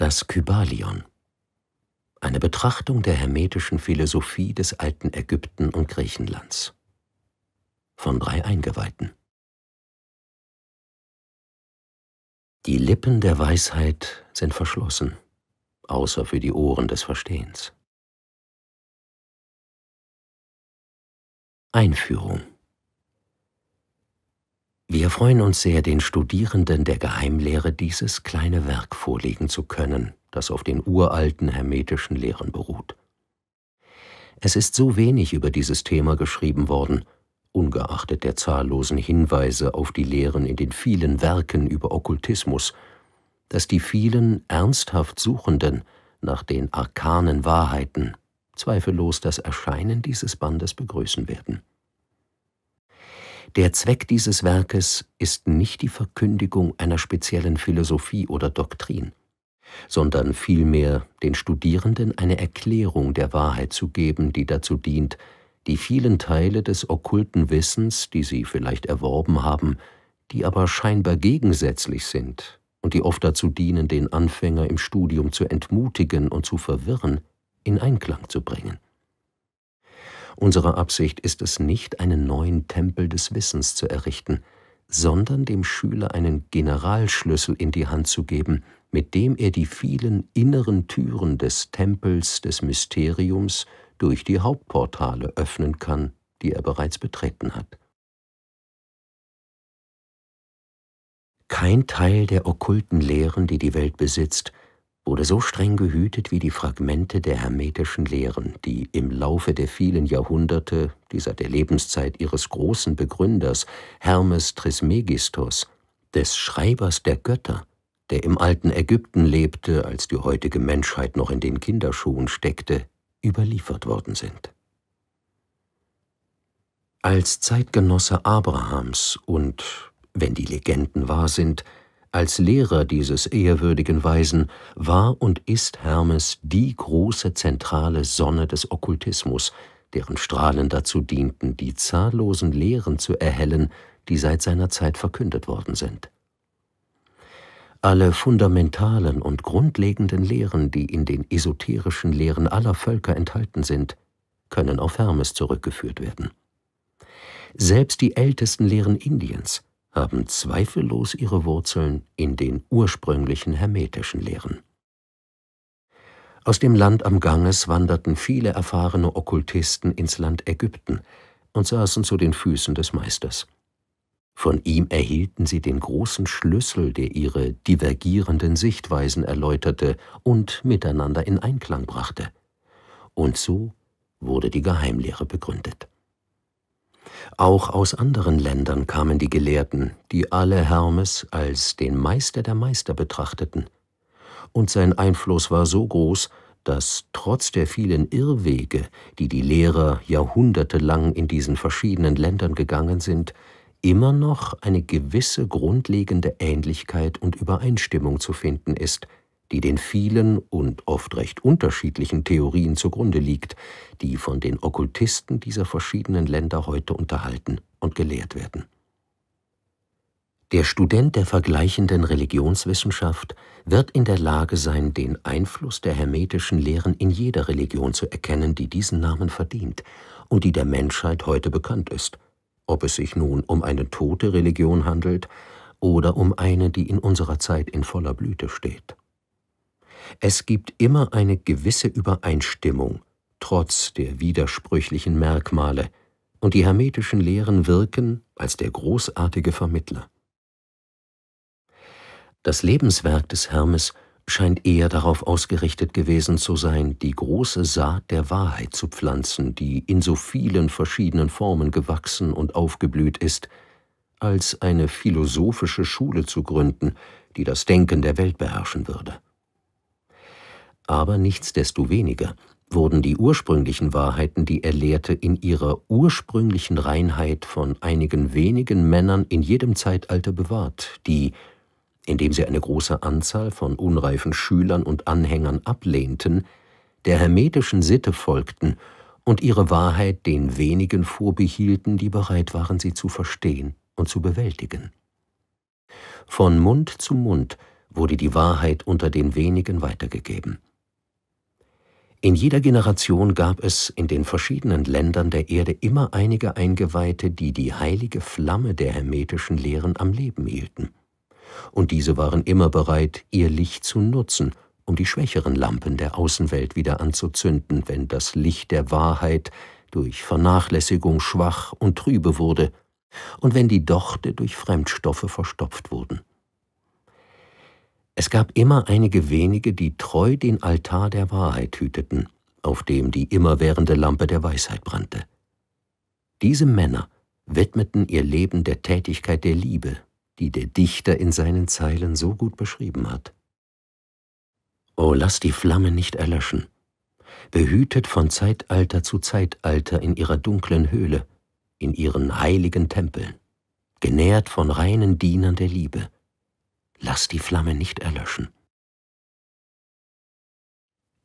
Das Kybalion. Eine Betrachtung der hermetischen Philosophie des alten Ägypten und Griechenlands. Von drei Eingeweihten. Die Lippen der Weisheit sind verschlossen, außer für die Ohren des Verstehens. Einführung wir freuen uns sehr, den Studierenden der Geheimlehre dieses kleine Werk vorlegen zu können, das auf den uralten hermetischen Lehren beruht. Es ist so wenig über dieses Thema geschrieben worden, ungeachtet der zahllosen Hinweise auf die Lehren in den vielen Werken über Okkultismus, dass die vielen ernsthaft Suchenden nach den arkanen Wahrheiten zweifellos das Erscheinen dieses Bandes begrüßen werden. Der Zweck dieses Werkes ist nicht die Verkündigung einer speziellen Philosophie oder Doktrin, sondern vielmehr den Studierenden eine Erklärung der Wahrheit zu geben, die dazu dient, die vielen Teile des okkulten Wissens, die sie vielleicht erworben haben, die aber scheinbar gegensätzlich sind und die oft dazu dienen, den Anfänger im Studium zu entmutigen und zu verwirren, in Einklang zu bringen. Unsere Absicht ist es nicht, einen neuen Tempel des Wissens zu errichten, sondern dem Schüler einen Generalschlüssel in die Hand zu geben, mit dem er die vielen inneren Türen des Tempels des Mysteriums durch die Hauptportale öffnen kann, die er bereits betreten hat. Kein Teil der okkulten Lehren, die die Welt besitzt, wurde so streng gehütet wie die Fragmente der hermetischen Lehren, die im Laufe der vielen Jahrhunderte, die seit der Lebenszeit ihres großen Begründers Hermes Trismegistos, des Schreibers der Götter, der im alten Ägypten lebte, als die heutige Menschheit noch in den Kinderschuhen steckte, überliefert worden sind. Als Zeitgenosse Abrahams und, wenn die Legenden wahr sind, als Lehrer dieses ehrwürdigen Weisen war und ist Hermes die große zentrale Sonne des Okkultismus, deren Strahlen dazu dienten, die zahllosen Lehren zu erhellen, die seit seiner Zeit verkündet worden sind. Alle fundamentalen und grundlegenden Lehren, die in den esoterischen Lehren aller Völker enthalten sind, können auf Hermes zurückgeführt werden. Selbst die ältesten Lehren Indiens, haben zweifellos ihre Wurzeln in den ursprünglichen hermetischen Lehren. Aus dem Land am Ganges wanderten viele erfahrene Okkultisten ins Land Ägypten und saßen zu den Füßen des Meisters. Von ihm erhielten sie den großen Schlüssel, der ihre divergierenden Sichtweisen erläuterte und miteinander in Einklang brachte. Und so wurde die Geheimlehre begründet. Auch aus anderen Ländern kamen die Gelehrten, die alle Hermes als den Meister der Meister betrachteten. Und sein Einfluss war so groß, dass trotz der vielen Irrwege, die die Lehrer jahrhundertelang in diesen verschiedenen Ländern gegangen sind, immer noch eine gewisse grundlegende Ähnlichkeit und Übereinstimmung zu finden ist – die den vielen und oft recht unterschiedlichen Theorien zugrunde liegt, die von den Okkultisten dieser verschiedenen Länder heute unterhalten und gelehrt werden. Der Student der vergleichenden Religionswissenschaft wird in der Lage sein, den Einfluss der hermetischen Lehren in jeder Religion zu erkennen, die diesen Namen verdient und die der Menschheit heute bekannt ist, ob es sich nun um eine tote Religion handelt oder um eine, die in unserer Zeit in voller Blüte steht. Es gibt immer eine gewisse Übereinstimmung, trotz der widersprüchlichen Merkmale, und die hermetischen Lehren wirken als der großartige Vermittler. Das Lebenswerk des Hermes scheint eher darauf ausgerichtet gewesen zu sein, die große Saat der Wahrheit zu pflanzen, die in so vielen verschiedenen Formen gewachsen und aufgeblüht ist, als eine philosophische Schule zu gründen, die das Denken der Welt beherrschen würde. Aber nichtsdestoweniger wurden die ursprünglichen Wahrheiten, die er lehrte, in ihrer ursprünglichen Reinheit von einigen wenigen Männern in jedem Zeitalter bewahrt, die, indem sie eine große Anzahl von unreifen Schülern und Anhängern ablehnten, der hermetischen Sitte folgten und ihre Wahrheit den wenigen vorbehielten, die bereit waren, sie zu verstehen und zu bewältigen. Von Mund zu Mund wurde die Wahrheit unter den wenigen weitergegeben – in jeder Generation gab es in den verschiedenen Ländern der Erde immer einige Eingeweihte, die die heilige Flamme der hermetischen Lehren am Leben hielten. Und diese waren immer bereit, ihr Licht zu nutzen, um die schwächeren Lampen der Außenwelt wieder anzuzünden, wenn das Licht der Wahrheit durch Vernachlässigung schwach und trübe wurde und wenn die Dochte durch Fremdstoffe verstopft wurden. Es gab immer einige wenige, die treu den Altar der Wahrheit hüteten, auf dem die immerwährende Lampe der Weisheit brannte. Diese Männer widmeten ihr Leben der Tätigkeit der Liebe, die der Dichter in seinen Zeilen so gut beschrieben hat. O lass die Flamme nicht erlöschen, behütet von Zeitalter zu Zeitalter in ihrer dunklen Höhle, in ihren heiligen Tempeln, genährt von reinen Dienern der Liebe, Lass die Flamme nicht erlöschen.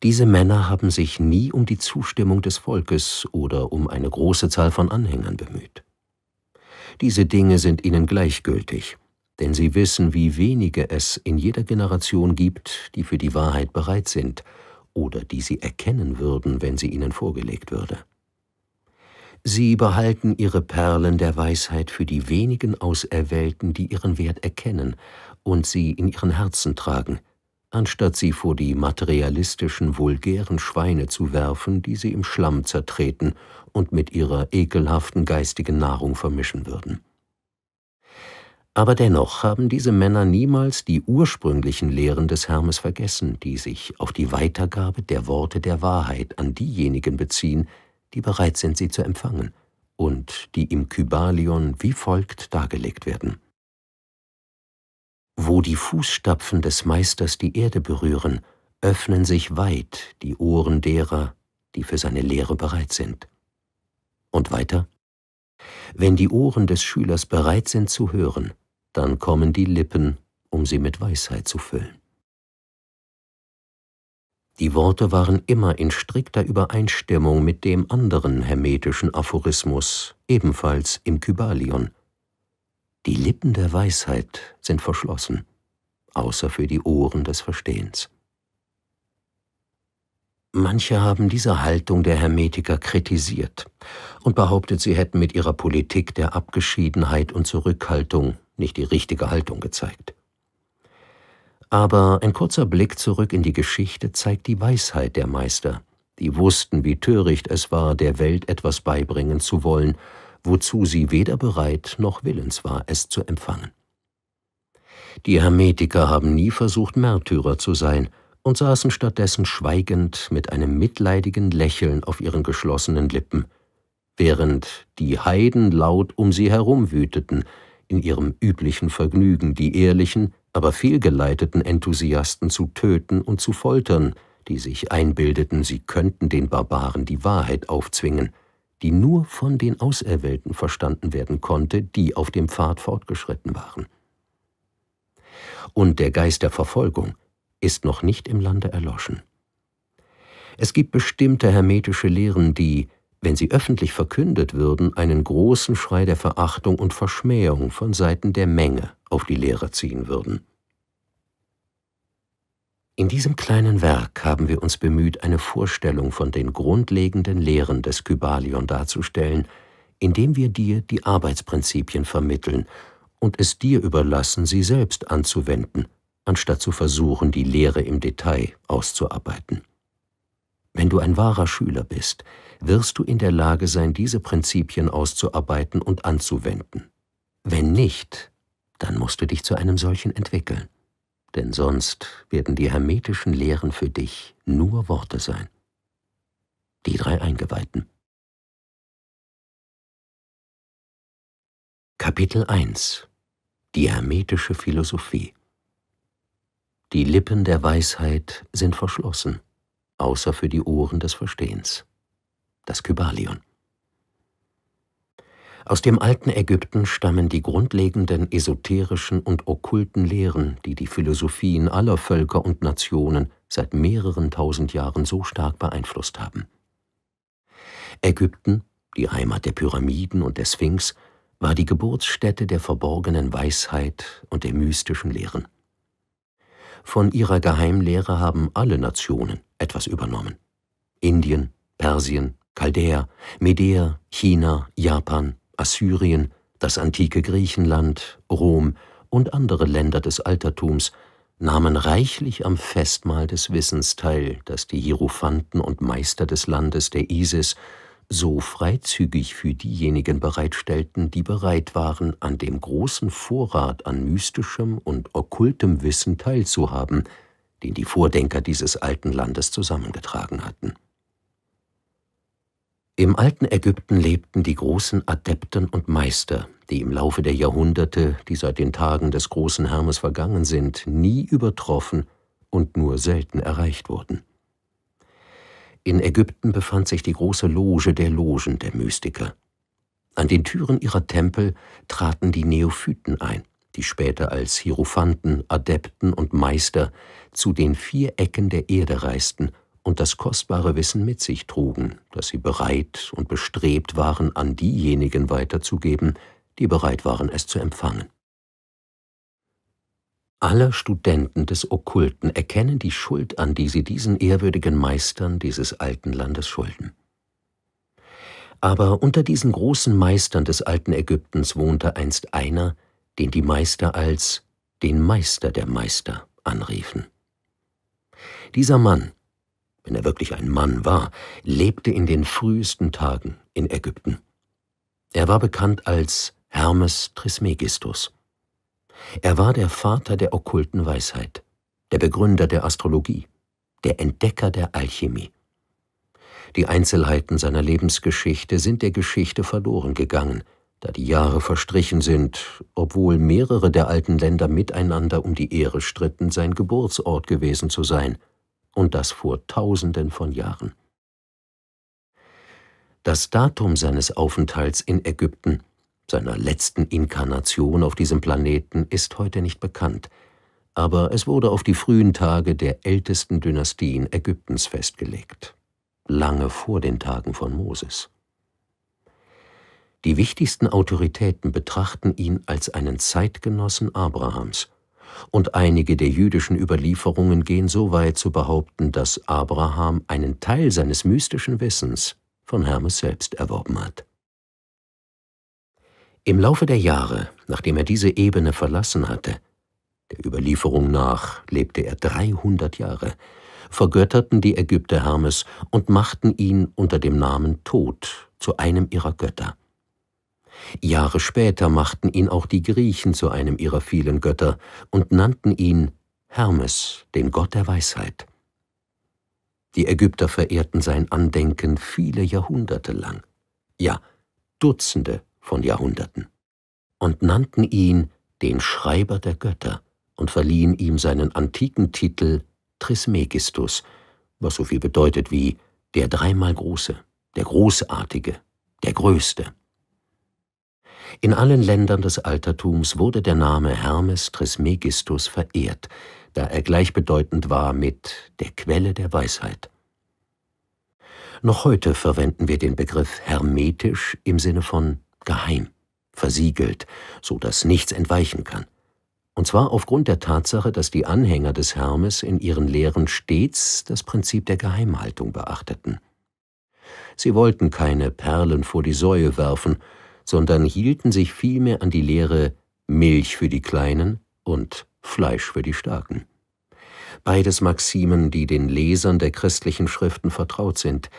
Diese Männer haben sich nie um die Zustimmung des Volkes oder um eine große Zahl von Anhängern bemüht. Diese Dinge sind ihnen gleichgültig, denn sie wissen, wie wenige es in jeder Generation gibt, die für die Wahrheit bereit sind oder die sie erkennen würden, wenn sie ihnen vorgelegt würde. Sie behalten ihre Perlen der Weisheit für die wenigen Auserwählten, die ihren Wert erkennen und sie in ihren Herzen tragen, anstatt sie vor die materialistischen, vulgären Schweine zu werfen, die sie im Schlamm zertreten und mit ihrer ekelhaften geistigen Nahrung vermischen würden. Aber dennoch haben diese Männer niemals die ursprünglichen Lehren des Hermes vergessen, die sich auf die Weitergabe der Worte der Wahrheit an diejenigen beziehen, die bereit sind, sie zu empfangen, und die im Kybalion wie folgt dargelegt werden. Wo die Fußstapfen des Meisters die Erde berühren, öffnen sich weit die Ohren derer, die für seine Lehre bereit sind. Und weiter? Wenn die Ohren des Schülers bereit sind zu hören, dann kommen die Lippen, um sie mit Weisheit zu füllen. Die Worte waren immer in strikter Übereinstimmung mit dem anderen hermetischen Aphorismus, ebenfalls im Kybalion. Die Lippen der Weisheit sind verschlossen, außer für die Ohren des Verstehens. Manche haben diese Haltung der Hermetiker kritisiert und behauptet, sie hätten mit ihrer Politik der Abgeschiedenheit und Zurückhaltung nicht die richtige Haltung gezeigt. Aber ein kurzer Blick zurück in die Geschichte zeigt die Weisheit der Meister, die wussten, wie töricht es war, der Welt etwas beibringen zu wollen, wozu sie weder bereit noch willens war, es zu empfangen. Die Hermetiker haben nie versucht, Märtyrer zu sein und saßen stattdessen schweigend mit einem mitleidigen Lächeln auf ihren geschlossenen Lippen, während die Heiden laut um sie herum wüteten, in ihrem üblichen Vergnügen die ehrlichen, aber fehlgeleiteten Enthusiasten zu töten und zu foltern, die sich einbildeten, sie könnten den Barbaren die Wahrheit aufzwingen – die nur von den Auserwählten verstanden werden konnte, die auf dem Pfad fortgeschritten waren. Und der Geist der Verfolgung ist noch nicht im Lande erloschen. Es gibt bestimmte hermetische Lehren, die, wenn sie öffentlich verkündet würden, einen großen Schrei der Verachtung und Verschmähung von Seiten der Menge auf die Lehrer ziehen würden. In diesem kleinen Werk haben wir uns bemüht, eine Vorstellung von den grundlegenden Lehren des Kybalion darzustellen, indem wir dir die Arbeitsprinzipien vermitteln und es dir überlassen, sie selbst anzuwenden, anstatt zu versuchen, die Lehre im Detail auszuarbeiten. Wenn du ein wahrer Schüler bist, wirst du in der Lage sein, diese Prinzipien auszuarbeiten und anzuwenden. Wenn nicht, dann musst du dich zu einem solchen entwickeln denn sonst werden die hermetischen Lehren für dich nur Worte sein. Die drei Eingeweihten. Kapitel 1 Die hermetische Philosophie Die Lippen der Weisheit sind verschlossen, außer für die Ohren des Verstehens. Das Kybalion. Aus dem alten Ägypten stammen die grundlegenden esoterischen und okkulten Lehren, die die Philosophien aller Völker und Nationen seit mehreren tausend Jahren so stark beeinflusst haben. Ägypten, die Heimat der Pyramiden und der Sphinx, war die Geburtsstätte der verborgenen Weisheit und der mystischen Lehren. Von ihrer Geheimlehre haben alle Nationen etwas übernommen. Indien, Persien, Chaldea, Medea, China, Japan, Assyrien, das antike Griechenland, Rom und andere Länder des Altertums nahmen reichlich am Festmahl des Wissens teil, das die Hierophanten und Meister des Landes der Isis so freizügig für diejenigen bereitstellten, die bereit waren, an dem großen Vorrat an mystischem und okkultem Wissen teilzuhaben, den die Vordenker dieses alten Landes zusammengetragen hatten. Im alten Ägypten lebten die großen Adepten und Meister, die im Laufe der Jahrhunderte, die seit den Tagen des großen Hermes vergangen sind, nie übertroffen und nur selten erreicht wurden. In Ägypten befand sich die große Loge der Logen der Mystiker. An den Türen ihrer Tempel traten die Neophyten ein, die später als Hierophanten, Adepten und Meister zu den vier Ecken der Erde reisten und das kostbare Wissen mit sich trugen, das sie bereit und bestrebt waren, an diejenigen weiterzugeben, die bereit waren, es zu empfangen. Alle Studenten des Okkulten erkennen die Schuld an, die sie diesen ehrwürdigen Meistern dieses alten Landes schulden. Aber unter diesen großen Meistern des alten Ägyptens wohnte einst einer, den die Meister als den Meister der Meister anriefen. Dieser Mann, wenn er wirklich ein Mann war, lebte in den frühesten Tagen in Ägypten. Er war bekannt als Hermes Trismegistus. Er war der Vater der okkulten Weisheit, der Begründer der Astrologie, der Entdecker der Alchemie. Die Einzelheiten seiner Lebensgeschichte sind der Geschichte verloren gegangen, da die Jahre verstrichen sind, obwohl mehrere der alten Länder miteinander um die Ehre stritten, sein Geburtsort gewesen zu sein – und das vor tausenden von Jahren. Das Datum seines Aufenthalts in Ägypten, seiner letzten Inkarnation auf diesem Planeten, ist heute nicht bekannt, aber es wurde auf die frühen Tage der ältesten Dynastien Ägyptens festgelegt, lange vor den Tagen von Moses. Die wichtigsten Autoritäten betrachten ihn als einen Zeitgenossen Abrahams, und einige der jüdischen Überlieferungen gehen so weit zu behaupten, dass Abraham einen Teil seines mystischen Wissens von Hermes selbst erworben hat. Im Laufe der Jahre, nachdem er diese Ebene verlassen hatte, der Überlieferung nach lebte er 300 Jahre, vergötterten die Ägypter Hermes und machten ihn unter dem Namen Tod zu einem ihrer Götter. Jahre später machten ihn auch die Griechen zu einem ihrer vielen Götter und nannten ihn Hermes, den Gott der Weisheit. Die Ägypter verehrten sein Andenken viele Jahrhunderte lang, ja Dutzende von Jahrhunderten, und nannten ihn den Schreiber der Götter und verliehen ihm seinen antiken Titel Trismegistus, was so viel bedeutet wie der dreimal Große, der Großartige, der Größte. In allen Ländern des Altertums wurde der Name Hermes Trismegistus verehrt, da er gleichbedeutend war mit der Quelle der Weisheit. Noch heute verwenden wir den Begriff hermetisch im Sinne von geheim, versiegelt, so dass nichts entweichen kann. Und zwar aufgrund der Tatsache, dass die Anhänger des Hermes in ihren Lehren stets das Prinzip der Geheimhaltung beachteten. Sie wollten keine Perlen vor die Säue werfen sondern hielten sich vielmehr an die Lehre Milch für die Kleinen und Fleisch für die Starken. Beides Maximen, die den Lesern der christlichen Schriften vertraut sind,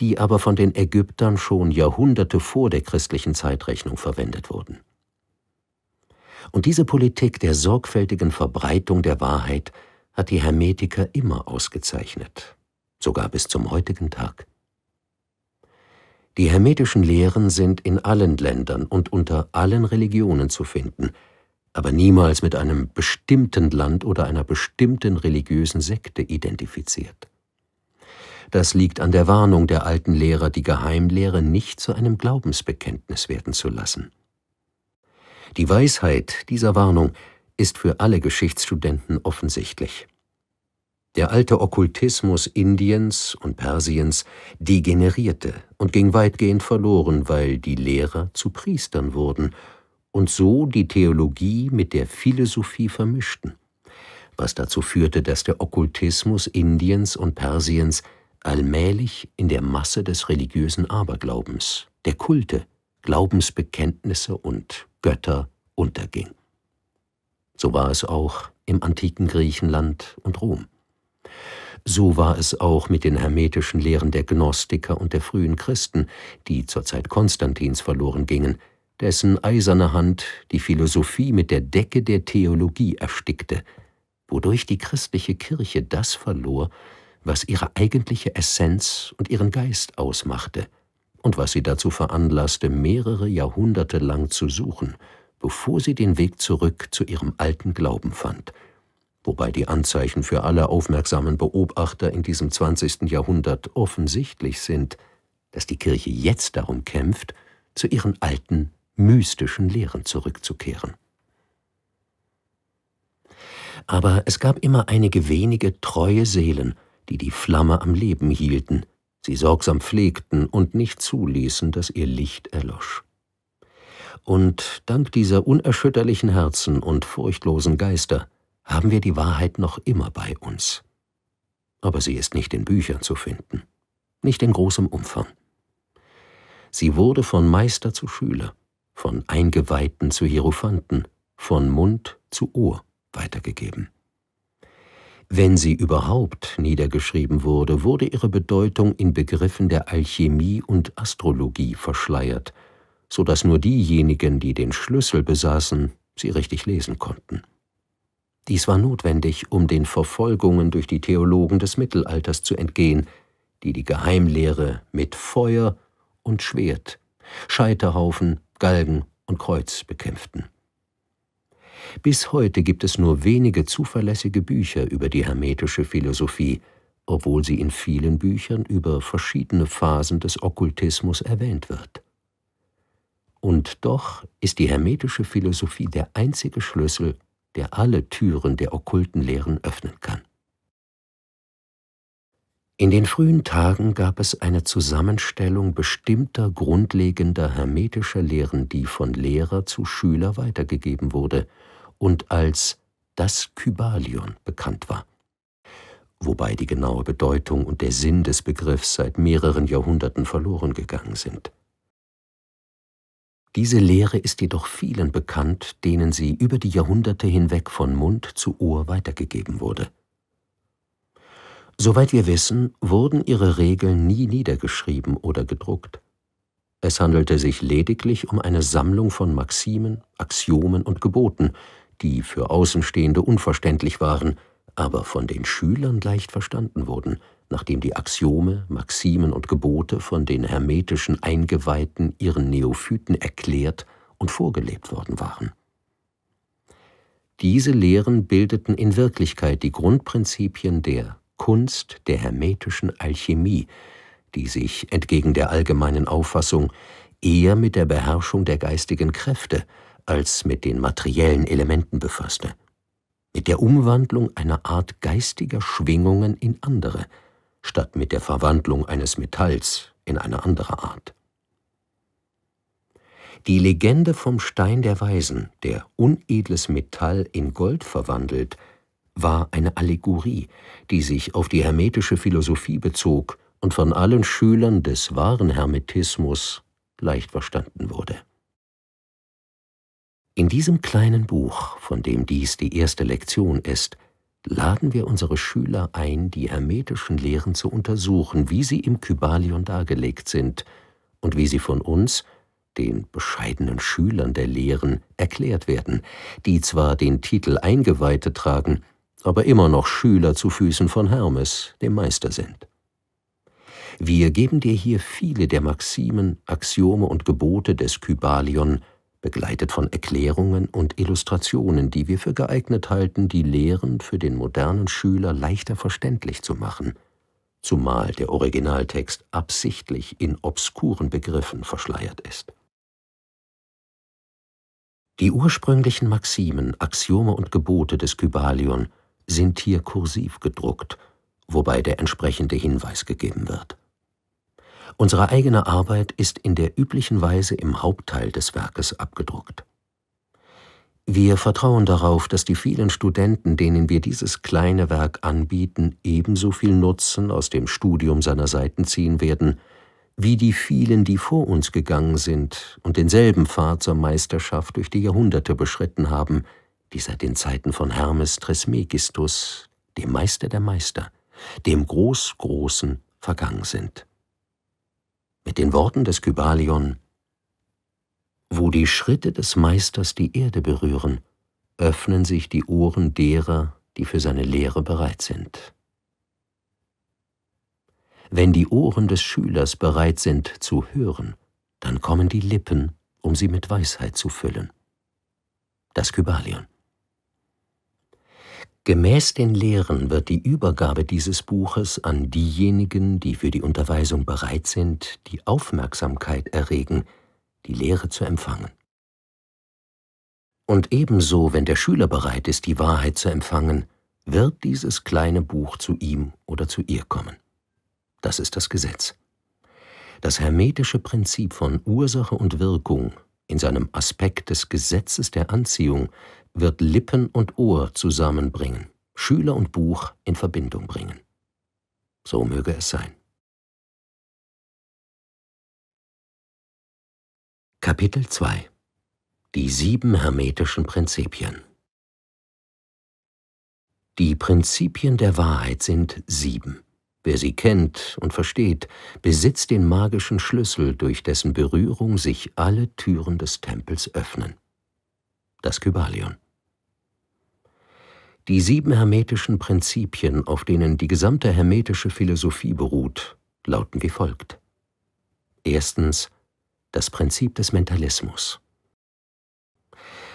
die aber von den Ägyptern schon Jahrhunderte vor der christlichen Zeitrechnung verwendet wurden. Und diese Politik der sorgfältigen Verbreitung der Wahrheit hat die Hermetiker immer ausgezeichnet, sogar bis zum heutigen Tag. Die hermetischen Lehren sind in allen Ländern und unter allen Religionen zu finden, aber niemals mit einem bestimmten Land oder einer bestimmten religiösen Sekte identifiziert. Das liegt an der Warnung der alten Lehrer, die Geheimlehre nicht zu einem Glaubensbekenntnis werden zu lassen. Die Weisheit dieser Warnung ist für alle Geschichtsstudenten offensichtlich. Der alte Okkultismus Indiens und Persiens degenerierte und ging weitgehend verloren, weil die Lehrer zu Priestern wurden und so die Theologie mit der Philosophie vermischten, was dazu führte, dass der Okkultismus Indiens und Persiens allmählich in der Masse des religiösen Aberglaubens, der Kulte, Glaubensbekenntnisse und Götter unterging. So war es auch im antiken Griechenland und Rom. So war es auch mit den hermetischen Lehren der Gnostiker und der frühen Christen, die zur Zeit Konstantins verloren gingen, dessen eiserne Hand die Philosophie mit der Decke der Theologie erstickte, wodurch die christliche Kirche das verlor, was ihre eigentliche Essenz und ihren Geist ausmachte und was sie dazu veranlasste, mehrere Jahrhunderte lang zu suchen, bevor sie den Weg zurück zu ihrem alten Glauben fand – wobei die Anzeichen für alle aufmerksamen Beobachter in diesem 20. Jahrhundert offensichtlich sind, dass die Kirche jetzt darum kämpft, zu ihren alten mystischen Lehren zurückzukehren. Aber es gab immer einige wenige treue Seelen, die die Flamme am Leben hielten, sie sorgsam pflegten und nicht zuließen, dass ihr Licht erlosch. Und dank dieser unerschütterlichen Herzen und furchtlosen Geister haben wir die Wahrheit noch immer bei uns. Aber sie ist nicht in Büchern zu finden, nicht in großem Umfang. Sie wurde von Meister zu Schüler, von Eingeweihten zu Hierophanten, von Mund zu Ohr weitergegeben. Wenn sie überhaupt niedergeschrieben wurde, wurde ihre Bedeutung in Begriffen der Alchemie und Astrologie verschleiert, so dass nur diejenigen, die den Schlüssel besaßen, sie richtig lesen konnten. Dies war notwendig, um den Verfolgungen durch die Theologen des Mittelalters zu entgehen, die die Geheimlehre mit Feuer und Schwert, Scheiterhaufen, Galgen und Kreuz bekämpften. Bis heute gibt es nur wenige zuverlässige Bücher über die hermetische Philosophie, obwohl sie in vielen Büchern über verschiedene Phasen des Okkultismus erwähnt wird. Und doch ist die hermetische Philosophie der einzige Schlüssel der alle Türen der okkulten Lehren öffnen kann. In den frühen Tagen gab es eine Zusammenstellung bestimmter grundlegender hermetischer Lehren, die von Lehrer zu Schüler weitergegeben wurde und als das Kybalion bekannt war. Wobei die genaue Bedeutung und der Sinn des Begriffs seit mehreren Jahrhunderten verloren gegangen sind. Diese Lehre ist jedoch vielen bekannt, denen sie über die Jahrhunderte hinweg von Mund zu Ohr weitergegeben wurde. Soweit wir wissen, wurden ihre Regeln nie niedergeschrieben oder gedruckt. Es handelte sich lediglich um eine Sammlung von Maximen, Axiomen und Geboten, die für Außenstehende unverständlich waren, aber von den Schülern leicht verstanden wurden – nachdem die Axiome, Maximen und Gebote von den hermetischen Eingeweihten ihren Neophyten erklärt und vorgelebt worden waren. Diese Lehren bildeten in Wirklichkeit die Grundprinzipien der Kunst der hermetischen Alchemie, die sich entgegen der allgemeinen Auffassung eher mit der Beherrschung der geistigen Kräfte als mit den materiellen Elementen befasste, mit der Umwandlung einer Art geistiger Schwingungen in andere – statt mit der Verwandlung eines Metalls in eine andere Art. Die Legende vom Stein der Weisen, der unedles Metall in Gold verwandelt, war eine Allegorie, die sich auf die hermetische Philosophie bezog und von allen Schülern des wahren Hermetismus leicht verstanden wurde. In diesem kleinen Buch, von dem dies die erste Lektion ist, laden wir unsere Schüler ein, die hermetischen Lehren zu untersuchen, wie sie im Kybalion dargelegt sind und wie sie von uns, den bescheidenen Schülern der Lehren, erklärt werden, die zwar den Titel Eingeweihte tragen, aber immer noch Schüler zu Füßen von Hermes, dem Meister sind. Wir geben dir hier viele der Maximen, Axiome und Gebote des Kybalion begleitet von Erklärungen und Illustrationen, die wir für geeignet halten, die Lehren für den modernen Schüler leichter verständlich zu machen, zumal der Originaltext absichtlich in obskuren Begriffen verschleiert ist. Die ursprünglichen Maximen, Axiome und Gebote des Kybalion sind hier kursiv gedruckt, wobei der entsprechende Hinweis gegeben wird Unsere eigene Arbeit ist in der üblichen Weise im Hauptteil des Werkes abgedruckt. Wir vertrauen darauf, dass die vielen Studenten, denen wir dieses kleine Werk anbieten, ebenso viel Nutzen aus dem Studium seiner Seiten ziehen werden, wie die vielen, die vor uns gegangen sind und denselben Pfad zur Meisterschaft durch die Jahrhunderte beschritten haben, die seit den Zeiten von Hermes Trismegistus, dem Meister der Meister, dem Großgroßen, vergangen sind mit den Worten des Kybalion Wo die Schritte des Meisters die Erde berühren, öffnen sich die Ohren derer, die für seine Lehre bereit sind. Wenn die Ohren des Schülers bereit sind zu hören, dann kommen die Lippen, um sie mit Weisheit zu füllen. Das Kybalion. Gemäß den Lehren wird die Übergabe dieses Buches an diejenigen, die für die Unterweisung bereit sind, die Aufmerksamkeit erregen, die Lehre zu empfangen. Und ebenso, wenn der Schüler bereit ist, die Wahrheit zu empfangen, wird dieses kleine Buch zu ihm oder zu ihr kommen. Das ist das Gesetz. Das hermetische Prinzip von Ursache und Wirkung in seinem Aspekt des Gesetzes der Anziehung wird Lippen und Ohr zusammenbringen, Schüler und Buch in Verbindung bringen. So möge es sein. Kapitel 2 Die sieben hermetischen Prinzipien Die Prinzipien der Wahrheit sind sieben. Wer sie kennt und versteht, besitzt den magischen Schlüssel, durch dessen Berührung sich alle Türen des Tempels öffnen. Das Kybalion. Die sieben hermetischen Prinzipien, auf denen die gesamte hermetische Philosophie beruht, lauten wie folgt. Erstens das Prinzip des Mentalismus.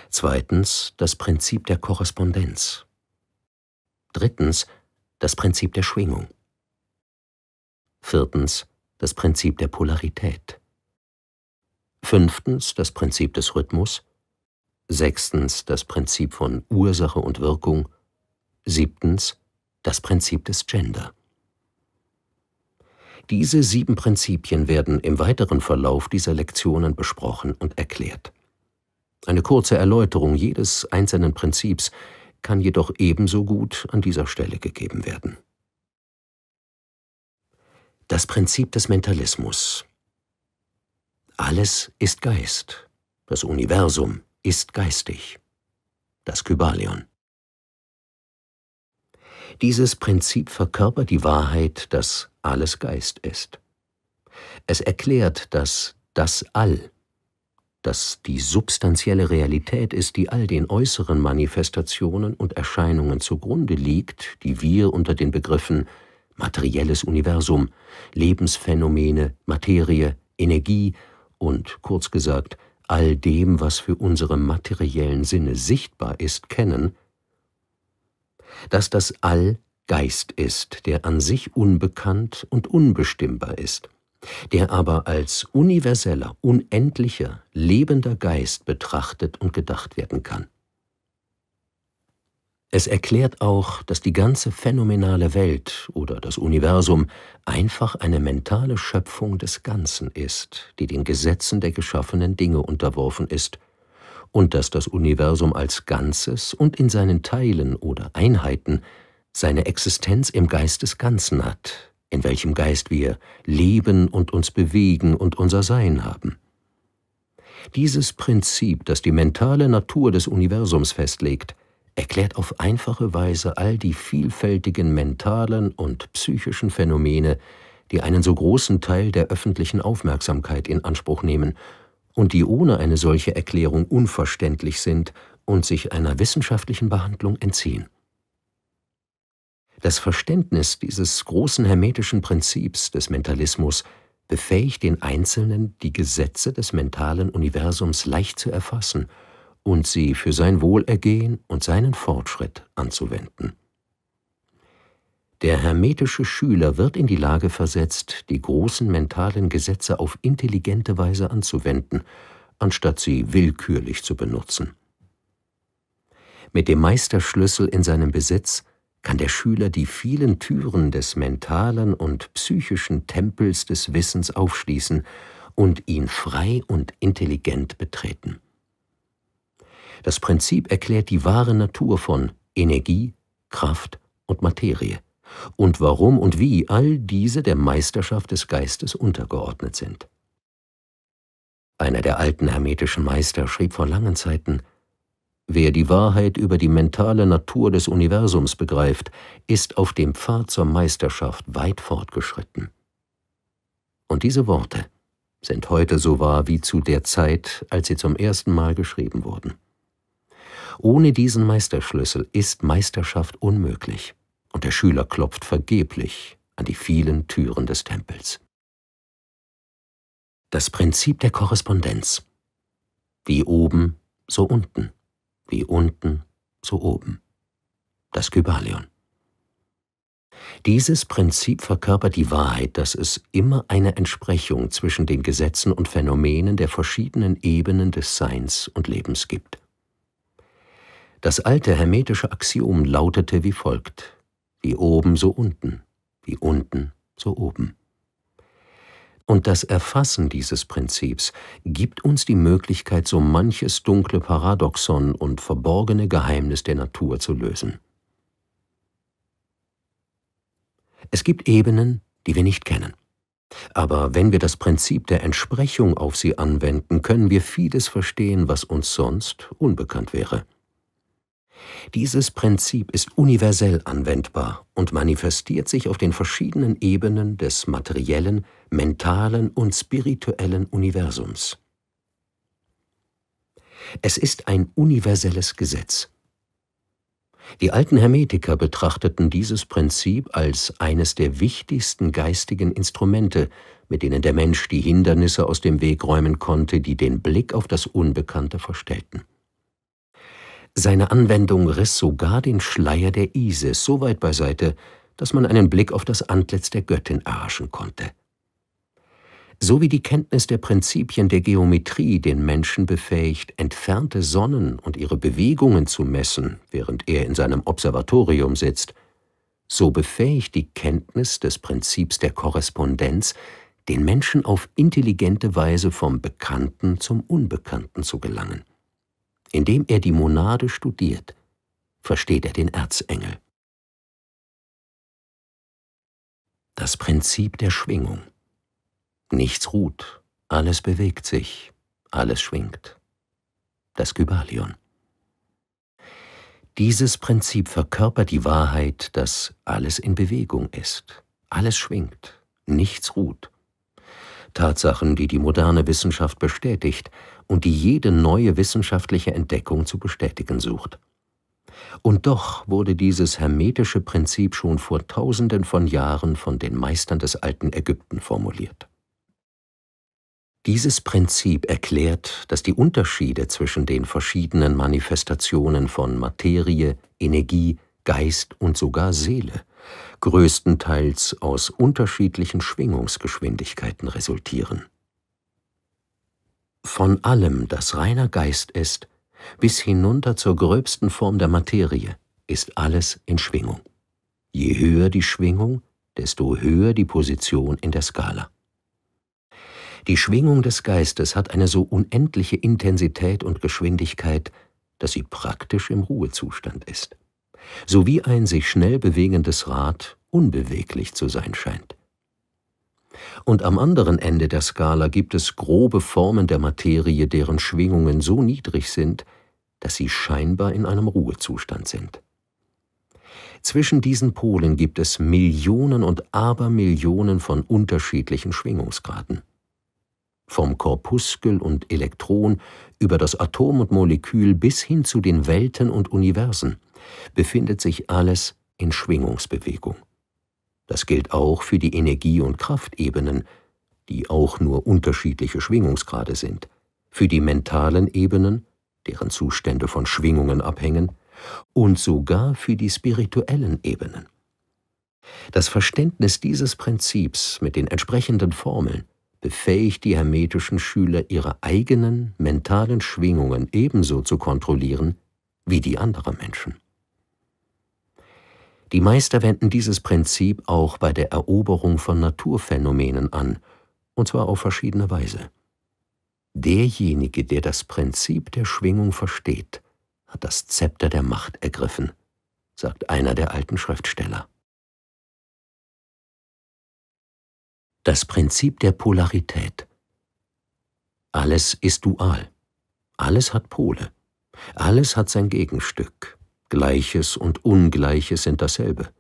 Zweitens das Prinzip der Korrespondenz. Drittens das Prinzip der Schwingung. Viertens das Prinzip der Polarität. Fünftens das Prinzip des Rhythmus. Sechstens das Prinzip von Ursache und Wirkung Siebtens das Prinzip des Gender. Diese sieben Prinzipien werden im weiteren Verlauf dieser Lektionen besprochen und erklärt. Eine kurze Erläuterung jedes einzelnen Prinzips kann jedoch ebenso gut an dieser Stelle gegeben werden. Das Prinzip des Mentalismus Alles ist Geist. Das Universum ist geistig. Das Kybalion. Dieses Prinzip verkörpert die Wahrheit, dass alles Geist ist. Es erklärt, dass das All, dass die substanzielle Realität ist, die all den äußeren Manifestationen und Erscheinungen zugrunde liegt, die wir unter den Begriffen materielles Universum, Lebensphänomene, Materie, Energie und, kurz gesagt, all dem, was für unsere materiellen Sinne sichtbar ist, kennen, dass das All Geist ist, der an sich unbekannt und unbestimmbar ist, der aber als universeller, unendlicher, lebender Geist betrachtet und gedacht werden kann. Es erklärt auch, dass die ganze phänomenale Welt oder das Universum einfach eine mentale Schöpfung des Ganzen ist, die den Gesetzen der geschaffenen Dinge unterworfen ist und dass das Universum als Ganzes und in seinen Teilen oder Einheiten seine Existenz im Geist des Ganzen hat, in welchem Geist wir leben und uns bewegen und unser Sein haben. Dieses Prinzip, das die mentale Natur des Universums festlegt, erklärt auf einfache Weise all die vielfältigen mentalen und psychischen Phänomene, die einen so großen Teil der öffentlichen Aufmerksamkeit in Anspruch nehmen und die ohne eine solche Erklärung unverständlich sind und sich einer wissenschaftlichen Behandlung entziehen. Das Verständnis dieses großen hermetischen Prinzips des Mentalismus befähigt den Einzelnen, die Gesetze des mentalen Universums leicht zu erfassen und sie für sein Wohlergehen und seinen Fortschritt anzuwenden. Der hermetische Schüler wird in die Lage versetzt, die großen mentalen Gesetze auf intelligente Weise anzuwenden, anstatt sie willkürlich zu benutzen. Mit dem Meisterschlüssel in seinem Besitz kann der Schüler die vielen Türen des mentalen und psychischen Tempels des Wissens aufschließen und ihn frei und intelligent betreten. Das Prinzip erklärt die wahre Natur von Energie, Kraft und Materie und warum und wie all diese der Meisterschaft des Geistes untergeordnet sind. Einer der alten hermetischen Meister schrieb vor langen Zeiten, Wer die Wahrheit über die mentale Natur des Universums begreift, ist auf dem Pfad zur Meisterschaft weit fortgeschritten. Und diese Worte sind heute so wahr wie zu der Zeit, als sie zum ersten Mal geschrieben wurden. Ohne diesen Meisterschlüssel ist Meisterschaft unmöglich und der Schüler klopft vergeblich an die vielen Türen des Tempels. Das Prinzip der Korrespondenz. Wie oben, so unten, wie unten, so oben. Das Kybalion. Dieses Prinzip verkörpert die Wahrheit, dass es immer eine Entsprechung zwischen den Gesetzen und Phänomenen der verschiedenen Ebenen des Seins und Lebens gibt. Das alte hermetische Axiom lautete wie folgt wie oben, so unten, wie unten, so oben. Und das Erfassen dieses Prinzips gibt uns die Möglichkeit, so manches dunkle Paradoxon und verborgene Geheimnis der Natur zu lösen. Es gibt Ebenen, die wir nicht kennen. Aber wenn wir das Prinzip der Entsprechung auf sie anwenden, können wir vieles verstehen, was uns sonst unbekannt wäre. Dieses Prinzip ist universell anwendbar und manifestiert sich auf den verschiedenen Ebenen des materiellen, mentalen und spirituellen Universums. Es ist ein universelles Gesetz. Die alten Hermetiker betrachteten dieses Prinzip als eines der wichtigsten geistigen Instrumente, mit denen der Mensch die Hindernisse aus dem Weg räumen konnte, die den Blick auf das Unbekannte verstellten. Seine Anwendung riss sogar den Schleier der Isis so weit beiseite, dass man einen Blick auf das Antlitz der Göttin erhaschen konnte. So wie die Kenntnis der Prinzipien der Geometrie den Menschen befähigt, entfernte Sonnen und ihre Bewegungen zu messen, während er in seinem Observatorium sitzt, so befähigt die Kenntnis des Prinzips der Korrespondenz, den Menschen auf intelligente Weise vom Bekannten zum Unbekannten zu gelangen. Indem er die Monade studiert, versteht er den Erzengel. Das Prinzip der Schwingung. Nichts ruht, alles bewegt sich, alles schwingt. Das Kybalion. Dieses Prinzip verkörpert die Wahrheit, dass alles in Bewegung ist, alles schwingt, nichts ruht. Tatsachen, die die moderne Wissenschaft bestätigt und die jede neue wissenschaftliche Entdeckung zu bestätigen sucht. Und doch wurde dieses hermetische Prinzip schon vor tausenden von Jahren von den Meistern des alten Ägypten formuliert. Dieses Prinzip erklärt, dass die Unterschiede zwischen den verschiedenen Manifestationen von Materie, Energie, Geist und sogar Seele größtenteils aus unterschiedlichen Schwingungsgeschwindigkeiten resultieren von allem, das reiner Geist ist, bis hinunter zur gröbsten Form der Materie, ist alles in Schwingung. Je höher die Schwingung, desto höher die Position in der Skala. Die Schwingung des Geistes hat eine so unendliche Intensität und Geschwindigkeit, dass sie praktisch im Ruhezustand ist. So wie ein sich schnell bewegendes Rad unbeweglich zu sein scheint. Und am anderen Ende der Skala gibt es grobe Formen der Materie, deren Schwingungen so niedrig sind, dass sie scheinbar in einem Ruhezustand sind. Zwischen diesen Polen gibt es Millionen und Abermillionen von unterschiedlichen Schwingungsgraden. Vom Korpuskel und Elektron über das Atom und Molekül bis hin zu den Welten und Universen befindet sich alles in Schwingungsbewegung. Das gilt auch für die Energie- und Kraftebenen, die auch nur unterschiedliche Schwingungsgrade sind, für die mentalen Ebenen, deren Zustände von Schwingungen abhängen, und sogar für die spirituellen Ebenen. Das Verständnis dieses Prinzips mit den entsprechenden Formeln befähigt die hermetischen Schüler, ihre eigenen mentalen Schwingungen ebenso zu kontrollieren wie die anderer Menschen. Die Meister wenden dieses Prinzip auch bei der Eroberung von Naturphänomenen an, und zwar auf verschiedene Weise. Derjenige, der das Prinzip der Schwingung versteht, hat das Zepter der Macht ergriffen, sagt einer der alten Schriftsteller. Das Prinzip der Polarität Alles ist dual. Alles hat Pole. Alles hat sein Gegenstück, Gleiches und Ungleiches sind dasselbe.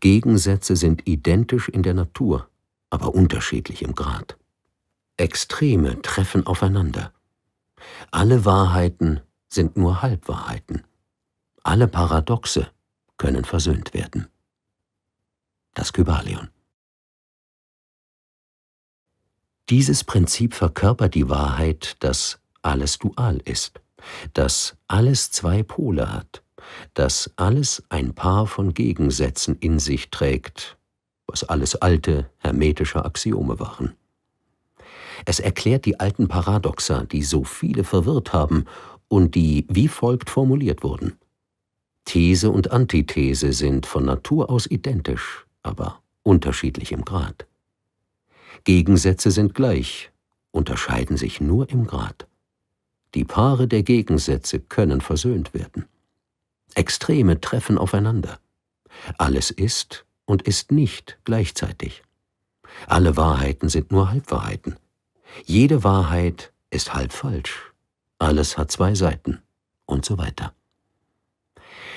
Gegensätze sind identisch in der Natur, aber unterschiedlich im Grad. Extreme treffen aufeinander. Alle Wahrheiten sind nur Halbwahrheiten. Alle Paradoxe können versöhnt werden. Das Kybalion. Dieses Prinzip verkörpert die Wahrheit, dass alles dual ist, dass alles zwei Pole hat, dass alles ein Paar von Gegensätzen in sich trägt, was alles alte hermetische Axiome waren. Es erklärt die alten Paradoxa, die so viele verwirrt haben und die wie folgt formuliert wurden. These und Antithese sind von Natur aus identisch, aber unterschiedlich im Grad. Gegensätze sind gleich, unterscheiden sich nur im Grad. Die Paare der Gegensätze können versöhnt werden. Extreme treffen aufeinander. Alles ist und ist nicht gleichzeitig. Alle Wahrheiten sind nur Halbwahrheiten. Jede Wahrheit ist halb falsch. Alles hat zwei Seiten und so weiter.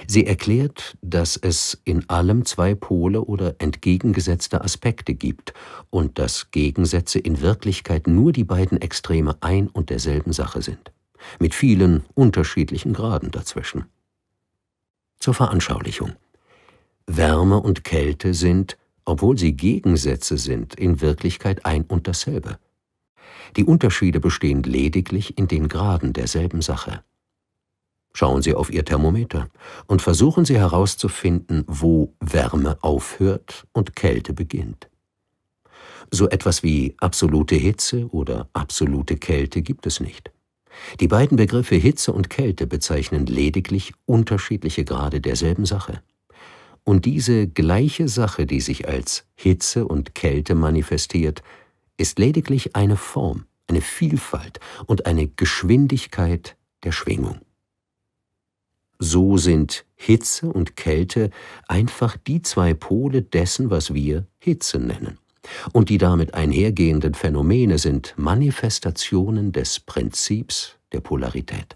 Sie erklärt, dass es in allem zwei Pole oder entgegengesetzte Aspekte gibt und dass Gegensätze in Wirklichkeit nur die beiden Extreme ein und derselben Sache sind, mit vielen unterschiedlichen Graden dazwischen. Zur Veranschaulichung. Wärme und Kälte sind, obwohl sie Gegensätze sind, in Wirklichkeit ein und dasselbe. Die Unterschiede bestehen lediglich in den Graden derselben Sache. Schauen Sie auf Ihr Thermometer und versuchen Sie herauszufinden, wo Wärme aufhört und Kälte beginnt. So etwas wie absolute Hitze oder absolute Kälte gibt es nicht. Die beiden Begriffe Hitze und Kälte bezeichnen lediglich unterschiedliche Grade derselben Sache. Und diese gleiche Sache, die sich als Hitze und Kälte manifestiert, ist lediglich eine Form, eine Vielfalt und eine Geschwindigkeit der Schwingung. So sind Hitze und Kälte einfach die zwei Pole dessen, was wir Hitze nennen und die damit einhergehenden Phänomene sind Manifestationen des Prinzips der Polarität.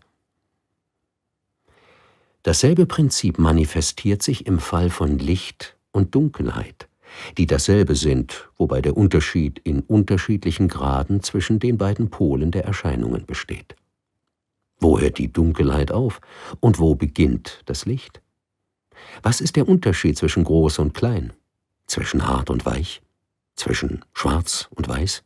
Dasselbe Prinzip manifestiert sich im Fall von Licht und Dunkelheit, die dasselbe sind, wobei der Unterschied in unterschiedlichen Graden zwischen den beiden Polen der Erscheinungen besteht. Wo hört die Dunkelheit auf und wo beginnt das Licht? Was ist der Unterschied zwischen groß und klein, zwischen hart und weich? zwischen schwarz und weiß,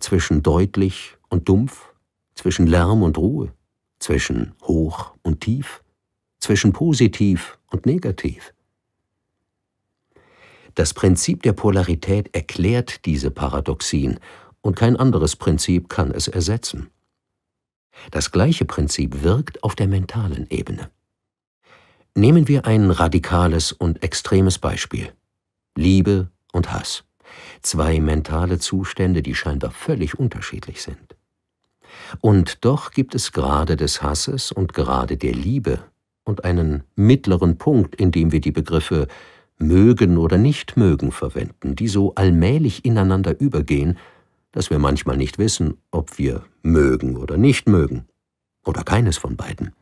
zwischen deutlich und dumpf, zwischen Lärm und Ruhe, zwischen hoch und tief, zwischen positiv und negativ. Das Prinzip der Polarität erklärt diese Paradoxien und kein anderes Prinzip kann es ersetzen. Das gleiche Prinzip wirkt auf der mentalen Ebene. Nehmen wir ein radikales und extremes Beispiel. Liebe und Hass zwei mentale Zustände, die scheinbar völlig unterschiedlich sind. Und doch gibt es gerade des Hasses und gerade der Liebe und einen mittleren Punkt, in dem wir die Begriffe mögen oder nicht mögen verwenden, die so allmählich ineinander übergehen, dass wir manchmal nicht wissen, ob wir mögen oder nicht mögen, oder keines von beiden.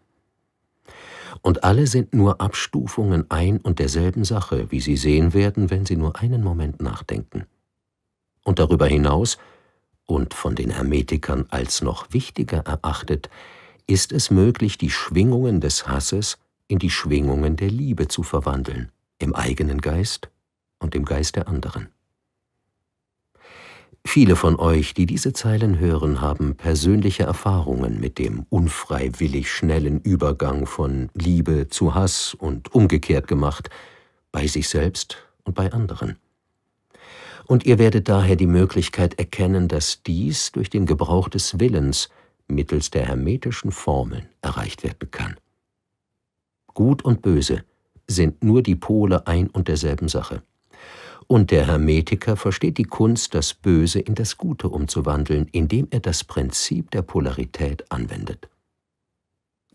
Und alle sind nur Abstufungen ein und derselben Sache, wie Sie sehen werden, wenn Sie nur einen Moment nachdenken darüber hinaus und von den Hermetikern als noch wichtiger erachtet, ist es möglich, die Schwingungen des Hasses in die Schwingungen der Liebe zu verwandeln, im eigenen Geist und im Geist der anderen. Viele von euch, die diese Zeilen hören, haben persönliche Erfahrungen mit dem unfreiwillig schnellen Übergang von Liebe zu Hass und umgekehrt gemacht, bei sich selbst und bei anderen und ihr werdet daher die Möglichkeit erkennen, dass dies durch den Gebrauch des Willens mittels der hermetischen Formeln erreicht werden kann. Gut und Böse sind nur die Pole ein und derselben Sache. Und der Hermetiker versteht die Kunst, das Böse in das Gute umzuwandeln, indem er das Prinzip der Polarität anwendet.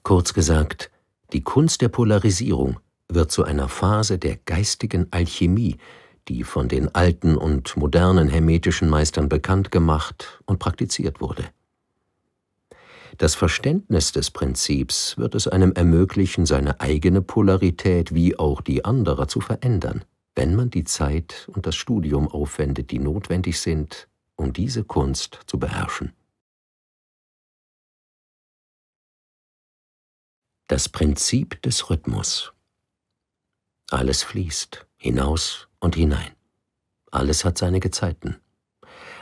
Kurz gesagt, die Kunst der Polarisierung wird zu einer Phase der geistigen Alchemie, die von den alten und modernen hermetischen Meistern bekannt gemacht und praktiziert wurde. Das Verständnis des Prinzips wird es einem ermöglichen, seine eigene Polarität wie auch die anderer zu verändern, wenn man die Zeit und das Studium aufwendet, die notwendig sind, um diese Kunst zu beherrschen. Das Prinzip des Rhythmus Alles fließt hinaus und hinein. Alles hat seine Gezeiten.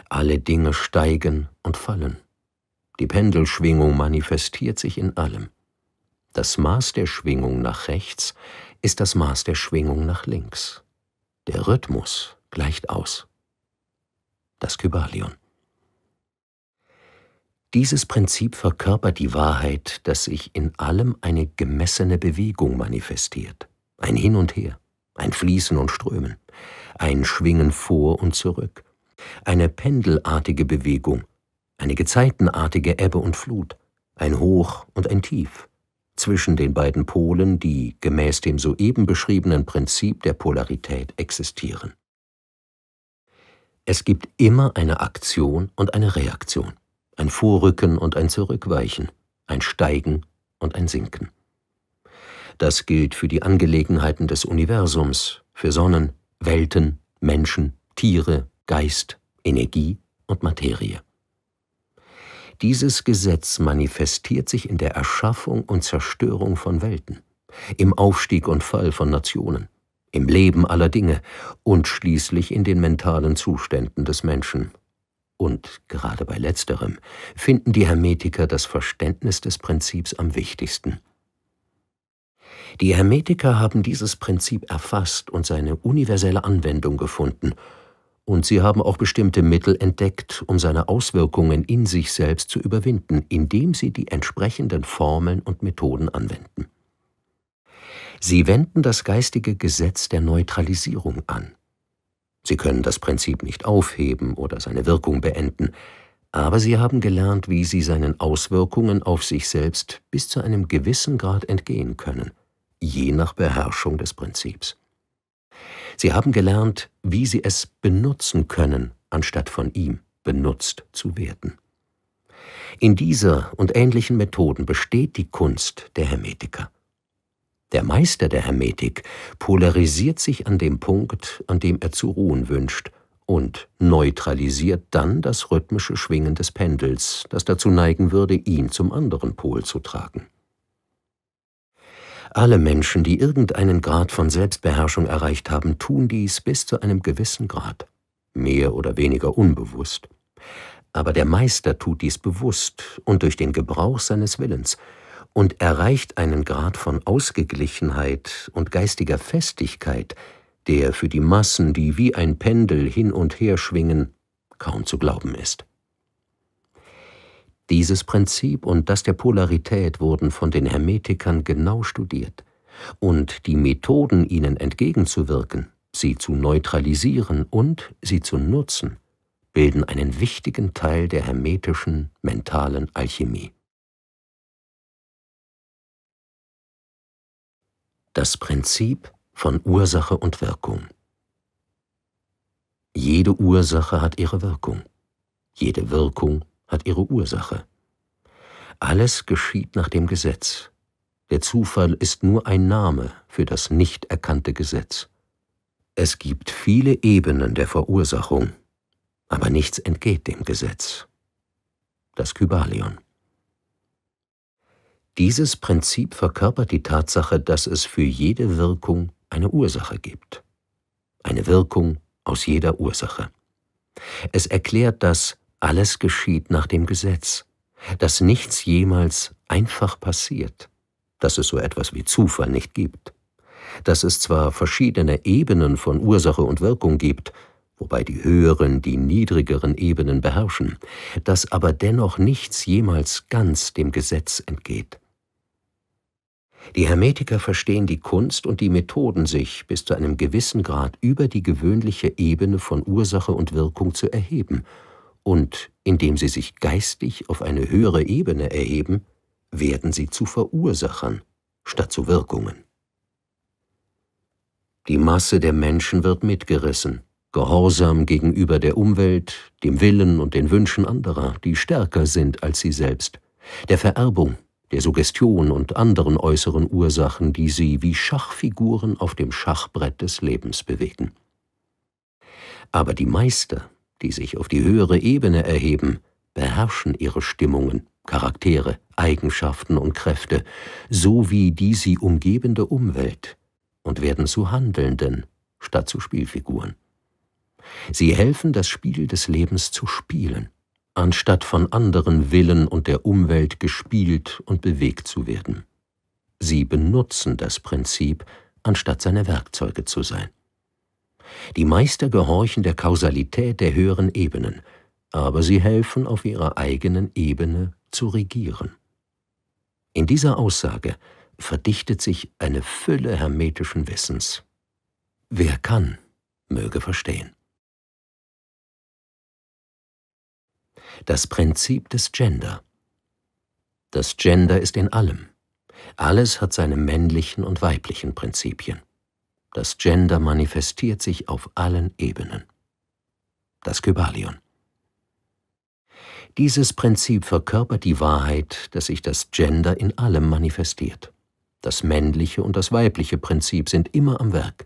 Alle Dinge steigen und fallen. Die Pendelschwingung manifestiert sich in allem. Das Maß der Schwingung nach rechts ist das Maß der Schwingung nach links. Der Rhythmus gleicht aus. Das Kybalion. Dieses Prinzip verkörpert die Wahrheit, dass sich in allem eine gemessene Bewegung manifestiert, ein Hin und Her ein Fließen und Strömen, ein Schwingen vor und zurück, eine pendelartige Bewegung, eine gezeitenartige Ebbe und Flut, ein Hoch und ein Tief, zwischen den beiden Polen, die gemäß dem soeben beschriebenen Prinzip der Polarität existieren. Es gibt immer eine Aktion und eine Reaktion, ein Vorrücken und ein Zurückweichen, ein Steigen und ein Sinken. Das gilt für die Angelegenheiten des Universums, für Sonnen, Welten, Menschen, Tiere, Geist, Energie und Materie. Dieses Gesetz manifestiert sich in der Erschaffung und Zerstörung von Welten, im Aufstieg und Fall von Nationen, im Leben aller Dinge und schließlich in den mentalen Zuständen des Menschen. Und gerade bei letzterem finden die Hermetiker das Verständnis des Prinzips am wichtigsten. Die Hermetiker haben dieses Prinzip erfasst und seine universelle Anwendung gefunden, und sie haben auch bestimmte Mittel entdeckt, um seine Auswirkungen in sich selbst zu überwinden, indem sie die entsprechenden Formeln und Methoden anwenden. Sie wenden das geistige Gesetz der Neutralisierung an. Sie können das Prinzip nicht aufheben oder seine Wirkung beenden, aber sie haben gelernt, wie sie seinen Auswirkungen auf sich selbst bis zu einem gewissen Grad entgehen können – je nach Beherrschung des Prinzips. Sie haben gelernt, wie sie es benutzen können, anstatt von ihm benutzt zu werden. In dieser und ähnlichen Methoden besteht die Kunst der Hermetiker. Der Meister der Hermetik polarisiert sich an dem Punkt, an dem er zu ruhen wünscht, und neutralisiert dann das rhythmische Schwingen des Pendels, das dazu neigen würde, ihn zum anderen Pol zu tragen. Alle Menschen, die irgendeinen Grad von Selbstbeherrschung erreicht haben, tun dies bis zu einem gewissen Grad, mehr oder weniger unbewusst. Aber der Meister tut dies bewusst und durch den Gebrauch seines Willens und erreicht einen Grad von Ausgeglichenheit und geistiger Festigkeit, der für die Massen, die wie ein Pendel hin und her schwingen, kaum zu glauben ist. Dieses Prinzip und das der Polarität wurden von den Hermetikern genau studiert. Und die Methoden, ihnen entgegenzuwirken, sie zu neutralisieren und sie zu nutzen, bilden einen wichtigen Teil der hermetischen mentalen Alchemie. Das Prinzip von Ursache und Wirkung Jede Ursache hat ihre Wirkung, jede Wirkung hat ihre Ursache. Alles geschieht nach dem Gesetz. Der Zufall ist nur ein Name für das nicht erkannte Gesetz. Es gibt viele Ebenen der Verursachung, aber nichts entgeht dem Gesetz. Das Kybalion. Dieses Prinzip verkörpert die Tatsache, dass es für jede Wirkung eine Ursache gibt. Eine Wirkung aus jeder Ursache. Es erklärt dass alles geschieht nach dem Gesetz, dass nichts jemals einfach passiert, dass es so etwas wie Zufall nicht gibt, dass es zwar verschiedene Ebenen von Ursache und Wirkung gibt, wobei die höheren die niedrigeren Ebenen beherrschen, dass aber dennoch nichts jemals ganz dem Gesetz entgeht. Die Hermetiker verstehen die Kunst und die Methoden, sich bis zu einem gewissen Grad über die gewöhnliche Ebene von Ursache und Wirkung zu erheben und indem sie sich geistig auf eine höhere Ebene erheben, werden sie zu Verursachern statt zu Wirkungen. Die Masse der Menschen wird mitgerissen, gehorsam gegenüber der Umwelt, dem Willen und den Wünschen anderer, die stärker sind als sie selbst, der Vererbung, der Suggestion und anderen äußeren Ursachen, die sie wie Schachfiguren auf dem Schachbrett des Lebens bewegen. Aber die Meister die sich auf die höhere Ebene erheben, beherrschen ihre Stimmungen, Charaktere, Eigenschaften und Kräfte so wie die sie umgebende Umwelt und werden zu Handelnden statt zu Spielfiguren. Sie helfen, das Spiel des Lebens zu spielen, anstatt von anderen Willen und der Umwelt gespielt und bewegt zu werden. Sie benutzen das Prinzip, anstatt seine Werkzeuge zu sein. Die Meister gehorchen der Kausalität der höheren Ebenen, aber sie helfen auf ihrer eigenen Ebene zu regieren. In dieser Aussage verdichtet sich eine Fülle hermetischen Wissens. Wer kann, möge verstehen. Das Prinzip des Gender. Das Gender ist in allem. Alles hat seine männlichen und weiblichen Prinzipien. Das Gender manifestiert sich auf allen Ebenen. Das Kybalion. Dieses Prinzip verkörpert die Wahrheit, dass sich das Gender in allem manifestiert. Das männliche und das weibliche Prinzip sind immer am Werk.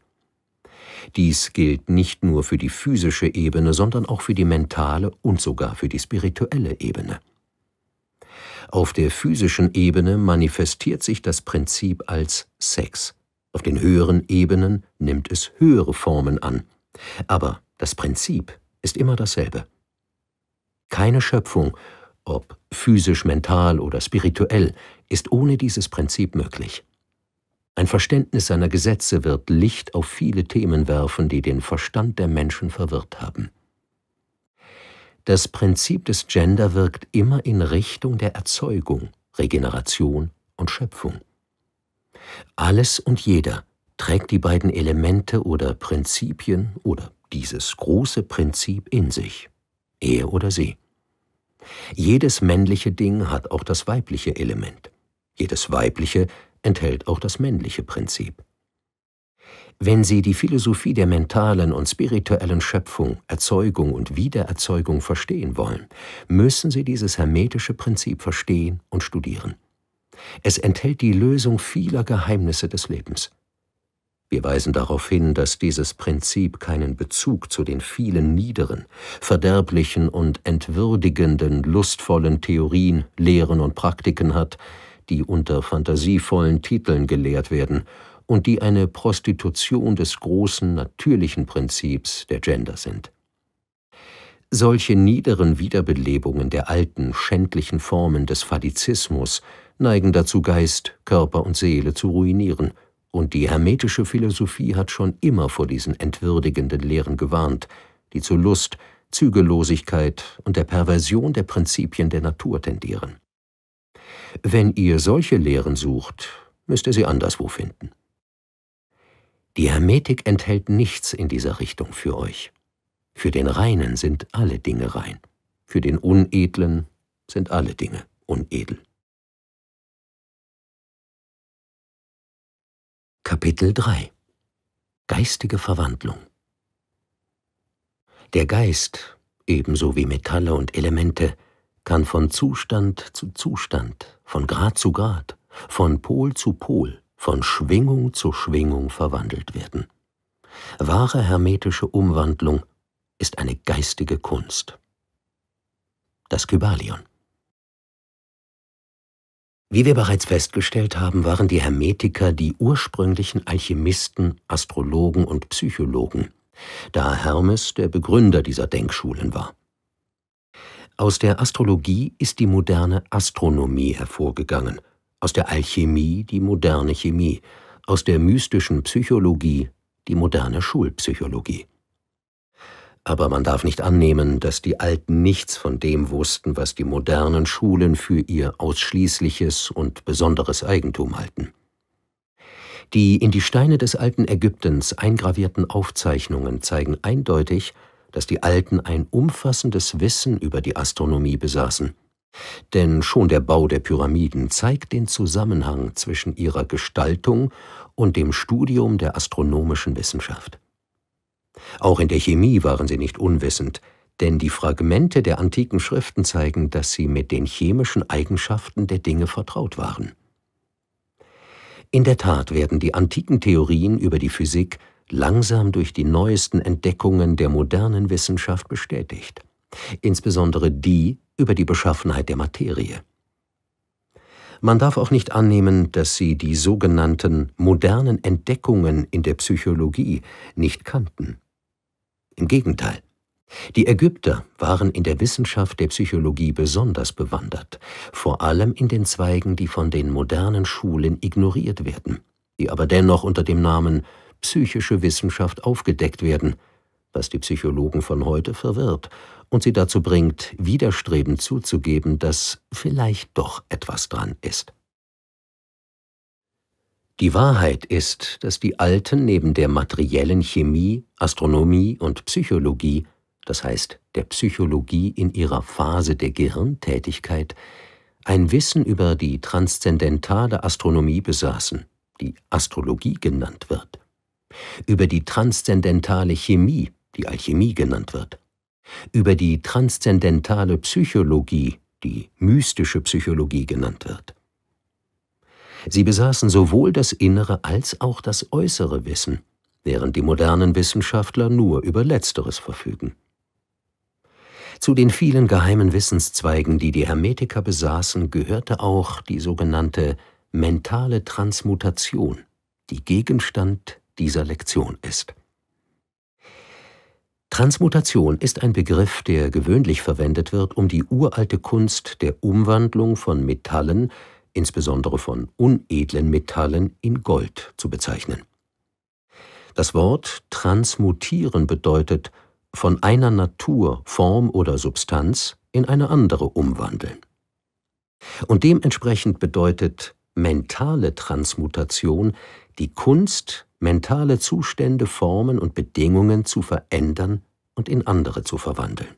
Dies gilt nicht nur für die physische Ebene, sondern auch für die mentale und sogar für die spirituelle Ebene. Auf der physischen Ebene manifestiert sich das Prinzip als Sex. Auf den höheren Ebenen nimmt es höhere Formen an. Aber das Prinzip ist immer dasselbe. Keine Schöpfung, ob physisch, mental oder spirituell, ist ohne dieses Prinzip möglich. Ein Verständnis seiner Gesetze wird Licht auf viele Themen werfen, die den Verstand der Menschen verwirrt haben. Das Prinzip des Gender wirkt immer in Richtung der Erzeugung, Regeneration und Schöpfung. Alles und jeder trägt die beiden Elemente oder Prinzipien oder dieses große Prinzip in sich, er oder sie. Jedes männliche Ding hat auch das weibliche Element. Jedes weibliche enthält auch das männliche Prinzip. Wenn Sie die Philosophie der mentalen und spirituellen Schöpfung, Erzeugung und Wiedererzeugung verstehen wollen, müssen Sie dieses hermetische Prinzip verstehen und studieren. Es enthält die Lösung vieler Geheimnisse des Lebens. Wir weisen darauf hin, dass dieses Prinzip keinen Bezug zu den vielen niederen, verderblichen und entwürdigenden, lustvollen Theorien, Lehren und Praktiken hat, die unter fantasievollen Titeln gelehrt werden und die eine Prostitution des großen natürlichen Prinzips der Gender sind. Solche niederen Wiederbelebungen der alten, schändlichen Formen des Fadizismus neigen dazu, Geist, Körper und Seele zu ruinieren, und die hermetische Philosophie hat schon immer vor diesen entwürdigenden Lehren gewarnt, die zu Lust, Zügellosigkeit und der Perversion der Prinzipien der Natur tendieren. Wenn ihr solche Lehren sucht, müsst ihr sie anderswo finden. Die Hermetik enthält nichts in dieser Richtung für euch. Für den Reinen sind alle Dinge rein, für den Unedlen sind alle Dinge unedel. Kapitel 3 Geistige Verwandlung Der Geist, ebenso wie Metalle und Elemente, kann von Zustand zu Zustand, von Grad zu Grad, von Pol zu Pol, von Schwingung zu Schwingung verwandelt werden. Wahre hermetische Umwandlung ist eine geistige Kunst. Das Kybalion. Wie wir bereits festgestellt haben, waren die Hermetiker die ursprünglichen Alchemisten, Astrologen und Psychologen, da Hermes der Begründer dieser Denkschulen war. Aus der Astrologie ist die moderne Astronomie hervorgegangen, aus der Alchemie die moderne Chemie, aus der mystischen Psychologie die moderne Schulpsychologie aber man darf nicht annehmen, dass die Alten nichts von dem wussten, was die modernen Schulen für ihr ausschließliches und besonderes Eigentum halten. Die in die Steine des alten Ägyptens eingravierten Aufzeichnungen zeigen eindeutig, dass die Alten ein umfassendes Wissen über die Astronomie besaßen. Denn schon der Bau der Pyramiden zeigt den Zusammenhang zwischen ihrer Gestaltung und dem Studium der astronomischen Wissenschaft. Auch in der Chemie waren sie nicht unwissend, denn die Fragmente der antiken Schriften zeigen, dass sie mit den chemischen Eigenschaften der Dinge vertraut waren. In der Tat werden die antiken Theorien über die Physik langsam durch die neuesten Entdeckungen der modernen Wissenschaft bestätigt, insbesondere die über die Beschaffenheit der Materie. Man darf auch nicht annehmen, dass sie die sogenannten modernen Entdeckungen in der Psychologie nicht kannten. Im Gegenteil. Die Ägypter waren in der Wissenschaft der Psychologie besonders bewandert, vor allem in den Zweigen, die von den modernen Schulen ignoriert werden, die aber dennoch unter dem Namen psychische Wissenschaft aufgedeckt werden, was die Psychologen von heute verwirrt und sie dazu bringt, widerstrebend zuzugeben, dass vielleicht doch etwas dran ist. Die Wahrheit ist, dass die Alten neben der materiellen Chemie, Astronomie und Psychologie, das heißt der Psychologie in ihrer Phase der Gehirntätigkeit, ein Wissen über die transzendentale Astronomie besaßen, die Astrologie genannt wird, über die transzendentale Chemie, die Alchemie genannt wird, über die transzendentale Psychologie, die mystische Psychologie genannt wird, Sie besaßen sowohl das innere als auch das äußere Wissen, während die modernen Wissenschaftler nur über letzteres verfügen. Zu den vielen geheimen Wissenszweigen, die die Hermetiker besaßen, gehörte auch die sogenannte mentale Transmutation, die Gegenstand dieser Lektion ist. Transmutation ist ein Begriff, der gewöhnlich verwendet wird, um die uralte Kunst der Umwandlung von Metallen insbesondere von unedlen Metallen, in Gold zu bezeichnen. Das Wort transmutieren bedeutet von einer Natur, Form oder Substanz in eine andere umwandeln. Und dementsprechend bedeutet mentale Transmutation die Kunst, mentale Zustände, Formen und Bedingungen zu verändern und in andere zu verwandeln.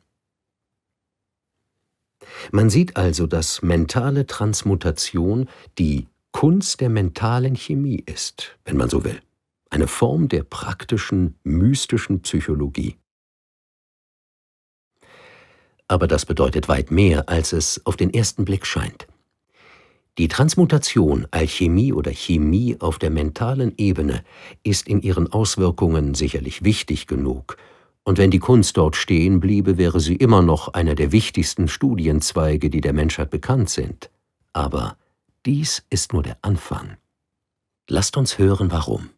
Man sieht also, dass mentale Transmutation die Kunst der mentalen Chemie ist, wenn man so will. Eine Form der praktischen, mystischen Psychologie. Aber das bedeutet weit mehr, als es auf den ersten Blick scheint. Die Transmutation, Alchemie oder Chemie auf der mentalen Ebene ist in ihren Auswirkungen sicherlich wichtig genug, und wenn die Kunst dort stehen bliebe, wäre sie immer noch einer der wichtigsten Studienzweige, die der Menschheit bekannt sind. Aber dies ist nur der Anfang. Lasst uns hören, warum.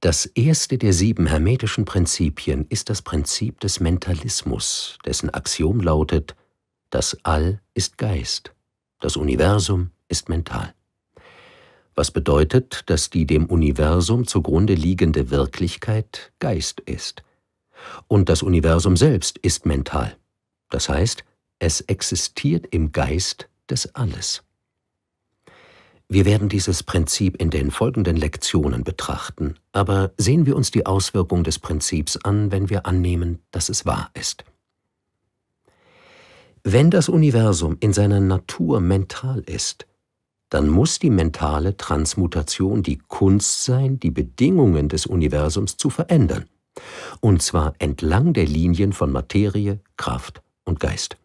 Das erste der sieben hermetischen Prinzipien ist das Prinzip des Mentalismus, dessen Axiom lautet, das All ist Geist, das Universum ist mental was bedeutet, dass die dem Universum zugrunde liegende Wirklichkeit Geist ist. Und das Universum selbst ist mental. Das heißt, es existiert im Geist des Alles. Wir werden dieses Prinzip in den folgenden Lektionen betrachten, aber sehen wir uns die Auswirkung des Prinzips an, wenn wir annehmen, dass es wahr ist. Wenn das Universum in seiner Natur mental ist, dann muss die mentale Transmutation die Kunst sein, die Bedingungen des Universums zu verändern. Und zwar entlang der Linien von Materie, Kraft und Geist.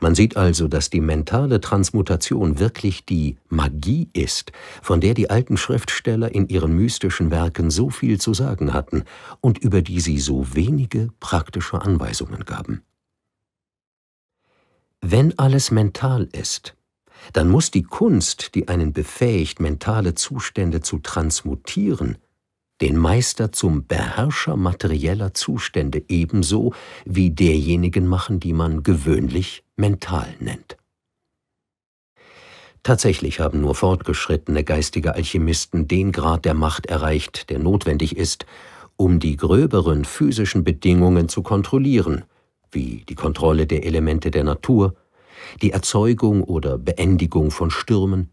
Man sieht also, dass die mentale Transmutation wirklich die Magie ist, von der die alten Schriftsteller in ihren mystischen Werken so viel zu sagen hatten und über die sie so wenige praktische Anweisungen gaben. Wenn alles mental ist, dann muss die Kunst, die einen befähigt, mentale Zustände zu transmutieren, den Meister zum Beherrscher materieller Zustände ebenso wie derjenigen machen, die man gewöhnlich mental nennt. Tatsächlich haben nur fortgeschrittene geistige Alchemisten den Grad der Macht erreicht, der notwendig ist, um die gröberen physischen Bedingungen zu kontrollieren, wie die Kontrolle der Elemente der Natur, die Erzeugung oder Beendigung von Stürmen,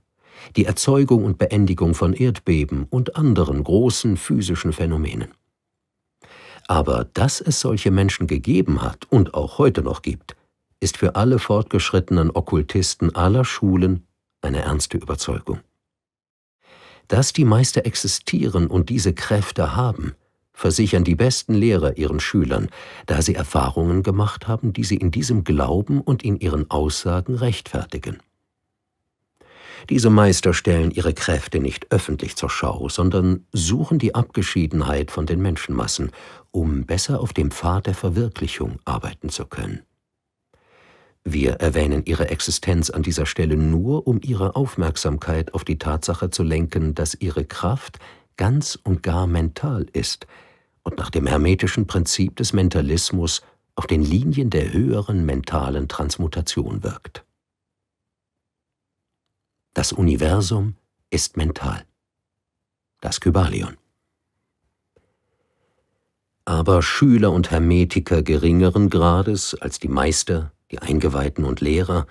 die Erzeugung und Beendigung von Erdbeben und anderen großen physischen Phänomenen. Aber dass es solche Menschen gegeben hat und auch heute noch gibt, ist für alle fortgeschrittenen Okkultisten aller Schulen eine ernste Überzeugung. Dass die Meister existieren und diese Kräfte haben, versichern die besten Lehrer ihren Schülern, da sie Erfahrungen gemacht haben, die sie in diesem Glauben und in ihren Aussagen rechtfertigen. Diese Meister stellen ihre Kräfte nicht öffentlich zur Schau, sondern suchen die Abgeschiedenheit von den Menschenmassen, um besser auf dem Pfad der Verwirklichung arbeiten zu können. Wir erwähnen ihre Existenz an dieser Stelle nur, um ihre Aufmerksamkeit auf die Tatsache zu lenken, dass ihre Kraft ganz und gar mental ist und nach dem hermetischen Prinzip des Mentalismus auf den Linien der höheren mentalen Transmutation wirkt. Das Universum ist mental. Das Kybalion. Aber Schüler und Hermetiker geringeren Grades als die Meister, die Eingeweihten und Lehrer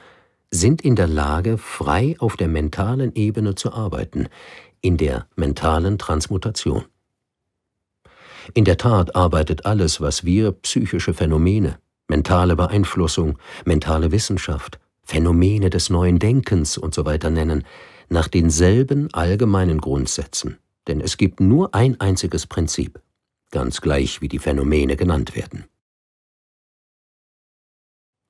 sind in der Lage, frei auf der mentalen Ebene zu arbeiten, in der mentalen Transmutation. In der Tat arbeitet alles, was wir psychische Phänomene, mentale Beeinflussung, mentale Wissenschaft, Phänomene des neuen Denkens usw. So nennen, nach denselben allgemeinen Grundsätzen. Denn es gibt nur ein einziges Prinzip, ganz gleich wie die Phänomene genannt werden.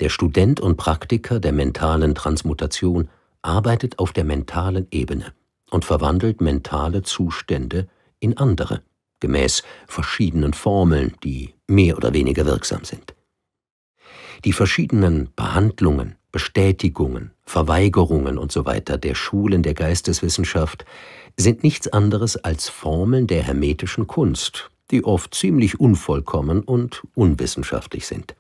Der Student und Praktiker der mentalen Transmutation arbeitet auf der mentalen Ebene und verwandelt mentale Zustände in andere gemäß verschiedenen Formeln, die mehr oder weniger wirksam sind. Die verschiedenen Behandlungen, Bestätigungen, Verweigerungen usw. So der Schulen der Geisteswissenschaft sind nichts anderes als Formeln der hermetischen Kunst, die oft ziemlich unvollkommen und unwissenschaftlich sind.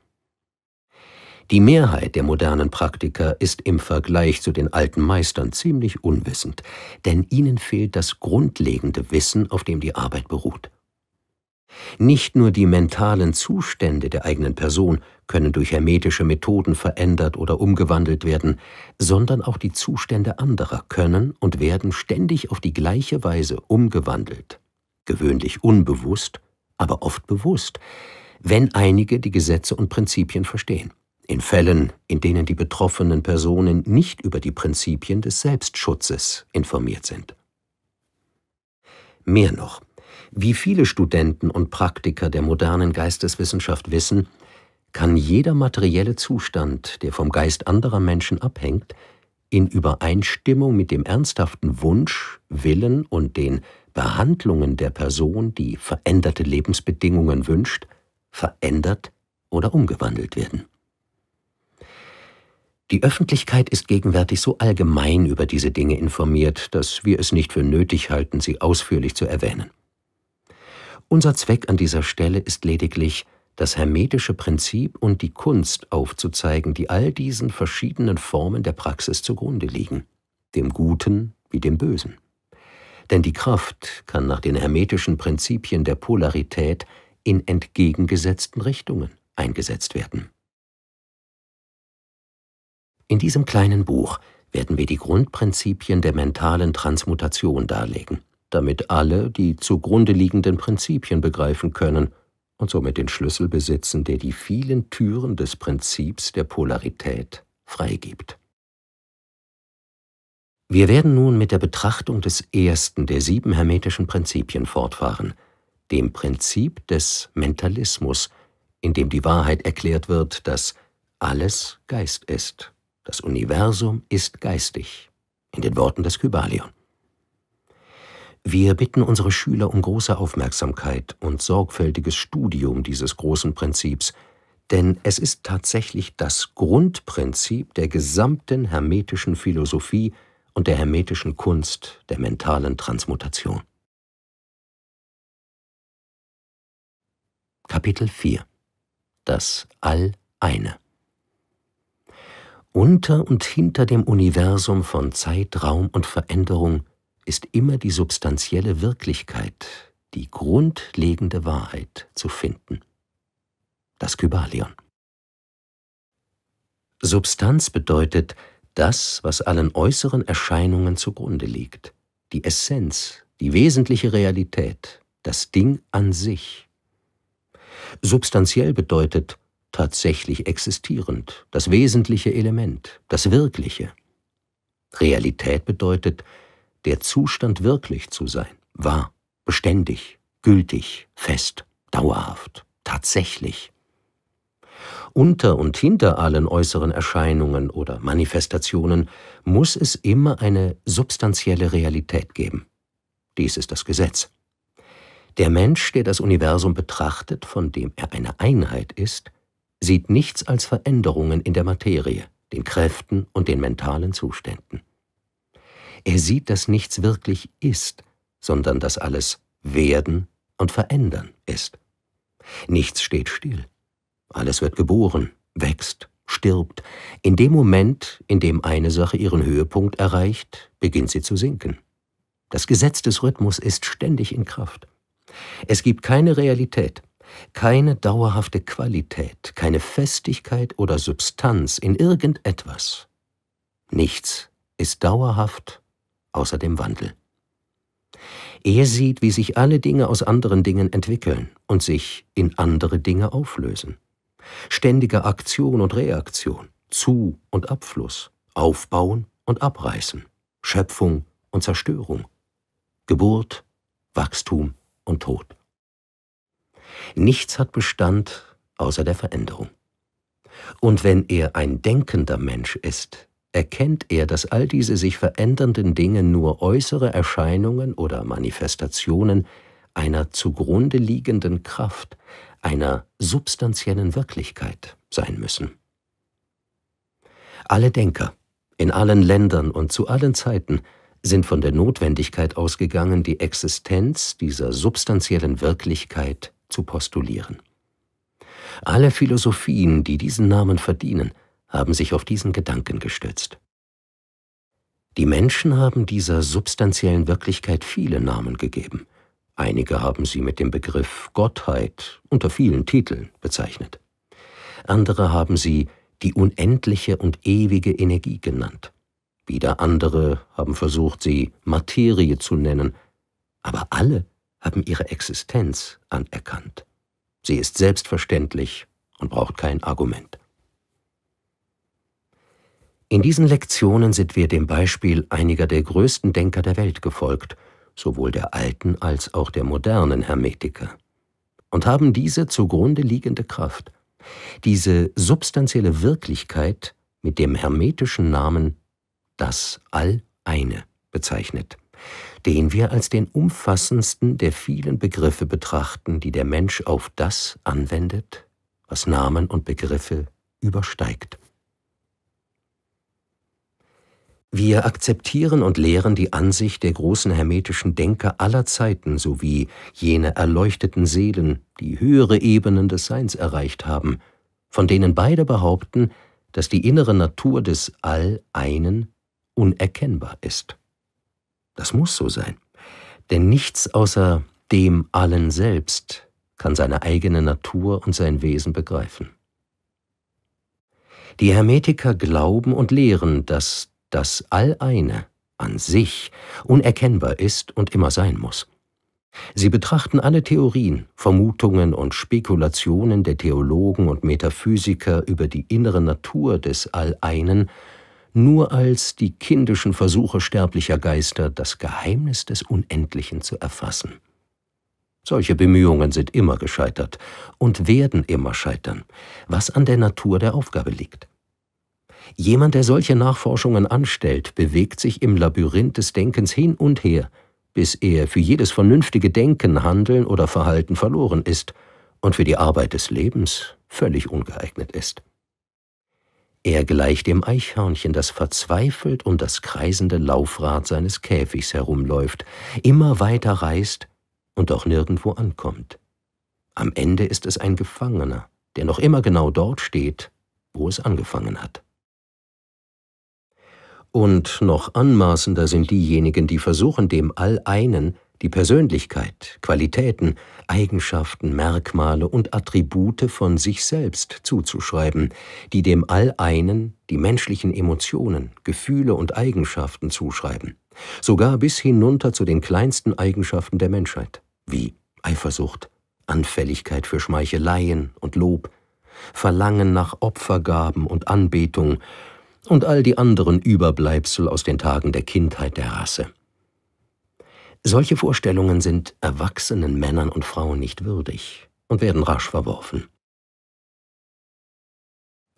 Die Mehrheit der modernen Praktiker ist im Vergleich zu den alten Meistern ziemlich unwissend, denn ihnen fehlt das grundlegende Wissen, auf dem die Arbeit beruht. Nicht nur die mentalen Zustände der eigenen Person können durch hermetische Methoden verändert oder umgewandelt werden, sondern auch die Zustände anderer können und werden ständig auf die gleiche Weise umgewandelt, gewöhnlich unbewusst, aber oft bewusst, wenn einige die Gesetze und Prinzipien verstehen in Fällen, in denen die betroffenen Personen nicht über die Prinzipien des Selbstschutzes informiert sind. Mehr noch, wie viele Studenten und Praktiker der modernen Geisteswissenschaft wissen, kann jeder materielle Zustand, der vom Geist anderer Menschen abhängt, in Übereinstimmung mit dem ernsthaften Wunsch, Willen und den Behandlungen der Person, die veränderte Lebensbedingungen wünscht, verändert oder umgewandelt werden. Die Öffentlichkeit ist gegenwärtig so allgemein über diese Dinge informiert, dass wir es nicht für nötig halten, sie ausführlich zu erwähnen. Unser Zweck an dieser Stelle ist lediglich, das hermetische Prinzip und die Kunst aufzuzeigen, die all diesen verschiedenen Formen der Praxis zugrunde liegen, dem Guten wie dem Bösen. Denn die Kraft kann nach den hermetischen Prinzipien der Polarität in entgegengesetzten Richtungen eingesetzt werden. In diesem kleinen Buch werden wir die Grundprinzipien der mentalen Transmutation darlegen, damit alle die zugrunde liegenden Prinzipien begreifen können und somit den Schlüssel besitzen, der die vielen Türen des Prinzips der Polarität freigibt. Wir werden nun mit der Betrachtung des ersten der sieben hermetischen Prinzipien fortfahren, dem Prinzip des Mentalismus, in dem die Wahrheit erklärt wird, dass alles Geist ist das Universum ist geistig, in den Worten des Kybalion. Wir bitten unsere Schüler um große Aufmerksamkeit und sorgfältiges Studium dieses großen Prinzips, denn es ist tatsächlich das Grundprinzip der gesamten hermetischen Philosophie und der hermetischen Kunst der mentalen Transmutation. Kapitel 4 Das All-Eine unter und hinter dem Universum von Zeit, Raum und Veränderung ist immer die substanzielle Wirklichkeit, die grundlegende Wahrheit zu finden. Das Kybalion. Substanz bedeutet das, was allen äußeren Erscheinungen zugrunde liegt, die Essenz, die wesentliche Realität, das Ding an sich. Substanziell bedeutet tatsächlich existierend, das wesentliche Element, das Wirkliche. Realität bedeutet, der Zustand wirklich zu sein, wahr, beständig, gültig, fest, dauerhaft, tatsächlich. Unter und hinter allen äußeren Erscheinungen oder Manifestationen muss es immer eine substanzielle Realität geben. Dies ist das Gesetz. Der Mensch, der das Universum betrachtet, von dem er eine Einheit ist, sieht nichts als Veränderungen in der Materie, den Kräften und den mentalen Zuständen. Er sieht, dass nichts wirklich ist, sondern dass alles werden und verändern ist. Nichts steht still. Alles wird geboren, wächst, stirbt. In dem Moment, in dem eine Sache ihren Höhepunkt erreicht, beginnt sie zu sinken. Das Gesetz des Rhythmus ist ständig in Kraft. Es gibt keine Realität, keine dauerhafte Qualität, keine Festigkeit oder Substanz in irgendetwas. Nichts ist dauerhaft außer dem Wandel. Er sieht, wie sich alle Dinge aus anderen Dingen entwickeln und sich in andere Dinge auflösen. Ständige Aktion und Reaktion, Zu- und Abfluss, Aufbauen und Abreißen, Schöpfung und Zerstörung, Geburt, Wachstum und Tod. Nichts hat Bestand außer der Veränderung. Und wenn er ein denkender Mensch ist, erkennt er, dass all diese sich verändernden Dinge nur äußere Erscheinungen oder Manifestationen einer zugrunde liegenden Kraft, einer substanziellen Wirklichkeit sein müssen. Alle Denker in allen Ländern und zu allen Zeiten sind von der Notwendigkeit ausgegangen, die Existenz dieser substanziellen Wirklichkeit zu postulieren. Alle Philosophien, die diesen Namen verdienen, haben sich auf diesen Gedanken gestützt. Die Menschen haben dieser substanziellen Wirklichkeit viele Namen gegeben. Einige haben sie mit dem Begriff Gottheit unter vielen Titeln bezeichnet. Andere haben sie die unendliche und ewige Energie genannt. Wieder andere haben versucht, sie Materie zu nennen. Aber alle haben ihre Existenz anerkannt. Sie ist selbstverständlich und braucht kein Argument. In diesen Lektionen sind wir dem Beispiel einiger der größten Denker der Welt gefolgt, sowohl der alten als auch der modernen Hermetiker, und haben diese zugrunde liegende Kraft, diese substanzielle Wirklichkeit mit dem hermetischen Namen das All-Eine bezeichnet den wir als den umfassendsten der vielen Begriffe betrachten, die der Mensch auf das anwendet, was Namen und Begriffe übersteigt. Wir akzeptieren und lehren die Ansicht der großen hermetischen Denker aller Zeiten sowie jene erleuchteten Seelen, die höhere Ebenen des Seins erreicht haben, von denen beide behaupten, dass die innere Natur des All einen unerkennbar ist. Das muss so sein. Denn nichts außer dem allen selbst kann seine eigene Natur und sein Wesen begreifen. Die Hermetiker glauben und lehren, dass das Alleine an sich unerkennbar ist und immer sein muss. Sie betrachten alle Theorien, Vermutungen und Spekulationen der Theologen und Metaphysiker über die innere Natur des Alleinen nur als die kindischen Versuche sterblicher Geister, das Geheimnis des Unendlichen zu erfassen. Solche Bemühungen sind immer gescheitert und werden immer scheitern, was an der Natur der Aufgabe liegt. Jemand, der solche Nachforschungen anstellt, bewegt sich im Labyrinth des Denkens hin und her, bis er für jedes vernünftige Denken, Handeln oder Verhalten verloren ist und für die Arbeit des Lebens völlig ungeeignet ist. Er gleicht dem Eichhörnchen, das verzweifelt um das kreisende Laufrad seines Käfigs herumläuft, immer weiter reist und doch nirgendwo ankommt. Am Ende ist es ein Gefangener, der noch immer genau dort steht, wo es angefangen hat. Und noch anmaßender sind diejenigen, die versuchen, dem All-Einen die Persönlichkeit, Qualitäten, Eigenschaften, Merkmale und Attribute von sich selbst zuzuschreiben, die dem All-Einen die menschlichen Emotionen, Gefühle und Eigenschaften zuschreiben, sogar bis hinunter zu den kleinsten Eigenschaften der Menschheit, wie Eifersucht, Anfälligkeit für Schmeicheleien und Lob, Verlangen nach Opfergaben und Anbetung und all die anderen Überbleibsel aus den Tagen der Kindheit der Rasse. Solche Vorstellungen sind erwachsenen Männern und Frauen nicht würdig und werden rasch verworfen.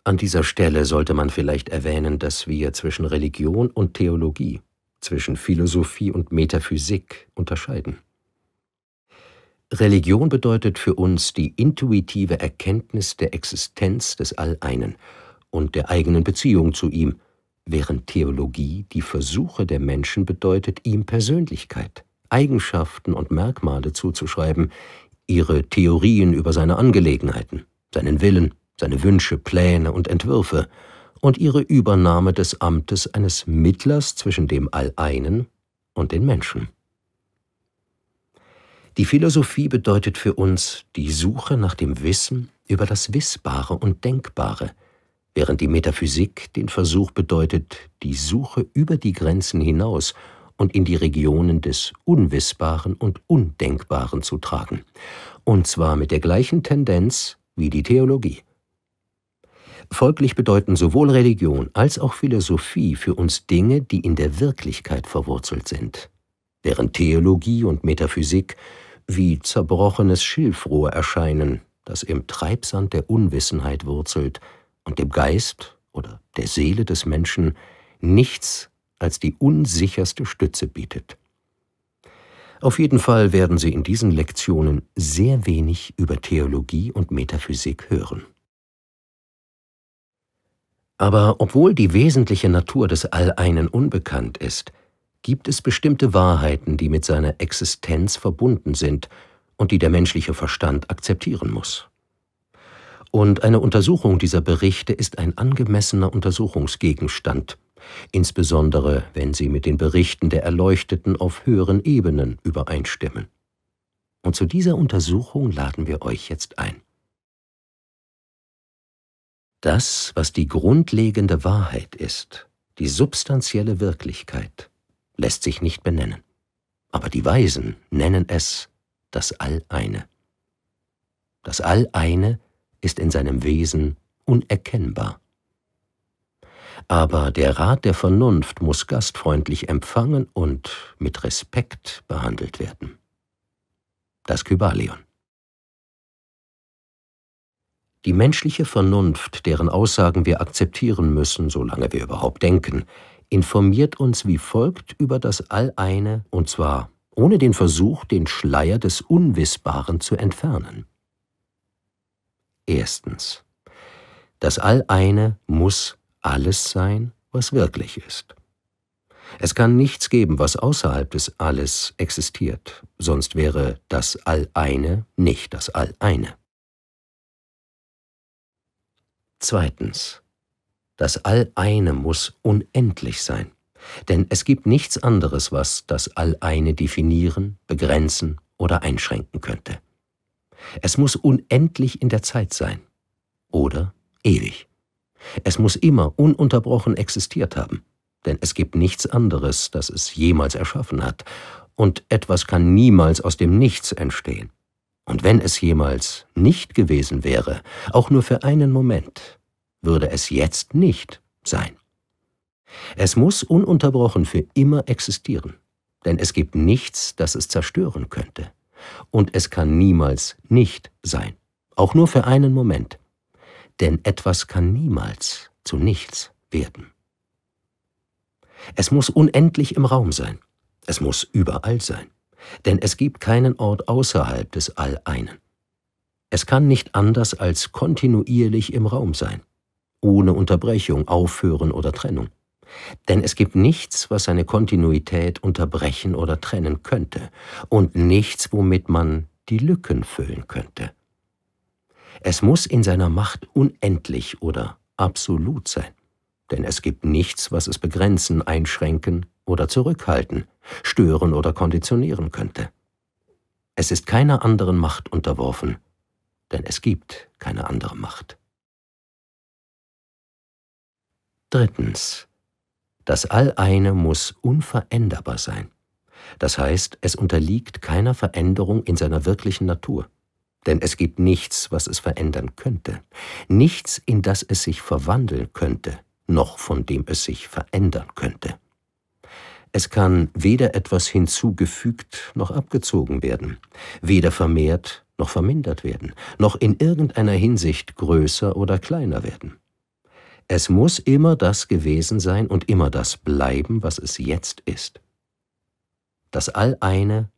An dieser Stelle sollte man vielleicht erwähnen, dass wir zwischen Religion und Theologie, zwischen Philosophie und Metaphysik unterscheiden. Religion bedeutet für uns die intuitive Erkenntnis der Existenz des Alleinen und der eigenen Beziehung zu ihm, während Theologie die Versuche der Menschen bedeutet, ihm Persönlichkeit, Eigenschaften und Merkmale zuzuschreiben, ihre Theorien über seine Angelegenheiten, seinen Willen, seine Wünsche, Pläne und Entwürfe und ihre Übernahme des Amtes eines Mittlers zwischen dem Alleinen und den Menschen. Die Philosophie bedeutet für uns die Suche nach dem Wissen über das Wissbare und Denkbare, während die Metaphysik den Versuch bedeutet, die Suche über die Grenzen hinaus und in die Regionen des Unwissbaren und Undenkbaren zu tragen, und zwar mit der gleichen Tendenz wie die Theologie. Folglich bedeuten sowohl Religion als auch Philosophie für uns Dinge, die in der Wirklichkeit verwurzelt sind, während Theologie und Metaphysik wie zerbrochenes Schilfrohr erscheinen, das im Treibsand der Unwissenheit wurzelt und dem Geist oder der Seele des Menschen nichts als die unsicherste Stütze bietet. Auf jeden Fall werden Sie in diesen Lektionen sehr wenig über Theologie und Metaphysik hören. Aber obwohl die wesentliche Natur des Alleinen unbekannt ist, gibt es bestimmte Wahrheiten, die mit seiner Existenz verbunden sind und die der menschliche Verstand akzeptieren muss. Und eine Untersuchung dieser Berichte ist ein angemessener Untersuchungsgegenstand, insbesondere wenn sie mit den Berichten der Erleuchteten auf höheren Ebenen übereinstimmen. Und zu dieser Untersuchung laden wir euch jetzt ein. Das, was die grundlegende Wahrheit ist, die substanzielle Wirklichkeit, lässt sich nicht benennen. Aber die Weisen nennen es das All-Eine. Das All-Eine ist in seinem Wesen unerkennbar aber der Rat der Vernunft muss gastfreundlich empfangen und mit Respekt behandelt werden. Das Kybalion. Die menschliche Vernunft, deren Aussagen wir akzeptieren müssen, solange wir überhaupt denken, informiert uns wie folgt über das Alleine, und zwar ohne den Versuch, den Schleier des Unwissbaren zu entfernen. Erstens. Das Alleine muss alles sein, was wirklich ist. Es kann nichts geben, was außerhalb des Alles existiert, sonst wäre das Alleine nicht das Alleine. Zweitens. Das Alleine muss unendlich sein, denn es gibt nichts anderes, was das Alleine definieren, begrenzen oder einschränken könnte. Es muss unendlich in der Zeit sein oder ewig. Es muss immer ununterbrochen existiert haben, denn es gibt nichts anderes, das es jemals erschaffen hat, und etwas kann niemals aus dem Nichts entstehen. Und wenn es jemals nicht gewesen wäre, auch nur für einen Moment, würde es jetzt nicht sein. Es muss ununterbrochen für immer existieren, denn es gibt nichts, das es zerstören könnte. Und es kann niemals nicht sein, auch nur für einen Moment denn etwas kann niemals zu nichts werden. Es muss unendlich im Raum sein, es muss überall sein, denn es gibt keinen Ort außerhalb des All-Einen. Es kann nicht anders als kontinuierlich im Raum sein, ohne Unterbrechung, Aufhören oder Trennung. Denn es gibt nichts, was seine Kontinuität unterbrechen oder trennen könnte, und nichts, womit man die Lücken füllen könnte. Es muss in seiner Macht unendlich oder absolut sein. Denn es gibt nichts, was es begrenzen, einschränken oder zurückhalten, stören oder konditionieren könnte. Es ist keiner anderen Macht unterworfen, denn es gibt keine andere Macht. Drittens. Das Alleine muss unveränderbar sein. Das heißt, es unterliegt keiner Veränderung in seiner wirklichen Natur denn es gibt nichts, was es verändern könnte, nichts, in das es sich verwandeln könnte, noch von dem es sich verändern könnte. Es kann weder etwas hinzugefügt noch abgezogen werden, weder vermehrt noch vermindert werden, noch in irgendeiner Hinsicht größer oder kleiner werden. Es muss immer das gewesen sein und immer das bleiben, was es jetzt ist. Das All-Eine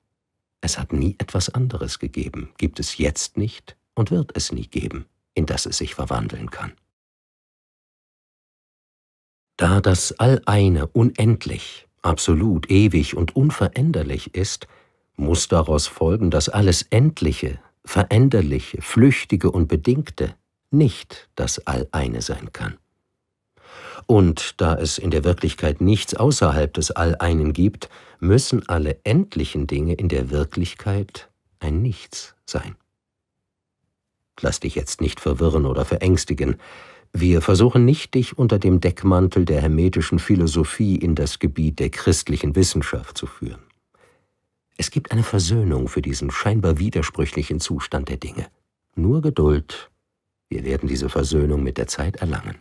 es hat nie etwas anderes gegeben, gibt es jetzt nicht und wird es nie geben, in das es sich verwandeln kann. Da das All-Eine unendlich, absolut, ewig und unveränderlich ist, muss daraus folgen, dass alles Endliche, Veränderliche, Flüchtige und Bedingte nicht das All-Eine sein kann. Und da es in der Wirklichkeit nichts außerhalb des All-Einen gibt, müssen alle endlichen Dinge in der Wirklichkeit ein Nichts sein. Lass dich jetzt nicht verwirren oder verängstigen. Wir versuchen nicht, dich unter dem Deckmantel der hermetischen Philosophie in das Gebiet der christlichen Wissenschaft zu führen. Es gibt eine Versöhnung für diesen scheinbar widersprüchlichen Zustand der Dinge. Nur Geduld. Wir werden diese Versöhnung mit der Zeit erlangen.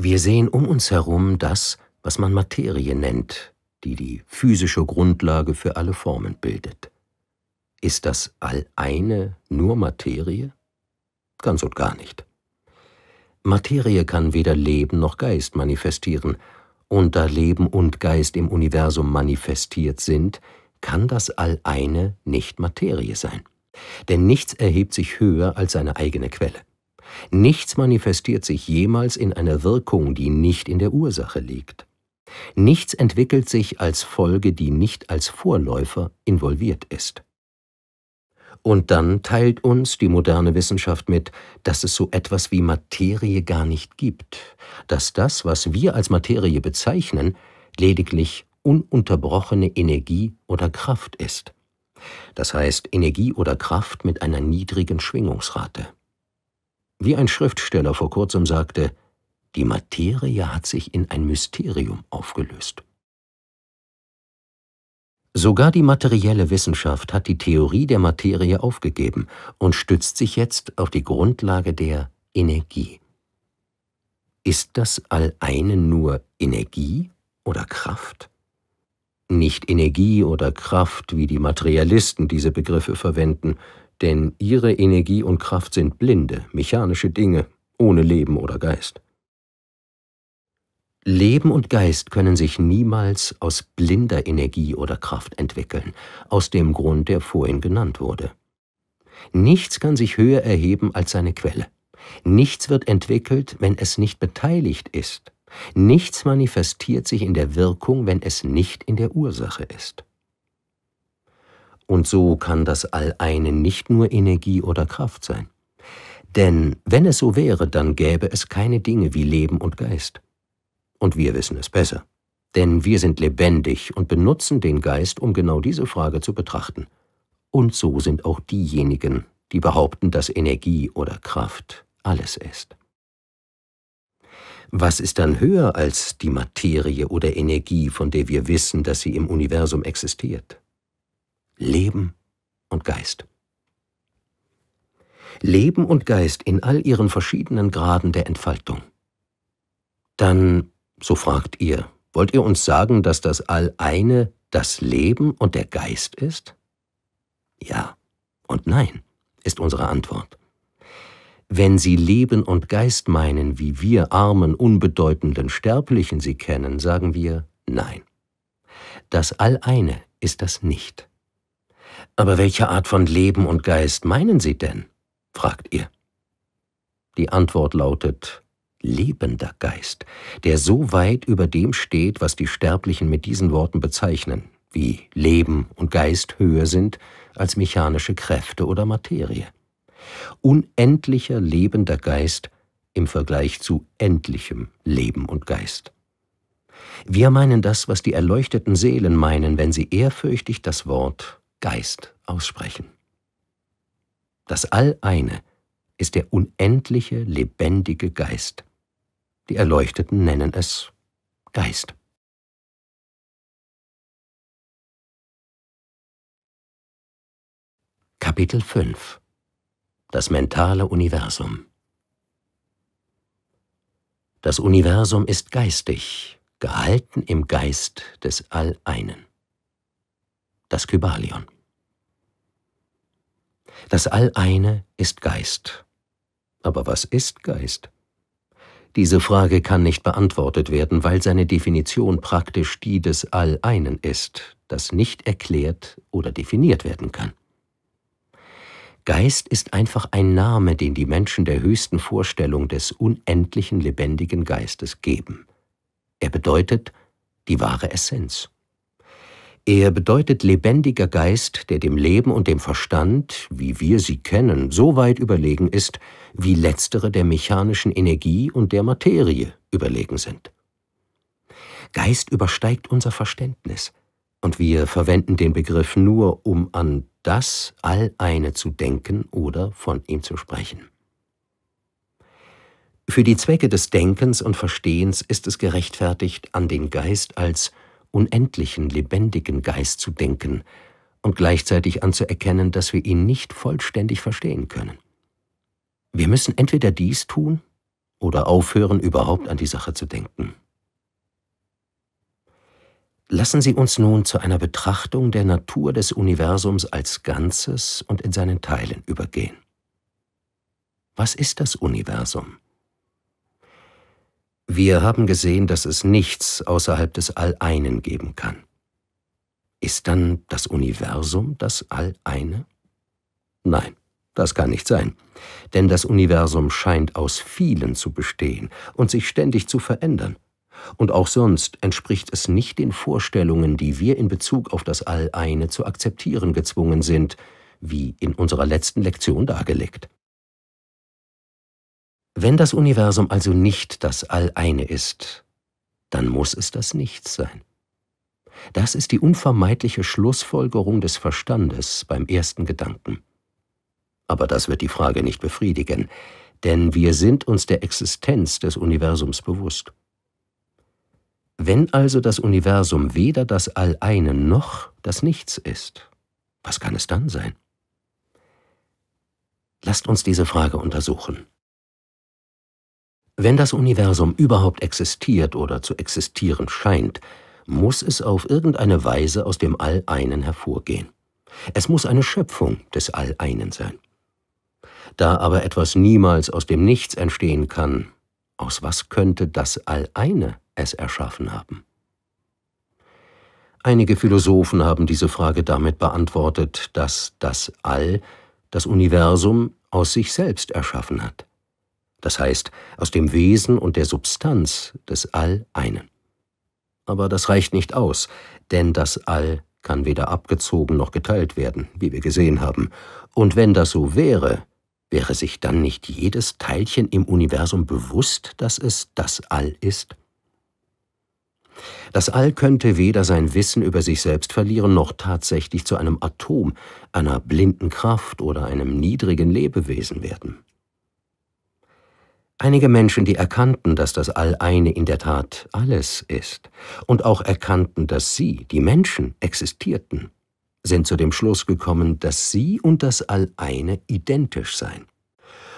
Wir sehen um uns herum das, was man Materie nennt, die die physische Grundlage für alle Formen bildet. Ist das All-Eine nur Materie? Ganz und gar nicht. Materie kann weder Leben noch Geist manifestieren, und da Leben und Geist im Universum manifestiert sind, kann das All-Eine nicht Materie sein. Denn nichts erhebt sich höher als seine eigene Quelle. Nichts manifestiert sich jemals in einer Wirkung, die nicht in der Ursache liegt. Nichts entwickelt sich als Folge, die nicht als Vorläufer involviert ist. Und dann teilt uns die moderne Wissenschaft mit, dass es so etwas wie Materie gar nicht gibt, dass das, was wir als Materie bezeichnen, lediglich ununterbrochene Energie oder Kraft ist. Das heißt Energie oder Kraft mit einer niedrigen Schwingungsrate. Wie ein Schriftsteller vor kurzem sagte, die Materie hat sich in ein Mysterium aufgelöst. Sogar die materielle Wissenschaft hat die Theorie der Materie aufgegeben und stützt sich jetzt auf die Grundlage der Energie. Ist das All-Eine nur Energie oder Kraft? Nicht Energie oder Kraft, wie die Materialisten diese Begriffe verwenden, denn ihre Energie und Kraft sind blinde, mechanische Dinge, ohne Leben oder Geist. Leben und Geist können sich niemals aus blinder Energie oder Kraft entwickeln, aus dem Grund, der vorhin genannt wurde. Nichts kann sich höher erheben als seine Quelle. Nichts wird entwickelt, wenn es nicht beteiligt ist. Nichts manifestiert sich in der Wirkung, wenn es nicht in der Ursache ist. Und so kann das Alleine nicht nur Energie oder Kraft sein. Denn wenn es so wäre, dann gäbe es keine Dinge wie Leben und Geist. Und wir wissen es besser. Denn wir sind lebendig und benutzen den Geist, um genau diese Frage zu betrachten. Und so sind auch diejenigen, die behaupten, dass Energie oder Kraft alles ist. Was ist dann höher als die Materie oder Energie, von der wir wissen, dass sie im Universum existiert? Leben und Geist. Leben und Geist in all ihren verschiedenen Graden der Entfaltung. Dann, so fragt ihr, wollt ihr uns sagen, dass das All-Eine das Leben und der Geist ist? Ja und nein, ist unsere Antwort. Wenn Sie Leben und Geist meinen, wie wir armen, unbedeutenden Sterblichen sie kennen, sagen wir Nein. Das All-Eine ist das nicht. Aber welche Art von Leben und Geist meinen Sie denn? fragt ihr. Die Antwort lautet lebender Geist, der so weit über dem steht, was die Sterblichen mit diesen Worten bezeichnen, wie Leben und Geist höher sind als mechanische Kräfte oder Materie. Unendlicher lebender Geist im Vergleich zu endlichem Leben und Geist. Wir meinen das, was die erleuchteten Seelen meinen, wenn sie ehrfürchtig das Wort Geist aussprechen. Das All-Eine ist der unendliche, lebendige Geist. Die Erleuchteten nennen es Geist. Kapitel 5 Das mentale Universum Das Universum ist geistig, gehalten im Geist des All-Einen das Kybalion. Das Alleine ist Geist. Aber was ist Geist? Diese Frage kann nicht beantwortet werden, weil seine Definition praktisch die des Alleinen ist, das nicht erklärt oder definiert werden kann. Geist ist einfach ein Name, den die Menschen der höchsten Vorstellung des unendlichen lebendigen Geistes geben. Er bedeutet die wahre Essenz. Er bedeutet lebendiger Geist, der dem Leben und dem Verstand, wie wir sie kennen, so weit überlegen ist, wie letztere der mechanischen Energie und der Materie überlegen sind. Geist übersteigt unser Verständnis, und wir verwenden den Begriff nur, um an das Alleine zu denken oder von ihm zu sprechen. Für die Zwecke des Denkens und Verstehens ist es gerechtfertigt, an den Geist als unendlichen, lebendigen Geist zu denken und gleichzeitig anzuerkennen, dass wir ihn nicht vollständig verstehen können. Wir müssen entweder dies tun oder aufhören, überhaupt an die Sache zu denken. Lassen Sie uns nun zu einer Betrachtung der Natur des Universums als Ganzes und in seinen Teilen übergehen. Was ist das Universum? Wir haben gesehen, dass es nichts außerhalb des All-Einen geben kann. Ist dann das Universum das All-Eine? Nein, das kann nicht sein. Denn das Universum scheint aus vielen zu bestehen und sich ständig zu verändern. Und auch sonst entspricht es nicht den Vorstellungen, die wir in Bezug auf das All-Eine zu akzeptieren gezwungen sind, wie in unserer letzten Lektion dargelegt. Wenn das Universum also nicht das Alleine ist, dann muss es das Nichts sein. Das ist die unvermeidliche Schlussfolgerung des Verstandes beim ersten Gedanken. Aber das wird die Frage nicht befriedigen, denn wir sind uns der Existenz des Universums bewusst. Wenn also das Universum weder das Alleine noch das Nichts ist, was kann es dann sein? Lasst uns diese Frage untersuchen. Wenn das Universum überhaupt existiert oder zu existieren scheint, muss es auf irgendeine Weise aus dem All-Einen hervorgehen. Es muss eine Schöpfung des All-Einen sein. Da aber etwas niemals aus dem Nichts entstehen kann, aus was könnte das All-Eine es erschaffen haben? Einige Philosophen haben diese Frage damit beantwortet, dass das All, das Universum, aus sich selbst erschaffen hat das heißt aus dem Wesen und der Substanz des All-Einen. Aber das reicht nicht aus, denn das All kann weder abgezogen noch geteilt werden, wie wir gesehen haben, und wenn das so wäre, wäre sich dann nicht jedes Teilchen im Universum bewusst, dass es das All ist? Das All könnte weder sein Wissen über sich selbst verlieren, noch tatsächlich zu einem Atom, einer blinden Kraft oder einem niedrigen Lebewesen werden. Einige Menschen, die erkannten, dass das Alleine in der Tat alles ist und auch erkannten, dass sie, die Menschen, existierten, sind zu dem Schluss gekommen, dass sie und das Alleine identisch seien.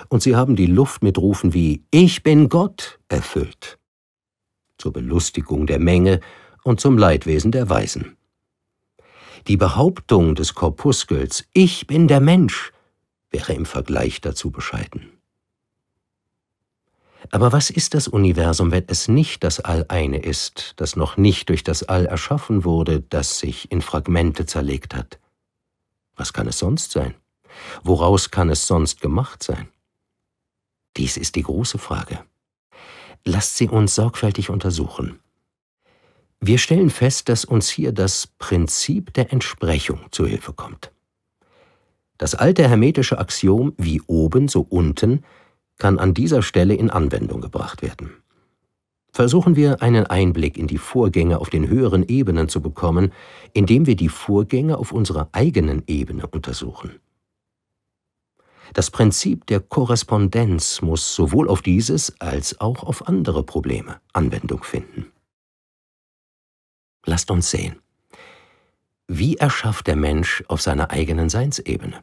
Und sie haben die Luft mit Rufen wie Ich bin Gott erfüllt. Zur Belustigung der Menge und zum Leidwesen der Weisen. Die Behauptung des Korpuskels Ich bin der Mensch wäre im Vergleich dazu bescheiden. Aber was ist das Universum, wenn es nicht das All-Eine ist, das noch nicht durch das All erschaffen wurde, das sich in Fragmente zerlegt hat? Was kann es sonst sein? Woraus kann es sonst gemacht sein? Dies ist die große Frage. Lasst sie uns sorgfältig untersuchen. Wir stellen fest, dass uns hier das Prinzip der Entsprechung zu Hilfe kommt. Das alte hermetische Axiom wie oben so unten kann an dieser Stelle in Anwendung gebracht werden. Versuchen wir einen Einblick in die Vorgänge auf den höheren Ebenen zu bekommen, indem wir die Vorgänge auf unserer eigenen Ebene untersuchen. Das Prinzip der Korrespondenz muss sowohl auf dieses als auch auf andere Probleme Anwendung finden. Lasst uns sehen. Wie erschafft der Mensch auf seiner eigenen Seinsebene?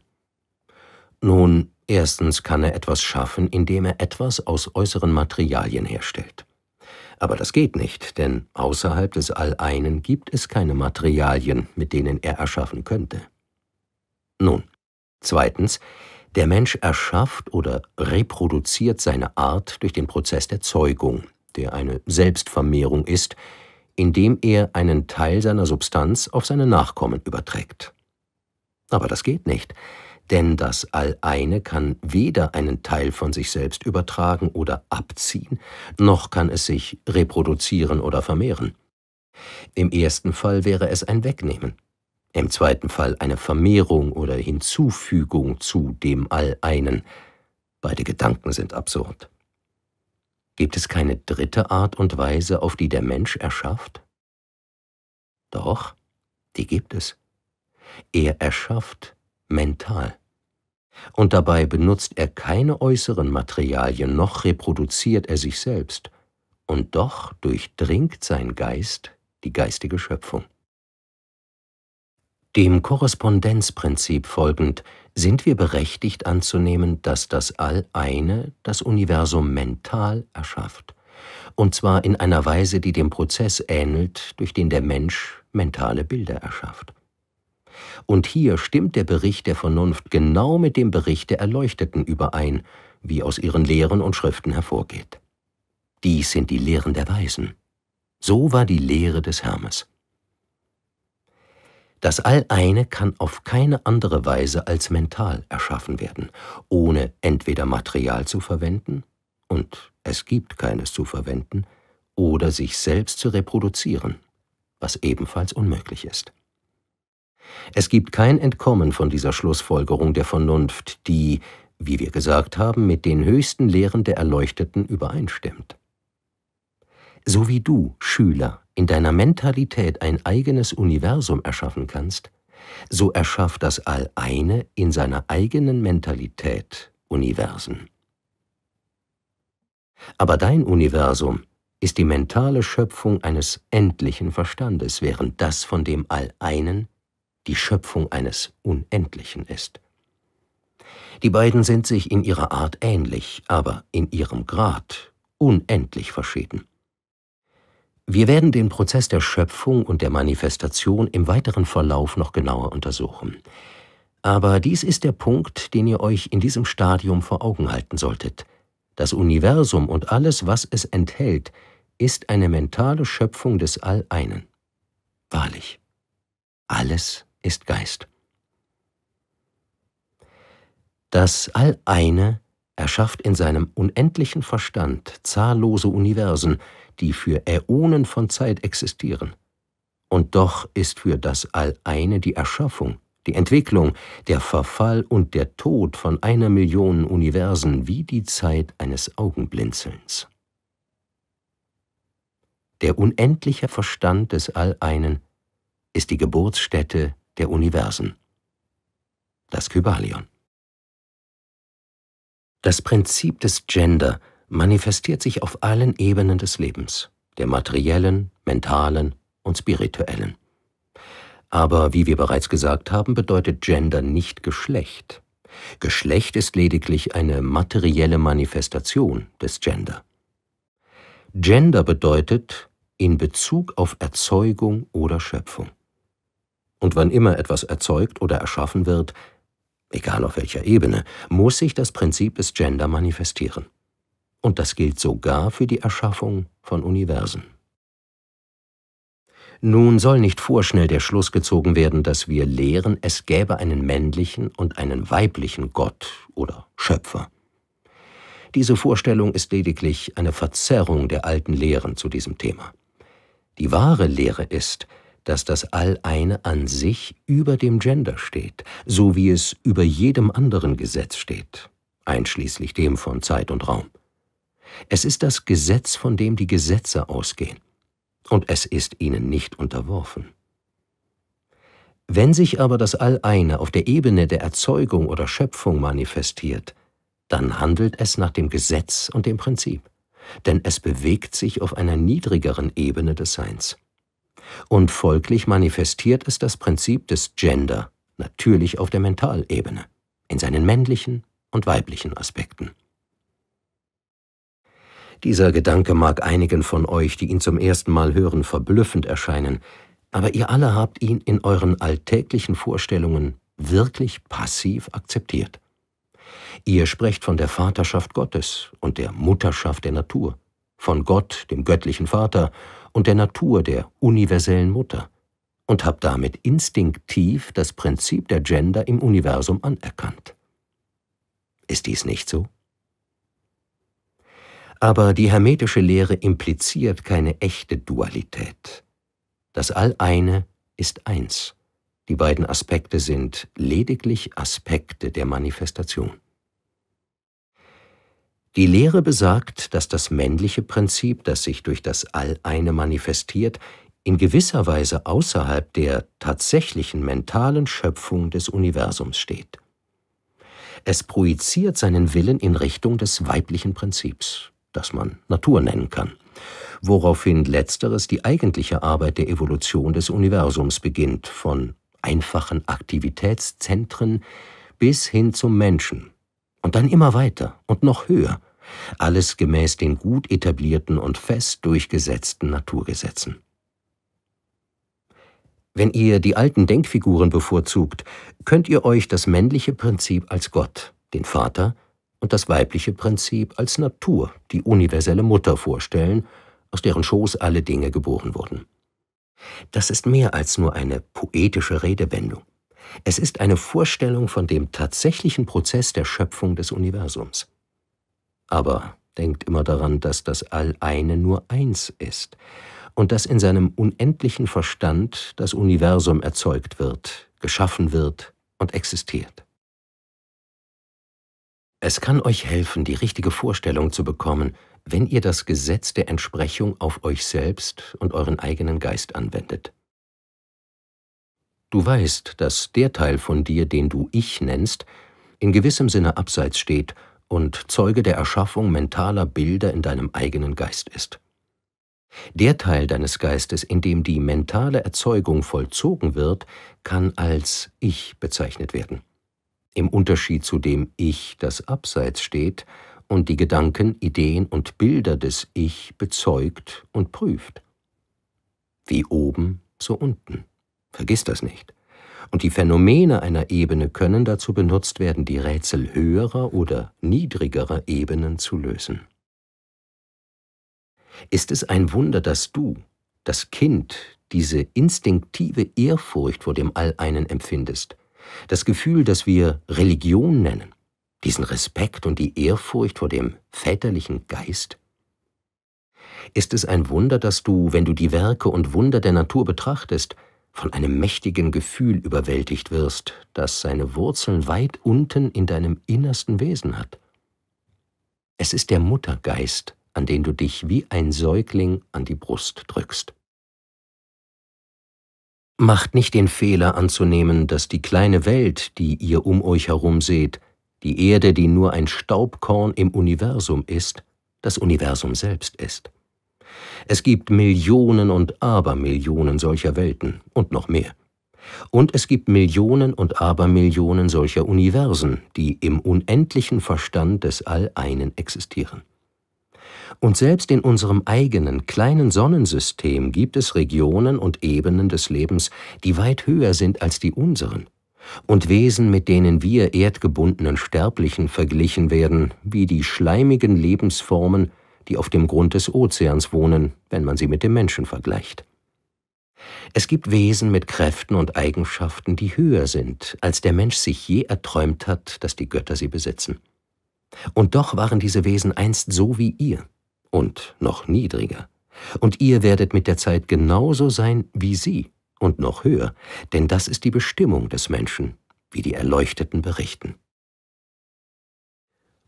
Nun, erstens kann er etwas schaffen, indem er etwas aus äußeren Materialien herstellt. Aber das geht nicht, denn außerhalb des Alleinen gibt es keine Materialien, mit denen er erschaffen könnte. Nun, zweitens, der Mensch erschafft oder reproduziert seine Art durch den Prozess der Zeugung, der eine Selbstvermehrung ist, indem er einen Teil seiner Substanz auf seine Nachkommen überträgt. Aber das geht nicht, denn das Alleine kann weder einen Teil von sich selbst übertragen oder abziehen, noch kann es sich reproduzieren oder vermehren. Im ersten Fall wäre es ein Wegnehmen, im zweiten Fall eine Vermehrung oder Hinzufügung zu dem Alleinen. Beide Gedanken sind absurd. Gibt es keine dritte Art und Weise, auf die der Mensch erschafft? Doch, die gibt es. Er erschafft mental. Und dabei benutzt er keine äußeren Materialien, noch reproduziert er sich selbst, und doch durchdringt sein Geist die geistige Schöpfung. Dem Korrespondenzprinzip folgend sind wir berechtigt anzunehmen, dass das All-Eine das Universum mental erschafft, und zwar in einer Weise, die dem Prozess ähnelt, durch den der Mensch mentale Bilder erschafft. Und hier stimmt der Bericht der Vernunft genau mit dem Bericht der Erleuchteten überein, wie aus ihren Lehren und Schriften hervorgeht. Dies sind die Lehren der Weisen. So war die Lehre des Hermes. Das All-Eine kann auf keine andere Weise als mental erschaffen werden, ohne entweder Material zu verwenden, und es gibt keines zu verwenden, oder sich selbst zu reproduzieren, was ebenfalls unmöglich ist. Es gibt kein Entkommen von dieser Schlussfolgerung der Vernunft, die, wie wir gesagt haben, mit den höchsten Lehren der Erleuchteten übereinstimmt. So wie du, Schüler, in deiner Mentalität ein eigenes Universum erschaffen kannst, so erschafft das All-Eine in seiner eigenen Mentalität Universen. Aber dein Universum ist die mentale Schöpfung eines endlichen Verstandes, während das von dem All-Einen die Schöpfung eines Unendlichen ist. Die beiden sind sich in ihrer Art ähnlich, aber in ihrem Grad unendlich verschieden. Wir werden den Prozess der Schöpfung und der Manifestation im weiteren Verlauf noch genauer untersuchen. Aber dies ist der Punkt, den ihr euch in diesem Stadium vor Augen halten solltet. Das Universum und alles, was es enthält, ist eine mentale Schöpfung des All-Einen. Wahrlich, alles ist Geist. Das All-Eine erschafft in seinem unendlichen Verstand zahllose Universen, die für Äonen von Zeit existieren. Und doch ist für das All-Eine die Erschaffung, die Entwicklung, der Verfall und der Tod von einer Million Universen wie die Zeit eines Augenblinzelns. Der unendliche Verstand des All-Einen ist die Geburtsstätte der Universen. Das Kybalion. Das Prinzip des Gender manifestiert sich auf allen Ebenen des Lebens, der materiellen, mentalen und spirituellen. Aber wie wir bereits gesagt haben, bedeutet Gender nicht Geschlecht. Geschlecht ist lediglich eine materielle Manifestation des Gender. Gender bedeutet in Bezug auf Erzeugung oder Schöpfung. Und wann immer etwas erzeugt oder erschaffen wird, egal auf welcher Ebene, muss sich das Prinzip des Gender manifestieren. Und das gilt sogar für die Erschaffung von Universen. Nun soll nicht vorschnell der Schluss gezogen werden, dass wir lehren, es gäbe einen männlichen und einen weiblichen Gott oder Schöpfer. Diese Vorstellung ist lediglich eine Verzerrung der alten Lehren zu diesem Thema. Die wahre Lehre ist, dass das All-Eine an sich über dem Gender steht, so wie es über jedem anderen Gesetz steht, einschließlich dem von Zeit und Raum. Es ist das Gesetz, von dem die Gesetze ausgehen, und es ist ihnen nicht unterworfen. Wenn sich aber das All-Eine auf der Ebene der Erzeugung oder Schöpfung manifestiert, dann handelt es nach dem Gesetz und dem Prinzip, denn es bewegt sich auf einer niedrigeren Ebene des Seins. Und folglich manifestiert es das Prinzip des Gender, natürlich auf der Mentalebene, in seinen männlichen und weiblichen Aspekten. Dieser Gedanke mag einigen von euch, die ihn zum ersten Mal hören, verblüffend erscheinen, aber ihr alle habt ihn in euren alltäglichen Vorstellungen wirklich passiv akzeptiert. Ihr sprecht von der Vaterschaft Gottes und der Mutterschaft der Natur, von Gott, dem göttlichen Vater, und der Natur der universellen Mutter und habe damit instinktiv das Prinzip der Gender im Universum anerkannt. Ist dies nicht so? Aber die hermetische Lehre impliziert keine echte Dualität. Das All-Eine ist eins. Die beiden Aspekte sind lediglich Aspekte der Manifestation. Die Lehre besagt, dass das männliche Prinzip, das sich durch das All-Eine manifestiert, in gewisser Weise außerhalb der tatsächlichen mentalen Schöpfung des Universums steht. Es projiziert seinen Willen in Richtung des weiblichen Prinzips, das man Natur nennen kann, woraufhin letzteres die eigentliche Arbeit der Evolution des Universums beginnt, von einfachen Aktivitätszentren bis hin zum Menschen, und dann immer weiter und noch höher, alles gemäß den gut etablierten und fest durchgesetzten Naturgesetzen. Wenn ihr die alten Denkfiguren bevorzugt, könnt ihr euch das männliche Prinzip als Gott, den Vater, und das weibliche Prinzip als Natur, die universelle Mutter vorstellen, aus deren Schoß alle Dinge geboren wurden. Das ist mehr als nur eine poetische Redewendung. Es ist eine Vorstellung von dem tatsächlichen Prozess der Schöpfung des Universums. Aber denkt immer daran, dass das All-Eine nur eins ist und dass in seinem unendlichen Verstand das Universum erzeugt wird, geschaffen wird und existiert. Es kann euch helfen, die richtige Vorstellung zu bekommen, wenn ihr das Gesetz der Entsprechung auf euch selbst und euren eigenen Geist anwendet. Du weißt, dass der Teil von dir, den du Ich nennst, in gewissem Sinne abseits steht und Zeuge der Erschaffung mentaler Bilder in deinem eigenen Geist ist. Der Teil deines Geistes, in dem die mentale Erzeugung vollzogen wird, kann als Ich bezeichnet werden. Im Unterschied zu dem Ich, das abseits steht und die Gedanken, Ideen und Bilder des Ich bezeugt und prüft. Wie oben, so unten. Vergiss das nicht und die Phänomene einer Ebene können dazu benutzt werden, die Rätsel höherer oder niedrigerer Ebenen zu lösen. Ist es ein Wunder, dass du, das Kind, diese instinktive Ehrfurcht vor dem Alleinen empfindest, das Gefühl, das wir Religion nennen, diesen Respekt und die Ehrfurcht vor dem väterlichen Geist? Ist es ein Wunder, dass du, wenn du die Werke und Wunder der Natur betrachtest, von einem mächtigen Gefühl überwältigt wirst, das seine Wurzeln weit unten in deinem innersten Wesen hat. Es ist der Muttergeist, an den du dich wie ein Säugling an die Brust drückst. Macht nicht den Fehler anzunehmen, dass die kleine Welt, die ihr um euch herum seht, die Erde, die nur ein Staubkorn im Universum ist, das Universum selbst ist. Es gibt Millionen und Abermillionen solcher Welten und noch mehr. Und es gibt Millionen und Abermillionen solcher Universen, die im unendlichen Verstand des All-Einen existieren. Und selbst in unserem eigenen kleinen Sonnensystem gibt es Regionen und Ebenen des Lebens, die weit höher sind als die unseren. Und Wesen, mit denen wir erdgebundenen Sterblichen verglichen werden, wie die schleimigen Lebensformen, die auf dem Grund des Ozeans wohnen, wenn man sie mit dem Menschen vergleicht. Es gibt Wesen mit Kräften und Eigenschaften, die höher sind, als der Mensch sich je erträumt hat, dass die Götter sie besitzen. Und doch waren diese Wesen einst so wie ihr und noch niedriger. Und ihr werdet mit der Zeit genauso sein wie sie und noch höher, denn das ist die Bestimmung des Menschen, wie die Erleuchteten berichten.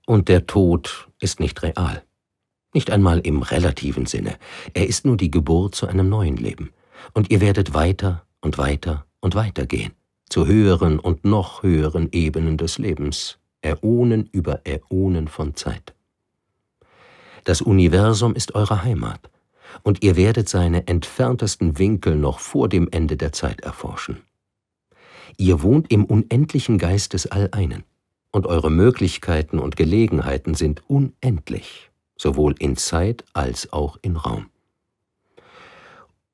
Und der Tod ist nicht real. Nicht einmal im relativen Sinne. Er ist nur die Geburt zu einem neuen Leben. Und ihr werdet weiter und weiter und weiter gehen. Zu höheren und noch höheren Ebenen des Lebens. Äonen über Äonen von Zeit. Das Universum ist eure Heimat. Und ihr werdet seine entferntesten Winkel noch vor dem Ende der Zeit erforschen. Ihr wohnt im unendlichen Geist des Alleinen. Und eure Möglichkeiten und Gelegenheiten sind unendlich sowohl in Zeit als auch in Raum.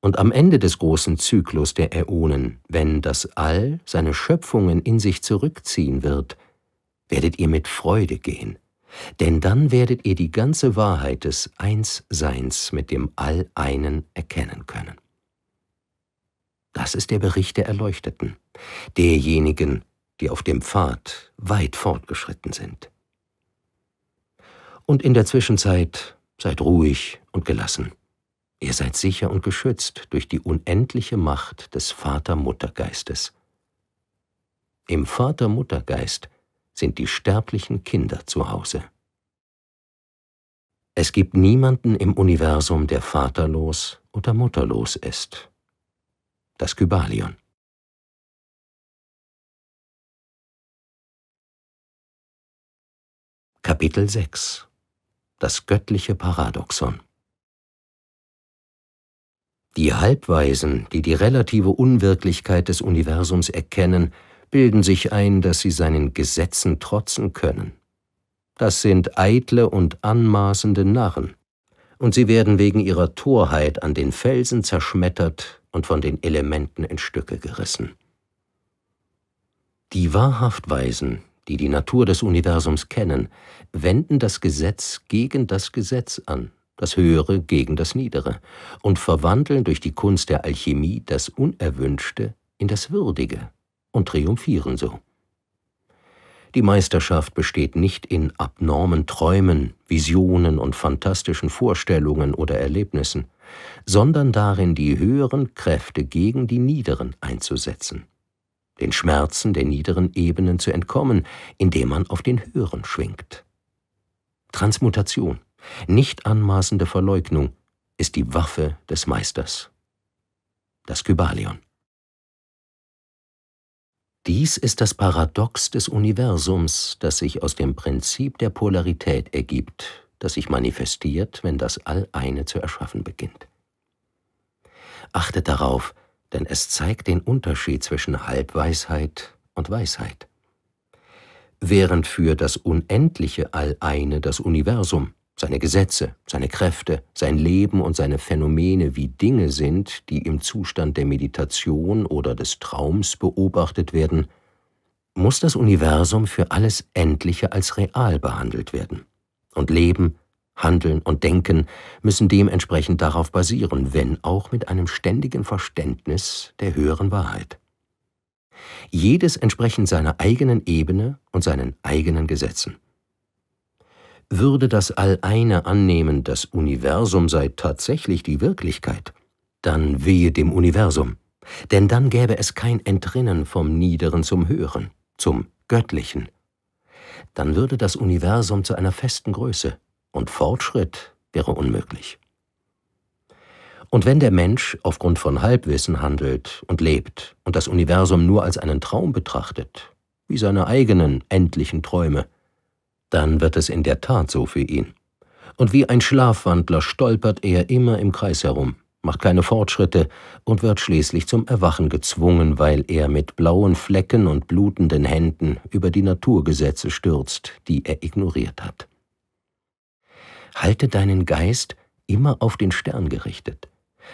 Und am Ende des großen Zyklus der Äonen, wenn das All seine Schöpfungen in sich zurückziehen wird, werdet ihr mit Freude gehen, denn dann werdet ihr die ganze Wahrheit des Einsseins mit dem All-Einen erkennen können. Das ist der Bericht der Erleuchteten, derjenigen, die auf dem Pfad weit fortgeschritten sind und in der Zwischenzeit seid ruhig und gelassen. Ihr seid sicher und geschützt durch die unendliche Macht des Vater-Mutter-Geistes. Im Vater-Mutter-Geist sind die sterblichen Kinder zu Hause. Es gibt niemanden im Universum, der vaterlos oder mutterlos ist. Das Kybalion. Kapitel 6 das göttliche Paradoxon. Die Halbweisen, die die relative Unwirklichkeit des Universums erkennen, bilden sich ein, dass sie seinen Gesetzen trotzen können. Das sind eitle und anmaßende Narren, und sie werden wegen ihrer Torheit an den Felsen zerschmettert und von den Elementen in Stücke gerissen. Die wahrhaft Weisen, die die Natur des Universums kennen, wenden das Gesetz gegen das Gesetz an, das Höhere gegen das Niedere, und verwandeln durch die Kunst der Alchemie das Unerwünschte in das Würdige und triumphieren so. Die Meisterschaft besteht nicht in abnormen Träumen, Visionen und fantastischen Vorstellungen oder Erlebnissen, sondern darin, die höheren Kräfte gegen die niederen einzusetzen den Schmerzen der niederen Ebenen zu entkommen, indem man auf den höheren schwingt. Transmutation, nicht anmaßende Verleugnung, ist die Waffe des Meisters. Das Kybalion. Dies ist das Paradox des Universums, das sich aus dem Prinzip der Polarität ergibt, das sich manifestiert, wenn das All-Eine zu erschaffen beginnt. Achtet darauf, denn es zeigt den Unterschied zwischen Halbweisheit und Weisheit. Während für das unendliche Alleine das Universum, seine Gesetze, seine Kräfte, sein Leben und seine Phänomene wie Dinge sind, die im Zustand der Meditation oder des Traums beobachtet werden, muss das Universum für alles Endliche als real behandelt werden und Leben Handeln und Denken müssen dementsprechend darauf basieren, wenn auch mit einem ständigen Verständnis der höheren Wahrheit. Jedes entsprechend seiner eigenen Ebene und seinen eigenen Gesetzen. Würde das All-Eine annehmen, das Universum sei tatsächlich die Wirklichkeit, dann wehe dem Universum, denn dann gäbe es kein Entrinnen vom Niederen zum Höheren, zum Göttlichen. Dann würde das Universum zu einer festen Größe, und Fortschritt wäre unmöglich. Und wenn der Mensch aufgrund von Halbwissen handelt und lebt und das Universum nur als einen Traum betrachtet, wie seine eigenen endlichen Träume, dann wird es in der Tat so für ihn. Und wie ein Schlafwandler stolpert er immer im Kreis herum, macht keine Fortschritte und wird schließlich zum Erwachen gezwungen, weil er mit blauen Flecken und blutenden Händen über die Naturgesetze stürzt, die er ignoriert hat. Halte deinen Geist immer auf den Stern gerichtet,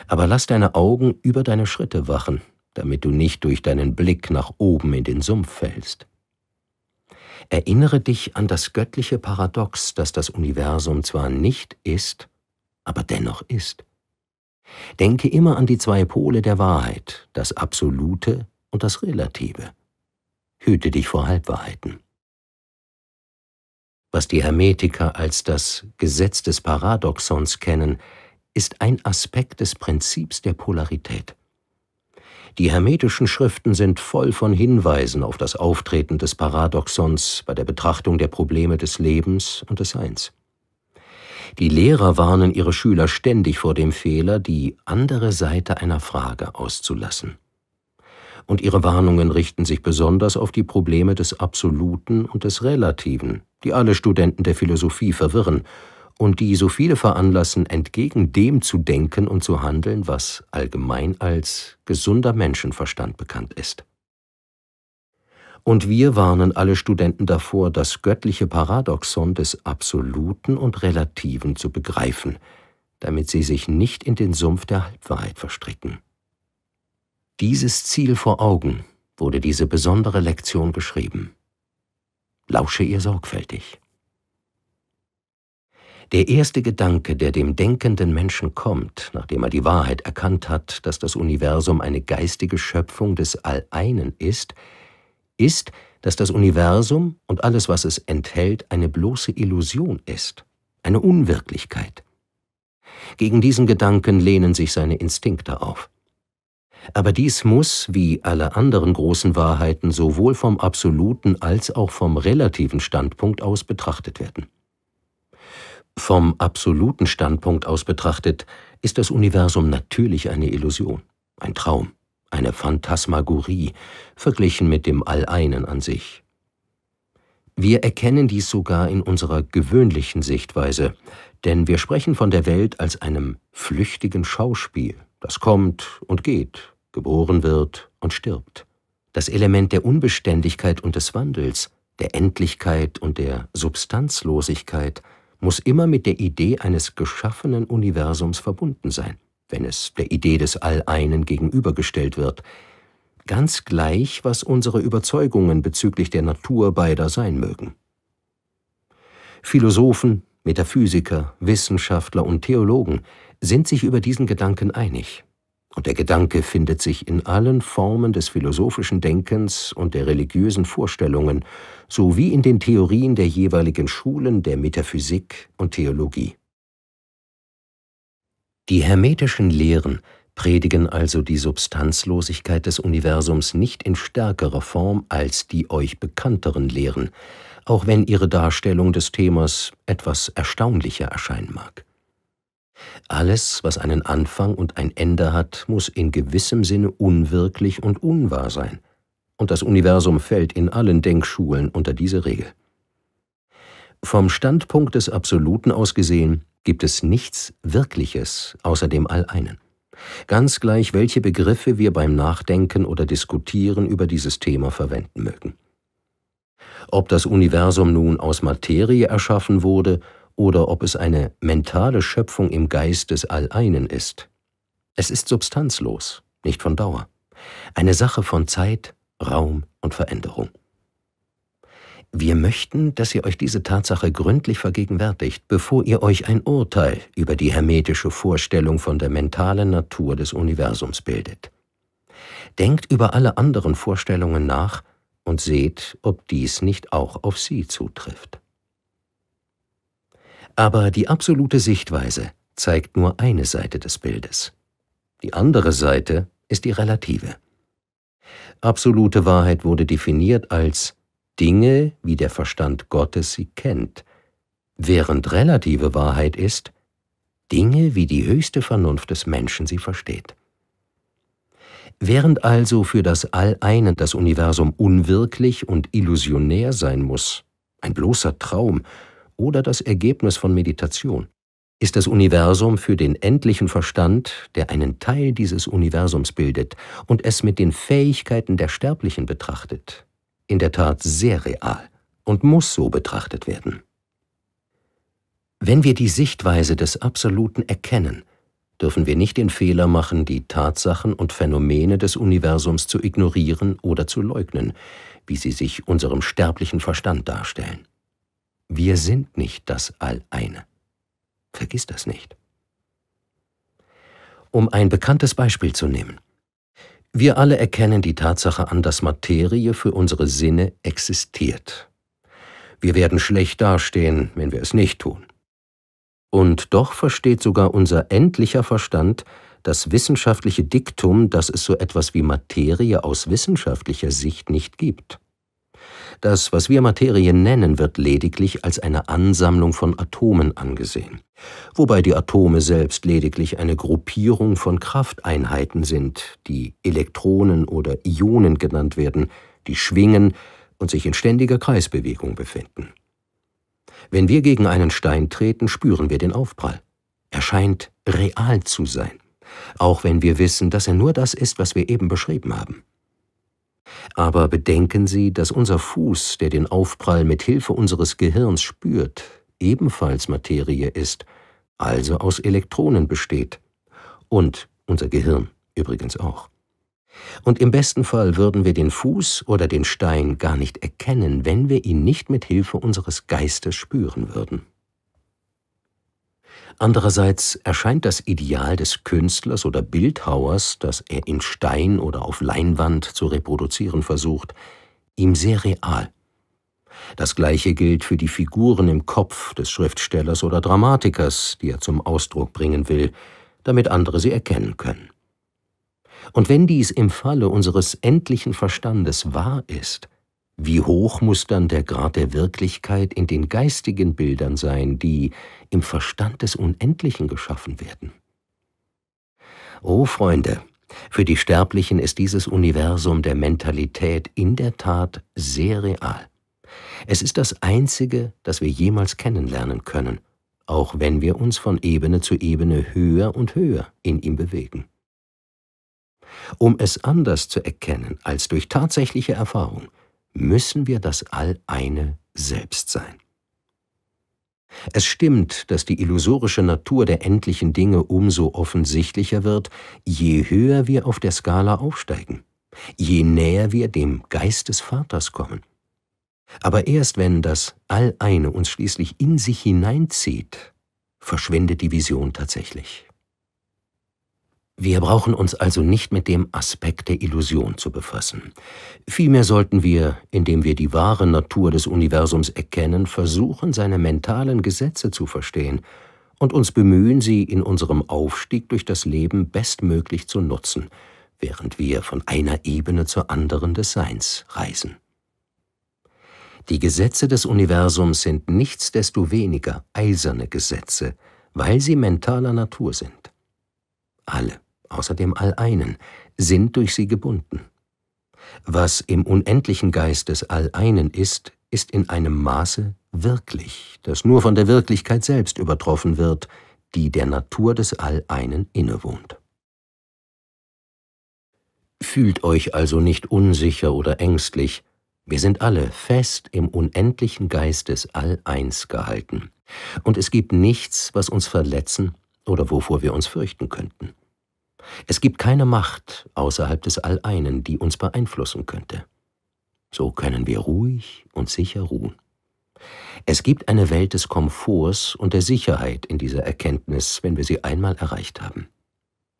aber lass deine Augen über deine Schritte wachen, damit du nicht durch deinen Blick nach oben in den Sumpf fällst. Erinnere dich an das göttliche Paradox, dass das Universum zwar nicht ist, aber dennoch ist. Denke immer an die zwei Pole der Wahrheit, das Absolute und das Relative. Hüte dich vor Halbwahrheiten was die Hermetiker als das Gesetz des Paradoxons kennen, ist ein Aspekt des Prinzips der Polarität. Die hermetischen Schriften sind voll von Hinweisen auf das Auftreten des Paradoxons bei der Betrachtung der Probleme des Lebens und des Seins. Die Lehrer warnen ihre Schüler ständig vor dem Fehler, die andere Seite einer Frage auszulassen und ihre Warnungen richten sich besonders auf die Probleme des Absoluten und des Relativen, die alle Studenten der Philosophie verwirren und die so viele veranlassen, entgegen dem zu denken und zu handeln, was allgemein als gesunder Menschenverstand bekannt ist. Und wir warnen alle Studenten davor, das göttliche Paradoxon des Absoluten und Relativen zu begreifen, damit sie sich nicht in den Sumpf der Halbwahrheit verstricken. Dieses Ziel vor Augen wurde diese besondere Lektion geschrieben. Lausche ihr sorgfältig. Der erste Gedanke, der dem denkenden Menschen kommt, nachdem er die Wahrheit erkannt hat, dass das Universum eine geistige Schöpfung des Alleinen ist, ist, dass das Universum und alles, was es enthält, eine bloße Illusion ist, eine Unwirklichkeit. Gegen diesen Gedanken lehnen sich seine Instinkte auf. Aber dies muss, wie alle anderen großen Wahrheiten, sowohl vom absoluten als auch vom relativen Standpunkt aus betrachtet werden. Vom absoluten Standpunkt aus betrachtet ist das Universum natürlich eine Illusion, ein Traum, eine Phantasmagorie, verglichen mit dem Alleinen an sich. Wir erkennen dies sogar in unserer gewöhnlichen Sichtweise, denn wir sprechen von der Welt als einem flüchtigen Schauspiel, das kommt und geht geboren wird und stirbt, das Element der Unbeständigkeit und des Wandels, der Endlichkeit und der Substanzlosigkeit muss immer mit der Idee eines geschaffenen Universums verbunden sein, wenn es der Idee des All-Einen gegenübergestellt wird, ganz gleich, was unsere Überzeugungen bezüglich der Natur beider sein mögen. Philosophen, Metaphysiker, Wissenschaftler und Theologen sind sich über diesen Gedanken einig. Und der Gedanke findet sich in allen Formen des philosophischen Denkens und der religiösen Vorstellungen sowie in den Theorien der jeweiligen Schulen der Metaphysik und Theologie. Die hermetischen Lehren predigen also die Substanzlosigkeit des Universums nicht in stärkerer Form als die euch bekannteren Lehren, auch wenn ihre Darstellung des Themas etwas erstaunlicher erscheinen mag. Alles, was einen Anfang und ein Ende hat, muss in gewissem Sinne unwirklich und unwahr sein. Und das Universum fällt in allen Denkschulen unter diese Regel. Vom Standpunkt des Absoluten aus gesehen gibt es nichts Wirkliches außer dem All-Einen. Ganz gleich, welche Begriffe wir beim Nachdenken oder Diskutieren über dieses Thema verwenden mögen. Ob das Universum nun aus Materie erschaffen wurde oder ob es eine mentale Schöpfung im Geist des Alleinen ist. Es ist substanzlos, nicht von Dauer. Eine Sache von Zeit, Raum und Veränderung. Wir möchten, dass ihr euch diese Tatsache gründlich vergegenwärtigt, bevor ihr euch ein Urteil über die hermetische Vorstellung von der mentalen Natur des Universums bildet. Denkt über alle anderen Vorstellungen nach und seht, ob dies nicht auch auf sie zutrifft. Aber die absolute Sichtweise zeigt nur eine Seite des Bildes. Die andere Seite ist die relative. Absolute Wahrheit wurde definiert als Dinge, wie der Verstand Gottes sie kennt, während relative Wahrheit ist Dinge, wie die höchste Vernunft des Menschen sie versteht. Während also für das Alleinen das Universum unwirklich und illusionär sein muss, ein bloßer Traum, oder das Ergebnis von Meditation, ist das Universum für den endlichen Verstand, der einen Teil dieses Universums bildet und es mit den Fähigkeiten der Sterblichen betrachtet, in der Tat sehr real und muss so betrachtet werden. Wenn wir die Sichtweise des Absoluten erkennen, dürfen wir nicht den Fehler machen, die Tatsachen und Phänomene des Universums zu ignorieren oder zu leugnen, wie sie sich unserem sterblichen Verstand darstellen. Wir sind nicht das Alleine. Vergiss das nicht. Um ein bekanntes Beispiel zu nehmen. Wir alle erkennen die Tatsache an, dass Materie für unsere Sinne existiert. Wir werden schlecht dastehen, wenn wir es nicht tun. Und doch versteht sogar unser endlicher Verstand das wissenschaftliche Diktum, dass es so etwas wie Materie aus wissenschaftlicher Sicht nicht gibt. Das, was wir Materie nennen, wird lediglich als eine Ansammlung von Atomen angesehen, wobei die Atome selbst lediglich eine Gruppierung von Krafteinheiten sind, die Elektronen oder Ionen genannt werden, die schwingen und sich in ständiger Kreisbewegung befinden. Wenn wir gegen einen Stein treten, spüren wir den Aufprall. Er scheint real zu sein, auch wenn wir wissen, dass er nur das ist, was wir eben beschrieben haben. Aber bedenken Sie, dass unser Fuß, der den Aufprall mit Hilfe unseres Gehirns spürt, ebenfalls Materie ist, also aus Elektronen besteht. Und unser Gehirn übrigens auch. Und im besten Fall würden wir den Fuß oder den Stein gar nicht erkennen, wenn wir ihn nicht mit Hilfe unseres Geistes spüren würden. Andererseits erscheint das Ideal des Künstlers oder Bildhauers, das er in Stein oder auf Leinwand zu reproduzieren versucht, ihm sehr real. Das gleiche gilt für die Figuren im Kopf des Schriftstellers oder Dramatikers, die er zum Ausdruck bringen will, damit andere sie erkennen können. Und wenn dies im Falle unseres endlichen Verstandes wahr ist, wie hoch muss dann der Grad der Wirklichkeit in den geistigen Bildern sein, die im Verstand des Unendlichen geschaffen werden? O oh, Freunde, für die Sterblichen ist dieses Universum der Mentalität in der Tat sehr real. Es ist das einzige, das wir jemals kennenlernen können, auch wenn wir uns von Ebene zu Ebene höher und höher in ihm bewegen. Um es anders zu erkennen als durch tatsächliche Erfahrung, müssen wir das All-Eine selbst sein. Es stimmt, dass die illusorische Natur der endlichen Dinge umso offensichtlicher wird, je höher wir auf der Skala aufsteigen, je näher wir dem Geist des Vaters kommen. Aber erst wenn das All-Eine uns schließlich in sich hineinzieht, verschwindet die Vision tatsächlich. Wir brauchen uns also nicht mit dem Aspekt der Illusion zu befassen. Vielmehr sollten wir, indem wir die wahre Natur des Universums erkennen, versuchen, seine mentalen Gesetze zu verstehen und uns bemühen, sie in unserem Aufstieg durch das Leben bestmöglich zu nutzen, während wir von einer Ebene zur anderen des Seins reisen. Die Gesetze des Universums sind nichtsdestoweniger eiserne Gesetze, weil sie mentaler Natur sind alle, außer dem Alleinen, sind durch sie gebunden. Was im unendlichen Geist des Alleinen ist, ist in einem Maße wirklich, das nur von der Wirklichkeit selbst übertroffen wird, die der Natur des Alleinen innewohnt. Fühlt euch also nicht unsicher oder ängstlich, wir sind alle fest im unendlichen Geist des All-Eins gehalten, und es gibt nichts, was uns verletzen oder wovor wir uns fürchten könnten. Es gibt keine Macht außerhalb des Alleinen, die uns beeinflussen könnte. So können wir ruhig und sicher ruhen. Es gibt eine Welt des Komforts und der Sicherheit in dieser Erkenntnis, wenn wir sie einmal erreicht haben.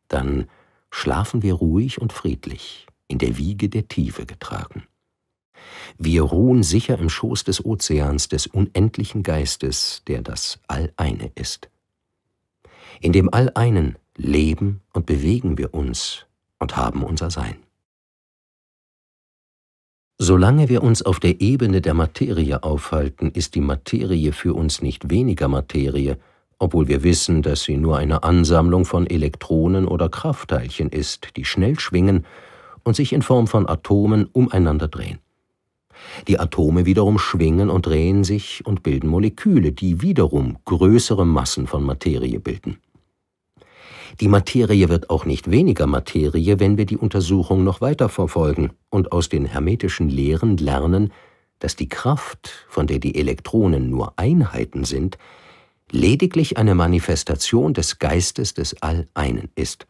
Dann schlafen wir ruhig und friedlich, in der Wiege der Tiefe getragen. Wir ruhen sicher im Schoß des Ozeans des unendlichen Geistes, der das Alleine ist. In dem All-Einen leben und bewegen wir uns und haben unser Sein. Solange wir uns auf der Ebene der Materie aufhalten, ist die Materie für uns nicht weniger Materie, obwohl wir wissen, dass sie nur eine Ansammlung von Elektronen oder Kraftteilchen ist, die schnell schwingen und sich in Form von Atomen umeinander drehen. Die Atome wiederum schwingen und drehen sich und bilden Moleküle, die wiederum größere Massen von Materie bilden. Die Materie wird auch nicht weniger Materie, wenn wir die Untersuchung noch weiter verfolgen und aus den hermetischen Lehren lernen, dass die Kraft, von der die Elektronen nur Einheiten sind, lediglich eine Manifestation des Geistes des All-Einen ist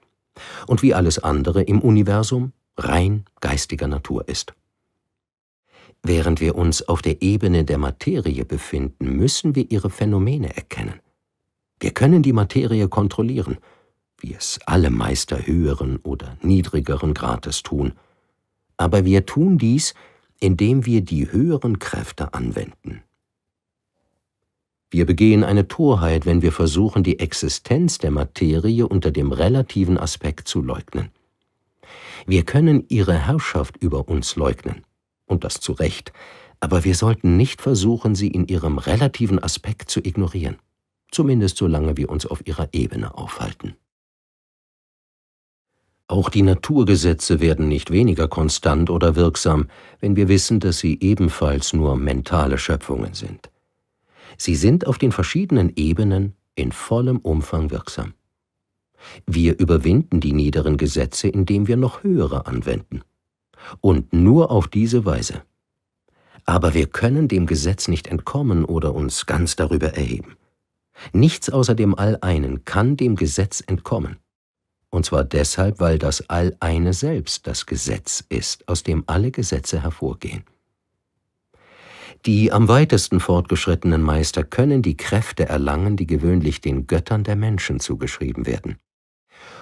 und wie alles andere im Universum rein geistiger Natur ist. Während wir uns auf der Ebene der Materie befinden, müssen wir ihre Phänomene erkennen. Wir können die Materie kontrollieren wie es alle Meister höheren oder niedrigeren Grades tun, aber wir tun dies, indem wir die höheren Kräfte anwenden. Wir begehen eine Torheit, wenn wir versuchen, die Existenz der Materie unter dem relativen Aspekt zu leugnen. Wir können ihre Herrschaft über uns leugnen, und das zu Recht, aber wir sollten nicht versuchen, sie in ihrem relativen Aspekt zu ignorieren, zumindest solange wir uns auf ihrer Ebene aufhalten. Auch die Naturgesetze werden nicht weniger konstant oder wirksam, wenn wir wissen, dass sie ebenfalls nur mentale Schöpfungen sind. Sie sind auf den verschiedenen Ebenen in vollem Umfang wirksam. Wir überwinden die niederen Gesetze, indem wir noch höhere anwenden. Und nur auf diese Weise. Aber wir können dem Gesetz nicht entkommen oder uns ganz darüber erheben. Nichts außer dem All-Einen kann dem Gesetz entkommen und zwar deshalb, weil das All-Eine selbst das Gesetz ist, aus dem alle Gesetze hervorgehen. Die am weitesten fortgeschrittenen Meister können die Kräfte erlangen, die gewöhnlich den Göttern der Menschen zugeschrieben werden.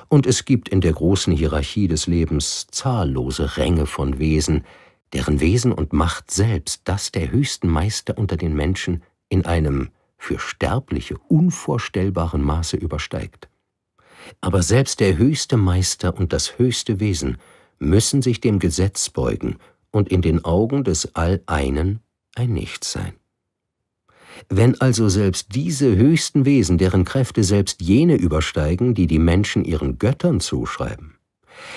Und es gibt in der großen Hierarchie des Lebens zahllose Ränge von Wesen, deren Wesen und Macht selbst das der höchsten Meister unter den Menschen in einem für Sterbliche unvorstellbaren Maße übersteigt aber selbst der höchste Meister und das höchste Wesen müssen sich dem Gesetz beugen und in den Augen des All-Einen ein Nichts sein. Wenn also selbst diese höchsten Wesen, deren Kräfte selbst jene übersteigen, die die Menschen ihren Göttern zuschreiben,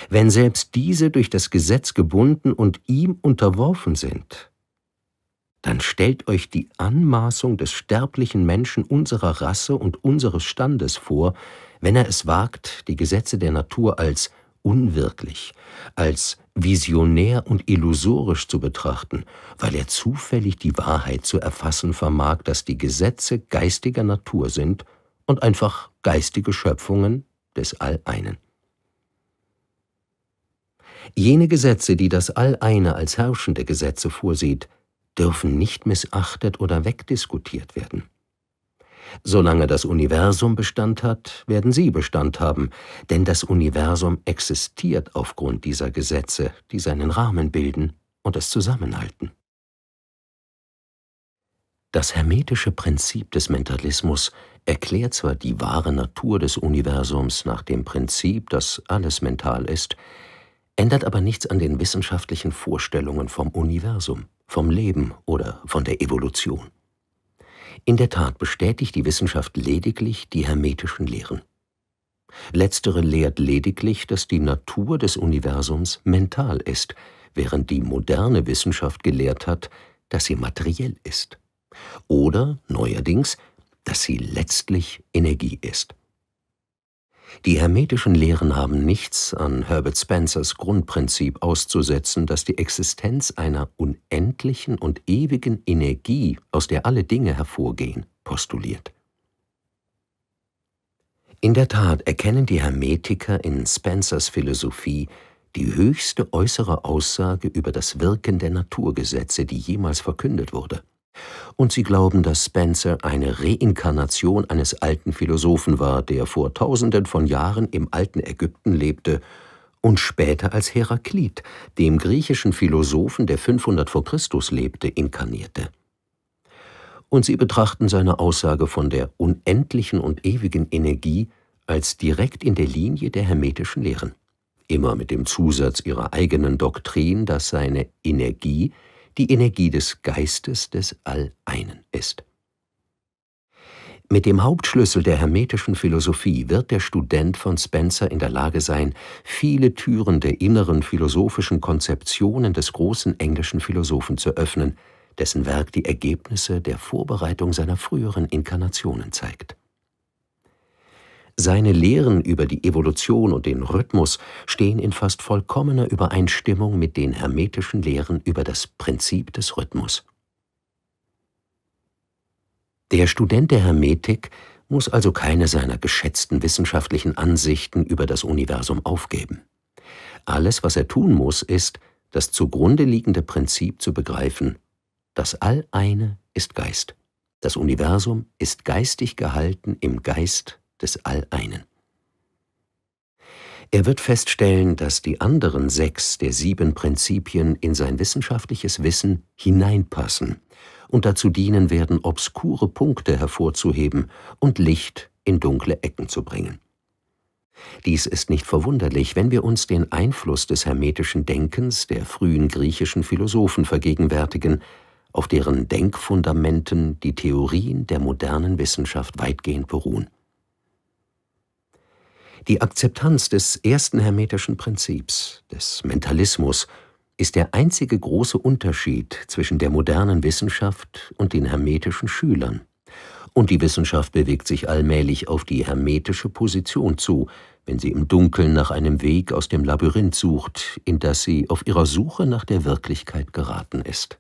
wenn selbst diese durch das Gesetz gebunden und ihm unterworfen sind, dann stellt euch die Anmaßung des sterblichen Menschen unserer Rasse und unseres Standes vor, wenn er es wagt, die Gesetze der Natur als unwirklich, als visionär und illusorisch zu betrachten, weil er zufällig die Wahrheit zu erfassen vermag, dass die Gesetze geistiger Natur sind und einfach geistige Schöpfungen des Alleinen. Jene Gesetze, die das Alleine als herrschende Gesetze vorsieht, dürfen nicht missachtet oder wegdiskutiert werden. Solange das Universum Bestand hat, werden Sie Bestand haben, denn das Universum existiert aufgrund dieser Gesetze, die seinen Rahmen bilden und es zusammenhalten. Das hermetische Prinzip des Mentalismus erklärt zwar die wahre Natur des Universums nach dem Prinzip, dass alles mental ist, ändert aber nichts an den wissenschaftlichen Vorstellungen vom Universum, vom Leben oder von der Evolution. In der Tat bestätigt die Wissenschaft lediglich die hermetischen Lehren. Letztere lehrt lediglich, dass die Natur des Universums mental ist, während die moderne Wissenschaft gelehrt hat, dass sie materiell ist. Oder, neuerdings, dass sie letztlich Energie ist. Die hermetischen Lehren haben nichts an Herbert Spencers Grundprinzip auszusetzen, dass die Existenz einer unendlichen und ewigen Energie, aus der alle Dinge hervorgehen, postuliert. In der Tat erkennen die Hermetiker in Spencers Philosophie die höchste äußere Aussage über das Wirken der Naturgesetze, die jemals verkündet wurde. Und sie glauben, dass Spencer eine Reinkarnation eines alten Philosophen war, der vor tausenden von Jahren im alten Ägypten lebte und später als Heraklit, dem griechischen Philosophen, der 500 vor Christus lebte, inkarnierte. Und sie betrachten seine Aussage von der unendlichen und ewigen Energie als direkt in der Linie der hermetischen Lehren immer mit dem Zusatz ihrer eigenen Doktrin, dass seine Energie die Energie des Geistes des Alleinen ist. Mit dem Hauptschlüssel der hermetischen Philosophie wird der Student von Spencer in der Lage sein, viele Türen der inneren philosophischen Konzeptionen des großen englischen Philosophen zu öffnen, dessen Werk die Ergebnisse der Vorbereitung seiner früheren Inkarnationen zeigt. Seine Lehren über die Evolution und den Rhythmus stehen in fast vollkommener Übereinstimmung mit den hermetischen Lehren über das Prinzip des Rhythmus. Der Student der Hermetik muss also keine seiner geschätzten wissenschaftlichen Ansichten über das Universum aufgeben. Alles, was er tun muss, ist, das zugrunde liegende Prinzip zu begreifen, das All-Eine ist Geist. Das Universum ist geistig gehalten im Geist des Alleinen. Er wird feststellen, dass die anderen sechs der sieben Prinzipien in sein wissenschaftliches Wissen hineinpassen und dazu dienen werden, obskure Punkte hervorzuheben und Licht in dunkle Ecken zu bringen. Dies ist nicht verwunderlich, wenn wir uns den Einfluss des hermetischen Denkens der frühen griechischen Philosophen vergegenwärtigen, auf deren Denkfundamenten die Theorien der modernen Wissenschaft weitgehend beruhen. Die Akzeptanz des ersten hermetischen Prinzips, des Mentalismus, ist der einzige große Unterschied zwischen der modernen Wissenschaft und den hermetischen Schülern. Und die Wissenschaft bewegt sich allmählich auf die hermetische Position zu, wenn sie im Dunkeln nach einem Weg aus dem Labyrinth sucht, in das sie auf ihrer Suche nach der Wirklichkeit geraten ist.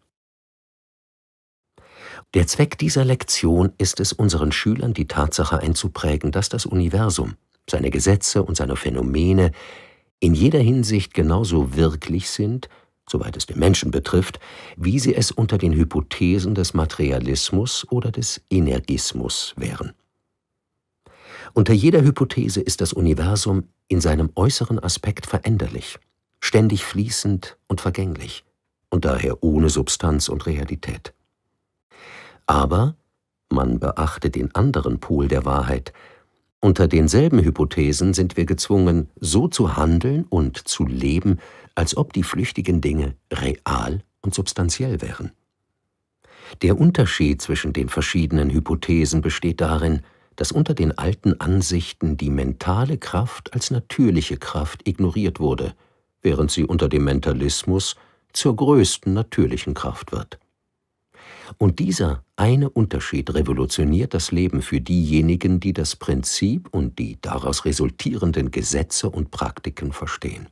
Der Zweck dieser Lektion ist es, unseren Schülern die Tatsache einzuprägen, dass das Universum, seine Gesetze und seine Phänomene in jeder Hinsicht genauso wirklich sind, soweit es den Menschen betrifft, wie sie es unter den Hypothesen des Materialismus oder des Energismus wären. Unter jeder Hypothese ist das Universum in seinem äußeren Aspekt veränderlich, ständig fließend und vergänglich und daher ohne Substanz und Realität. Aber man beachte den anderen Pol der Wahrheit, unter denselben Hypothesen sind wir gezwungen, so zu handeln und zu leben, als ob die flüchtigen Dinge real und substanziell wären. Der Unterschied zwischen den verschiedenen Hypothesen besteht darin, dass unter den alten Ansichten die mentale Kraft als natürliche Kraft ignoriert wurde, während sie unter dem Mentalismus zur größten natürlichen Kraft wird. Und dieser eine Unterschied revolutioniert das Leben für diejenigen, die das Prinzip und die daraus resultierenden Gesetze und Praktiken verstehen.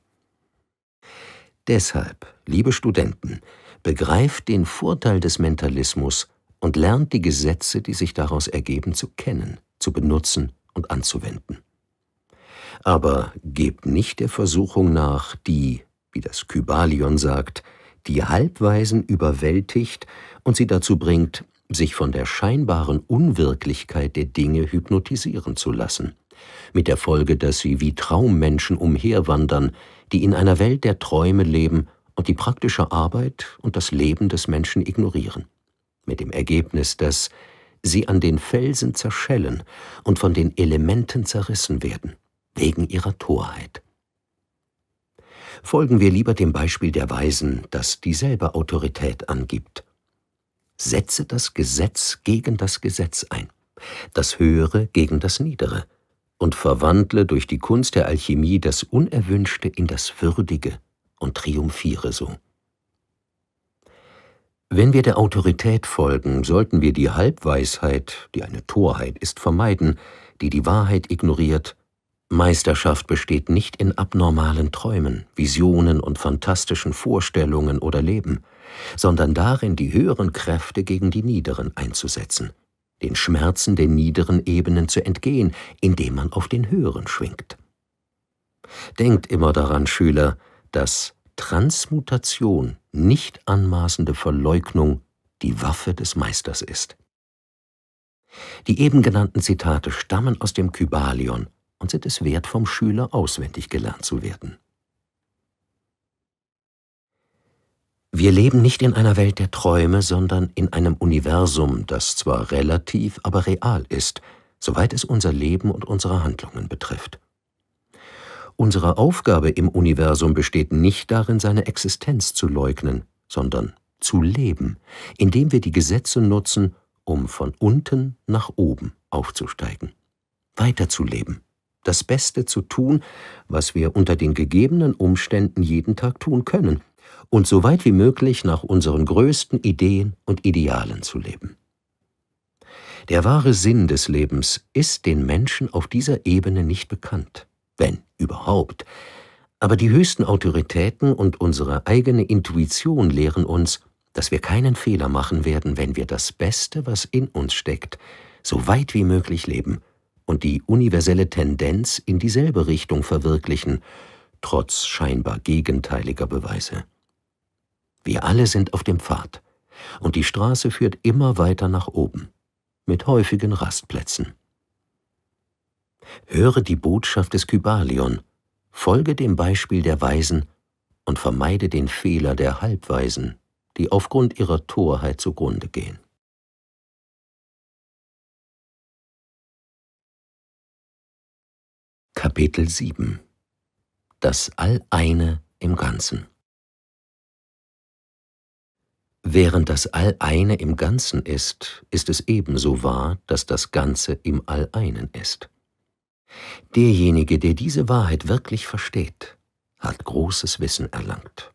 Deshalb, liebe Studenten, begreift den Vorteil des Mentalismus und lernt die Gesetze, die sich daraus ergeben, zu kennen, zu benutzen und anzuwenden. Aber gebt nicht der Versuchung nach, die, wie das Kybalion sagt, die Halbweisen überwältigt und sie dazu bringt, sich von der scheinbaren Unwirklichkeit der Dinge hypnotisieren zu lassen, mit der Folge, dass sie wie Traummenschen umherwandern, die in einer Welt der Träume leben und die praktische Arbeit und das Leben des Menschen ignorieren, mit dem Ergebnis, dass sie an den Felsen zerschellen und von den Elementen zerrissen werden, wegen ihrer Torheit. Folgen wir lieber dem Beispiel der Weisen, das dieselbe Autorität angibt setze das Gesetz gegen das Gesetz ein, das Höhere gegen das Niedere und verwandle durch die Kunst der Alchemie das Unerwünschte in das Würdige und triumphiere so. Wenn wir der Autorität folgen, sollten wir die Halbweisheit, die eine Torheit ist, vermeiden, die die Wahrheit ignoriert. Meisterschaft besteht nicht in abnormalen Träumen, Visionen und fantastischen Vorstellungen oder Leben sondern darin, die höheren Kräfte gegen die niederen einzusetzen, den Schmerzen der niederen Ebenen zu entgehen, indem man auf den höheren schwingt. Denkt immer daran, Schüler, dass Transmutation, nicht anmaßende Verleugnung, die Waffe des Meisters ist. Die eben genannten Zitate stammen aus dem Kybalion und sind es wert, vom Schüler auswendig gelernt zu werden. Wir leben nicht in einer Welt der Träume, sondern in einem Universum, das zwar relativ, aber real ist, soweit es unser Leben und unsere Handlungen betrifft. Unsere Aufgabe im Universum besteht nicht darin, seine Existenz zu leugnen, sondern zu leben, indem wir die Gesetze nutzen, um von unten nach oben aufzusteigen, weiterzuleben, das Beste zu tun, was wir unter den gegebenen Umständen jeden Tag tun können, und so weit wie möglich nach unseren größten Ideen und Idealen zu leben. Der wahre Sinn des Lebens ist den Menschen auf dieser Ebene nicht bekannt, wenn überhaupt. Aber die höchsten Autoritäten und unsere eigene Intuition lehren uns, dass wir keinen Fehler machen werden, wenn wir das Beste, was in uns steckt, so weit wie möglich leben und die universelle Tendenz in dieselbe Richtung verwirklichen, trotz scheinbar gegenteiliger Beweise. Wir alle sind auf dem Pfad. Und die Straße führt immer weiter nach oben, mit häufigen Rastplätzen. Höre die Botschaft des Kybalion, folge dem Beispiel der Weisen und vermeide den Fehler der Halbweisen, die aufgrund ihrer Torheit zugrunde gehen. Kapitel 7 Das All-Eine im Ganzen Während das All-Eine im Ganzen ist, ist es ebenso wahr, dass das Ganze im All-Einen ist. Derjenige, der diese Wahrheit wirklich versteht, hat großes Wissen erlangt.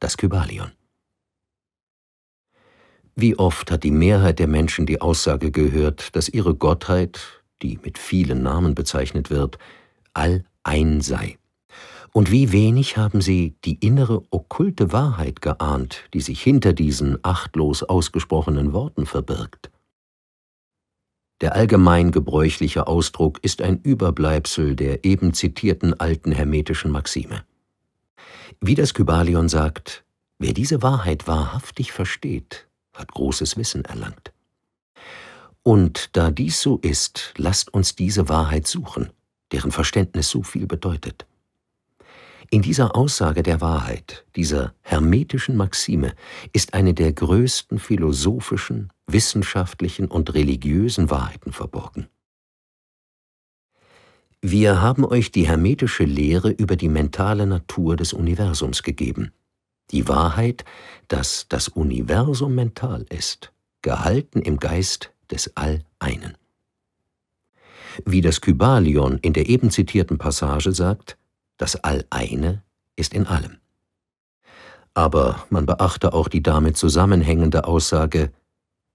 Das Kybalion. Wie oft hat die Mehrheit der Menschen die Aussage gehört, dass ihre Gottheit, die mit vielen Namen bezeichnet wird, all-ein sei. Und wie wenig haben sie die innere okkulte Wahrheit geahnt, die sich hinter diesen achtlos ausgesprochenen Worten verbirgt. Der allgemein gebräuchliche Ausdruck ist ein Überbleibsel der eben zitierten alten hermetischen Maxime. Wie das Kybalion sagt, wer diese Wahrheit wahrhaftig versteht, hat großes Wissen erlangt. Und da dies so ist, lasst uns diese Wahrheit suchen, deren Verständnis so viel bedeutet. In dieser Aussage der Wahrheit, dieser hermetischen Maxime, ist eine der größten philosophischen, wissenschaftlichen und religiösen Wahrheiten verborgen. Wir haben euch die hermetische Lehre über die mentale Natur des Universums gegeben. Die Wahrheit, dass das Universum mental ist, gehalten im Geist des All-Einen. Wie das Kybalion in der eben zitierten Passage sagt, das Alleine ist in allem. Aber man beachte auch die damit zusammenhängende Aussage,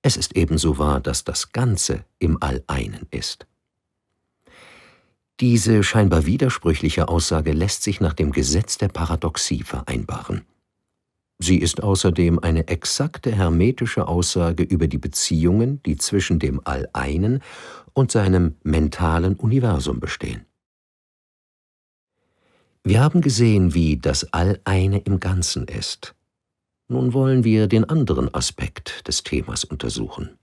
es ist ebenso wahr, dass das Ganze im Alleinen ist. Diese scheinbar widersprüchliche Aussage lässt sich nach dem Gesetz der Paradoxie vereinbaren. Sie ist außerdem eine exakte hermetische Aussage über die Beziehungen, die zwischen dem Alleinen und seinem mentalen Universum bestehen. Wir haben gesehen, wie das All-Eine im Ganzen ist. Nun wollen wir den anderen Aspekt des Themas untersuchen.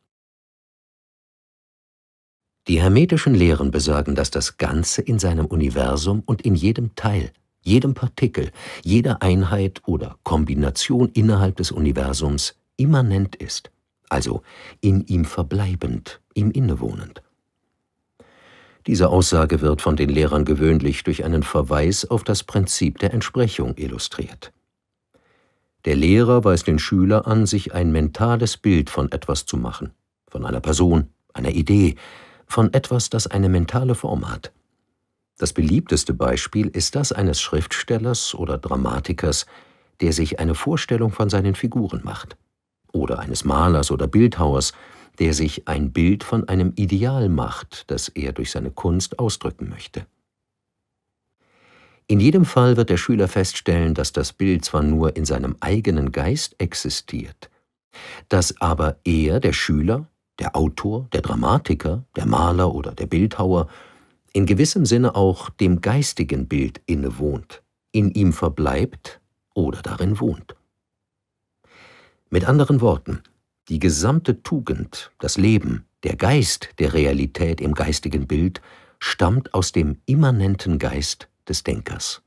Die hermetischen Lehren besagen, dass das Ganze in seinem Universum und in jedem Teil, jedem Partikel, jeder Einheit oder Kombination innerhalb des Universums immanent ist, also in ihm verbleibend, ihm innewohnend. Diese Aussage wird von den Lehrern gewöhnlich durch einen Verweis auf das Prinzip der Entsprechung illustriert. Der Lehrer weist den Schüler an, sich ein mentales Bild von etwas zu machen, von einer Person, einer Idee, von etwas, das eine mentale Form hat. Das beliebteste Beispiel ist das eines Schriftstellers oder Dramatikers, der sich eine Vorstellung von seinen Figuren macht, oder eines Malers oder Bildhauers, der sich ein Bild von einem Ideal macht, das er durch seine Kunst ausdrücken möchte. In jedem Fall wird der Schüler feststellen, dass das Bild zwar nur in seinem eigenen Geist existiert, dass aber er, der Schüler, der Autor, der Dramatiker, der Maler oder der Bildhauer, in gewissem Sinne auch dem geistigen Bild innewohnt, in ihm verbleibt oder darin wohnt. Mit anderen Worten, die gesamte Tugend, das Leben, der Geist der Realität im geistigen Bild stammt aus dem immanenten Geist des Denkers.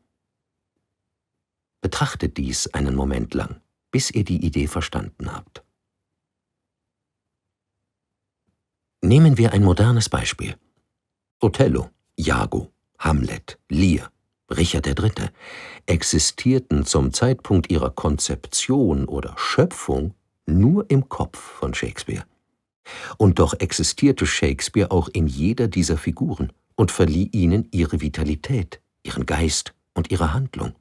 Betrachtet dies einen Moment lang, bis ihr die Idee verstanden habt. Nehmen wir ein modernes Beispiel. Othello, Iago, Hamlet, Lear, Richard III. existierten zum Zeitpunkt ihrer Konzeption oder Schöpfung nur im Kopf von Shakespeare. Und doch existierte Shakespeare auch in jeder dieser Figuren und verlieh ihnen ihre Vitalität, ihren Geist und ihre Handlung.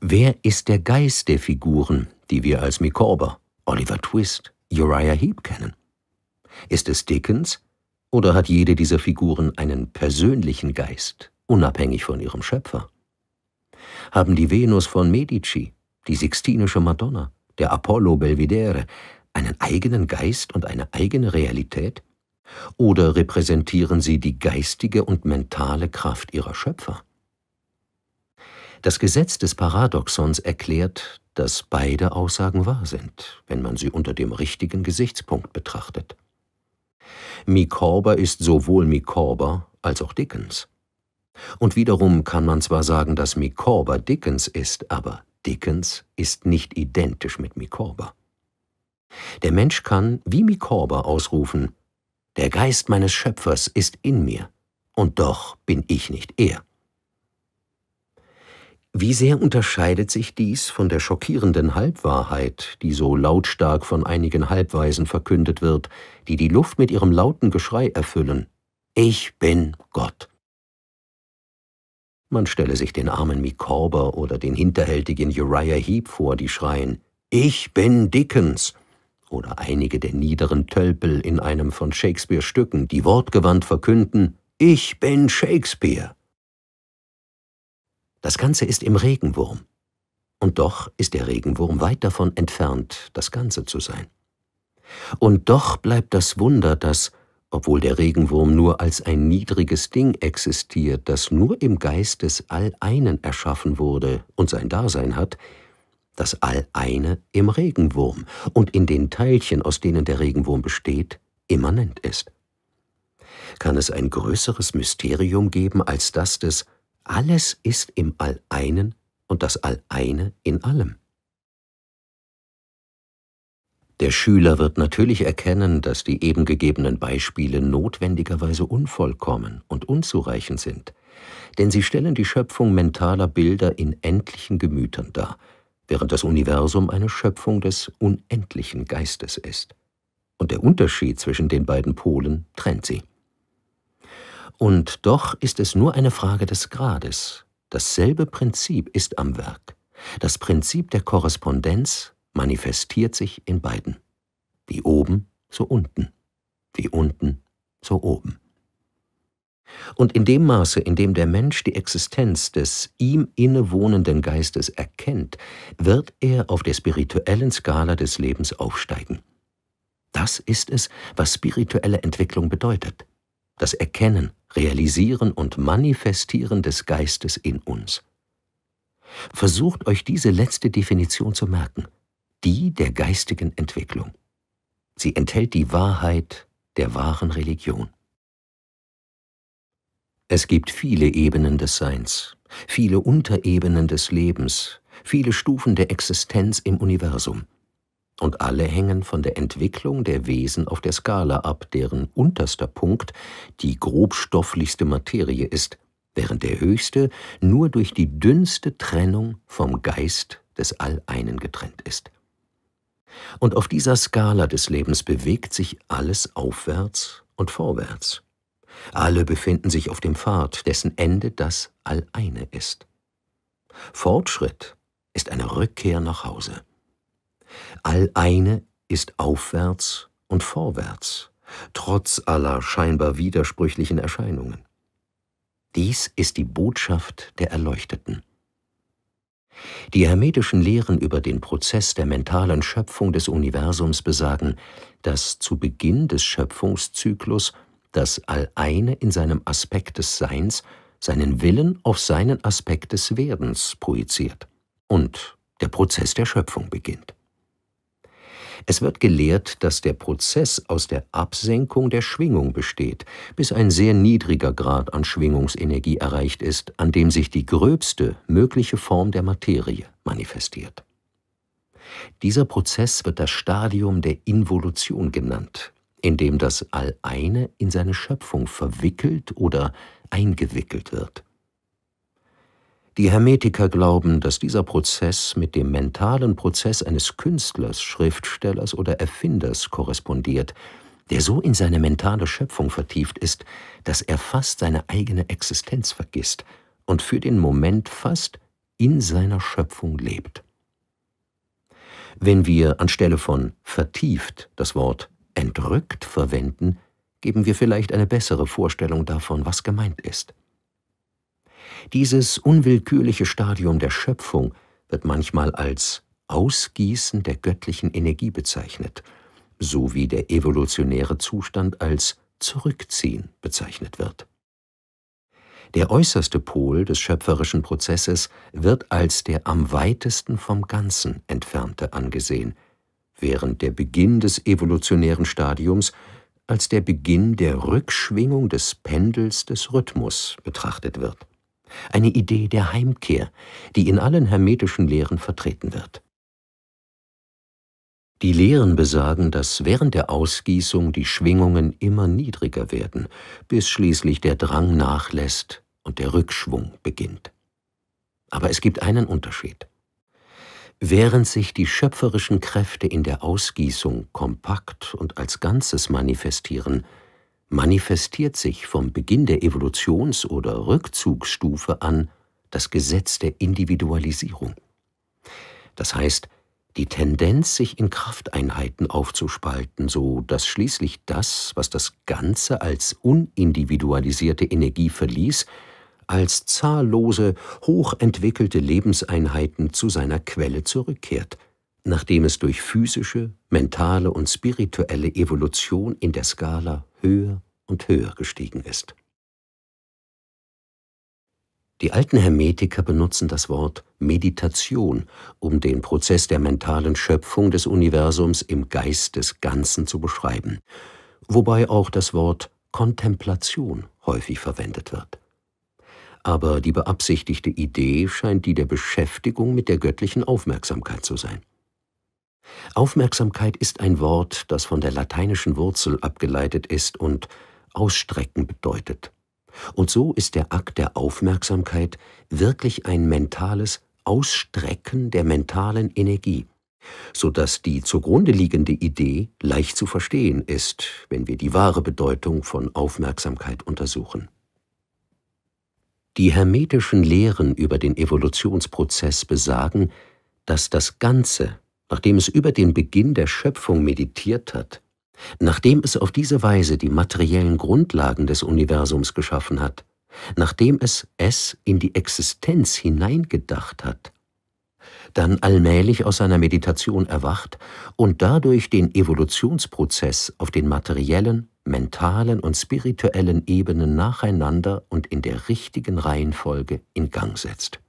Wer ist der Geist der Figuren, die wir als Micawber, Oliver Twist, Uriah Heep kennen? Ist es Dickens oder hat jede dieser Figuren einen persönlichen Geist, unabhängig von ihrem Schöpfer? Haben die Venus von Medici, die Sixtinische Madonna, der Apollo Belvedere, einen eigenen Geist und eine eigene Realität? Oder repräsentieren sie die geistige und mentale Kraft ihrer Schöpfer? Das Gesetz des Paradoxons erklärt, dass beide Aussagen wahr sind, wenn man sie unter dem richtigen Gesichtspunkt betrachtet. Micawber ist sowohl Micawber als auch Dickens. Und wiederum kann man zwar sagen, dass Micawber Dickens ist, aber Dickens ist nicht identisch mit Micawber. Der Mensch kann, wie Micawber, ausrufen, der Geist meines Schöpfers ist in mir, und doch bin ich nicht er. Wie sehr unterscheidet sich dies von der schockierenden Halbwahrheit, die so lautstark von einigen Halbweisen verkündet wird, die die Luft mit ihrem lauten Geschrei erfüllen. Ich bin Gott. Man stelle sich den armen Micawber oder den hinterhältigen Uriah Heep vor, die schreien Ich bin Dickens oder einige der niederen Tölpel in einem von Shakespeare Stücken, die wortgewandt verkünden Ich bin Shakespeare. Das Ganze ist im Regenwurm. Und doch ist der Regenwurm weit davon entfernt, das Ganze zu sein. Und doch bleibt das Wunder, dass obwohl der Regenwurm nur als ein niedriges Ding existiert, das nur im Geist des All-Einen erschaffen wurde und sein Dasein hat, das All-Eine im Regenwurm und in den Teilchen, aus denen der Regenwurm besteht, immanent ist. Kann es ein größeres Mysterium geben als das des Alles ist im All-Einen und das All-Eine in allem? Der Schüler wird natürlich erkennen, dass die eben gegebenen Beispiele notwendigerweise unvollkommen und unzureichend sind, denn sie stellen die Schöpfung mentaler Bilder in endlichen Gemütern dar, während das Universum eine Schöpfung des unendlichen Geistes ist. Und der Unterschied zwischen den beiden Polen trennt sie. Und doch ist es nur eine Frage des Grades. Dasselbe Prinzip ist am Werk. Das Prinzip der Korrespondenz manifestiert sich in beiden. Wie oben, so unten. Wie unten, so oben. Und in dem Maße, in dem der Mensch die Existenz des ihm innewohnenden Geistes erkennt, wird er auf der spirituellen Skala des Lebens aufsteigen. Das ist es, was spirituelle Entwicklung bedeutet. Das Erkennen, Realisieren und Manifestieren des Geistes in uns. Versucht euch diese letzte Definition zu merken – die der geistigen Entwicklung. Sie enthält die Wahrheit der wahren Religion. Es gibt viele Ebenen des Seins, viele Unterebenen des Lebens, viele Stufen der Existenz im Universum. Und alle hängen von der Entwicklung der Wesen auf der Skala ab, deren unterster Punkt die grobstofflichste Materie ist, während der höchste nur durch die dünnste Trennung vom Geist des Alleinen getrennt ist. Und auf dieser Skala des Lebens bewegt sich alles aufwärts und vorwärts. Alle befinden sich auf dem Pfad, dessen Ende das Alleine ist. Fortschritt ist eine Rückkehr nach Hause. Alleine ist aufwärts und vorwärts, trotz aller scheinbar widersprüchlichen Erscheinungen. Dies ist die Botschaft der Erleuchteten. Die hermetischen Lehren über den Prozess der mentalen Schöpfung des Universums besagen, dass zu Beginn des Schöpfungszyklus das Alleine in seinem Aspekt des Seins seinen Willen auf seinen Aspekt des Werdens projiziert und der Prozess der Schöpfung beginnt. Es wird gelehrt, dass der Prozess aus der Absenkung der Schwingung besteht, bis ein sehr niedriger Grad an Schwingungsenergie erreicht ist, an dem sich die gröbste mögliche Form der Materie manifestiert. Dieser Prozess wird das Stadium der Involution genannt, in dem das All-Eine in seine Schöpfung verwickelt oder eingewickelt wird. Die Hermetiker glauben, dass dieser Prozess mit dem mentalen Prozess eines Künstlers, Schriftstellers oder Erfinders korrespondiert, der so in seine mentale Schöpfung vertieft ist, dass er fast seine eigene Existenz vergisst und für den Moment fast in seiner Schöpfung lebt. Wenn wir anstelle von vertieft das Wort entrückt verwenden, geben wir vielleicht eine bessere Vorstellung davon, was gemeint ist. Dieses unwillkürliche Stadium der Schöpfung wird manchmal als Ausgießen der göttlichen Energie bezeichnet, so wie der evolutionäre Zustand als Zurückziehen bezeichnet wird. Der äußerste Pol des schöpferischen Prozesses wird als der am weitesten vom Ganzen entfernte angesehen, während der Beginn des evolutionären Stadiums als der Beginn der Rückschwingung des Pendels des Rhythmus betrachtet wird eine Idee der Heimkehr, die in allen hermetischen Lehren vertreten wird. Die Lehren besagen, dass während der Ausgießung die Schwingungen immer niedriger werden, bis schließlich der Drang nachlässt und der Rückschwung beginnt. Aber es gibt einen Unterschied. Während sich die schöpferischen Kräfte in der Ausgießung kompakt und als Ganzes manifestieren, manifestiert sich vom Beginn der Evolutions- oder Rückzugsstufe an das Gesetz der Individualisierung. Das heißt, die Tendenz, sich in Krafteinheiten aufzuspalten, so dass schließlich das, was das Ganze als unindividualisierte Energie verließ, als zahllose, hochentwickelte Lebenseinheiten zu seiner Quelle zurückkehrt, nachdem es durch physische, mentale und spirituelle Evolution in der Skala höher und höher gestiegen ist. Die alten Hermetiker benutzen das Wort Meditation, um den Prozess der mentalen Schöpfung des Universums im Geist des Ganzen zu beschreiben, wobei auch das Wort Kontemplation häufig verwendet wird. Aber die beabsichtigte Idee scheint die der Beschäftigung mit der göttlichen Aufmerksamkeit zu sein. Aufmerksamkeit ist ein Wort, das von der lateinischen Wurzel abgeleitet ist und ausstrecken bedeutet. Und so ist der Akt der Aufmerksamkeit wirklich ein mentales Ausstrecken der mentalen Energie, so dass die zugrunde liegende Idee leicht zu verstehen ist, wenn wir die wahre Bedeutung von Aufmerksamkeit untersuchen. Die hermetischen Lehren über den Evolutionsprozess besagen, dass das Ganze nachdem es über den Beginn der Schöpfung meditiert hat, nachdem es auf diese Weise die materiellen Grundlagen des Universums geschaffen hat, nachdem es es in die Existenz hineingedacht hat, dann allmählich aus seiner Meditation erwacht und dadurch den Evolutionsprozess auf den materiellen, mentalen und spirituellen Ebenen nacheinander und in der richtigen Reihenfolge in Gang setzt.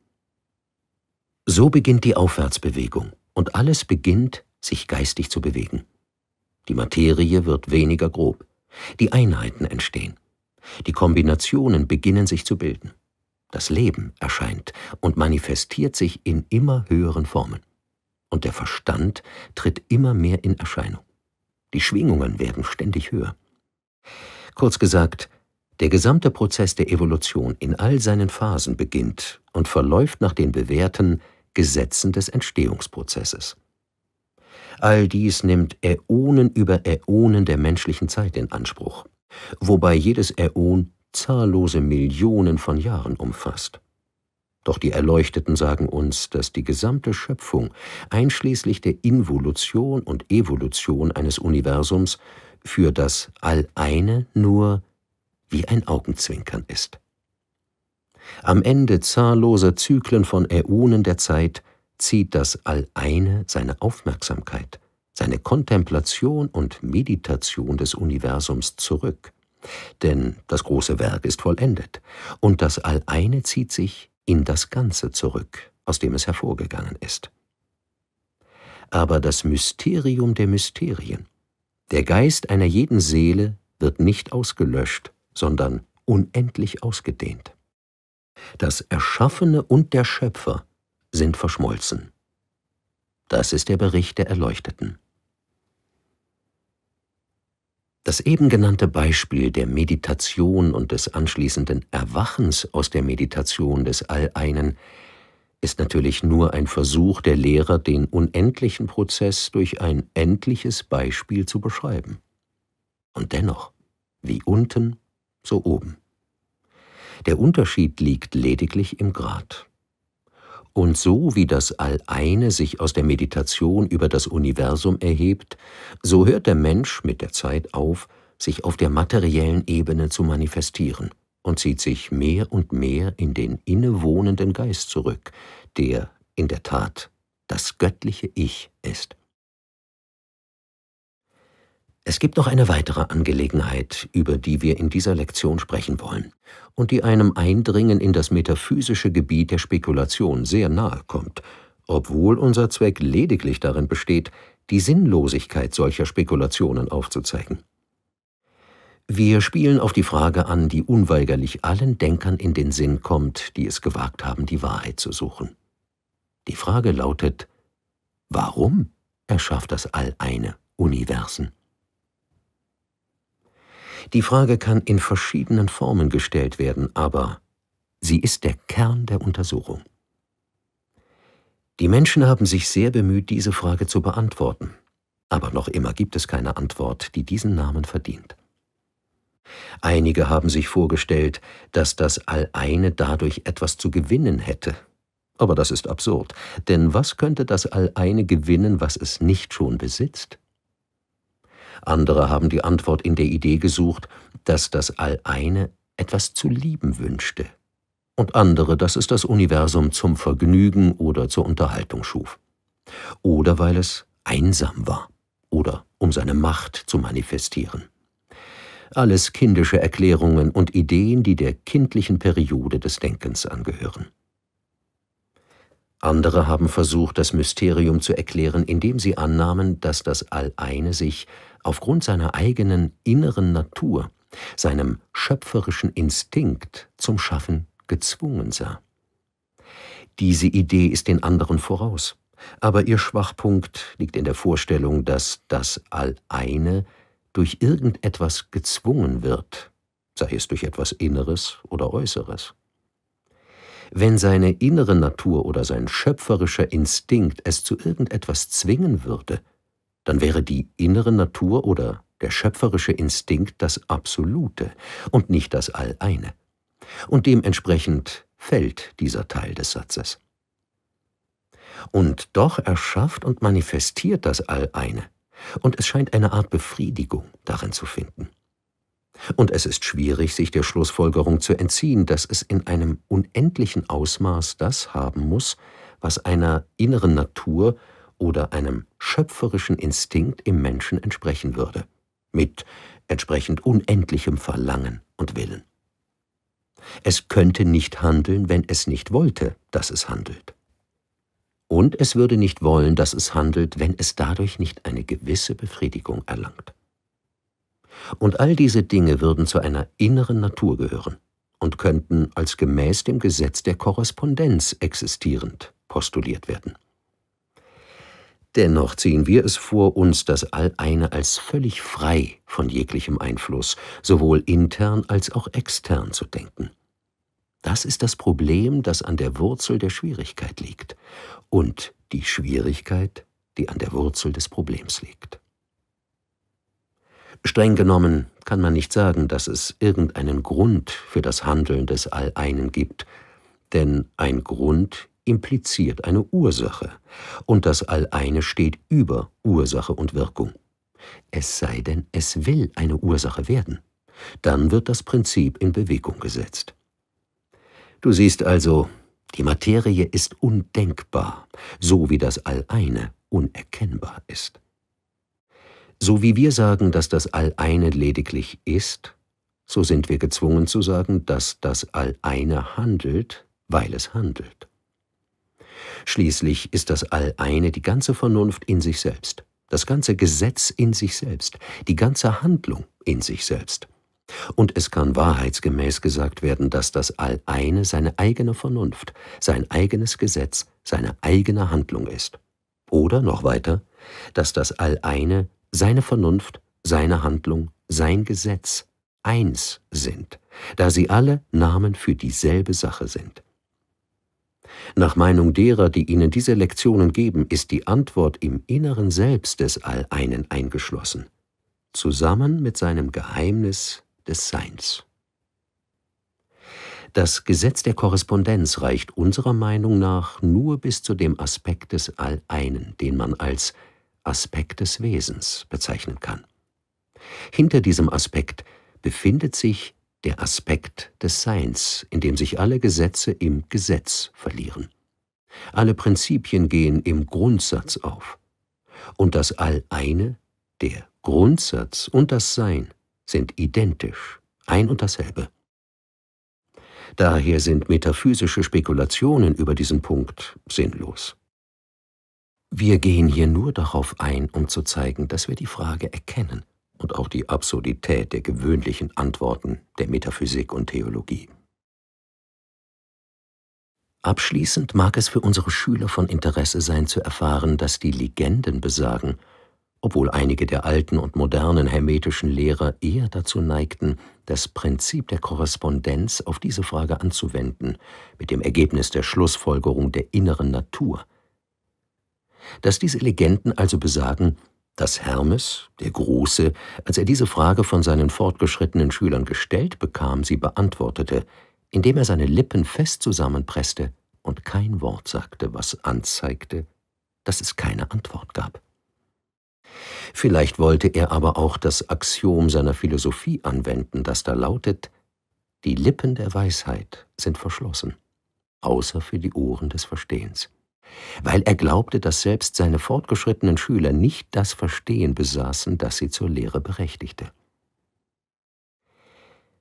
So beginnt die Aufwärtsbewegung und alles beginnt, sich geistig zu bewegen. Die Materie wird weniger grob, die Einheiten entstehen, die Kombinationen beginnen sich zu bilden, das Leben erscheint und manifestiert sich in immer höheren Formen, und der Verstand tritt immer mehr in Erscheinung. Die Schwingungen werden ständig höher. Kurz gesagt, der gesamte Prozess der Evolution in all seinen Phasen beginnt und verläuft nach den bewährten Gesetzen des Entstehungsprozesses. All dies nimmt Äonen über Äonen der menschlichen Zeit in Anspruch, wobei jedes Äon zahllose Millionen von Jahren umfasst. Doch die Erleuchteten sagen uns, dass die gesamte Schöpfung, einschließlich der Involution und Evolution eines Universums, für das All-Eine nur wie ein Augenzwinkern ist. Am Ende zahlloser Zyklen von Äonen der Zeit zieht das Alleine seine Aufmerksamkeit, seine Kontemplation und Meditation des Universums zurück. Denn das große Werk ist vollendet, und das Alleine zieht sich in das Ganze zurück, aus dem es hervorgegangen ist. Aber das Mysterium der Mysterien, der Geist einer jeden Seele wird nicht ausgelöscht, sondern unendlich ausgedehnt. Das Erschaffene und der Schöpfer sind verschmolzen. Das ist der Bericht der Erleuchteten. Das eben genannte Beispiel der Meditation und des anschließenden Erwachens aus der Meditation des Alleinen ist natürlich nur ein Versuch der Lehrer, den unendlichen Prozess durch ein endliches Beispiel zu beschreiben. Und dennoch, wie unten, so oben. Der Unterschied liegt lediglich im Grad. Und so wie das All-Eine sich aus der Meditation über das Universum erhebt, so hört der Mensch mit der Zeit auf, sich auf der materiellen Ebene zu manifestieren und zieht sich mehr und mehr in den innewohnenden Geist zurück, der in der Tat das göttliche Ich ist. Es gibt noch eine weitere Angelegenheit, über die wir in dieser Lektion sprechen wollen und die einem Eindringen in das metaphysische Gebiet der Spekulation sehr nahe kommt, obwohl unser Zweck lediglich darin besteht, die Sinnlosigkeit solcher Spekulationen aufzuzeigen. Wir spielen auf die Frage an, die unweigerlich allen Denkern in den Sinn kommt, die es gewagt haben, die Wahrheit zu suchen. Die Frage lautet, warum erschafft das All eine Universen? Die Frage kann in verschiedenen Formen gestellt werden, aber sie ist der Kern der Untersuchung. Die Menschen haben sich sehr bemüht, diese Frage zu beantworten, aber noch immer gibt es keine Antwort, die diesen Namen verdient. Einige haben sich vorgestellt, dass das Alleine dadurch etwas zu gewinnen hätte. Aber das ist absurd, denn was könnte das Alleine gewinnen, was es nicht schon besitzt? andere haben die Antwort in der Idee gesucht, dass das All-Eine etwas zu lieben wünschte, und andere, dass es das Universum zum Vergnügen oder zur Unterhaltung schuf. Oder weil es einsam war, oder um seine Macht zu manifestieren. Alles kindische Erklärungen und Ideen, die der kindlichen Periode des Denkens angehören. Andere haben versucht, das Mysterium zu erklären, indem sie annahmen, dass das All-Eine sich aufgrund seiner eigenen inneren Natur, seinem schöpferischen Instinkt zum Schaffen gezwungen sah. Diese Idee ist den anderen voraus, aber ihr Schwachpunkt liegt in der Vorstellung, dass das All-Eine durch irgendetwas gezwungen wird, sei es durch etwas Inneres oder Äußeres. Wenn seine innere Natur oder sein schöpferischer Instinkt es zu irgendetwas zwingen würde, dann wäre die innere Natur oder der schöpferische Instinkt das Absolute und nicht das Alleine. Und dementsprechend fällt dieser Teil des Satzes. Und doch erschafft und manifestiert das Alleine, und es scheint eine Art Befriedigung darin zu finden. Und es ist schwierig, sich der Schlussfolgerung zu entziehen, dass es in einem unendlichen Ausmaß das haben muss, was einer inneren Natur oder einem schöpferischen Instinkt im Menschen entsprechen würde, mit entsprechend unendlichem Verlangen und Willen. Es könnte nicht handeln, wenn es nicht wollte, dass es handelt. Und es würde nicht wollen, dass es handelt, wenn es dadurch nicht eine gewisse Befriedigung erlangt. Und all diese Dinge würden zu einer inneren Natur gehören und könnten als gemäß dem Gesetz der Korrespondenz existierend postuliert werden. Dennoch ziehen wir es vor uns das All-Eine als völlig frei von jeglichem Einfluss, sowohl intern als auch extern zu denken. Das ist das Problem, das an der Wurzel der Schwierigkeit liegt und die Schwierigkeit, die an der Wurzel des Problems liegt. Streng genommen kann man nicht sagen, dass es irgendeinen Grund für das Handeln des All-Einen gibt, denn ein Grund impliziert eine Ursache, und das Alleine steht über Ursache und Wirkung. Es sei denn, es will eine Ursache werden. Dann wird das Prinzip in Bewegung gesetzt. Du siehst also, die Materie ist undenkbar, so wie das Alleine unerkennbar ist. So wie wir sagen, dass das Alleine lediglich ist, so sind wir gezwungen zu sagen, dass das Alleine handelt, weil es handelt. Schließlich ist das Alleine die ganze Vernunft in sich selbst, das ganze Gesetz in sich selbst, die ganze Handlung in sich selbst. Und es kann wahrheitsgemäß gesagt werden, dass das Alleine seine eigene Vernunft, sein eigenes Gesetz, seine eigene Handlung ist. Oder noch weiter, dass das Alleine seine Vernunft, seine Handlung, sein Gesetz eins sind, da sie alle Namen für dieselbe Sache sind. Nach Meinung derer, die Ihnen diese Lektionen geben, ist die Antwort im Inneren selbst des Alleinen eingeschlossen, zusammen mit seinem Geheimnis des Seins. Das Gesetz der Korrespondenz reicht unserer Meinung nach nur bis zu dem Aspekt des Alleinen, den man als Aspekt des Wesens bezeichnen kann. Hinter diesem Aspekt befindet sich der Aspekt des Seins, in dem sich alle Gesetze im Gesetz verlieren. Alle Prinzipien gehen im Grundsatz auf. Und das All-Eine, der Grundsatz und das Sein sind identisch, ein und dasselbe. Daher sind metaphysische Spekulationen über diesen Punkt sinnlos. Wir gehen hier nur darauf ein, um zu zeigen, dass wir die Frage erkennen, und auch die Absurdität der gewöhnlichen Antworten der Metaphysik und Theologie. Abschließend mag es für unsere Schüler von Interesse sein zu erfahren, dass die Legenden besagen, obwohl einige der alten und modernen hermetischen Lehrer eher dazu neigten, das Prinzip der Korrespondenz auf diese Frage anzuwenden, mit dem Ergebnis der Schlussfolgerung der inneren Natur. Dass diese Legenden also besagen, dass Hermes, der Große, als er diese Frage von seinen fortgeschrittenen Schülern gestellt bekam, sie beantwortete, indem er seine Lippen fest zusammenpresste und kein Wort sagte, was anzeigte, dass es keine Antwort gab. Vielleicht wollte er aber auch das Axiom seiner Philosophie anwenden, das da lautet Die Lippen der Weisheit sind verschlossen, außer für die Ohren des Verstehens weil er glaubte, dass selbst seine fortgeschrittenen Schüler nicht das Verstehen besaßen, das sie zur Lehre berechtigte.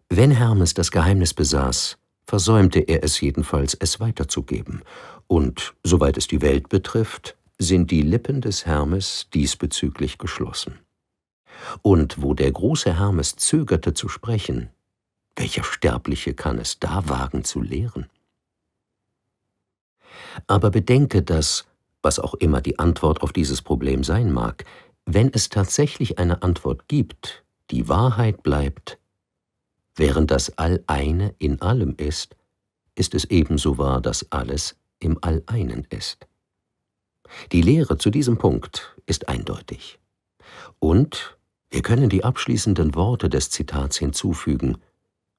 Wenn Hermes das Geheimnis besaß, versäumte er es jedenfalls, es weiterzugeben, und, soweit es die Welt betrifft, sind die Lippen des Hermes diesbezüglich geschlossen. Und wo der große Hermes zögerte zu sprechen, welcher Sterbliche kann es da wagen zu lehren? Aber bedenke, dass, was auch immer die Antwort auf dieses Problem sein mag, wenn es tatsächlich eine Antwort gibt, die Wahrheit bleibt, während das All-Eine in allem ist, ist es ebenso wahr, dass alles im All-Einen ist. Die Lehre zu diesem Punkt ist eindeutig. Und wir können die abschließenden Worte des Zitats hinzufügen,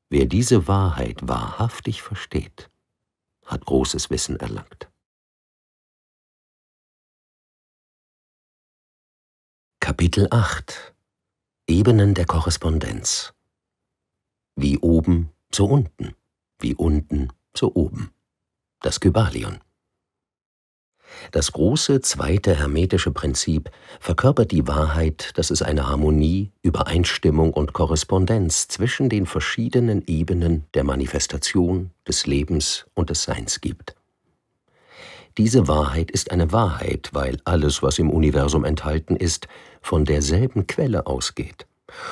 wer diese Wahrheit wahrhaftig versteht, hat großes Wissen erlangt. Kapitel 8 Ebenen der Korrespondenz Wie oben, so unten, wie unten, so oben. Das Kybalion. Das große zweite hermetische Prinzip verkörpert die Wahrheit, dass es eine Harmonie, Übereinstimmung und Korrespondenz zwischen den verschiedenen Ebenen der Manifestation, des Lebens und des Seins gibt. Diese Wahrheit ist eine Wahrheit, weil alles, was im Universum enthalten ist, von derselben Quelle ausgeht.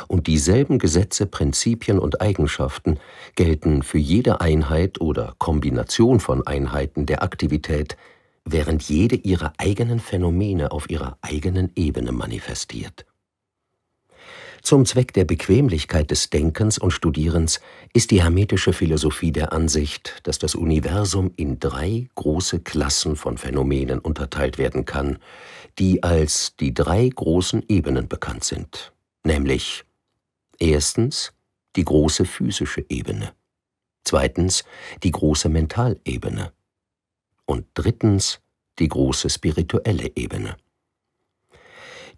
Und dieselben Gesetze, Prinzipien und Eigenschaften gelten für jede Einheit oder Kombination von Einheiten der Aktivität, während jede ihre eigenen Phänomene auf ihrer eigenen Ebene manifestiert. Zum Zweck der Bequemlichkeit des Denkens und Studierens ist die hermetische Philosophie der Ansicht, dass das Universum in drei große Klassen von Phänomenen unterteilt werden kann, die als die drei großen Ebenen bekannt sind, nämlich erstens die große physische Ebene, zweitens die große Mentalebene und drittens die große spirituelle Ebene.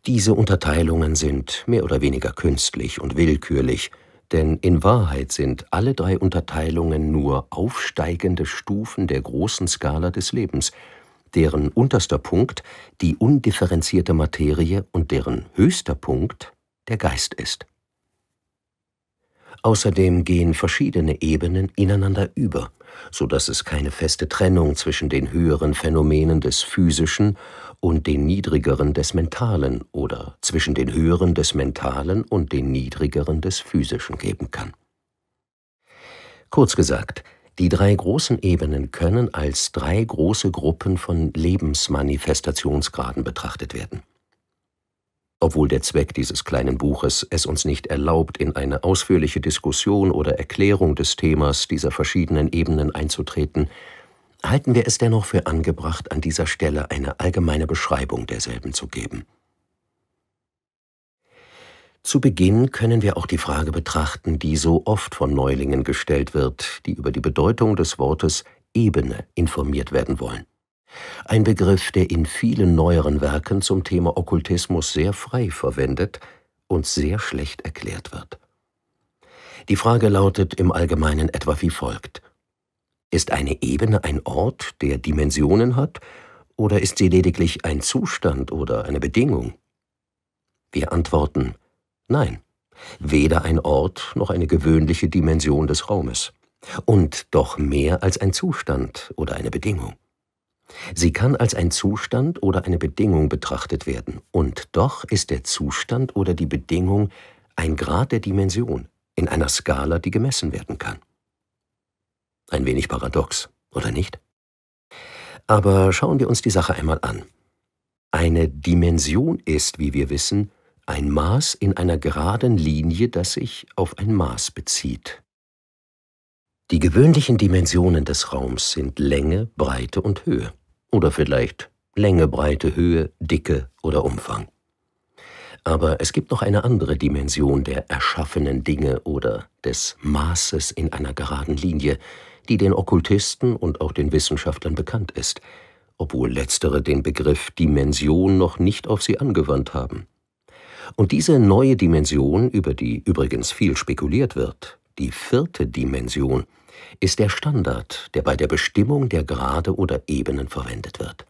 Diese Unterteilungen sind mehr oder weniger künstlich und willkürlich, denn in Wahrheit sind alle drei Unterteilungen nur aufsteigende Stufen der großen Skala des Lebens, deren unterster Punkt die undifferenzierte Materie und deren höchster Punkt der Geist ist. Außerdem gehen verschiedene Ebenen ineinander über so dass es keine feste Trennung zwischen den höheren Phänomenen des physischen und den niedrigeren des mentalen oder zwischen den höheren des mentalen und den niedrigeren des physischen geben kann. Kurz gesagt, die drei großen Ebenen können als drei große Gruppen von Lebensmanifestationsgraden betrachtet werden obwohl der Zweck dieses kleinen Buches es uns nicht erlaubt, in eine ausführliche Diskussion oder Erklärung des Themas dieser verschiedenen Ebenen einzutreten, halten wir es dennoch für angebracht, an dieser Stelle eine allgemeine Beschreibung derselben zu geben. Zu Beginn können wir auch die Frage betrachten, die so oft von Neulingen gestellt wird, die über die Bedeutung des Wortes Ebene informiert werden wollen. Ein Begriff, der in vielen neueren Werken zum Thema Okkultismus sehr frei verwendet und sehr schlecht erklärt wird. Die Frage lautet im Allgemeinen etwa wie folgt. Ist eine Ebene ein Ort, der Dimensionen hat, oder ist sie lediglich ein Zustand oder eine Bedingung? Wir antworten Nein, weder ein Ort noch eine gewöhnliche Dimension des Raumes, und doch mehr als ein Zustand oder eine Bedingung. Sie kann als ein Zustand oder eine Bedingung betrachtet werden, und doch ist der Zustand oder die Bedingung ein Grad der Dimension in einer Skala, die gemessen werden kann. Ein wenig paradox, oder nicht? Aber schauen wir uns die Sache einmal an. Eine Dimension ist, wie wir wissen, ein Maß in einer geraden Linie, das sich auf ein Maß bezieht. Die gewöhnlichen Dimensionen des Raums sind Länge, Breite und Höhe. Oder vielleicht Länge, Breite, Höhe, Dicke oder Umfang. Aber es gibt noch eine andere Dimension der erschaffenen Dinge oder des Maßes in einer geraden Linie, die den Okkultisten und auch den Wissenschaftlern bekannt ist, obwohl letztere den Begriff Dimension noch nicht auf sie angewandt haben. Und diese neue Dimension, über die übrigens viel spekuliert wird, die vierte Dimension, ist der Standard, der bei der Bestimmung der Grade oder Ebenen verwendet wird.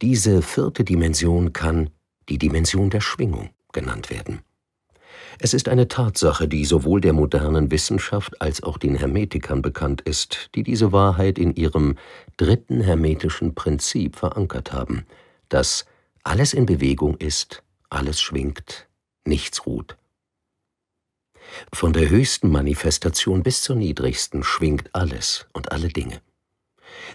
Diese vierte Dimension kann die Dimension der Schwingung genannt werden. Es ist eine Tatsache, die sowohl der modernen Wissenschaft als auch den Hermetikern bekannt ist, die diese Wahrheit in ihrem dritten hermetischen Prinzip verankert haben, dass alles in Bewegung ist, alles schwingt, nichts ruht. Von der höchsten Manifestation bis zur niedrigsten schwingt alles und alle Dinge.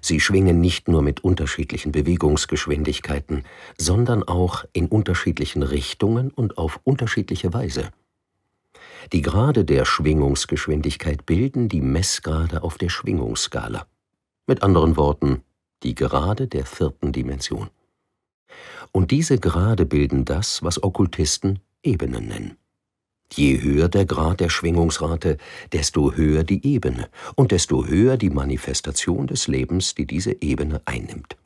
Sie schwingen nicht nur mit unterschiedlichen Bewegungsgeschwindigkeiten, sondern auch in unterschiedlichen Richtungen und auf unterschiedliche Weise. Die Grade der Schwingungsgeschwindigkeit bilden die Messgrade auf der Schwingungsskala. Mit anderen Worten, die Grade der vierten Dimension. Und diese Grade bilden das, was Okkultisten Ebenen nennen. Je höher der Grad der Schwingungsrate, desto höher die Ebene und desto höher die Manifestation des Lebens, die diese Ebene einnimmt.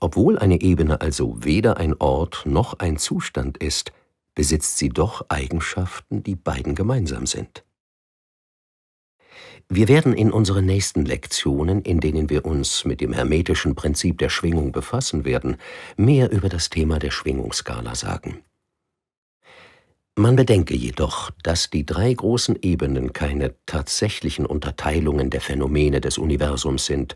Obwohl eine Ebene also weder ein Ort noch ein Zustand ist, besitzt sie doch Eigenschaften, die beiden gemeinsam sind. Wir werden in unseren nächsten Lektionen, in denen wir uns mit dem hermetischen Prinzip der Schwingung befassen werden, mehr über das Thema der Schwingungsskala sagen. Man bedenke jedoch, dass die drei großen Ebenen keine tatsächlichen Unterteilungen der Phänomene des Universums sind,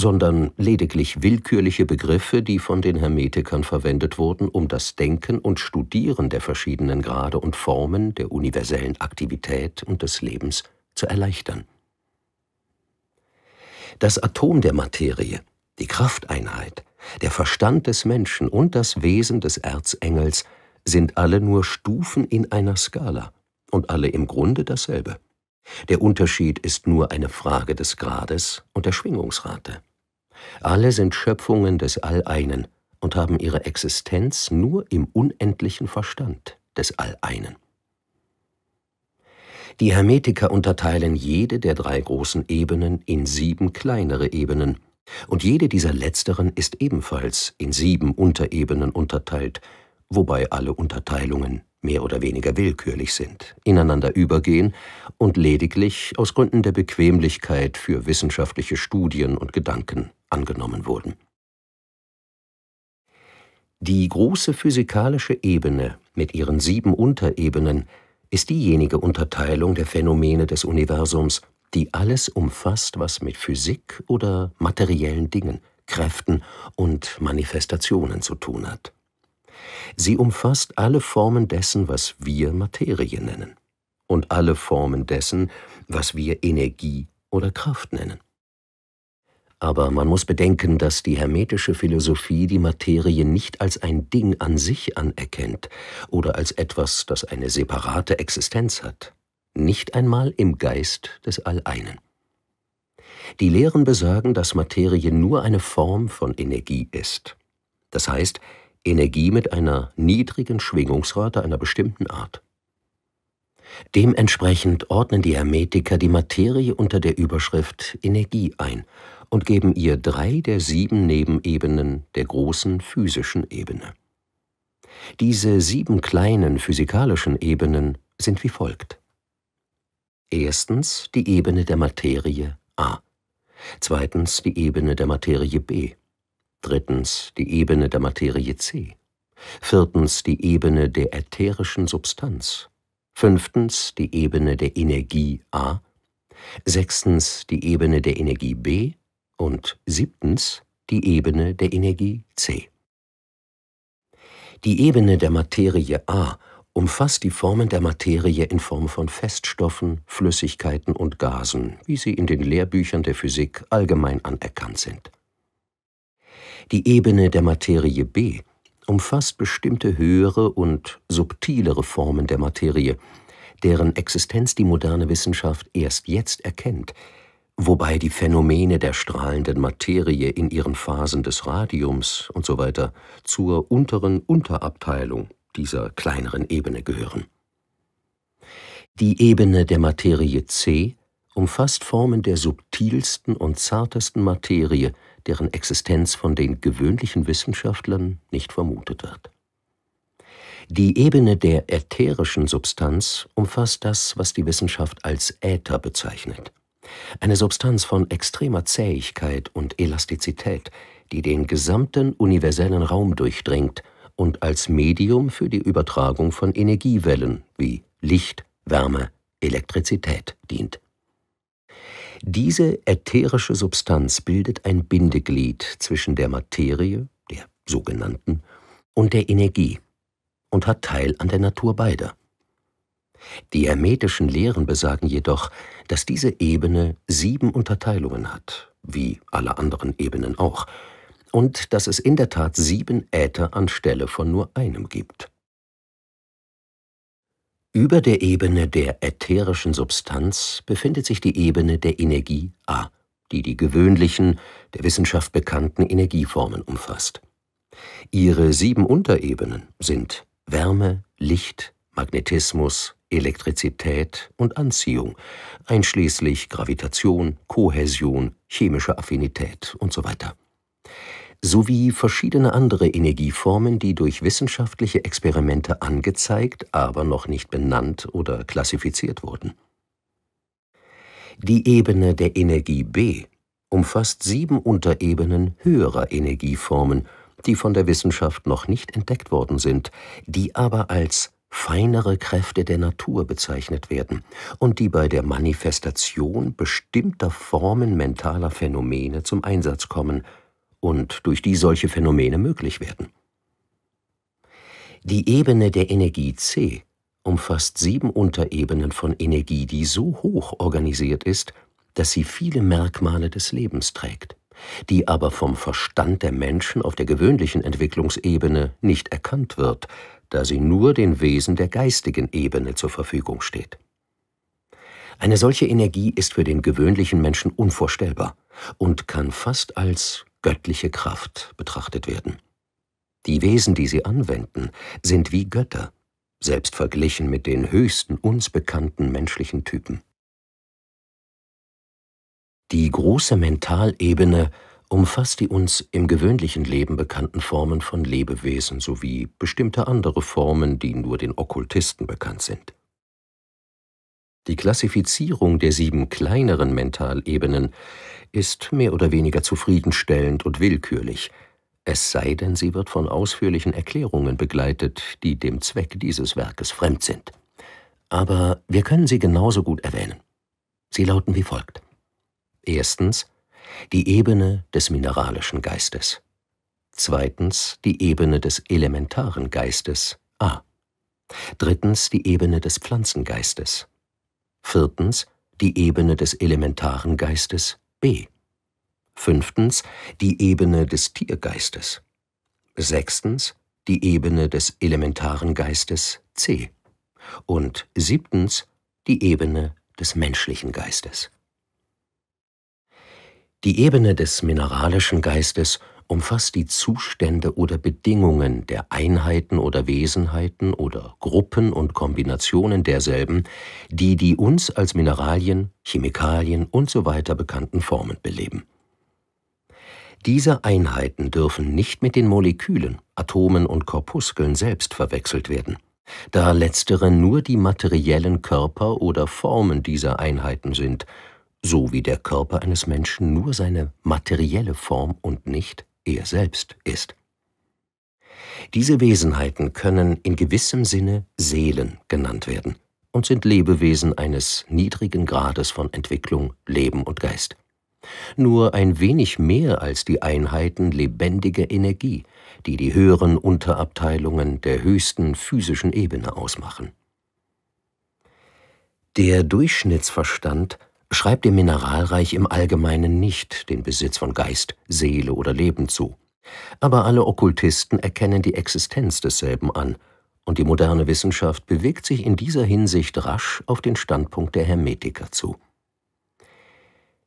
sondern lediglich willkürliche Begriffe, die von den Hermetikern verwendet wurden, um das Denken und Studieren der verschiedenen Grade und Formen der universellen Aktivität und des Lebens zu erleichtern. Das Atom der Materie, die Krafteinheit, der Verstand des Menschen und das Wesen des Erzengels – sind alle nur Stufen in einer Skala und alle im Grunde dasselbe. Der Unterschied ist nur eine Frage des Grades und der Schwingungsrate. Alle sind Schöpfungen des Alleinen und haben ihre Existenz nur im unendlichen Verstand des Alleinen. Die Hermetiker unterteilen jede der drei großen Ebenen in sieben kleinere Ebenen, und jede dieser letzteren ist ebenfalls in sieben Unterebenen unterteilt, wobei alle Unterteilungen mehr oder weniger willkürlich sind, ineinander übergehen und lediglich aus Gründen der Bequemlichkeit für wissenschaftliche Studien und Gedanken angenommen wurden. Die große physikalische Ebene mit ihren sieben Unterebenen ist diejenige Unterteilung der Phänomene des Universums, die alles umfasst, was mit Physik oder materiellen Dingen, Kräften und Manifestationen zu tun hat. Sie umfasst alle Formen dessen, was wir Materie nennen und alle Formen dessen, was wir Energie oder Kraft nennen. Aber man muss bedenken, dass die hermetische Philosophie die Materie nicht als ein Ding an sich anerkennt oder als etwas, das eine separate Existenz hat, nicht einmal im Geist des Alleinen. Die Lehren besagen, dass Materie nur eine Form von Energie ist. Das heißt, Energie mit einer niedrigen Schwingungsrate einer bestimmten Art. Dementsprechend ordnen die Hermetiker die Materie unter der Überschrift Energie ein und geben ihr drei der sieben Nebenebenen der großen physischen Ebene. Diese sieben kleinen physikalischen Ebenen sind wie folgt. Erstens die Ebene der Materie A. Zweitens die Ebene der Materie B drittens die Ebene der Materie C, viertens die Ebene der ätherischen Substanz, fünftens die Ebene der Energie A, sechstens die Ebene der Energie B und siebtens die Ebene der Energie C. Die Ebene der Materie A umfasst die Formen der Materie in Form von Feststoffen, Flüssigkeiten und Gasen, wie sie in den Lehrbüchern der Physik allgemein anerkannt sind. Die Ebene der Materie B umfasst bestimmte höhere und subtilere Formen der Materie, deren Existenz die moderne Wissenschaft erst jetzt erkennt, wobei die Phänomene der strahlenden Materie in ihren Phasen des Radiums usw. So zur unteren Unterabteilung dieser kleineren Ebene gehören. Die Ebene der Materie C umfasst Formen der subtilsten und zartesten Materie deren Existenz von den gewöhnlichen Wissenschaftlern nicht vermutet wird. Die Ebene der ätherischen Substanz umfasst das, was die Wissenschaft als Äther bezeichnet. Eine Substanz von extremer Zähigkeit und Elastizität, die den gesamten universellen Raum durchdringt und als Medium für die Übertragung von Energiewellen wie Licht, Wärme, Elektrizität dient. Diese ätherische Substanz bildet ein Bindeglied zwischen der Materie, der sogenannten, und der Energie und hat Teil an der Natur beider. Die hermetischen Lehren besagen jedoch, dass diese Ebene sieben Unterteilungen hat, wie alle anderen Ebenen auch, und dass es in der Tat sieben Äther anstelle von nur einem gibt. Über der Ebene der ätherischen Substanz befindet sich die Ebene der Energie A, die die gewöhnlichen, der Wissenschaft bekannten Energieformen umfasst. Ihre sieben Unterebenen sind Wärme, Licht, Magnetismus, Elektrizität und Anziehung, einschließlich Gravitation, Kohäsion, chemische Affinität usw. So sowie verschiedene andere Energieformen, die durch wissenschaftliche Experimente angezeigt, aber noch nicht benannt oder klassifiziert wurden. Die Ebene der Energie B umfasst sieben Unterebenen höherer Energieformen, die von der Wissenschaft noch nicht entdeckt worden sind, die aber als feinere Kräfte der Natur bezeichnet werden und die bei der Manifestation bestimmter Formen mentaler Phänomene zum Einsatz kommen, und durch die solche Phänomene möglich werden. Die Ebene der Energie C umfasst sieben Unterebenen von Energie, die so hoch organisiert ist, dass sie viele Merkmale des Lebens trägt, die aber vom Verstand der Menschen auf der gewöhnlichen Entwicklungsebene nicht erkannt wird, da sie nur den Wesen der geistigen Ebene zur Verfügung steht. Eine solche Energie ist für den gewöhnlichen Menschen unvorstellbar und kann fast als göttliche Kraft betrachtet werden. Die Wesen, die sie anwenden, sind wie Götter, selbst verglichen mit den höchsten uns bekannten menschlichen Typen. Die große Mentalebene umfasst die uns im gewöhnlichen Leben bekannten Formen von Lebewesen sowie bestimmte andere Formen, die nur den Okkultisten bekannt sind. Die Klassifizierung der sieben kleineren Mentalebenen ist mehr oder weniger zufriedenstellend und willkürlich, es sei denn, sie wird von ausführlichen Erklärungen begleitet, die dem Zweck dieses Werkes fremd sind. Aber wir können sie genauso gut erwähnen. Sie lauten wie folgt. Erstens die Ebene des mineralischen Geistes. Zweitens die Ebene des elementaren Geistes A. Drittens die Ebene des Pflanzengeistes. Viertens die Ebene des elementaren Geistes B. Fünftens die Ebene des Tiergeistes. Sechstens die Ebene des elementaren Geistes C. Und siebtens die Ebene des menschlichen Geistes. Die Ebene des mineralischen Geistes umfasst die Zustände oder Bedingungen der Einheiten oder Wesenheiten oder Gruppen und Kombinationen derselben, die die uns als Mineralien, Chemikalien usw. So bekannten Formen beleben. Diese Einheiten dürfen nicht mit den Molekülen, Atomen und Korpuskeln selbst verwechselt werden, da letztere nur die materiellen Körper oder Formen dieser Einheiten sind, so wie der Körper eines Menschen nur seine materielle Form und nicht er selbst ist. Diese Wesenheiten können in gewissem Sinne Seelen genannt werden und sind Lebewesen eines niedrigen Grades von Entwicklung, Leben und Geist. Nur ein wenig mehr als die Einheiten lebendiger Energie, die die höheren Unterabteilungen der höchsten physischen Ebene ausmachen. Der Durchschnittsverstand schreibt dem Mineralreich im Allgemeinen nicht den Besitz von Geist, Seele oder Leben zu. Aber alle Okkultisten erkennen die Existenz desselben an, und die moderne Wissenschaft bewegt sich in dieser Hinsicht rasch auf den Standpunkt der Hermetiker zu.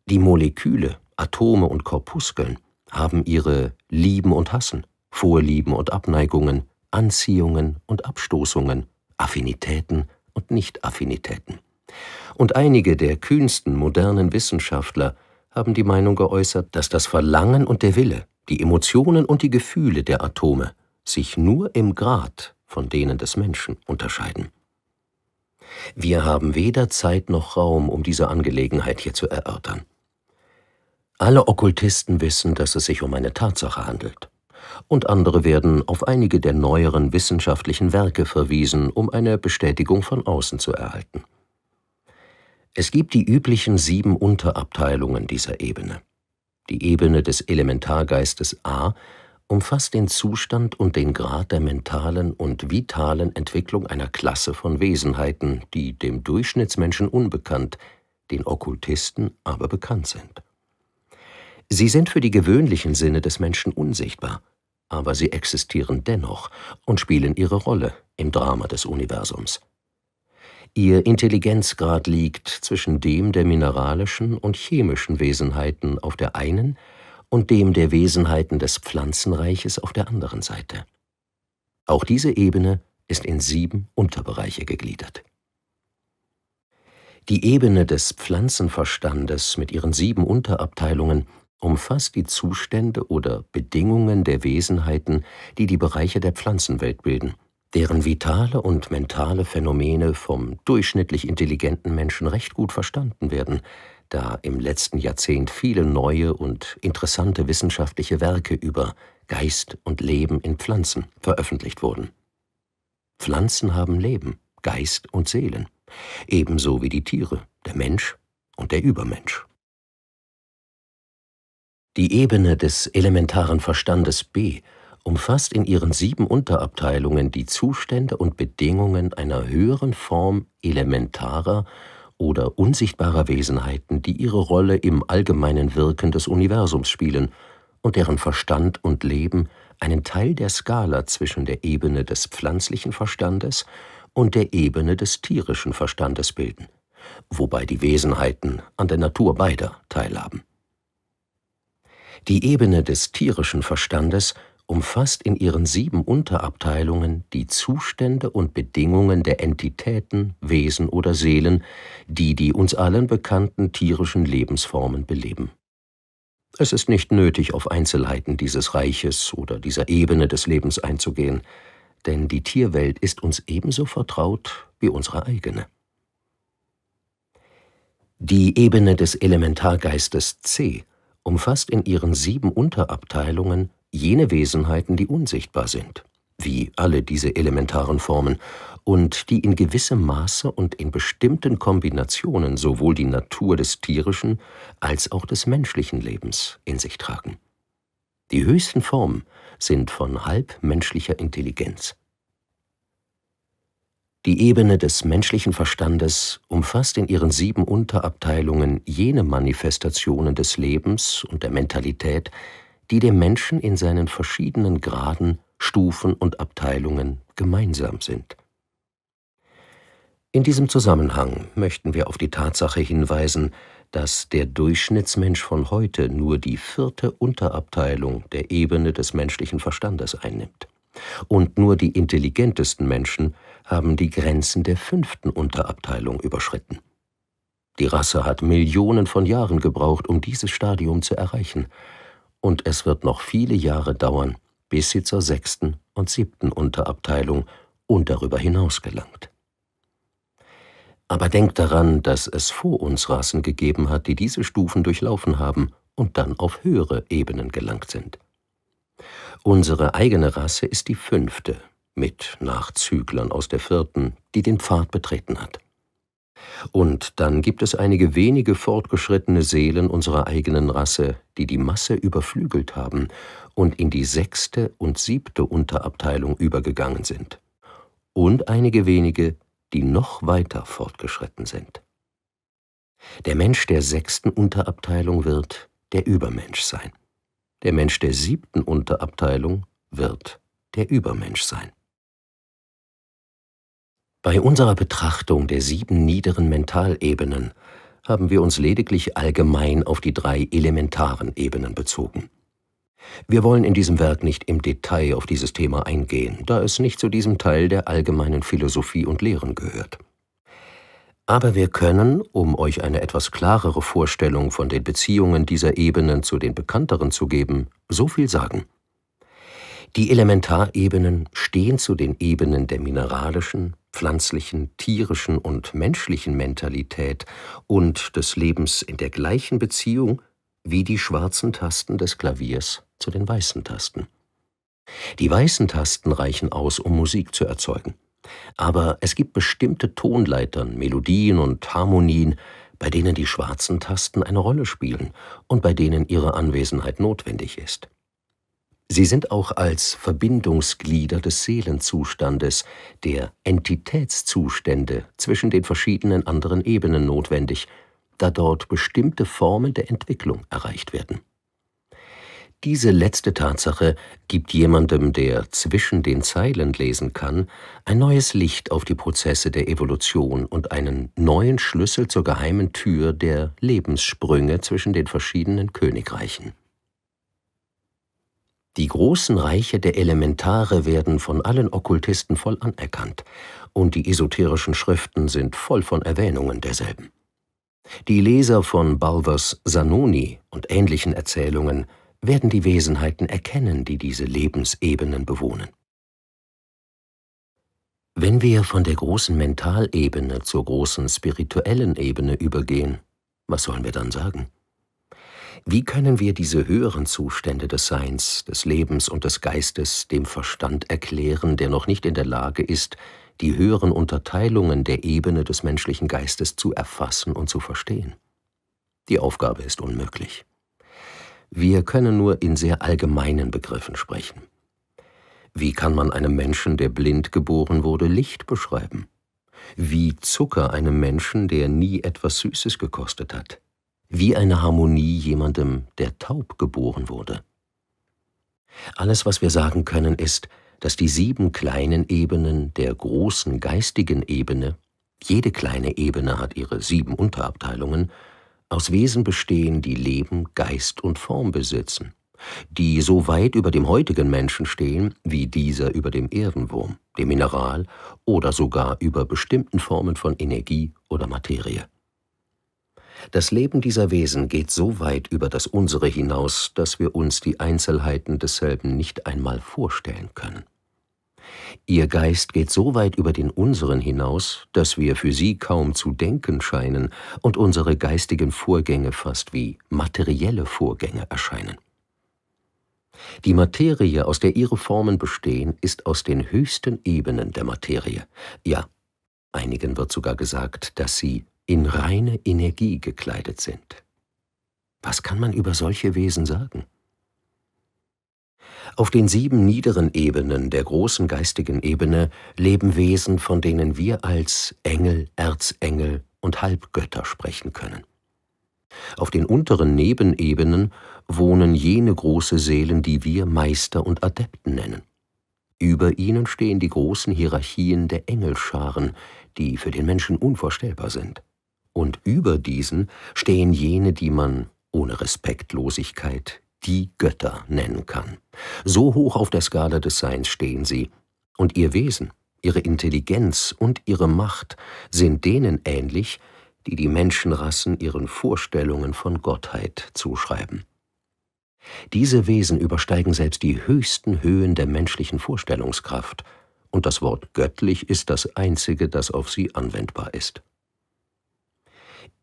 Die Moleküle, Atome und Korpuskeln haben ihre Lieben und Hassen, Vorlieben und Abneigungen, Anziehungen und Abstoßungen, Affinitäten und Nicht-Affinitäten und einige der kühnsten modernen Wissenschaftler haben die Meinung geäußert, dass das Verlangen und der Wille, die Emotionen und die Gefühle der Atome sich nur im Grad von denen des Menschen unterscheiden. Wir haben weder Zeit noch Raum, um diese Angelegenheit hier zu erörtern. Alle Okkultisten wissen, dass es sich um eine Tatsache handelt. Und andere werden auf einige der neueren wissenschaftlichen Werke verwiesen, um eine Bestätigung von außen zu erhalten. Es gibt die üblichen sieben Unterabteilungen dieser Ebene. Die Ebene des Elementargeistes A umfasst den Zustand und den Grad der mentalen und vitalen Entwicklung einer Klasse von Wesenheiten, die dem Durchschnittsmenschen unbekannt, den Okkultisten aber bekannt sind. Sie sind für die gewöhnlichen Sinne des Menschen unsichtbar, aber sie existieren dennoch und spielen ihre Rolle im Drama des Universums. Ihr Intelligenzgrad liegt zwischen dem der mineralischen und chemischen Wesenheiten auf der einen und dem der Wesenheiten des Pflanzenreiches auf der anderen Seite. Auch diese Ebene ist in sieben Unterbereiche gegliedert. Die Ebene des Pflanzenverstandes mit ihren sieben Unterabteilungen umfasst die Zustände oder Bedingungen der Wesenheiten, die die Bereiche der Pflanzenwelt bilden, deren vitale und mentale Phänomene vom durchschnittlich intelligenten Menschen recht gut verstanden werden, da im letzten Jahrzehnt viele neue und interessante wissenschaftliche Werke über Geist und Leben in Pflanzen veröffentlicht wurden. Pflanzen haben Leben, Geist und Seelen, ebenso wie die Tiere, der Mensch und der Übermensch. Die Ebene des elementaren Verstandes B umfasst in ihren sieben Unterabteilungen die Zustände und Bedingungen einer höheren Form elementarer oder unsichtbarer Wesenheiten, die ihre Rolle im allgemeinen Wirken des Universums spielen und deren Verstand und Leben einen Teil der Skala zwischen der Ebene des pflanzlichen Verstandes und der Ebene des tierischen Verstandes bilden, wobei die Wesenheiten an der Natur beider teilhaben. Die Ebene des tierischen Verstandes umfasst in ihren sieben Unterabteilungen die Zustände und Bedingungen der Entitäten, Wesen oder Seelen, die die uns allen bekannten tierischen Lebensformen beleben. Es ist nicht nötig, auf Einzelheiten dieses Reiches oder dieser Ebene des Lebens einzugehen, denn die Tierwelt ist uns ebenso vertraut wie unsere eigene. Die Ebene des Elementargeistes C umfasst in ihren sieben Unterabteilungen jene Wesenheiten, die unsichtbar sind, wie alle diese elementaren Formen, und die in gewissem Maße und in bestimmten Kombinationen sowohl die Natur des tierischen als auch des menschlichen Lebens in sich tragen. Die höchsten Formen sind von halbmenschlicher Intelligenz. Die Ebene des menschlichen Verstandes umfasst in ihren sieben Unterabteilungen jene Manifestationen des Lebens und der Mentalität, die dem Menschen in seinen verschiedenen Graden, Stufen und Abteilungen gemeinsam sind. In diesem Zusammenhang möchten wir auf die Tatsache hinweisen, dass der Durchschnittsmensch von heute nur die vierte Unterabteilung der Ebene des menschlichen Verstandes einnimmt. Und nur die intelligentesten Menschen haben die Grenzen der fünften Unterabteilung überschritten. Die Rasse hat Millionen von Jahren gebraucht, um dieses Stadium zu erreichen, und es wird noch viele Jahre dauern, bis sie zur sechsten und siebten Unterabteilung und darüber hinaus gelangt. Aber denkt daran, dass es vor uns Rassen gegeben hat, die diese Stufen durchlaufen haben und dann auf höhere Ebenen gelangt sind. Unsere eigene Rasse ist die fünfte, mit Nachzüglern aus der vierten, die den Pfad betreten hat. Und dann gibt es einige wenige fortgeschrittene Seelen unserer eigenen Rasse, die die Masse überflügelt haben und in die sechste und siebte Unterabteilung übergegangen sind. Und einige wenige, die noch weiter fortgeschritten sind. Der Mensch der sechsten Unterabteilung wird der Übermensch sein. Der Mensch der siebten Unterabteilung wird der Übermensch sein. Bei unserer Betrachtung der sieben niederen Mentalebenen haben wir uns lediglich allgemein auf die drei elementaren Ebenen bezogen. Wir wollen in diesem Werk nicht im Detail auf dieses Thema eingehen, da es nicht zu diesem Teil der allgemeinen Philosophie und Lehren gehört. Aber wir können, um euch eine etwas klarere Vorstellung von den Beziehungen dieser Ebenen zu den bekannteren zu geben, so viel sagen. Die Elementarebenen stehen zu den Ebenen der mineralischen, pflanzlichen, tierischen und menschlichen Mentalität und des Lebens in der gleichen Beziehung wie die schwarzen Tasten des Klaviers zu den weißen Tasten. Die weißen Tasten reichen aus, um Musik zu erzeugen. Aber es gibt bestimmte Tonleitern, Melodien und Harmonien, bei denen die schwarzen Tasten eine Rolle spielen und bei denen ihre Anwesenheit notwendig ist. Sie sind auch als Verbindungsglieder des Seelenzustandes, der Entitätszustände zwischen den verschiedenen anderen Ebenen notwendig, da dort bestimmte Formen der Entwicklung erreicht werden. Diese letzte Tatsache gibt jemandem, der zwischen den Zeilen lesen kann, ein neues Licht auf die Prozesse der Evolution und einen neuen Schlüssel zur geheimen Tür der Lebenssprünge zwischen den verschiedenen Königreichen. Die großen Reiche der Elementare werden von allen Okkultisten voll anerkannt, und die esoterischen Schriften sind voll von Erwähnungen derselben. Die Leser von Balvers Sanoni und ähnlichen Erzählungen werden die Wesenheiten erkennen, die diese Lebensebenen bewohnen. Wenn wir von der großen Mentalebene zur großen spirituellen Ebene übergehen, was sollen wir dann sagen? Wie können wir diese höheren Zustände des Seins, des Lebens und des Geistes dem Verstand erklären, der noch nicht in der Lage ist, die höheren Unterteilungen der Ebene des menschlichen Geistes zu erfassen und zu verstehen? Die Aufgabe ist unmöglich. Wir können nur in sehr allgemeinen Begriffen sprechen. Wie kann man einem Menschen, der blind geboren wurde, Licht beschreiben? Wie Zucker einem Menschen, der nie etwas Süßes gekostet hat? wie eine Harmonie jemandem, der taub geboren wurde. Alles, was wir sagen können, ist, dass die sieben kleinen Ebenen der großen geistigen Ebene, jede kleine Ebene hat ihre sieben Unterabteilungen, aus Wesen bestehen, die Leben, Geist und Form besitzen, die so weit über dem heutigen Menschen stehen, wie dieser über dem Erdenwurm, dem Mineral oder sogar über bestimmten Formen von Energie oder Materie. Das Leben dieser Wesen geht so weit über das unsere hinaus, dass wir uns die Einzelheiten desselben nicht einmal vorstellen können. Ihr Geist geht so weit über den unseren hinaus, dass wir für sie kaum zu denken scheinen und unsere geistigen Vorgänge fast wie materielle Vorgänge erscheinen. Die Materie, aus der ihre Formen bestehen, ist aus den höchsten Ebenen der Materie. Ja, einigen wird sogar gesagt, dass sie in reine Energie gekleidet sind. Was kann man über solche Wesen sagen? Auf den sieben niederen Ebenen der großen geistigen Ebene leben Wesen, von denen wir als Engel, Erzengel und Halbgötter sprechen können. Auf den unteren Nebenebenen wohnen jene große Seelen, die wir Meister und Adepten nennen. Über ihnen stehen die großen Hierarchien der Engelscharen, die für den Menschen unvorstellbar sind und über diesen stehen jene, die man ohne Respektlosigkeit die Götter nennen kann. So hoch auf der Skala des Seins stehen sie, und ihr Wesen, ihre Intelligenz und ihre Macht sind denen ähnlich, die die Menschenrassen ihren Vorstellungen von Gottheit zuschreiben. Diese Wesen übersteigen selbst die höchsten Höhen der menschlichen Vorstellungskraft, und das Wort göttlich ist das einzige, das auf sie anwendbar ist.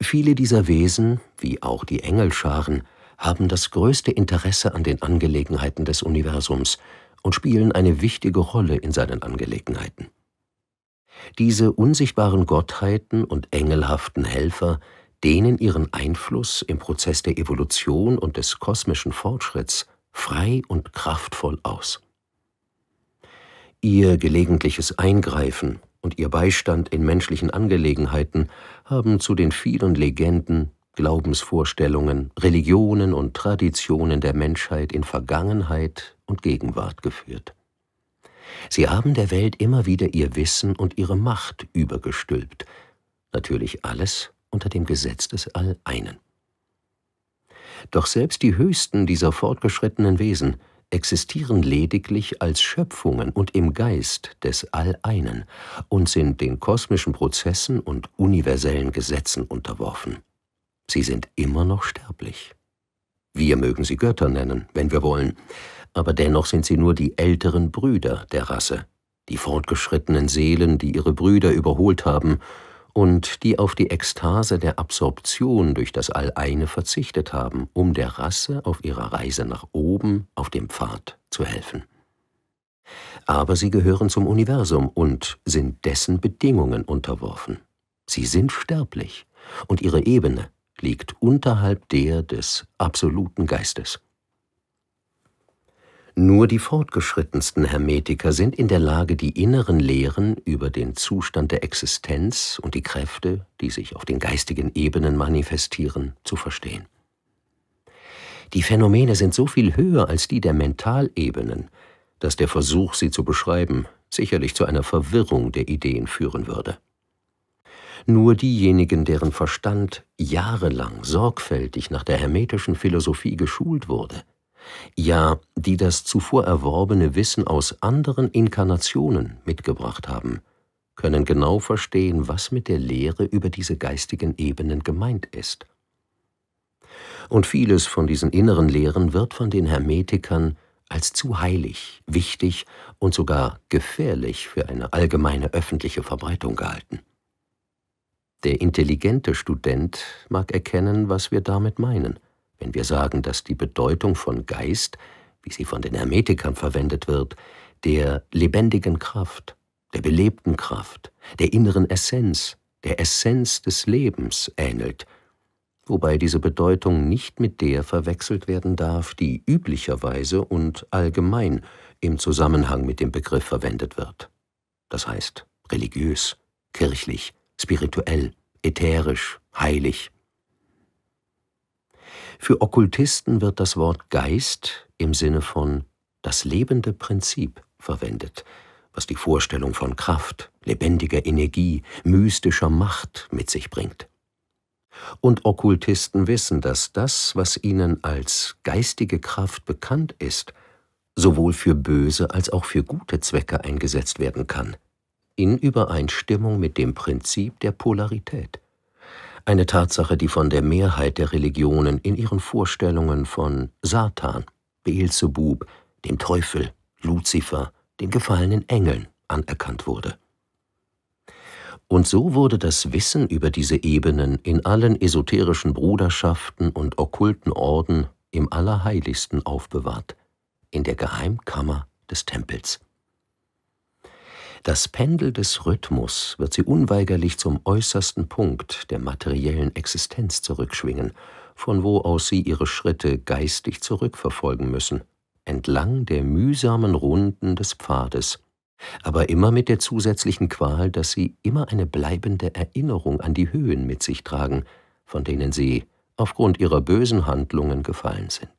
Viele dieser Wesen, wie auch die Engelscharen, haben das größte Interesse an den Angelegenheiten des Universums und spielen eine wichtige Rolle in seinen Angelegenheiten. Diese unsichtbaren Gottheiten und engelhaften Helfer dehnen ihren Einfluss im Prozess der Evolution und des kosmischen Fortschritts frei und kraftvoll aus. Ihr gelegentliches Eingreifen und ihr Beistand in menschlichen Angelegenheiten haben zu den vielen Legenden, Glaubensvorstellungen, Religionen und Traditionen der Menschheit in Vergangenheit und Gegenwart geführt. Sie haben der Welt immer wieder ihr Wissen und ihre Macht übergestülpt, natürlich alles unter dem Gesetz des All-Einen. Doch selbst die höchsten dieser fortgeschrittenen Wesen existieren lediglich als Schöpfungen und im Geist des All-Einen und sind den kosmischen Prozessen und universellen Gesetzen unterworfen. Sie sind immer noch sterblich. Wir mögen sie Götter nennen, wenn wir wollen, aber dennoch sind sie nur die älteren Brüder der Rasse, die fortgeschrittenen Seelen, die ihre Brüder überholt haben und die auf die Ekstase der Absorption durch das Alleine verzichtet haben, um der Rasse auf ihrer Reise nach oben auf dem Pfad zu helfen. Aber sie gehören zum Universum und sind dessen Bedingungen unterworfen. Sie sind sterblich und ihre Ebene liegt unterhalb der des absoluten Geistes. Nur die fortgeschrittensten Hermetiker sind in der Lage, die inneren Lehren über den Zustand der Existenz und die Kräfte, die sich auf den geistigen Ebenen manifestieren, zu verstehen. Die Phänomene sind so viel höher als die der Mentalebenen, dass der Versuch, sie zu beschreiben, sicherlich zu einer Verwirrung der Ideen führen würde. Nur diejenigen, deren Verstand jahrelang sorgfältig nach der hermetischen Philosophie geschult wurde, ja, die das zuvor erworbene Wissen aus anderen Inkarnationen mitgebracht haben, können genau verstehen, was mit der Lehre über diese geistigen Ebenen gemeint ist. Und vieles von diesen inneren Lehren wird von den Hermetikern als zu heilig, wichtig und sogar gefährlich für eine allgemeine öffentliche Verbreitung gehalten. Der intelligente Student mag erkennen, was wir damit meinen – wenn wir sagen, dass die Bedeutung von Geist, wie sie von den Hermetikern verwendet wird, der lebendigen Kraft, der belebten Kraft, der inneren Essenz, der Essenz des Lebens ähnelt, wobei diese Bedeutung nicht mit der verwechselt werden darf, die üblicherweise und allgemein im Zusammenhang mit dem Begriff verwendet wird. Das heißt religiös, kirchlich, spirituell, ätherisch, heilig, für Okkultisten wird das Wort Geist im Sinne von das lebende Prinzip verwendet, was die Vorstellung von Kraft, lebendiger Energie, mystischer Macht mit sich bringt. Und Okkultisten wissen, dass das, was ihnen als geistige Kraft bekannt ist, sowohl für böse als auch für gute Zwecke eingesetzt werden kann, in Übereinstimmung mit dem Prinzip der Polarität eine Tatsache, die von der Mehrheit der Religionen in ihren Vorstellungen von Satan, Beelzebub, dem Teufel, Luzifer, den gefallenen Engeln anerkannt wurde. Und so wurde das Wissen über diese Ebenen in allen esoterischen Bruderschaften und okkulten Orden im Allerheiligsten aufbewahrt, in der Geheimkammer des Tempels. Das Pendel des Rhythmus wird sie unweigerlich zum äußersten Punkt der materiellen Existenz zurückschwingen, von wo aus sie ihre Schritte geistig zurückverfolgen müssen, entlang der mühsamen Runden des Pfades, aber immer mit der zusätzlichen Qual, dass sie immer eine bleibende Erinnerung an die Höhen mit sich tragen, von denen sie aufgrund ihrer bösen Handlungen gefallen sind.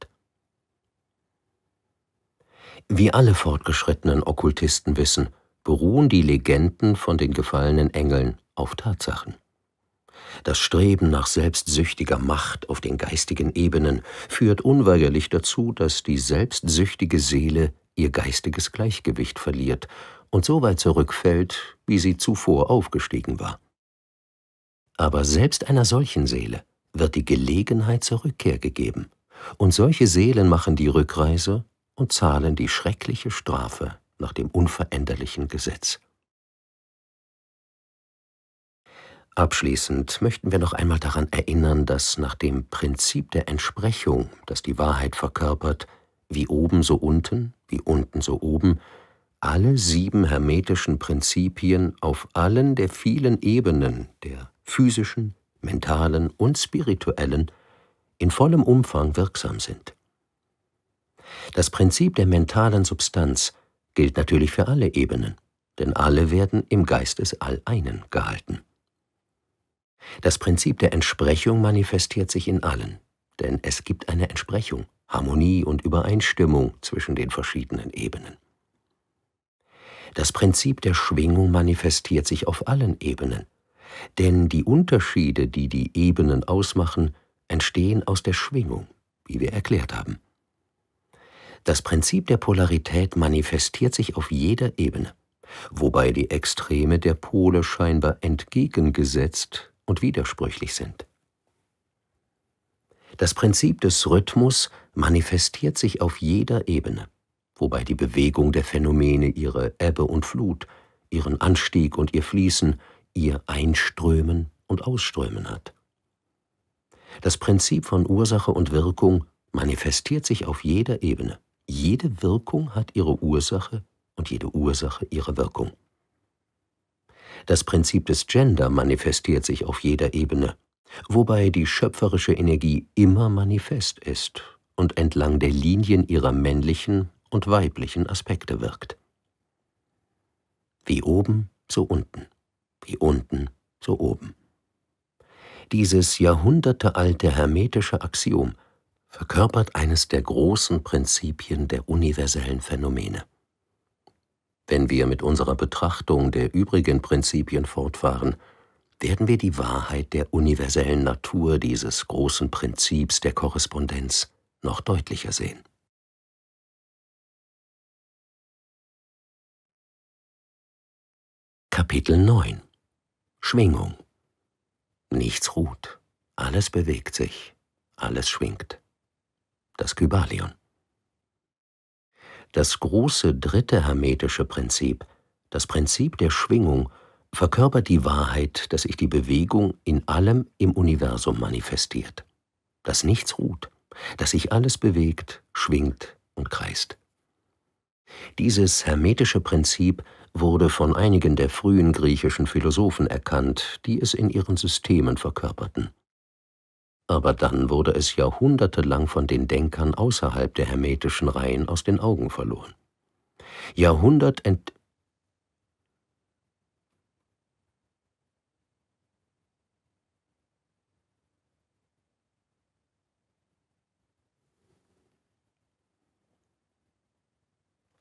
Wie alle fortgeschrittenen Okkultisten wissen, beruhen die Legenden von den gefallenen Engeln auf Tatsachen. Das Streben nach selbstsüchtiger Macht auf den geistigen Ebenen führt unweigerlich dazu, dass die selbstsüchtige Seele ihr geistiges Gleichgewicht verliert und so weit zurückfällt, wie sie zuvor aufgestiegen war. Aber selbst einer solchen Seele wird die Gelegenheit zur Rückkehr gegeben, und solche Seelen machen die Rückreise und zahlen die schreckliche Strafe nach dem unveränderlichen Gesetz. Abschließend möchten wir noch einmal daran erinnern, dass nach dem Prinzip der Entsprechung, das die Wahrheit verkörpert, wie oben so unten, wie unten so oben, alle sieben hermetischen Prinzipien auf allen der vielen Ebenen der physischen, mentalen und spirituellen in vollem Umfang wirksam sind. Das Prinzip der mentalen Substanz gilt natürlich für alle Ebenen, denn alle werden im Geist des All-Einen gehalten. Das Prinzip der Entsprechung manifestiert sich in allen, denn es gibt eine Entsprechung, Harmonie und Übereinstimmung zwischen den verschiedenen Ebenen. Das Prinzip der Schwingung manifestiert sich auf allen Ebenen, denn die Unterschiede, die die Ebenen ausmachen, entstehen aus der Schwingung, wie wir erklärt haben. Das Prinzip der Polarität manifestiert sich auf jeder Ebene, wobei die Extreme der Pole scheinbar entgegengesetzt und widersprüchlich sind. Das Prinzip des Rhythmus manifestiert sich auf jeder Ebene, wobei die Bewegung der Phänomene ihre Ebbe und Flut, ihren Anstieg und ihr Fließen, ihr Einströmen und Ausströmen hat. Das Prinzip von Ursache und Wirkung manifestiert sich auf jeder Ebene, jede Wirkung hat ihre Ursache und jede Ursache ihre Wirkung. Das Prinzip des Gender manifestiert sich auf jeder Ebene, wobei die schöpferische Energie immer manifest ist und entlang der Linien ihrer männlichen und weiblichen Aspekte wirkt. Wie oben, so unten, wie unten, so oben. Dieses jahrhundertealte hermetische Axiom – verkörpert eines der großen Prinzipien der universellen Phänomene. Wenn wir mit unserer Betrachtung der übrigen Prinzipien fortfahren, werden wir die Wahrheit der universellen Natur dieses großen Prinzips der Korrespondenz noch deutlicher sehen. Kapitel 9 Schwingung Nichts ruht, alles bewegt sich, alles schwingt das Kybalion. Das große dritte hermetische Prinzip, das Prinzip der Schwingung, verkörpert die Wahrheit, dass sich die Bewegung in allem im Universum manifestiert, dass nichts ruht, dass sich alles bewegt, schwingt und kreist. Dieses hermetische Prinzip wurde von einigen der frühen griechischen Philosophen erkannt, die es in ihren Systemen verkörperten aber dann wurde es jahrhundertelang von den Denkern außerhalb der hermetischen Reihen aus den Augen verloren. Jahrhundert ent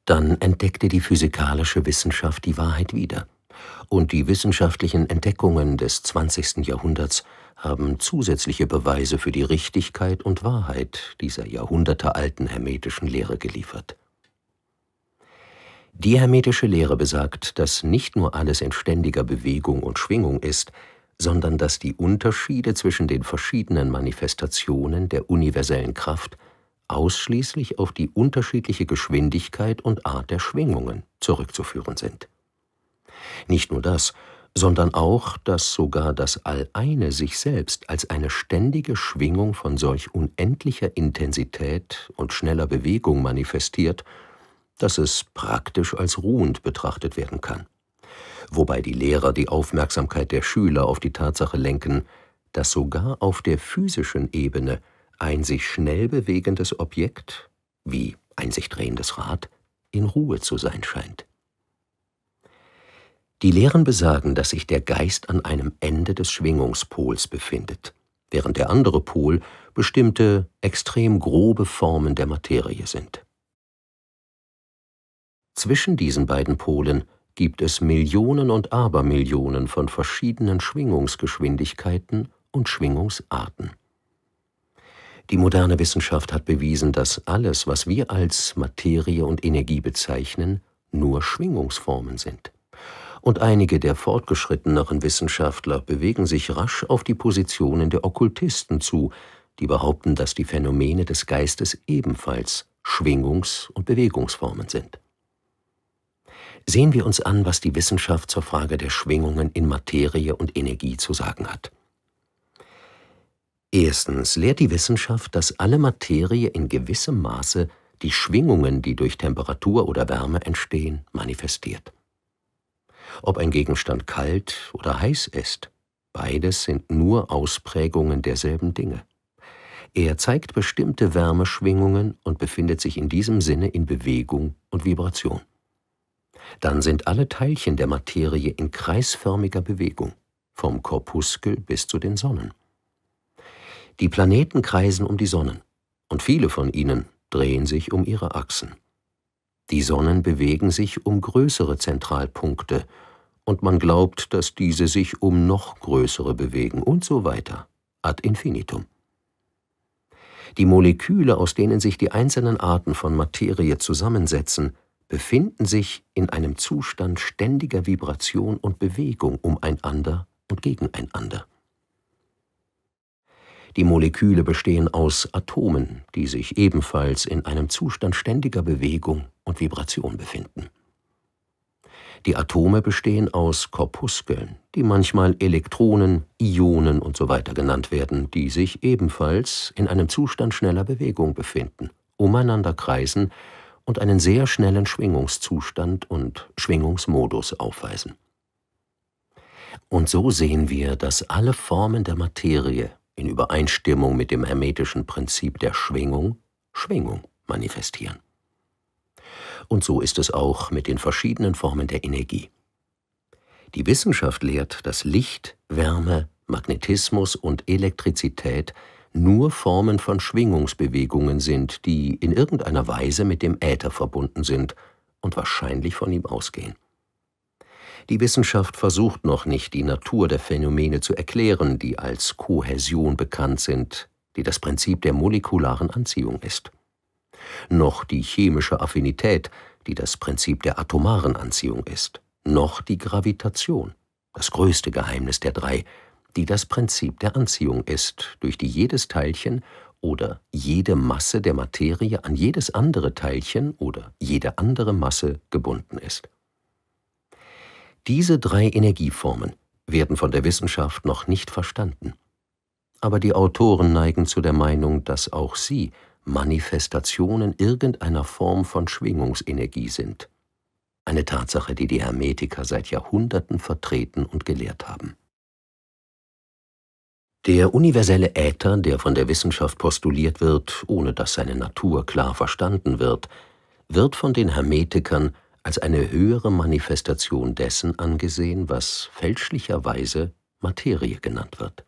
Dann entdeckte die physikalische Wissenschaft die Wahrheit wieder und die wissenschaftlichen Entdeckungen des 20. Jahrhunderts haben zusätzliche Beweise für die Richtigkeit und Wahrheit dieser jahrhundertealten hermetischen Lehre geliefert. Die hermetische Lehre besagt, dass nicht nur alles in ständiger Bewegung und Schwingung ist, sondern dass die Unterschiede zwischen den verschiedenen Manifestationen der universellen Kraft ausschließlich auf die unterschiedliche Geschwindigkeit und Art der Schwingungen zurückzuführen sind. Nicht nur das, sondern auch, dass sogar das Alleine sich selbst als eine ständige Schwingung von solch unendlicher Intensität und schneller Bewegung manifestiert, dass es praktisch als ruhend betrachtet werden kann. Wobei die Lehrer die Aufmerksamkeit der Schüler auf die Tatsache lenken, dass sogar auf der physischen Ebene ein sich schnell bewegendes Objekt, wie ein sich drehendes Rad, in Ruhe zu sein scheint. Die Lehren besagen, dass sich der Geist an einem Ende des Schwingungspols befindet, während der andere Pol bestimmte, extrem grobe Formen der Materie sind. Zwischen diesen beiden Polen gibt es Millionen und Abermillionen von verschiedenen Schwingungsgeschwindigkeiten und Schwingungsarten. Die moderne Wissenschaft hat bewiesen, dass alles, was wir als Materie und Energie bezeichnen, nur Schwingungsformen sind und einige der fortgeschritteneren Wissenschaftler bewegen sich rasch auf die Positionen der Okkultisten zu, die behaupten, dass die Phänomene des Geistes ebenfalls Schwingungs- und Bewegungsformen sind. Sehen wir uns an, was die Wissenschaft zur Frage der Schwingungen in Materie und Energie zu sagen hat. Erstens lehrt die Wissenschaft, dass alle Materie in gewissem Maße die Schwingungen, die durch Temperatur oder Wärme entstehen, manifestiert ob ein Gegenstand kalt oder heiß ist. Beides sind nur Ausprägungen derselben Dinge. Er zeigt bestimmte Wärmeschwingungen und befindet sich in diesem Sinne in Bewegung und Vibration. Dann sind alle Teilchen der Materie in kreisförmiger Bewegung, vom Korpuskel bis zu den Sonnen. Die Planeten kreisen um die Sonnen, und viele von ihnen drehen sich um ihre Achsen. Die Sonnen bewegen sich um größere Zentralpunkte und man glaubt, dass diese sich um noch größere bewegen und so weiter, ad infinitum. Die Moleküle, aus denen sich die einzelnen Arten von Materie zusammensetzen, befinden sich in einem Zustand ständiger Vibration und Bewegung umeinander und gegeneinander. Die Moleküle bestehen aus Atomen, die sich ebenfalls in einem Zustand ständiger Bewegung und Vibration befinden. Die Atome bestehen aus Korpuskeln, die manchmal Elektronen, Ionen usw. So genannt werden, die sich ebenfalls in einem Zustand schneller Bewegung befinden, umeinander kreisen und einen sehr schnellen Schwingungszustand und Schwingungsmodus aufweisen. Und so sehen wir, dass alle Formen der Materie in Übereinstimmung mit dem hermetischen Prinzip der Schwingung Schwingung manifestieren. Und so ist es auch mit den verschiedenen Formen der Energie. Die Wissenschaft lehrt, dass Licht, Wärme, Magnetismus und Elektrizität nur Formen von Schwingungsbewegungen sind, die in irgendeiner Weise mit dem Äther verbunden sind und wahrscheinlich von ihm ausgehen. Die Wissenschaft versucht noch nicht, die Natur der Phänomene zu erklären, die als Kohäsion bekannt sind, die das Prinzip der molekularen Anziehung ist noch die chemische Affinität, die das Prinzip der atomaren Anziehung ist, noch die Gravitation, das größte Geheimnis der drei, die das Prinzip der Anziehung ist, durch die jedes Teilchen oder jede Masse der Materie an jedes andere Teilchen oder jede andere Masse gebunden ist. Diese drei Energieformen werden von der Wissenschaft noch nicht verstanden. Aber die Autoren neigen zu der Meinung, dass auch sie Manifestationen irgendeiner Form von Schwingungsenergie sind. Eine Tatsache, die die Hermetiker seit Jahrhunderten vertreten und gelehrt haben. Der universelle Äther, der von der Wissenschaft postuliert wird, ohne dass seine Natur klar verstanden wird, wird von den Hermetikern als eine höhere Manifestation dessen angesehen, was fälschlicherweise Materie genannt wird.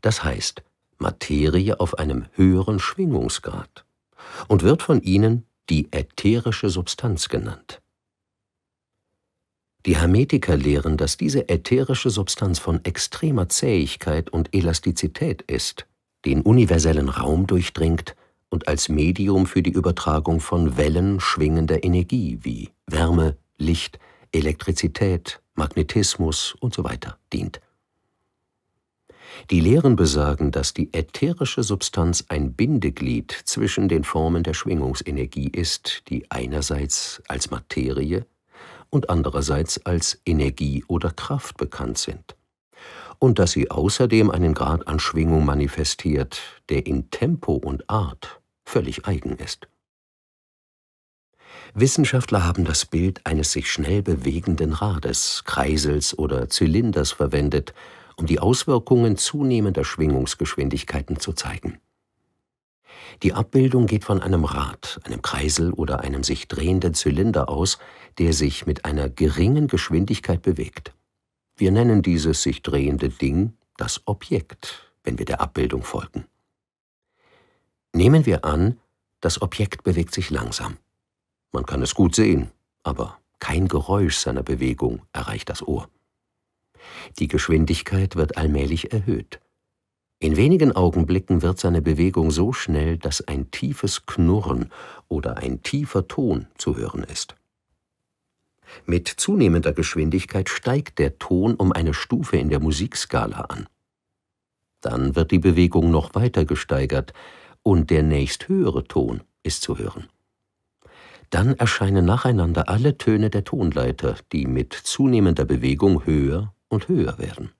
Das heißt, Materie auf einem höheren Schwingungsgrad und wird von ihnen die ätherische Substanz genannt. Die Hermetiker lehren, dass diese ätherische Substanz von extremer Zähigkeit und Elastizität ist, den universellen Raum durchdringt und als Medium für die Übertragung von Wellen schwingender Energie wie Wärme, Licht, Elektrizität, Magnetismus usw. So dient. Die Lehren besagen, dass die ätherische Substanz ein Bindeglied zwischen den Formen der Schwingungsenergie ist, die einerseits als Materie und andererseits als Energie oder Kraft bekannt sind. Und dass sie außerdem einen Grad an Schwingung manifestiert, der in Tempo und Art völlig eigen ist. Wissenschaftler haben das Bild eines sich schnell bewegenden Rades, Kreisels oder Zylinders verwendet, um die Auswirkungen zunehmender Schwingungsgeschwindigkeiten zu zeigen. Die Abbildung geht von einem Rad, einem Kreisel oder einem sich drehenden Zylinder aus, der sich mit einer geringen Geschwindigkeit bewegt. Wir nennen dieses sich drehende Ding das Objekt, wenn wir der Abbildung folgen. Nehmen wir an, das Objekt bewegt sich langsam. Man kann es gut sehen, aber kein Geräusch seiner Bewegung erreicht das Ohr. Die Geschwindigkeit wird allmählich erhöht. In wenigen Augenblicken wird seine Bewegung so schnell, dass ein tiefes Knurren oder ein tiefer Ton zu hören ist. Mit zunehmender Geschwindigkeit steigt der Ton um eine Stufe in der Musikskala an. Dann wird die Bewegung noch weiter gesteigert und der nächsthöhere Ton ist zu hören. Dann erscheinen nacheinander alle Töne der Tonleiter, die mit zunehmender Bewegung höher und höher werden.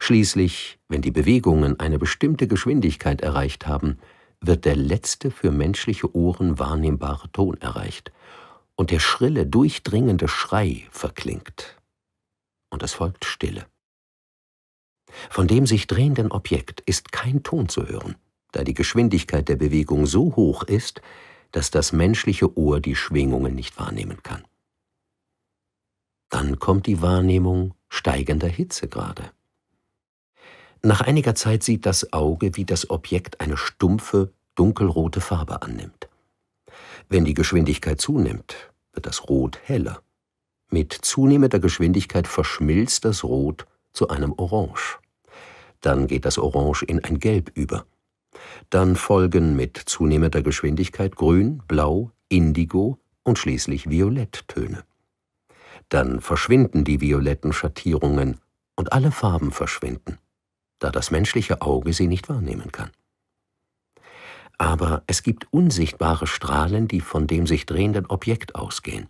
Schließlich, wenn die Bewegungen eine bestimmte Geschwindigkeit erreicht haben, wird der letzte für menschliche Ohren wahrnehmbare Ton erreicht und der schrille, durchdringende Schrei verklingt. Und es folgt Stille. Von dem sich drehenden Objekt ist kein Ton zu hören, da die Geschwindigkeit der Bewegung so hoch ist, dass das menschliche Ohr die Schwingungen nicht wahrnehmen kann. Dann kommt die Wahrnehmung steigender Hitzegrade. Nach einiger Zeit sieht das Auge, wie das Objekt eine stumpfe, dunkelrote Farbe annimmt. Wenn die Geschwindigkeit zunimmt, wird das Rot heller. Mit zunehmender Geschwindigkeit verschmilzt das Rot zu einem Orange. Dann geht das Orange in ein Gelb über. Dann folgen mit zunehmender Geschwindigkeit Grün, Blau, Indigo und schließlich Violetttöne dann verschwinden die violetten Schattierungen und alle Farben verschwinden, da das menschliche Auge sie nicht wahrnehmen kann. Aber es gibt unsichtbare Strahlen, die von dem sich drehenden Objekt ausgehen.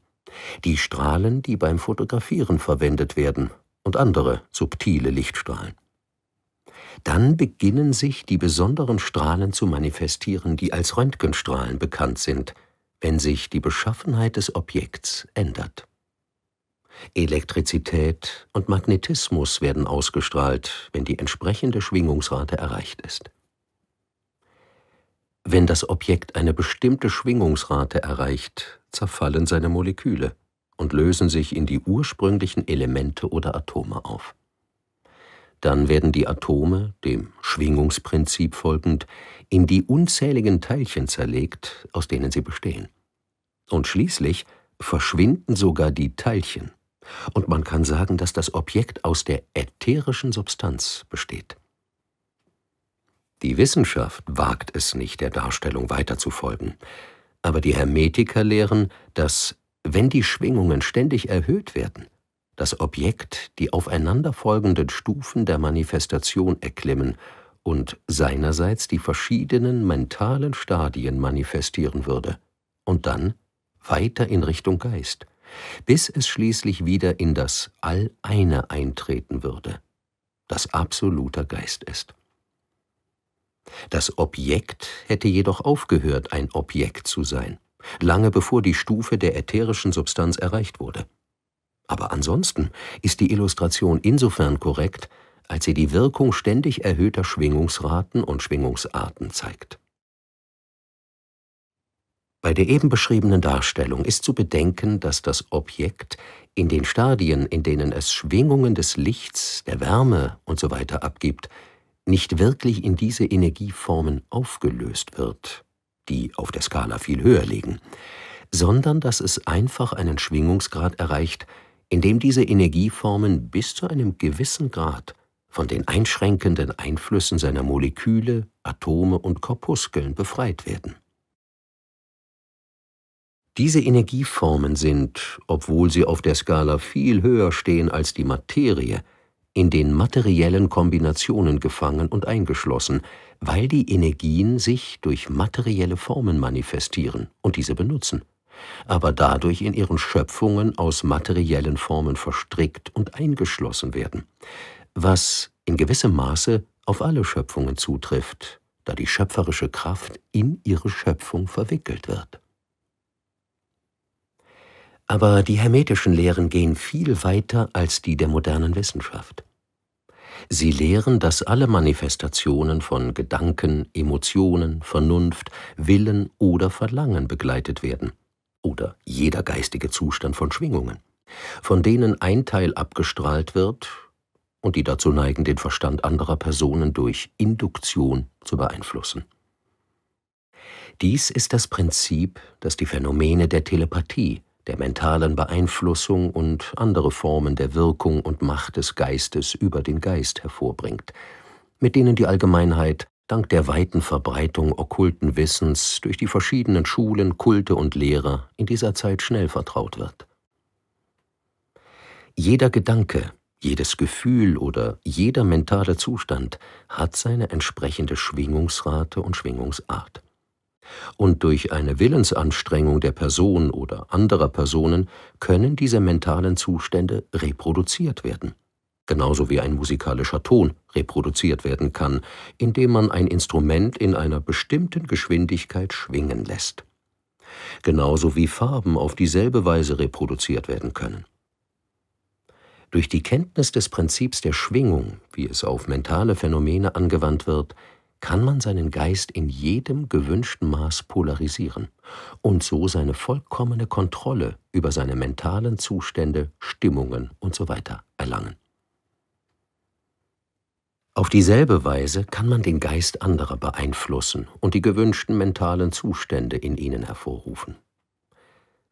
Die Strahlen, die beim Fotografieren verwendet werden und andere subtile Lichtstrahlen. Dann beginnen sich die besonderen Strahlen zu manifestieren, die als Röntgenstrahlen bekannt sind, wenn sich die Beschaffenheit des Objekts ändert. Elektrizität und Magnetismus werden ausgestrahlt, wenn die entsprechende Schwingungsrate erreicht ist. Wenn das Objekt eine bestimmte Schwingungsrate erreicht, zerfallen seine Moleküle und lösen sich in die ursprünglichen Elemente oder Atome auf. Dann werden die Atome, dem Schwingungsprinzip folgend, in die unzähligen Teilchen zerlegt, aus denen sie bestehen. Und schließlich verschwinden sogar die Teilchen und man kann sagen, dass das Objekt aus der ätherischen Substanz besteht. Die Wissenschaft wagt es nicht, der Darstellung weiterzufolgen, aber die Hermetiker lehren, dass, wenn die Schwingungen ständig erhöht werden, das Objekt die aufeinanderfolgenden Stufen der Manifestation erklimmen und seinerseits die verschiedenen mentalen Stadien manifestieren würde und dann weiter in Richtung Geist – bis es schließlich wieder in das All-Eine eintreten würde, das absoluter Geist ist. Das Objekt hätte jedoch aufgehört, ein Objekt zu sein, lange bevor die Stufe der ätherischen Substanz erreicht wurde. Aber ansonsten ist die Illustration insofern korrekt, als sie die Wirkung ständig erhöhter Schwingungsraten und Schwingungsarten zeigt. Bei der eben beschriebenen Darstellung ist zu bedenken, dass das Objekt in den Stadien, in denen es Schwingungen des Lichts, der Wärme usw. So abgibt, nicht wirklich in diese Energieformen aufgelöst wird, die auf der Skala viel höher liegen, sondern dass es einfach einen Schwingungsgrad erreicht, in dem diese Energieformen bis zu einem gewissen Grad von den einschränkenden Einflüssen seiner Moleküle, Atome und Korpuskeln befreit werden diese Energieformen sind, obwohl sie auf der Skala viel höher stehen als die Materie, in den materiellen Kombinationen gefangen und eingeschlossen, weil die Energien sich durch materielle Formen manifestieren und diese benutzen, aber dadurch in ihren Schöpfungen aus materiellen Formen verstrickt und eingeschlossen werden, was in gewissem Maße auf alle Schöpfungen zutrifft, da die schöpferische Kraft in ihre Schöpfung verwickelt wird. Aber die hermetischen Lehren gehen viel weiter als die der modernen Wissenschaft. Sie lehren, dass alle Manifestationen von Gedanken, Emotionen, Vernunft, Willen oder Verlangen begleitet werden, oder jeder geistige Zustand von Schwingungen, von denen ein Teil abgestrahlt wird und die dazu neigen, den Verstand anderer Personen durch Induktion zu beeinflussen. Dies ist das Prinzip, das die Phänomene der Telepathie, der mentalen Beeinflussung und andere Formen der Wirkung und Macht des Geistes über den Geist hervorbringt, mit denen die Allgemeinheit dank der weiten Verbreitung okkulten Wissens durch die verschiedenen Schulen, Kulte und Lehrer in dieser Zeit schnell vertraut wird. Jeder Gedanke, jedes Gefühl oder jeder mentale Zustand hat seine entsprechende Schwingungsrate und Schwingungsart. Und durch eine Willensanstrengung der Person oder anderer Personen können diese mentalen Zustände reproduziert werden. Genauso wie ein musikalischer Ton reproduziert werden kann, indem man ein Instrument in einer bestimmten Geschwindigkeit schwingen lässt. Genauso wie Farben auf dieselbe Weise reproduziert werden können. Durch die Kenntnis des Prinzips der Schwingung, wie es auf mentale Phänomene angewandt wird, kann man seinen Geist in jedem gewünschten Maß polarisieren und so seine vollkommene Kontrolle über seine mentalen Zustände, Stimmungen usw. So erlangen. Auf dieselbe Weise kann man den Geist anderer beeinflussen und die gewünschten mentalen Zustände in ihnen hervorrufen.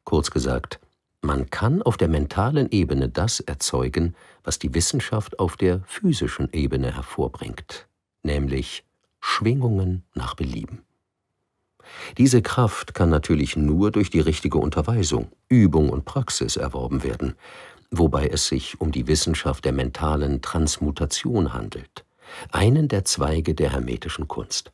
Kurz gesagt, man kann auf der mentalen Ebene das erzeugen, was die Wissenschaft auf der physischen Ebene hervorbringt, nämlich Schwingungen nach Belieben. Diese Kraft kann natürlich nur durch die richtige Unterweisung, Übung und Praxis erworben werden, wobei es sich um die Wissenschaft der mentalen Transmutation handelt, einen der Zweige der hermetischen Kunst.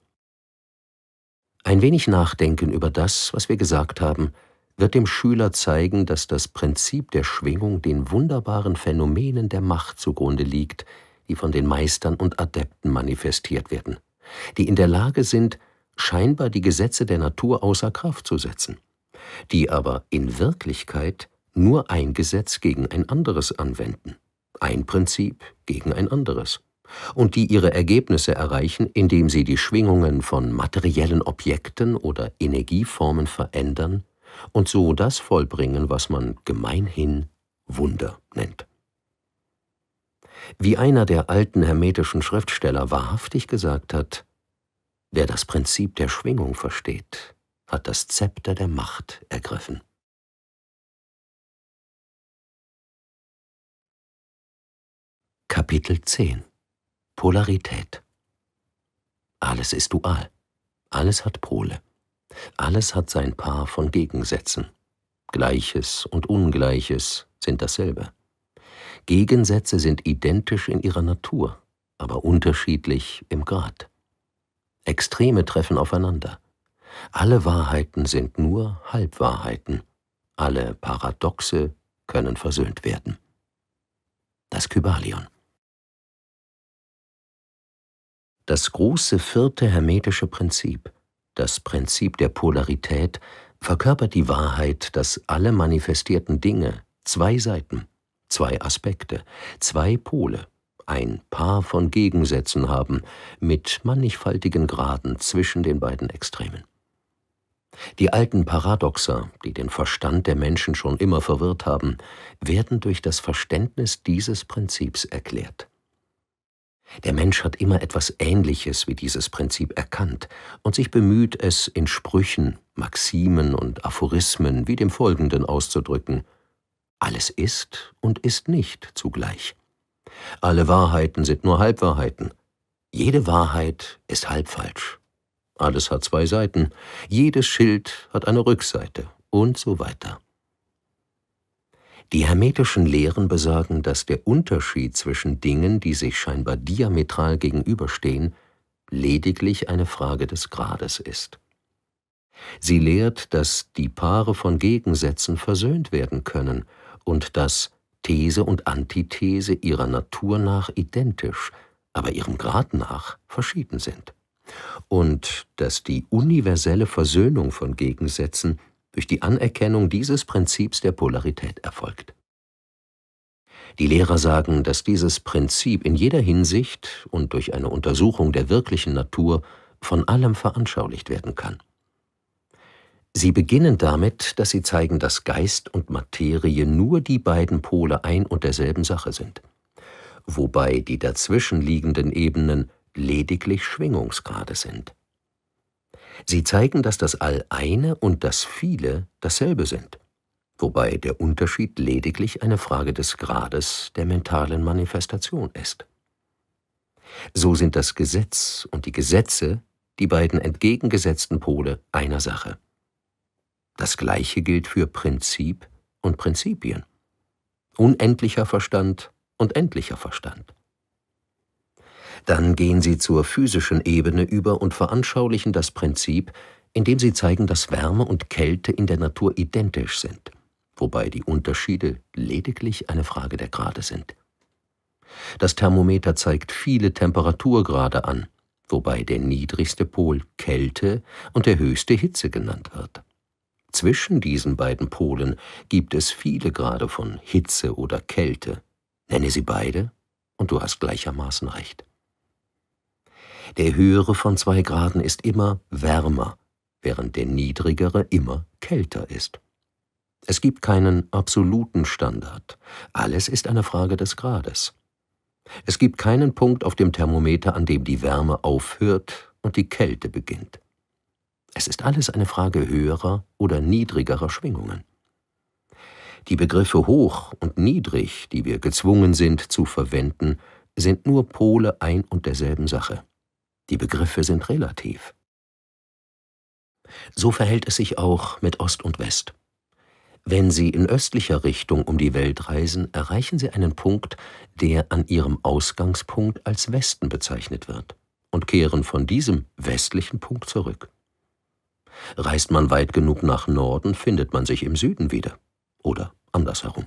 Ein wenig Nachdenken über das, was wir gesagt haben, wird dem Schüler zeigen, dass das Prinzip der Schwingung den wunderbaren Phänomenen der Macht zugrunde liegt, die von den Meistern und Adepten manifestiert werden die in der Lage sind, scheinbar die Gesetze der Natur außer Kraft zu setzen, die aber in Wirklichkeit nur ein Gesetz gegen ein anderes anwenden, ein Prinzip gegen ein anderes, und die ihre Ergebnisse erreichen, indem sie die Schwingungen von materiellen Objekten oder Energieformen verändern und so das vollbringen, was man gemeinhin Wunder nennt wie einer der alten hermetischen Schriftsteller wahrhaftig gesagt hat, wer das Prinzip der Schwingung versteht, hat das Zepter der Macht ergriffen. Kapitel 10 Polarität Alles ist dual. Alles hat Pole. Alles hat sein Paar von Gegensätzen. Gleiches und Ungleiches sind dasselbe. Gegensätze sind identisch in ihrer Natur, aber unterschiedlich im Grad. Extreme treffen aufeinander. Alle Wahrheiten sind nur Halbwahrheiten. Alle Paradoxe können versöhnt werden. Das Kybalion. Das große vierte hermetische Prinzip, das Prinzip der Polarität, verkörpert die Wahrheit, dass alle manifestierten Dinge zwei Seiten, zwei Aspekte, zwei Pole, ein Paar von Gegensätzen haben, mit mannigfaltigen Graden zwischen den beiden Extremen. Die alten Paradoxer, die den Verstand der Menschen schon immer verwirrt haben, werden durch das Verständnis dieses Prinzips erklärt. Der Mensch hat immer etwas Ähnliches wie dieses Prinzip erkannt und sich bemüht, es in Sprüchen, Maximen und Aphorismen wie dem folgenden auszudrücken – alles ist und ist nicht zugleich. Alle Wahrheiten sind nur Halbwahrheiten. Jede Wahrheit ist halb falsch. Alles hat zwei Seiten. Jedes Schild hat eine Rückseite und so weiter. Die hermetischen Lehren besagen, dass der Unterschied zwischen Dingen, die sich scheinbar diametral gegenüberstehen, lediglich eine Frage des Grades ist. Sie lehrt, dass die Paare von Gegensätzen versöhnt werden können – und dass These und Antithese ihrer Natur nach identisch, aber ihrem Grad nach verschieden sind. Und dass die universelle Versöhnung von Gegensätzen durch die Anerkennung dieses Prinzips der Polarität erfolgt. Die Lehrer sagen, dass dieses Prinzip in jeder Hinsicht und durch eine Untersuchung der wirklichen Natur von allem veranschaulicht werden kann. Sie beginnen damit, dass sie zeigen, dass Geist und Materie nur die beiden Pole ein und derselben Sache sind, wobei die dazwischenliegenden Ebenen lediglich Schwingungsgrade sind. Sie zeigen, dass das All-Eine und das Viele dasselbe sind, wobei der Unterschied lediglich eine Frage des Grades der mentalen Manifestation ist. So sind das Gesetz und die Gesetze die beiden entgegengesetzten Pole einer Sache. Das gleiche gilt für Prinzip und Prinzipien. Unendlicher Verstand und endlicher Verstand. Dann gehen sie zur physischen Ebene über und veranschaulichen das Prinzip, indem sie zeigen, dass Wärme und Kälte in der Natur identisch sind, wobei die Unterschiede lediglich eine Frage der Grade sind. Das Thermometer zeigt viele Temperaturgrade an, wobei der niedrigste Pol Kälte und der höchste Hitze genannt wird. Zwischen diesen beiden Polen gibt es viele Grade von Hitze oder Kälte. Nenne sie beide, und du hast gleichermaßen recht. Der höhere von zwei Graden ist immer wärmer, während der niedrigere immer kälter ist. Es gibt keinen absoluten Standard. Alles ist eine Frage des Grades. Es gibt keinen Punkt auf dem Thermometer, an dem die Wärme aufhört und die Kälte beginnt. Es ist alles eine Frage höherer oder niedrigerer Schwingungen. Die Begriffe hoch und niedrig, die wir gezwungen sind zu verwenden, sind nur Pole ein und derselben Sache. Die Begriffe sind relativ. So verhält es sich auch mit Ost und West. Wenn Sie in östlicher Richtung um die Welt reisen, erreichen Sie einen Punkt, der an Ihrem Ausgangspunkt als Westen bezeichnet wird, und kehren von diesem westlichen Punkt zurück. Reist man weit genug nach Norden, findet man sich im Süden wieder. Oder andersherum.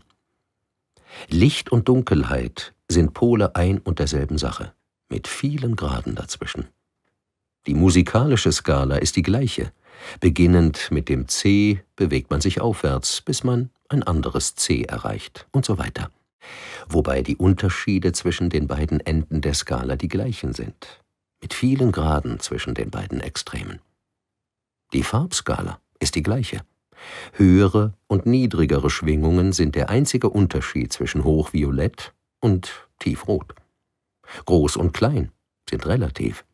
Licht und Dunkelheit sind Pole ein und derselben Sache, mit vielen Graden dazwischen. Die musikalische Skala ist die gleiche. Beginnend mit dem C bewegt man sich aufwärts, bis man ein anderes C erreicht und so weiter. Wobei die Unterschiede zwischen den beiden Enden der Skala die gleichen sind, mit vielen Graden zwischen den beiden Extremen. Die Farbskala ist die gleiche. Höhere und niedrigere Schwingungen sind der einzige Unterschied zwischen Hochviolett und Tiefrot. Groß und klein sind relativ.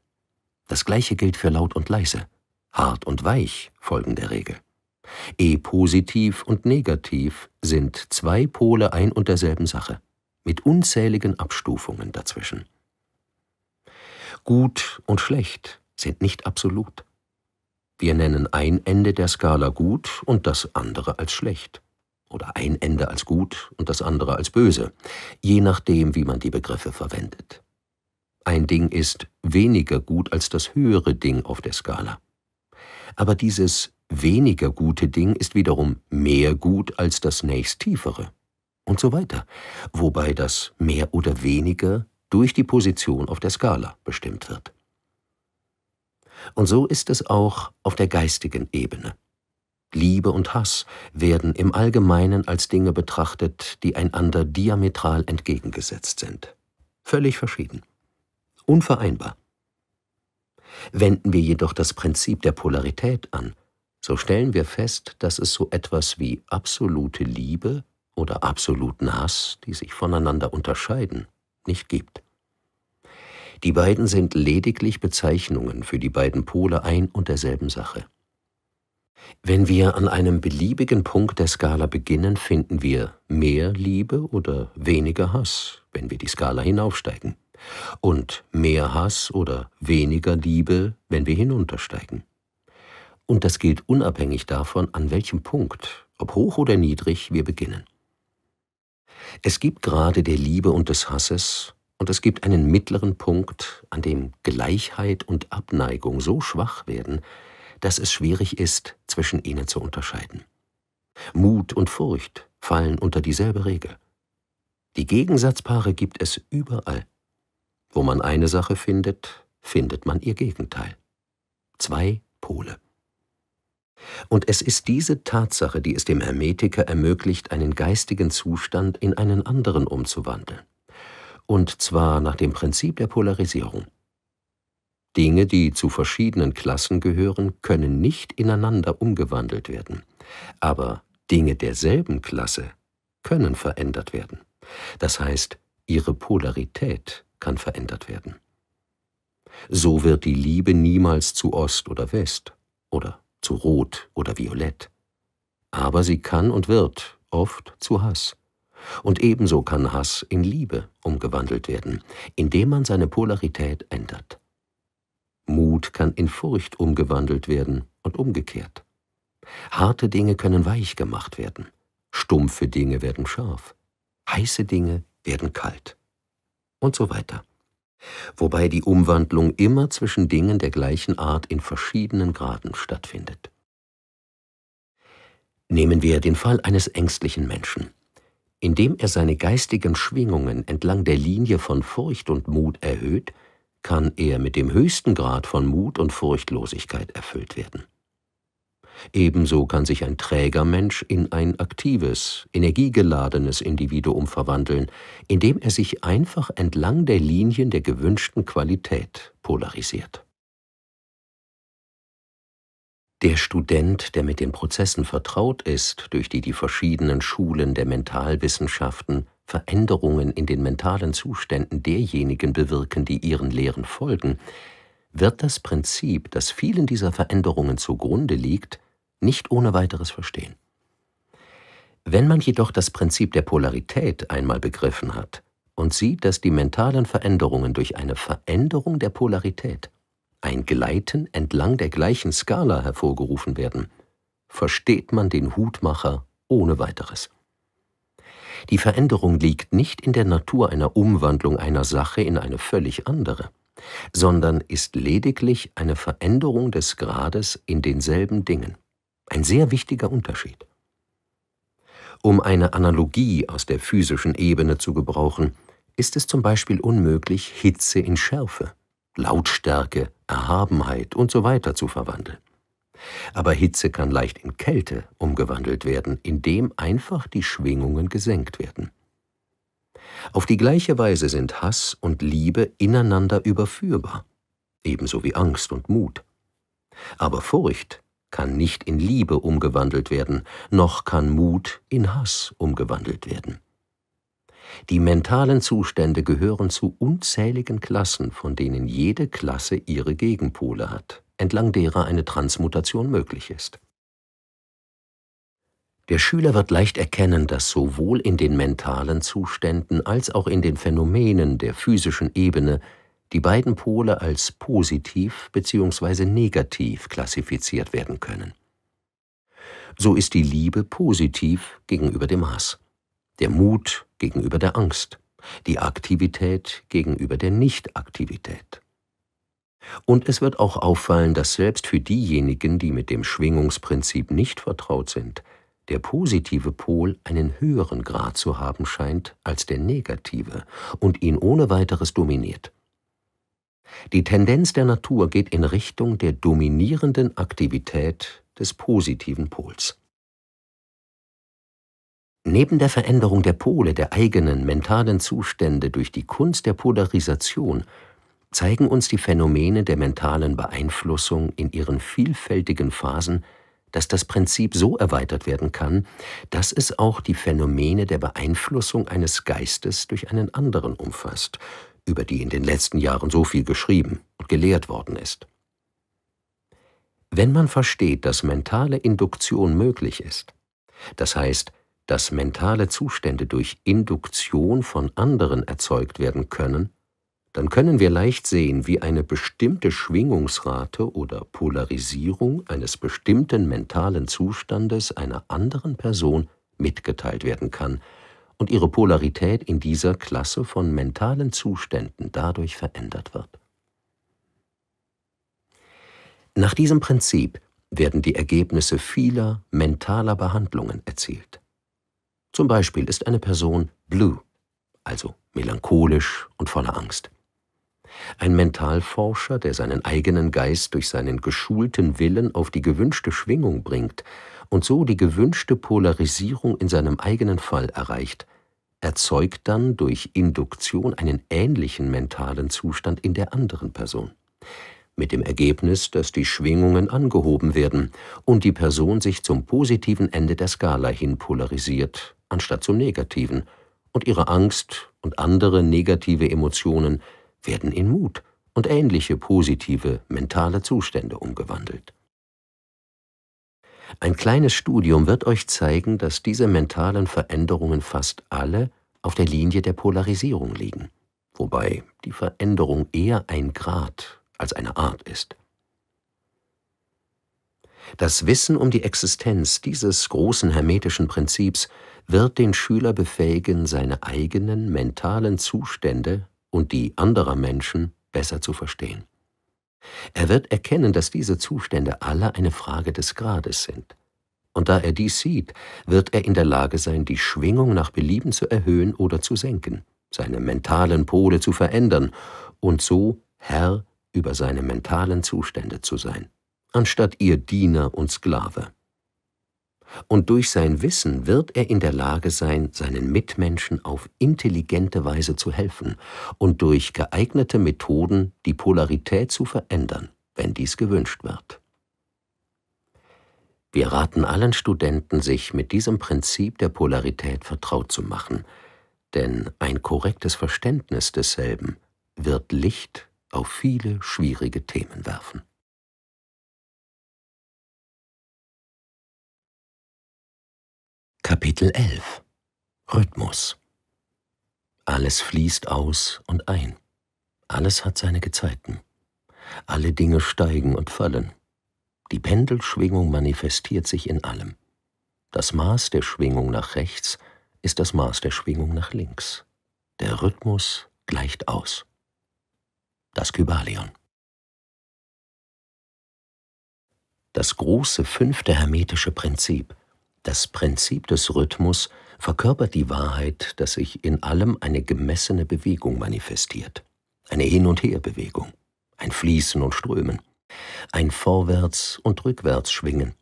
Das gleiche gilt für laut und leise. Hart und weich folgen der Regel. E-positiv und negativ sind zwei Pole ein und derselben Sache, mit unzähligen Abstufungen dazwischen. Gut und schlecht sind nicht absolut. Wir nennen ein Ende der Skala gut und das andere als schlecht. Oder ein Ende als gut und das andere als böse, je nachdem, wie man die Begriffe verwendet. Ein Ding ist weniger gut als das höhere Ding auf der Skala. Aber dieses weniger gute Ding ist wiederum mehr gut als das nächst tiefere. Und so weiter. Wobei das mehr oder weniger durch die Position auf der Skala bestimmt wird. Und so ist es auch auf der geistigen Ebene. Liebe und Hass werden im Allgemeinen als Dinge betrachtet, die einander diametral entgegengesetzt sind. Völlig verschieden. Unvereinbar. Wenden wir jedoch das Prinzip der Polarität an, so stellen wir fest, dass es so etwas wie absolute Liebe oder absoluten Hass, die sich voneinander unterscheiden, nicht gibt. Die beiden sind lediglich Bezeichnungen für die beiden Pole ein und derselben Sache. Wenn wir an einem beliebigen Punkt der Skala beginnen, finden wir mehr Liebe oder weniger Hass, wenn wir die Skala hinaufsteigen, und mehr Hass oder weniger Liebe, wenn wir hinuntersteigen. Und das gilt unabhängig davon, an welchem Punkt, ob hoch oder niedrig, wir beginnen. Es gibt gerade der Liebe und des Hasses, und es gibt einen mittleren Punkt, an dem Gleichheit und Abneigung so schwach werden, dass es schwierig ist, zwischen ihnen zu unterscheiden. Mut und Furcht fallen unter dieselbe Regel. Die Gegensatzpaare gibt es überall. Wo man eine Sache findet, findet man ihr Gegenteil. Zwei Pole. Und es ist diese Tatsache, die es dem Hermetiker ermöglicht, einen geistigen Zustand in einen anderen umzuwandeln und zwar nach dem Prinzip der Polarisierung. Dinge, die zu verschiedenen Klassen gehören, können nicht ineinander umgewandelt werden, aber Dinge derselben Klasse können verändert werden. Das heißt, ihre Polarität kann verändert werden. So wird die Liebe niemals zu Ost oder West oder zu Rot oder Violett, aber sie kann und wird oft zu Hass. Und ebenso kann Hass in Liebe umgewandelt werden, indem man seine Polarität ändert. Mut kann in Furcht umgewandelt werden und umgekehrt. Harte Dinge können weich gemacht werden, stumpfe Dinge werden scharf, heiße Dinge werden kalt und so weiter. Wobei die Umwandlung immer zwischen Dingen der gleichen Art in verschiedenen Graden stattfindet. Nehmen wir den Fall eines ängstlichen Menschen. Indem er seine geistigen Schwingungen entlang der Linie von Furcht und Mut erhöht, kann er mit dem höchsten Grad von Mut und Furchtlosigkeit erfüllt werden. Ebenso kann sich ein träger Mensch in ein aktives, energiegeladenes Individuum verwandeln, indem er sich einfach entlang der Linien der gewünschten Qualität polarisiert. Der Student, der mit den Prozessen vertraut ist, durch die die verschiedenen Schulen der Mentalwissenschaften Veränderungen in den mentalen Zuständen derjenigen bewirken, die ihren Lehren folgen, wird das Prinzip, das vielen dieser Veränderungen zugrunde liegt, nicht ohne weiteres verstehen. Wenn man jedoch das Prinzip der Polarität einmal begriffen hat und sieht, dass die mentalen Veränderungen durch eine Veränderung der Polarität ein Gleiten entlang der gleichen Skala hervorgerufen werden, versteht man den Hutmacher ohne weiteres. Die Veränderung liegt nicht in der Natur einer Umwandlung einer Sache in eine völlig andere, sondern ist lediglich eine Veränderung des Grades in denselben Dingen. Ein sehr wichtiger Unterschied. Um eine Analogie aus der physischen Ebene zu gebrauchen, ist es zum Beispiel unmöglich, Hitze in Schärfe, Lautstärke, Erhabenheit und So weiter zu verwandeln. Aber Hitze kann leicht in Kälte umgewandelt werden, indem einfach die Schwingungen gesenkt werden. Auf die gleiche Weise sind Hass und Liebe ineinander überführbar, ebenso wie Angst und Mut. Aber Furcht kann nicht in Liebe umgewandelt werden, noch kann Mut in Hass umgewandelt werden. Die mentalen Zustände gehören zu unzähligen Klassen, von denen jede Klasse ihre Gegenpole hat, entlang derer eine Transmutation möglich ist. Der Schüler wird leicht erkennen, dass sowohl in den mentalen Zuständen als auch in den Phänomenen der physischen Ebene die beiden Pole als positiv bzw. negativ klassifiziert werden können. So ist die Liebe positiv gegenüber dem Hass der Mut gegenüber der Angst, die Aktivität gegenüber der Nichtaktivität. Und es wird auch auffallen, dass selbst für diejenigen, die mit dem Schwingungsprinzip nicht vertraut sind, der positive Pol einen höheren Grad zu haben scheint als der negative und ihn ohne weiteres dominiert. Die Tendenz der Natur geht in Richtung der dominierenden Aktivität des positiven Pols. Neben der Veränderung der Pole der eigenen mentalen Zustände durch die Kunst der Polarisation zeigen uns die Phänomene der mentalen Beeinflussung in ihren vielfältigen Phasen, dass das Prinzip so erweitert werden kann, dass es auch die Phänomene der Beeinflussung eines Geistes durch einen anderen umfasst, über die in den letzten Jahren so viel geschrieben und gelehrt worden ist. Wenn man versteht, dass mentale Induktion möglich ist, das heißt, dass mentale Zustände durch Induktion von anderen erzeugt werden können, dann können wir leicht sehen, wie eine bestimmte Schwingungsrate oder Polarisierung eines bestimmten mentalen Zustandes einer anderen Person mitgeteilt werden kann und ihre Polarität in dieser Klasse von mentalen Zuständen dadurch verändert wird. Nach diesem Prinzip werden die Ergebnisse vieler mentaler Behandlungen erzielt. Zum Beispiel ist eine Person blue, also melancholisch und voller Angst. Ein Mentalforscher, der seinen eigenen Geist durch seinen geschulten Willen auf die gewünschte Schwingung bringt und so die gewünschte Polarisierung in seinem eigenen Fall erreicht, erzeugt dann durch Induktion einen ähnlichen mentalen Zustand in der anderen Person. Mit dem Ergebnis, dass die Schwingungen angehoben werden und die Person sich zum positiven Ende der Skala hin polarisiert anstatt zum Negativen, und ihre Angst und andere negative Emotionen werden in Mut und ähnliche positive mentale Zustände umgewandelt. Ein kleines Studium wird euch zeigen, dass diese mentalen Veränderungen fast alle auf der Linie der Polarisierung liegen, wobei die Veränderung eher ein Grad als eine Art ist. Das Wissen um die Existenz dieses großen hermetischen Prinzips wird den Schüler befähigen, seine eigenen mentalen Zustände und die anderer Menschen besser zu verstehen. Er wird erkennen, dass diese Zustände alle eine Frage des Grades sind. Und da er dies sieht, wird er in der Lage sein, die Schwingung nach Belieben zu erhöhen oder zu senken, seine mentalen Pole zu verändern und so Herr über seine mentalen Zustände zu sein anstatt ihr Diener und Sklave. Und durch sein Wissen wird er in der Lage sein, seinen Mitmenschen auf intelligente Weise zu helfen und durch geeignete Methoden die Polarität zu verändern, wenn dies gewünscht wird. Wir raten allen Studenten, sich mit diesem Prinzip der Polarität vertraut zu machen, denn ein korrektes Verständnis desselben wird Licht auf viele schwierige Themen werfen. Kapitel 11 Rhythmus Alles fließt aus und ein. Alles hat seine Gezeiten. Alle Dinge steigen und fallen. Die Pendelschwingung manifestiert sich in allem. Das Maß der Schwingung nach rechts ist das Maß der Schwingung nach links. Der Rhythmus gleicht aus. Das Kybalion. Das große fünfte hermetische Prinzip das Prinzip des Rhythmus verkörpert die Wahrheit, dass sich in allem eine gemessene Bewegung manifestiert, eine Hin- und Herbewegung, ein Fließen und Strömen, ein Vorwärts- und Rückwärtsschwingen,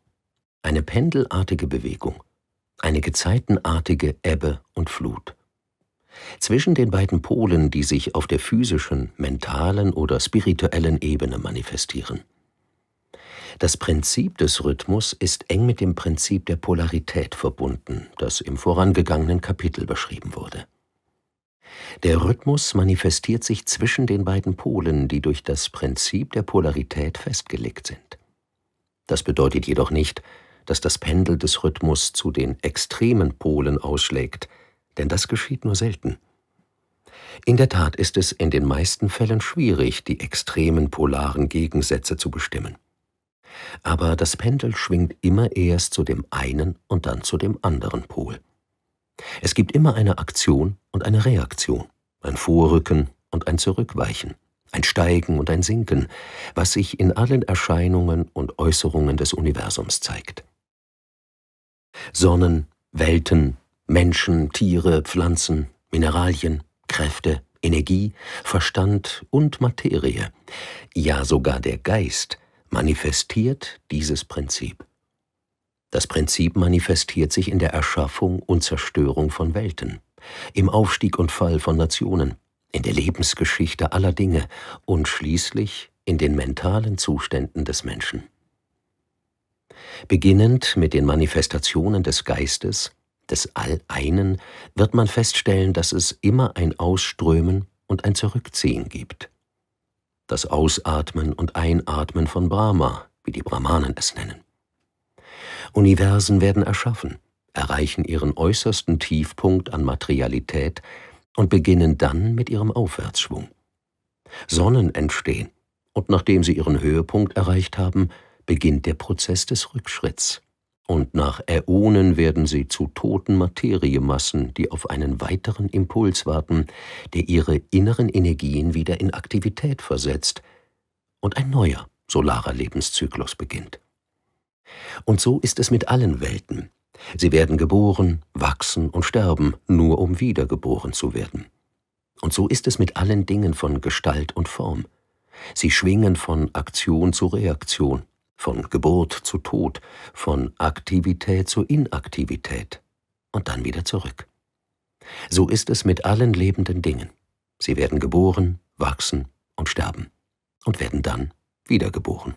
eine pendelartige Bewegung, eine gezeitenartige Ebbe und Flut. Zwischen den beiden Polen, die sich auf der physischen, mentalen oder spirituellen Ebene manifestieren. Das Prinzip des Rhythmus ist eng mit dem Prinzip der Polarität verbunden, das im vorangegangenen Kapitel beschrieben wurde. Der Rhythmus manifestiert sich zwischen den beiden Polen, die durch das Prinzip der Polarität festgelegt sind. Das bedeutet jedoch nicht, dass das Pendel des Rhythmus zu den extremen Polen ausschlägt, denn das geschieht nur selten. In der Tat ist es in den meisten Fällen schwierig, die extremen polaren Gegensätze zu bestimmen. Aber das Pendel schwingt immer erst zu dem einen und dann zu dem anderen Pol. Es gibt immer eine Aktion und eine Reaktion, ein Vorrücken und ein Zurückweichen, ein Steigen und ein Sinken, was sich in allen Erscheinungen und Äußerungen des Universums zeigt. Sonnen, Welten, Menschen, Tiere, Pflanzen, Mineralien, Kräfte, Energie, Verstand und Materie, ja sogar der Geist manifestiert dieses Prinzip. Das Prinzip manifestiert sich in der Erschaffung und Zerstörung von Welten, im Aufstieg und Fall von Nationen, in der Lebensgeschichte aller Dinge und schließlich in den mentalen Zuständen des Menschen. Beginnend mit den Manifestationen des Geistes, des All-Einen, wird man feststellen, dass es immer ein Ausströmen und ein Zurückziehen gibt das Ausatmen und Einatmen von Brahma, wie die Brahmanen es nennen. Universen werden erschaffen, erreichen ihren äußersten Tiefpunkt an Materialität und beginnen dann mit ihrem Aufwärtsschwung. Sonnen entstehen, und nachdem sie ihren Höhepunkt erreicht haben, beginnt der Prozess des Rückschritts und nach Äonen werden sie zu toten Materiemassen, die auf einen weiteren Impuls warten, der ihre inneren Energien wieder in Aktivität versetzt und ein neuer solarer Lebenszyklus beginnt. Und so ist es mit allen Welten. Sie werden geboren, wachsen und sterben, nur um wiedergeboren zu werden. Und so ist es mit allen Dingen von Gestalt und Form. Sie schwingen von Aktion zu Reaktion, von Geburt zu Tod, von Aktivität zu Inaktivität und dann wieder zurück. So ist es mit allen lebenden Dingen. Sie werden geboren, wachsen und sterben und werden dann wiedergeboren.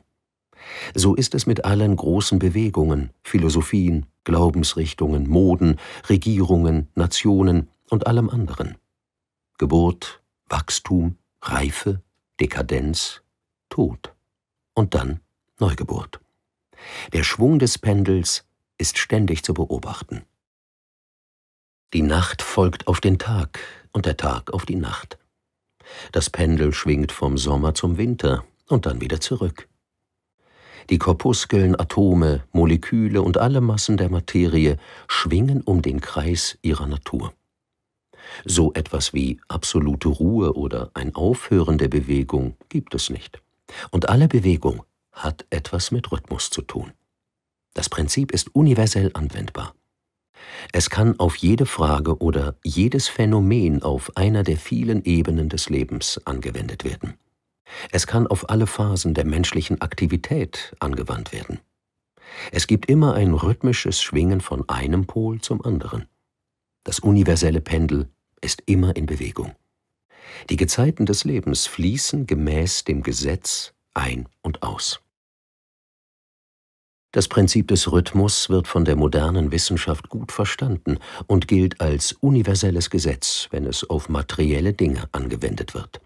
So ist es mit allen großen Bewegungen, Philosophien, Glaubensrichtungen, Moden, Regierungen, Nationen und allem anderen. Geburt, Wachstum, Reife, Dekadenz, Tod und dann Neugeburt. Der Schwung des Pendels ist ständig zu beobachten. Die Nacht folgt auf den Tag und der Tag auf die Nacht. Das Pendel schwingt vom Sommer zum Winter und dann wieder zurück. Die Korpuskeln, Atome, Moleküle und alle Massen der Materie schwingen um den Kreis ihrer Natur. So etwas wie absolute Ruhe oder ein Aufhören der Bewegung gibt es nicht. Und alle Bewegung hat etwas mit Rhythmus zu tun. Das Prinzip ist universell anwendbar. Es kann auf jede Frage oder jedes Phänomen auf einer der vielen Ebenen des Lebens angewendet werden. Es kann auf alle Phasen der menschlichen Aktivität angewandt werden. Es gibt immer ein rhythmisches Schwingen von einem Pol zum anderen. Das universelle Pendel ist immer in Bewegung. Die Gezeiten des Lebens fließen gemäß dem Gesetz ein und aus. Das Prinzip des Rhythmus wird von der modernen Wissenschaft gut verstanden und gilt als universelles Gesetz, wenn es auf materielle Dinge angewendet wird.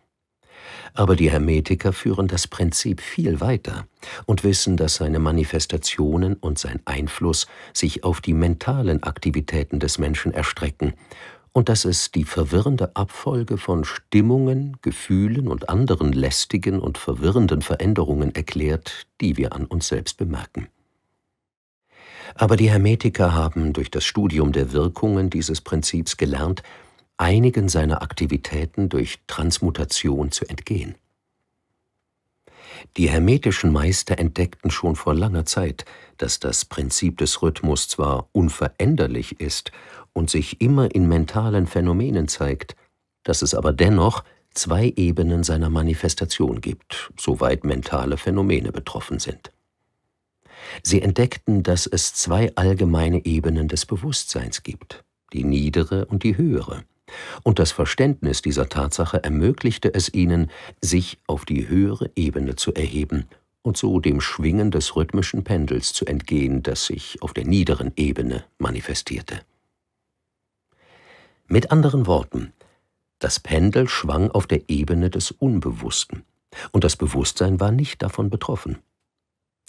Aber die Hermetiker führen das Prinzip viel weiter und wissen, dass seine Manifestationen und sein Einfluss sich auf die mentalen Aktivitäten des Menschen erstrecken und dass es die verwirrende Abfolge von Stimmungen, Gefühlen und anderen lästigen und verwirrenden Veränderungen erklärt, die wir an uns selbst bemerken. Aber die Hermetiker haben durch das Studium der Wirkungen dieses Prinzips gelernt, einigen seiner Aktivitäten durch Transmutation zu entgehen. Die hermetischen Meister entdeckten schon vor langer Zeit, dass das Prinzip des Rhythmus zwar unveränderlich ist und sich immer in mentalen Phänomenen zeigt, dass es aber dennoch zwei Ebenen seiner Manifestation gibt, soweit mentale Phänomene betroffen sind. Sie entdeckten, dass es zwei allgemeine Ebenen des Bewusstseins gibt, die niedere und die höhere, und das Verständnis dieser Tatsache ermöglichte es ihnen, sich auf die höhere Ebene zu erheben und so dem Schwingen des rhythmischen Pendels zu entgehen, das sich auf der niederen Ebene manifestierte. Mit anderen Worten, das Pendel schwang auf der Ebene des Unbewussten, und das Bewusstsein war nicht davon betroffen.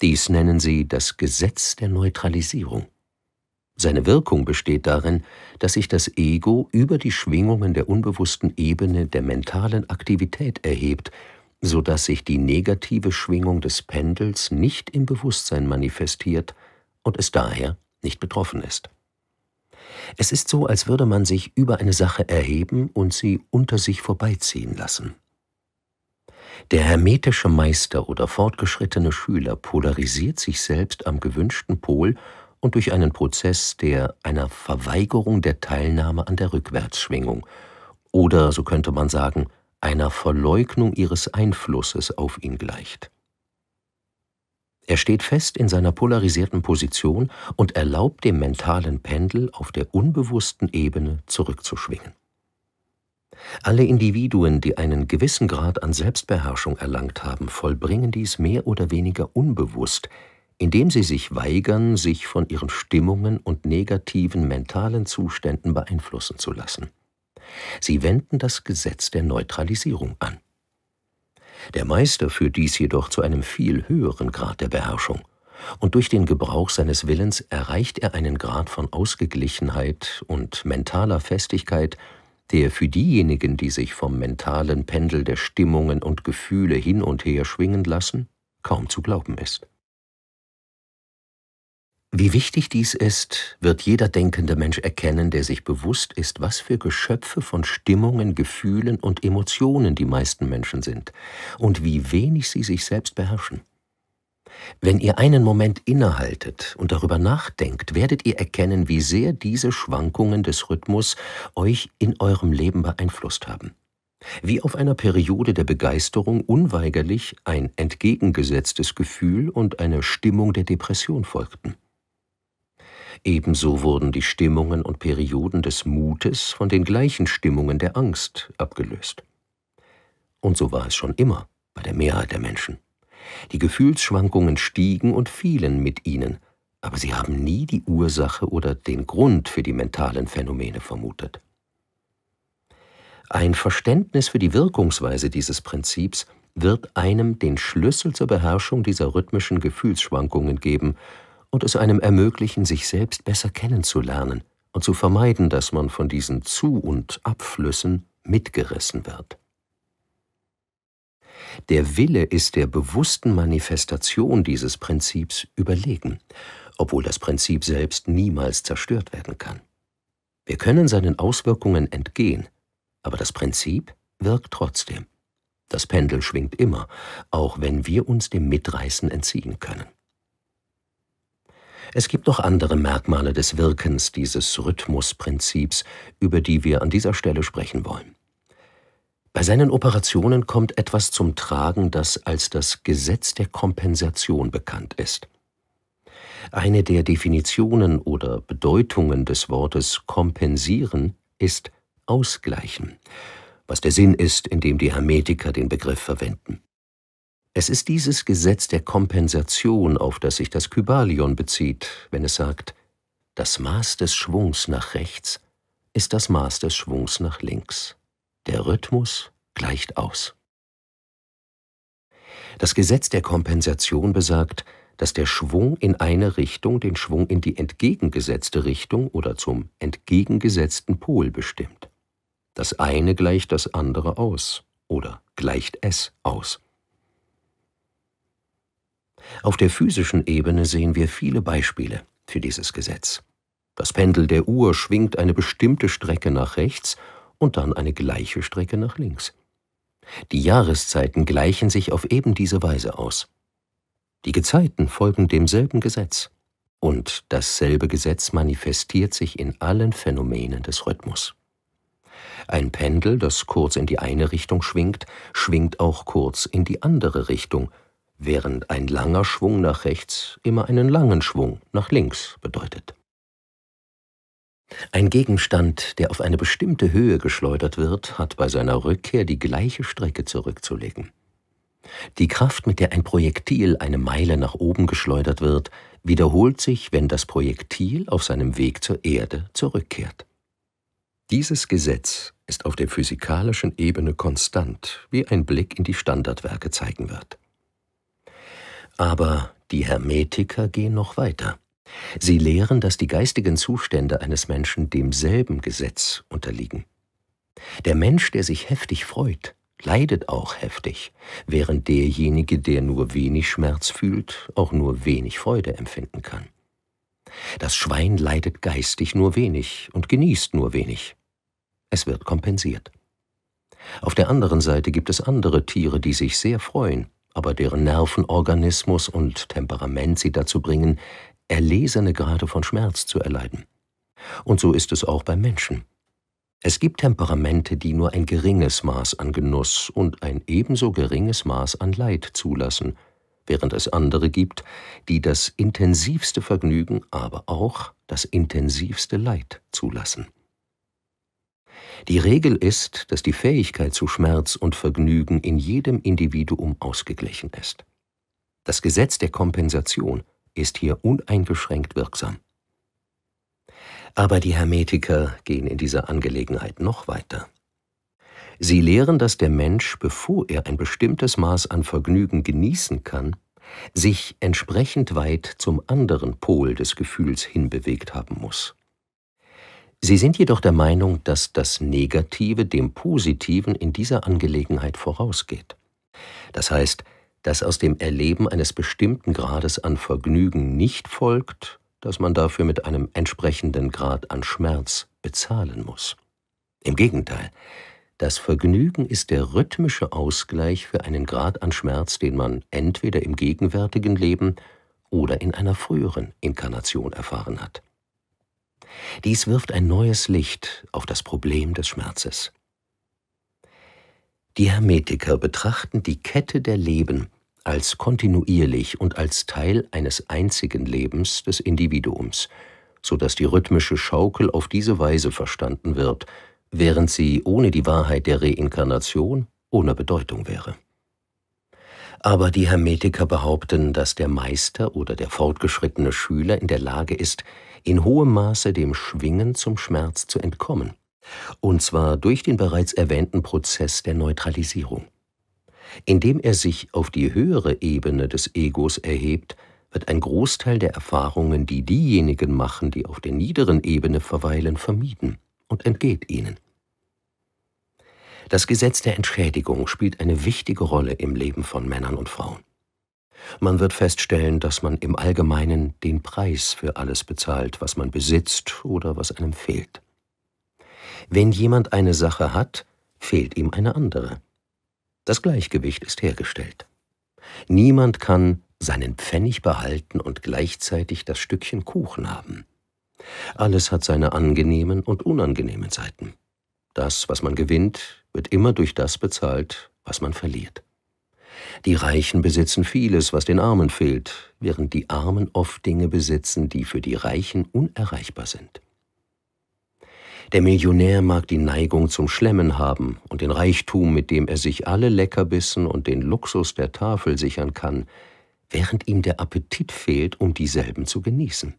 Dies nennen sie das Gesetz der Neutralisierung. Seine Wirkung besteht darin, dass sich das Ego über die Schwingungen der unbewussten Ebene der mentalen Aktivität erhebt, so dass sich die negative Schwingung des Pendels nicht im Bewusstsein manifestiert und es daher nicht betroffen ist. Es ist so, als würde man sich über eine Sache erheben und sie unter sich vorbeiziehen lassen. Der hermetische Meister oder fortgeschrittene Schüler polarisiert sich selbst am gewünschten Pol und durch einen Prozess der einer Verweigerung der Teilnahme an der Rückwärtsschwingung oder, so könnte man sagen, einer Verleugnung ihres Einflusses auf ihn gleicht. Er steht fest in seiner polarisierten Position und erlaubt dem mentalen Pendel auf der unbewussten Ebene zurückzuschwingen. Alle Individuen, die einen gewissen Grad an Selbstbeherrschung erlangt haben, vollbringen dies mehr oder weniger unbewusst, indem sie sich weigern, sich von ihren Stimmungen und negativen mentalen Zuständen beeinflussen zu lassen. Sie wenden das Gesetz der Neutralisierung an. Der Meister führt dies jedoch zu einem viel höheren Grad der Beherrschung, und durch den Gebrauch seines Willens erreicht er einen Grad von Ausgeglichenheit und mentaler Festigkeit, der für diejenigen, die sich vom mentalen Pendel der Stimmungen und Gefühle hin und her schwingen lassen, kaum zu glauben ist. Wie wichtig dies ist, wird jeder denkende Mensch erkennen, der sich bewusst ist, was für Geschöpfe von Stimmungen, Gefühlen und Emotionen die meisten Menschen sind und wie wenig sie sich selbst beherrschen. Wenn ihr einen Moment innehaltet und darüber nachdenkt, werdet ihr erkennen, wie sehr diese Schwankungen des Rhythmus euch in eurem Leben beeinflusst haben. Wie auf einer Periode der Begeisterung unweigerlich ein entgegengesetztes Gefühl und eine Stimmung der Depression folgten. Ebenso wurden die Stimmungen und Perioden des Mutes von den gleichen Stimmungen der Angst abgelöst. Und so war es schon immer bei der Mehrheit der Menschen. Die Gefühlsschwankungen stiegen und fielen mit ihnen, aber sie haben nie die Ursache oder den Grund für die mentalen Phänomene vermutet. Ein Verständnis für die Wirkungsweise dieses Prinzips wird einem den Schlüssel zur Beherrschung dieser rhythmischen Gefühlsschwankungen geben und es einem ermöglichen, sich selbst besser kennenzulernen und zu vermeiden, dass man von diesen Zu- und Abflüssen mitgerissen wird. Der Wille ist der bewussten Manifestation dieses Prinzips überlegen, obwohl das Prinzip selbst niemals zerstört werden kann. Wir können seinen Auswirkungen entgehen, aber das Prinzip wirkt trotzdem. Das Pendel schwingt immer, auch wenn wir uns dem Mitreißen entziehen können. Es gibt noch andere Merkmale des Wirkens dieses Rhythmusprinzips, über die wir an dieser Stelle sprechen wollen. Bei seinen Operationen kommt etwas zum Tragen, das als das Gesetz der Kompensation bekannt ist. Eine der Definitionen oder Bedeutungen des Wortes kompensieren ist ausgleichen, was der Sinn ist, in dem die Hermetiker den Begriff verwenden. Es ist dieses Gesetz der Kompensation, auf das sich das Kybalion bezieht, wenn es sagt, das Maß des Schwungs nach rechts ist das Maß des Schwungs nach links. Der Rhythmus gleicht aus. Das Gesetz der Kompensation besagt, dass der Schwung in eine Richtung den Schwung in die entgegengesetzte Richtung oder zum entgegengesetzten Pol bestimmt. Das eine gleicht das andere aus oder gleicht es aus. Auf der physischen Ebene sehen wir viele Beispiele für dieses Gesetz. Das Pendel der Uhr schwingt eine bestimmte Strecke nach rechts und dann eine gleiche Strecke nach links. Die Jahreszeiten gleichen sich auf eben diese Weise aus. Die Gezeiten folgen demselben Gesetz. Und dasselbe Gesetz manifestiert sich in allen Phänomenen des Rhythmus. Ein Pendel, das kurz in die eine Richtung schwingt, schwingt auch kurz in die andere Richtung, während ein langer Schwung nach rechts immer einen langen Schwung nach links bedeutet. Ein Gegenstand, der auf eine bestimmte Höhe geschleudert wird, hat bei seiner Rückkehr die gleiche Strecke zurückzulegen. Die Kraft, mit der ein Projektil eine Meile nach oben geschleudert wird, wiederholt sich, wenn das Projektil auf seinem Weg zur Erde zurückkehrt. Dieses Gesetz ist auf der physikalischen Ebene konstant, wie ein Blick in die Standardwerke zeigen wird. Aber die Hermetiker gehen noch weiter. Sie lehren, dass die geistigen Zustände eines Menschen demselben Gesetz unterliegen. Der Mensch, der sich heftig freut, leidet auch heftig, während derjenige, der nur wenig Schmerz fühlt, auch nur wenig Freude empfinden kann. Das Schwein leidet geistig nur wenig und genießt nur wenig. Es wird kompensiert. Auf der anderen Seite gibt es andere Tiere, die sich sehr freuen, aber deren Nervenorganismus und Temperament sie dazu bringen, erlesene Grade von Schmerz zu erleiden. Und so ist es auch beim Menschen. Es gibt Temperamente, die nur ein geringes Maß an Genuss und ein ebenso geringes Maß an Leid zulassen, während es andere gibt, die das intensivste Vergnügen, aber auch das intensivste Leid zulassen. Die Regel ist, dass die Fähigkeit zu Schmerz und Vergnügen in jedem Individuum ausgeglichen ist. Das Gesetz der Kompensation ist hier uneingeschränkt wirksam. Aber die Hermetiker gehen in dieser Angelegenheit noch weiter. Sie lehren, dass der Mensch, bevor er ein bestimmtes Maß an Vergnügen genießen kann, sich entsprechend weit zum anderen Pol des Gefühls hinbewegt haben muss. Sie sind jedoch der Meinung, dass das Negative dem Positiven in dieser Angelegenheit vorausgeht. Das heißt, dass aus dem Erleben eines bestimmten Grades an Vergnügen nicht folgt, dass man dafür mit einem entsprechenden Grad an Schmerz bezahlen muss. Im Gegenteil, das Vergnügen ist der rhythmische Ausgleich für einen Grad an Schmerz, den man entweder im gegenwärtigen Leben oder in einer früheren Inkarnation erfahren hat. Dies wirft ein neues Licht auf das Problem des Schmerzes. Die Hermetiker betrachten die Kette der Leben als kontinuierlich und als Teil eines einzigen Lebens des Individuums, so dass die rhythmische Schaukel auf diese Weise verstanden wird, während sie ohne die Wahrheit der Reinkarnation ohne Bedeutung wäre. Aber die Hermetiker behaupten, dass der Meister oder der fortgeschrittene Schüler in der Lage ist, in hohem Maße dem Schwingen zum Schmerz zu entkommen. Und zwar durch den bereits erwähnten Prozess der Neutralisierung. Indem er sich auf die höhere Ebene des Egos erhebt, wird ein Großteil der Erfahrungen, die diejenigen machen, die auf der niederen Ebene verweilen, vermieden und entgeht ihnen. Das Gesetz der Entschädigung spielt eine wichtige Rolle im Leben von Männern und Frauen. Man wird feststellen, dass man im Allgemeinen den Preis für alles bezahlt, was man besitzt oder was einem fehlt. Wenn jemand eine Sache hat, fehlt ihm eine andere. Das Gleichgewicht ist hergestellt. Niemand kann seinen Pfennig behalten und gleichzeitig das Stückchen Kuchen haben. Alles hat seine angenehmen und unangenehmen Seiten. Das, was man gewinnt, wird immer durch das bezahlt, was man verliert. Die Reichen besitzen vieles, was den Armen fehlt, während die Armen oft Dinge besitzen, die für die Reichen unerreichbar sind. Der Millionär mag die Neigung zum Schlemmen haben und den Reichtum, mit dem er sich alle Leckerbissen und den Luxus der Tafel sichern kann, während ihm der Appetit fehlt, um dieselben zu genießen.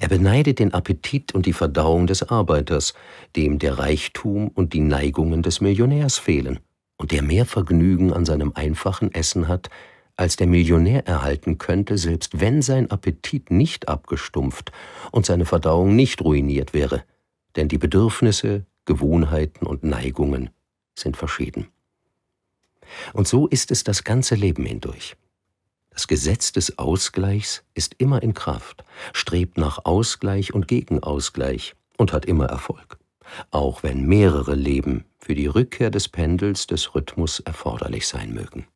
Er beneidet den Appetit und die Verdauung des Arbeiters, dem der Reichtum und die Neigungen des Millionärs fehlen, und der mehr Vergnügen an seinem einfachen Essen hat, als der Millionär erhalten könnte, selbst wenn sein Appetit nicht abgestumpft und seine Verdauung nicht ruiniert wäre denn die Bedürfnisse, Gewohnheiten und Neigungen sind verschieden. Und so ist es das ganze Leben hindurch. Das Gesetz des Ausgleichs ist immer in Kraft, strebt nach Ausgleich und Gegenausgleich und hat immer Erfolg, auch wenn mehrere Leben für die Rückkehr des Pendels des Rhythmus erforderlich sein mögen.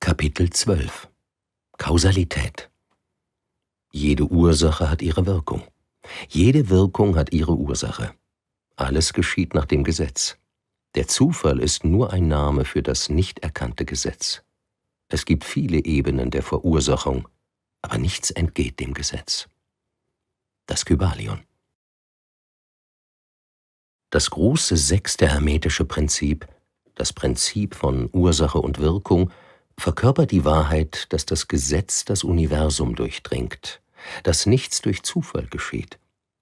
Kapitel 12 Kausalität. Jede Ursache hat ihre Wirkung. Jede Wirkung hat ihre Ursache. Alles geschieht nach dem Gesetz. Der Zufall ist nur ein Name für das nicht erkannte Gesetz. Es gibt viele Ebenen der Verursachung, aber nichts entgeht dem Gesetz. Das Kybalion. Das große sechste hermetische Prinzip, das Prinzip von Ursache und Wirkung, verkörpert die Wahrheit, dass das Gesetz das Universum durchdringt, dass nichts durch Zufall geschieht,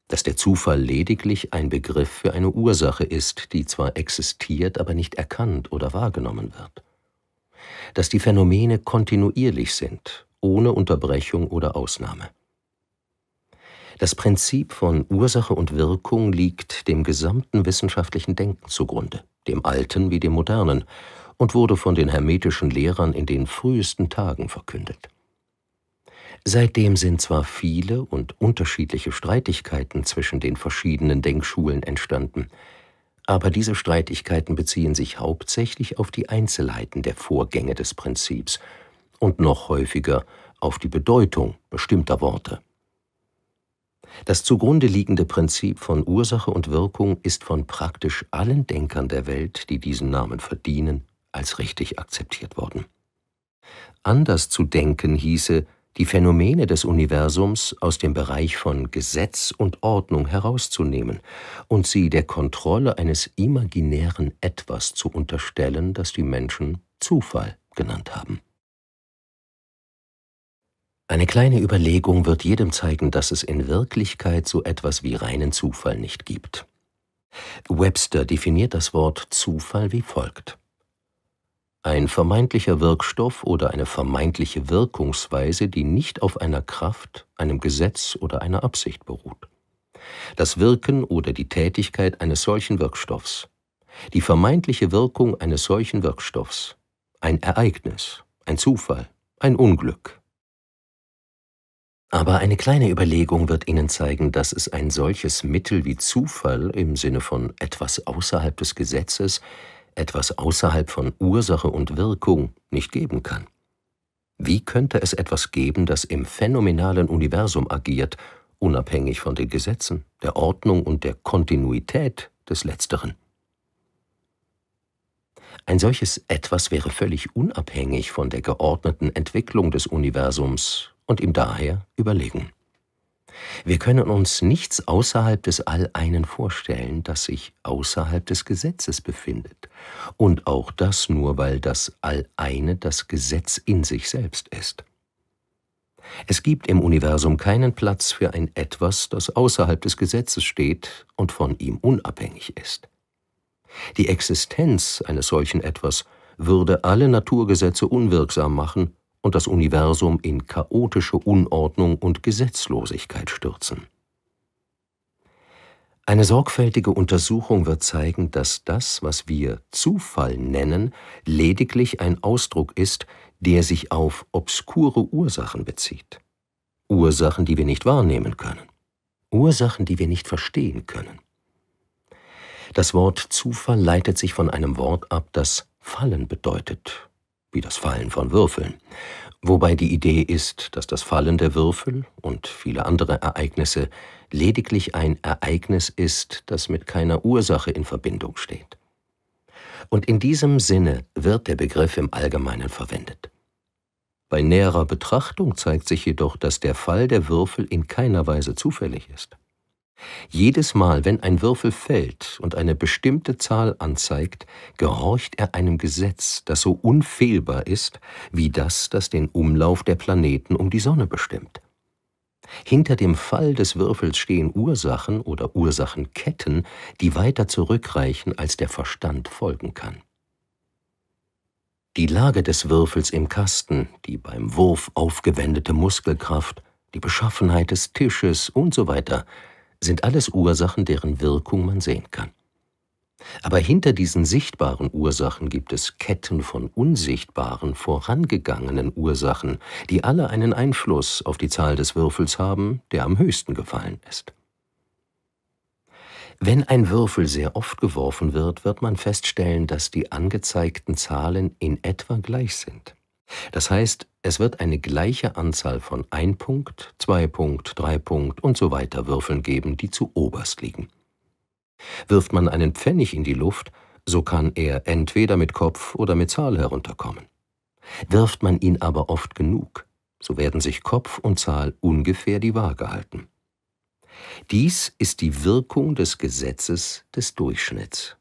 dass der Zufall lediglich ein Begriff für eine Ursache ist, die zwar existiert, aber nicht erkannt oder wahrgenommen wird, dass die Phänomene kontinuierlich sind, ohne Unterbrechung oder Ausnahme. Das Prinzip von Ursache und Wirkung liegt dem gesamten wissenschaftlichen Denken zugrunde, dem alten wie dem modernen, und wurde von den hermetischen Lehrern in den frühesten Tagen verkündet. Seitdem sind zwar viele und unterschiedliche Streitigkeiten zwischen den verschiedenen Denkschulen entstanden, aber diese Streitigkeiten beziehen sich hauptsächlich auf die Einzelheiten der Vorgänge des Prinzips und noch häufiger auf die Bedeutung bestimmter Worte. Das zugrunde liegende Prinzip von Ursache und Wirkung ist von praktisch allen Denkern der Welt, die diesen Namen verdienen, als richtig akzeptiert worden. Anders zu denken hieße, die Phänomene des Universums aus dem Bereich von Gesetz und Ordnung herauszunehmen und sie der Kontrolle eines imaginären Etwas zu unterstellen, das die Menschen Zufall genannt haben. Eine kleine Überlegung wird jedem zeigen, dass es in Wirklichkeit so etwas wie reinen Zufall nicht gibt. Webster definiert das Wort Zufall wie folgt ein vermeintlicher Wirkstoff oder eine vermeintliche Wirkungsweise, die nicht auf einer Kraft, einem Gesetz oder einer Absicht beruht. Das Wirken oder die Tätigkeit eines solchen Wirkstoffs. Die vermeintliche Wirkung eines solchen Wirkstoffs. Ein Ereignis, ein Zufall, ein Unglück. Aber eine kleine Überlegung wird Ihnen zeigen, dass es ein solches Mittel wie Zufall im Sinne von etwas außerhalb des Gesetzes etwas außerhalb von Ursache und Wirkung nicht geben kann. Wie könnte es etwas geben, das im phänomenalen Universum agiert, unabhängig von den Gesetzen, der Ordnung und der Kontinuität des Letzteren? Ein solches Etwas wäre völlig unabhängig von der geordneten Entwicklung des Universums und ihm daher überlegen. Wir können uns nichts außerhalb des All-Einen vorstellen, das sich außerhalb des Gesetzes befindet. Und auch das nur, weil das All-Eine das Gesetz in sich selbst ist. Es gibt im Universum keinen Platz für ein Etwas, das außerhalb des Gesetzes steht und von ihm unabhängig ist. Die Existenz eines solchen Etwas würde alle Naturgesetze unwirksam machen und das Universum in chaotische Unordnung und Gesetzlosigkeit stürzen. Eine sorgfältige Untersuchung wird zeigen, dass das, was wir Zufall nennen, lediglich ein Ausdruck ist, der sich auf obskure Ursachen bezieht. Ursachen, die wir nicht wahrnehmen können. Ursachen, die wir nicht verstehen können. Das Wort Zufall leitet sich von einem Wort ab, das fallen bedeutet wie das Fallen von Würfeln, wobei die Idee ist, dass das Fallen der Würfel und viele andere Ereignisse lediglich ein Ereignis ist, das mit keiner Ursache in Verbindung steht. Und in diesem Sinne wird der Begriff im Allgemeinen verwendet. Bei näherer Betrachtung zeigt sich jedoch, dass der Fall der Würfel in keiner Weise zufällig ist. Jedes Mal, wenn ein Würfel fällt und eine bestimmte Zahl anzeigt, gehorcht er einem Gesetz, das so unfehlbar ist wie das, das den Umlauf der Planeten um die Sonne bestimmt. Hinter dem Fall des Würfels stehen Ursachen oder Ursachenketten, die weiter zurückreichen, als der Verstand folgen kann. Die Lage des Würfels im Kasten, die beim Wurf aufgewendete Muskelkraft, die Beschaffenheit des Tisches und so weiter sind alles Ursachen, deren Wirkung man sehen kann. Aber hinter diesen sichtbaren Ursachen gibt es Ketten von unsichtbaren, vorangegangenen Ursachen, die alle einen Einfluss auf die Zahl des Würfels haben, der am höchsten gefallen ist. Wenn ein Würfel sehr oft geworfen wird, wird man feststellen, dass die angezeigten Zahlen in etwa gleich sind. Das heißt, es wird eine gleiche Anzahl von 1 Punkt, 2 Punkt, 3 Punkt und so weiter Würfeln geben, die zu oberst liegen. Wirft man einen Pfennig in die Luft, so kann er entweder mit Kopf oder mit Zahl herunterkommen. Wirft man ihn aber oft genug, so werden sich Kopf und Zahl ungefähr die Waage halten. Dies ist die Wirkung des Gesetzes des Durchschnitts.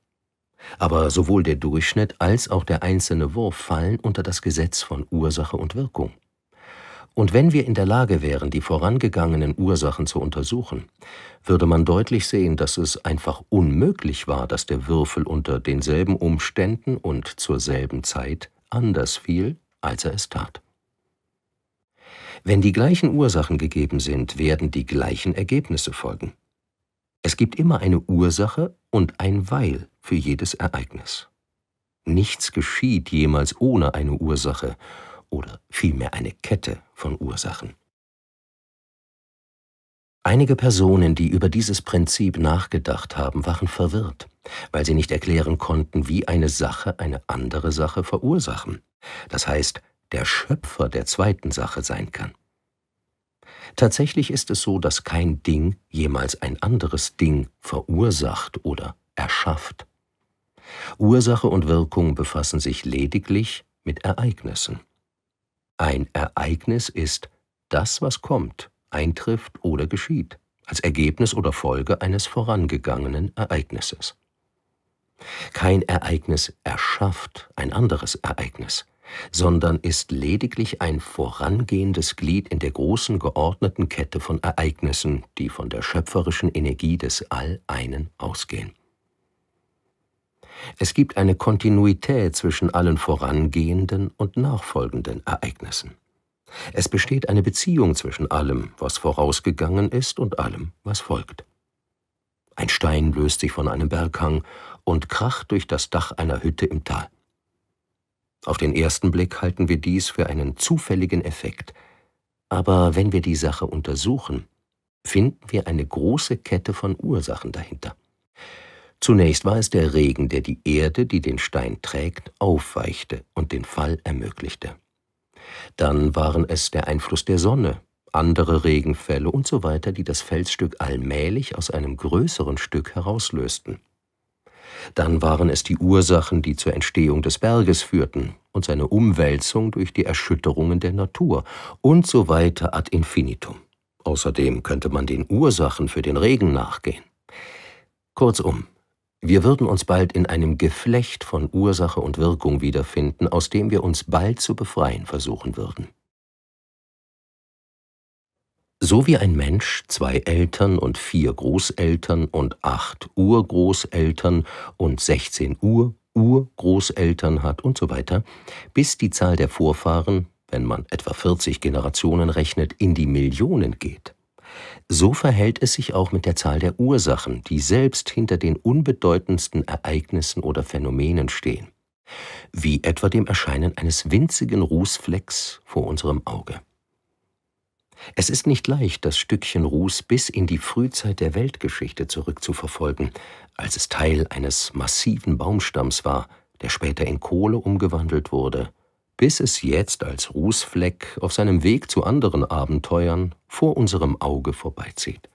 Aber sowohl der Durchschnitt als auch der einzelne Wurf fallen unter das Gesetz von Ursache und Wirkung. Und wenn wir in der Lage wären, die vorangegangenen Ursachen zu untersuchen, würde man deutlich sehen, dass es einfach unmöglich war, dass der Würfel unter denselben Umständen und zur selben Zeit anders fiel, als er es tat. Wenn die gleichen Ursachen gegeben sind, werden die gleichen Ergebnisse folgen. Es gibt immer eine Ursache und ein Weil für jedes Ereignis. Nichts geschieht jemals ohne eine Ursache oder vielmehr eine Kette von Ursachen. Einige Personen, die über dieses Prinzip nachgedacht haben, waren verwirrt, weil sie nicht erklären konnten, wie eine Sache eine andere Sache verursachen, das heißt, der Schöpfer der zweiten Sache sein kann. Tatsächlich ist es so, dass kein Ding jemals ein anderes Ding verursacht oder erschafft. Ursache und Wirkung befassen sich lediglich mit Ereignissen. Ein Ereignis ist das, was kommt, eintrifft oder geschieht, als Ergebnis oder Folge eines vorangegangenen Ereignisses. Kein Ereignis erschafft ein anderes Ereignis sondern ist lediglich ein vorangehendes Glied in der großen geordneten Kette von Ereignissen, die von der schöpferischen Energie des All-Einen ausgehen. Es gibt eine Kontinuität zwischen allen vorangehenden und nachfolgenden Ereignissen. Es besteht eine Beziehung zwischen allem, was vorausgegangen ist, und allem, was folgt. Ein Stein löst sich von einem Berghang und kracht durch das Dach einer Hütte im Tal. Auf den ersten Blick halten wir dies für einen zufälligen Effekt. Aber wenn wir die Sache untersuchen, finden wir eine große Kette von Ursachen dahinter. Zunächst war es der Regen, der die Erde, die den Stein trägt, aufweichte und den Fall ermöglichte. Dann waren es der Einfluss der Sonne, andere Regenfälle und so weiter, die das Felsstück allmählich aus einem größeren Stück herauslösten. Dann waren es die Ursachen, die zur Entstehung des Berges führten und seine Umwälzung durch die Erschütterungen der Natur und so weiter ad infinitum. Außerdem könnte man den Ursachen für den Regen nachgehen. Kurzum, wir würden uns bald in einem Geflecht von Ursache und Wirkung wiederfinden, aus dem wir uns bald zu befreien versuchen würden. So wie ein Mensch zwei Eltern und vier Großeltern und acht Urgroßeltern und 16 Ur Urgroßeltern hat und so weiter, bis die Zahl der Vorfahren, wenn man etwa 40 Generationen rechnet, in die Millionen geht. So verhält es sich auch mit der Zahl der Ursachen, die selbst hinter den unbedeutendsten Ereignissen oder Phänomenen stehen, wie etwa dem Erscheinen eines winzigen Rußflecks vor unserem Auge. Es ist nicht leicht, das Stückchen Ruß bis in die Frühzeit der Weltgeschichte zurückzuverfolgen, als es Teil eines massiven Baumstamms war, der später in Kohle umgewandelt wurde, bis es jetzt als Rußfleck auf seinem Weg zu anderen Abenteuern vor unserem Auge vorbeizieht.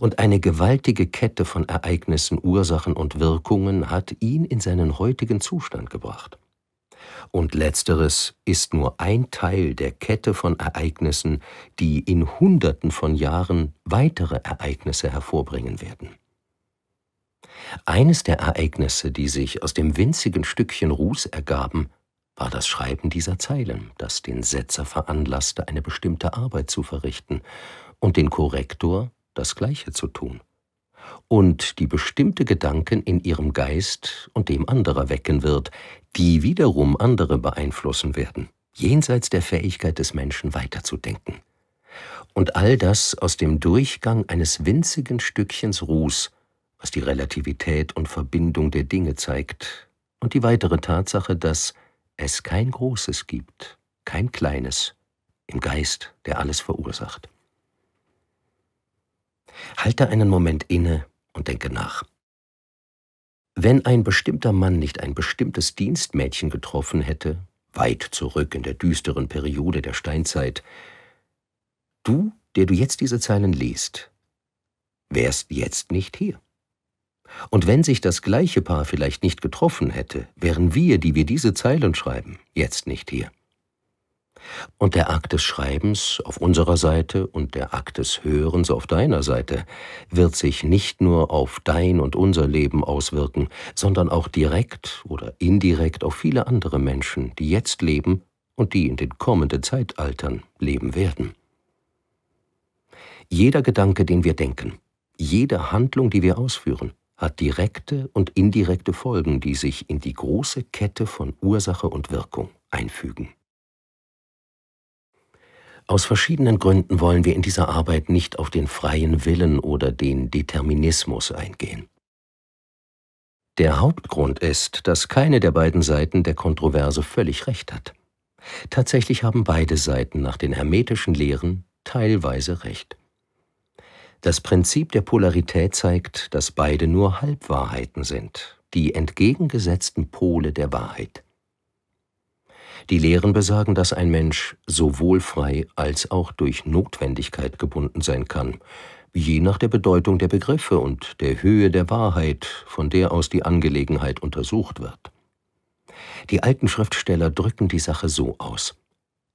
Und eine gewaltige Kette von Ereignissen, Ursachen und Wirkungen hat ihn in seinen heutigen Zustand gebracht und letzteres ist nur ein Teil der Kette von Ereignissen, die in Hunderten von Jahren weitere Ereignisse hervorbringen werden. Eines der Ereignisse, die sich aus dem winzigen Stückchen Ruß ergaben, war das Schreiben dieser Zeilen, das den Setzer veranlasste, eine bestimmte Arbeit zu verrichten und den Korrektor das gleiche zu tun und die bestimmte Gedanken in ihrem Geist und dem anderer wecken wird, die wiederum andere beeinflussen werden, jenseits der Fähigkeit des Menschen weiterzudenken. Und all das aus dem Durchgang eines winzigen Stückchens Ruß, was die Relativität und Verbindung der Dinge zeigt, und die weitere Tatsache, dass es kein Großes gibt, kein Kleines, im Geist, der alles verursacht. Halte einen Moment inne und denke nach. Wenn ein bestimmter Mann nicht ein bestimmtes Dienstmädchen getroffen hätte, weit zurück in der düsteren Periode der Steinzeit, du, der du jetzt diese Zeilen liest, wärst jetzt nicht hier. Und wenn sich das gleiche Paar vielleicht nicht getroffen hätte, wären wir, die wir diese Zeilen schreiben, jetzt nicht hier. Und der Akt des Schreibens auf unserer Seite und der Akt des Hörens auf deiner Seite wird sich nicht nur auf dein und unser Leben auswirken, sondern auch direkt oder indirekt auf viele andere Menschen, die jetzt leben und die in den kommenden Zeitaltern leben werden. Jeder Gedanke, den wir denken, jede Handlung, die wir ausführen, hat direkte und indirekte Folgen, die sich in die große Kette von Ursache und Wirkung einfügen. Aus verschiedenen Gründen wollen wir in dieser Arbeit nicht auf den freien Willen oder den Determinismus eingehen. Der Hauptgrund ist, dass keine der beiden Seiten der Kontroverse völlig recht hat. Tatsächlich haben beide Seiten nach den hermetischen Lehren teilweise recht. Das Prinzip der Polarität zeigt, dass beide nur Halbwahrheiten sind, die entgegengesetzten Pole der Wahrheit. Die Lehren besagen, dass ein Mensch sowohl frei als auch durch Notwendigkeit gebunden sein kann, je nach der Bedeutung der Begriffe und der Höhe der Wahrheit, von der aus die Angelegenheit untersucht wird. Die alten Schriftsteller drücken die Sache so aus.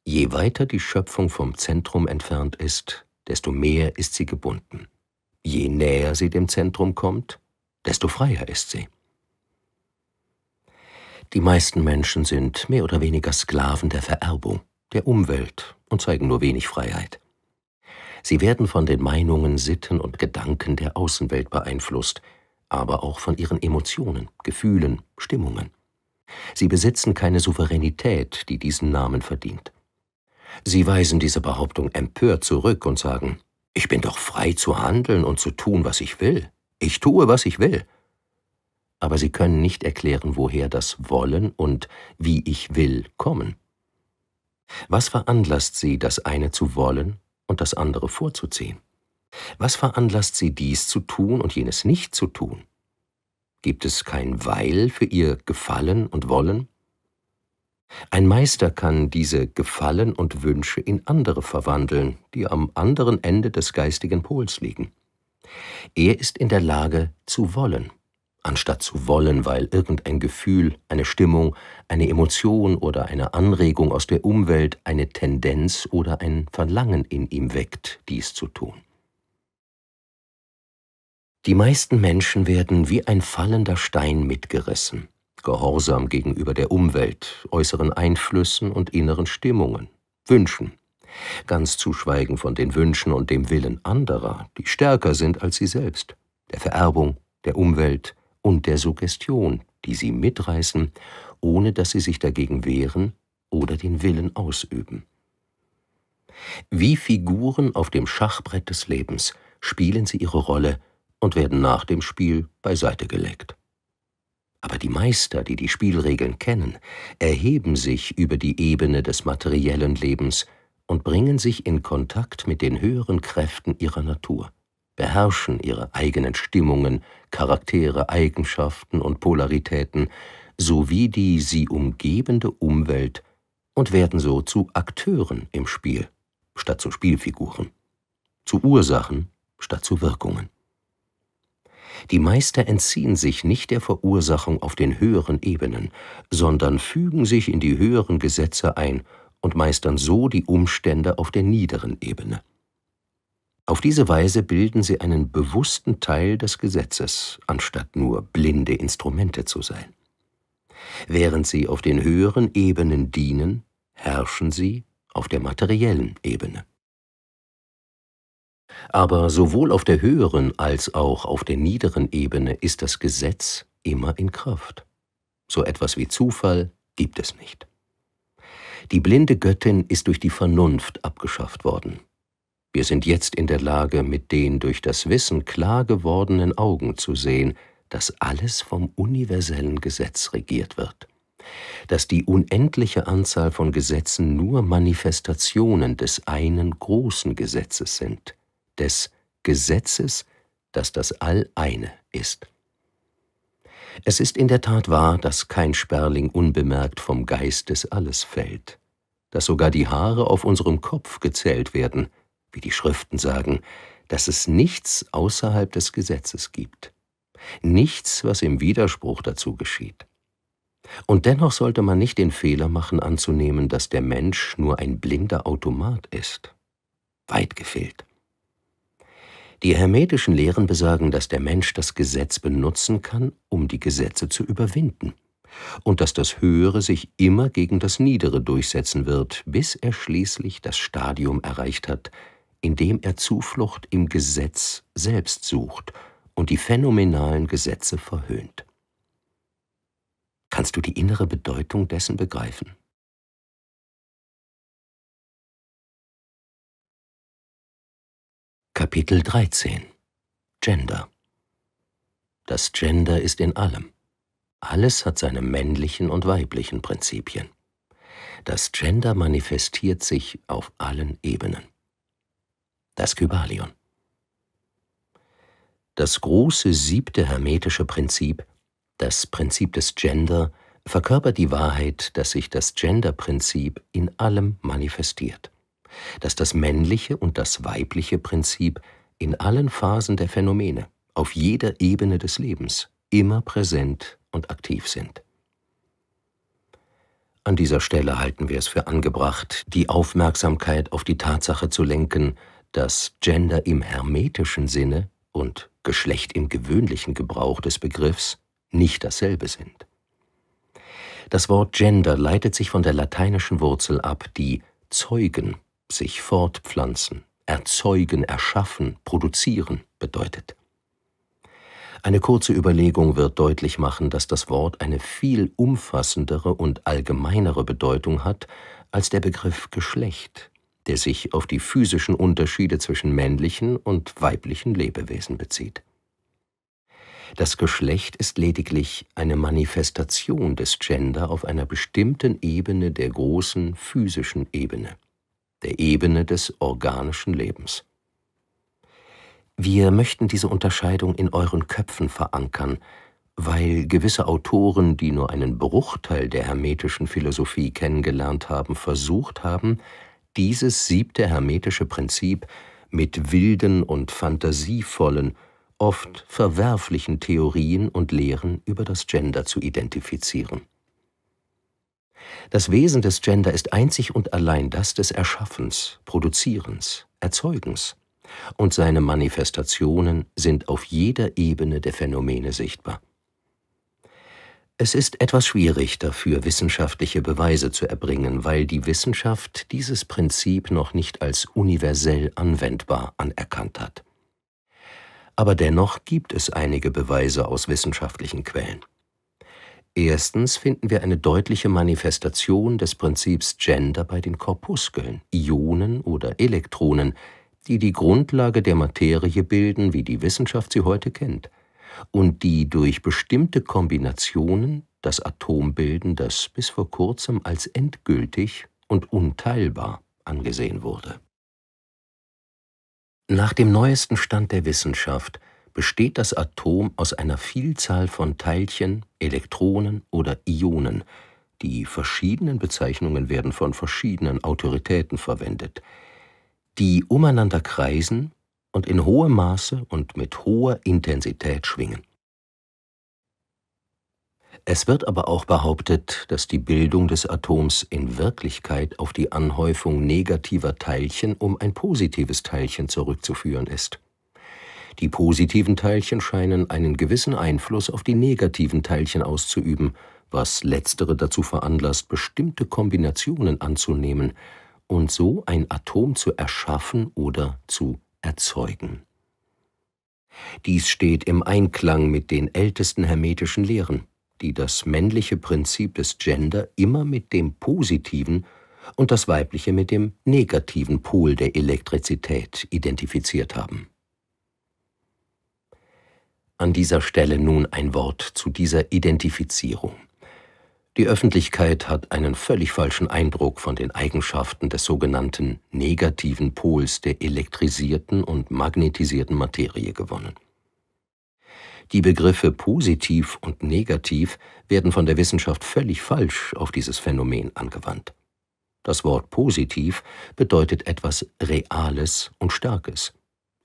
Je weiter die Schöpfung vom Zentrum entfernt ist, desto mehr ist sie gebunden. Je näher sie dem Zentrum kommt, desto freier ist sie. Die meisten Menschen sind mehr oder weniger Sklaven der Vererbung, der Umwelt und zeigen nur wenig Freiheit. Sie werden von den Meinungen, Sitten und Gedanken der Außenwelt beeinflusst, aber auch von ihren Emotionen, Gefühlen, Stimmungen. Sie besitzen keine Souveränität, die diesen Namen verdient. Sie weisen diese Behauptung empört zurück und sagen, ich bin doch frei zu handeln und zu tun, was ich will. Ich tue, was ich will aber sie können nicht erklären, woher das Wollen und wie ich will kommen. Was veranlasst sie, das eine zu wollen und das andere vorzuziehen? Was veranlasst sie, dies zu tun und jenes nicht zu tun? Gibt es kein Weil für ihr Gefallen und Wollen? Ein Meister kann diese Gefallen und Wünsche in andere verwandeln, die am anderen Ende des geistigen Pols liegen. Er ist in der Lage zu wollen anstatt zu wollen, weil irgendein Gefühl, eine Stimmung, eine Emotion oder eine Anregung aus der Umwelt eine Tendenz oder ein Verlangen in ihm weckt, dies zu tun. Die meisten Menschen werden wie ein fallender Stein mitgerissen, gehorsam gegenüber der Umwelt, äußeren Einflüssen und inneren Stimmungen, Wünschen, ganz zu schweigen von den Wünschen und dem Willen anderer, die stärker sind als sie selbst, der Vererbung, der Umwelt, und der Suggestion, die sie mitreißen, ohne dass sie sich dagegen wehren oder den Willen ausüben. Wie Figuren auf dem Schachbrett des Lebens spielen sie ihre Rolle und werden nach dem Spiel beiseite gelegt. Aber die Meister, die die Spielregeln kennen, erheben sich über die Ebene des materiellen Lebens und bringen sich in Kontakt mit den höheren Kräften ihrer Natur beherrschen ihre eigenen Stimmungen, Charaktere, Eigenschaften und Polaritäten sowie die sie umgebende Umwelt und werden so zu Akteuren im Spiel statt zu Spielfiguren, zu Ursachen statt zu Wirkungen. Die Meister entziehen sich nicht der Verursachung auf den höheren Ebenen, sondern fügen sich in die höheren Gesetze ein und meistern so die Umstände auf der niederen Ebene. Auf diese Weise bilden sie einen bewussten Teil des Gesetzes, anstatt nur blinde Instrumente zu sein. Während sie auf den höheren Ebenen dienen, herrschen sie auf der materiellen Ebene. Aber sowohl auf der höheren als auch auf der niederen Ebene ist das Gesetz immer in Kraft. So etwas wie Zufall gibt es nicht. Die blinde Göttin ist durch die Vernunft abgeschafft worden, wir sind jetzt in der Lage, mit den durch das Wissen klar gewordenen Augen zu sehen, dass alles vom universellen Gesetz regiert wird dass die unendliche Anzahl von Gesetzen nur Manifestationen des einen großen Gesetzes sind, des Gesetzes, das das All-Eine ist. Es ist in der Tat wahr, dass kein Sperling unbemerkt vom Geist des Alles fällt, dass sogar die Haare auf unserem Kopf gezählt werden, wie die Schriften sagen, dass es nichts außerhalb des Gesetzes gibt, nichts, was im Widerspruch dazu geschieht. Und dennoch sollte man nicht den Fehler machen anzunehmen, dass der Mensch nur ein blinder Automat ist. Weit gefehlt. Die hermetischen Lehren besagen, dass der Mensch das Gesetz benutzen kann, um die Gesetze zu überwinden, und dass das Höhere sich immer gegen das Niedere durchsetzen wird, bis er schließlich das Stadium erreicht hat, indem er Zuflucht im Gesetz selbst sucht und die phänomenalen Gesetze verhöhnt. Kannst du die innere Bedeutung dessen begreifen? Kapitel 13 Gender Das Gender ist in allem. Alles hat seine männlichen und weiblichen Prinzipien. Das Gender manifestiert sich auf allen Ebenen das Kybalion. Das große siebte hermetische Prinzip, das Prinzip des Gender, verkörpert die Wahrheit, dass sich das Genderprinzip in allem manifestiert, dass das männliche und das weibliche Prinzip in allen Phasen der Phänomene, auf jeder Ebene des Lebens, immer präsent und aktiv sind. An dieser Stelle halten wir es für angebracht, die Aufmerksamkeit auf die Tatsache zu lenken, dass Gender im hermetischen Sinne und Geschlecht im gewöhnlichen Gebrauch des Begriffs nicht dasselbe sind. Das Wort Gender leitet sich von der lateinischen Wurzel ab, die zeugen, sich fortpflanzen, erzeugen, erschaffen, produzieren bedeutet. Eine kurze Überlegung wird deutlich machen, dass das Wort eine viel umfassendere und allgemeinere Bedeutung hat als der Begriff Geschlecht der sich auf die physischen Unterschiede zwischen männlichen und weiblichen Lebewesen bezieht. Das Geschlecht ist lediglich eine Manifestation des Gender auf einer bestimmten Ebene der großen physischen Ebene, der Ebene des organischen Lebens. Wir möchten diese Unterscheidung in euren Köpfen verankern, weil gewisse Autoren, die nur einen Bruchteil der hermetischen Philosophie kennengelernt haben, versucht haben, dieses siebte hermetische Prinzip mit wilden und fantasievollen, oft verwerflichen Theorien und Lehren über das Gender zu identifizieren. Das Wesen des Gender ist einzig und allein das des Erschaffens, Produzierens, Erzeugens, und seine Manifestationen sind auf jeder Ebene der Phänomene sichtbar. Es ist etwas schwierig, dafür wissenschaftliche Beweise zu erbringen, weil die Wissenschaft dieses Prinzip noch nicht als universell anwendbar anerkannt hat. Aber dennoch gibt es einige Beweise aus wissenschaftlichen Quellen. Erstens finden wir eine deutliche Manifestation des Prinzips Gender bei den Korpuskeln, Ionen oder Elektronen, die die Grundlage der Materie bilden, wie die Wissenschaft sie heute kennt – und die durch bestimmte Kombinationen das Atom bilden, das bis vor kurzem als endgültig und unteilbar angesehen wurde. Nach dem neuesten Stand der Wissenschaft besteht das Atom aus einer Vielzahl von Teilchen, Elektronen oder Ionen. Die verschiedenen Bezeichnungen werden von verschiedenen Autoritäten verwendet. Die umeinander kreisen und in hohem Maße und mit hoher Intensität schwingen. Es wird aber auch behauptet, dass die Bildung des Atoms in Wirklichkeit auf die Anhäufung negativer Teilchen um ein positives Teilchen zurückzuführen ist. Die positiven Teilchen scheinen einen gewissen Einfluss auf die negativen Teilchen auszuüben, was letztere dazu veranlasst, bestimmte Kombinationen anzunehmen und so ein Atom zu erschaffen oder zu erzeugen. Dies steht im Einklang mit den ältesten hermetischen Lehren, die das männliche Prinzip des Gender immer mit dem positiven und das weibliche mit dem negativen Pol der Elektrizität identifiziert haben. An dieser Stelle nun ein Wort zu dieser Identifizierung. Die Öffentlichkeit hat einen völlig falschen Eindruck von den Eigenschaften des sogenannten negativen Pols der elektrisierten und magnetisierten Materie gewonnen. Die Begriffe positiv und negativ werden von der Wissenschaft völlig falsch auf dieses Phänomen angewandt. Das Wort positiv bedeutet etwas Reales und Starkes,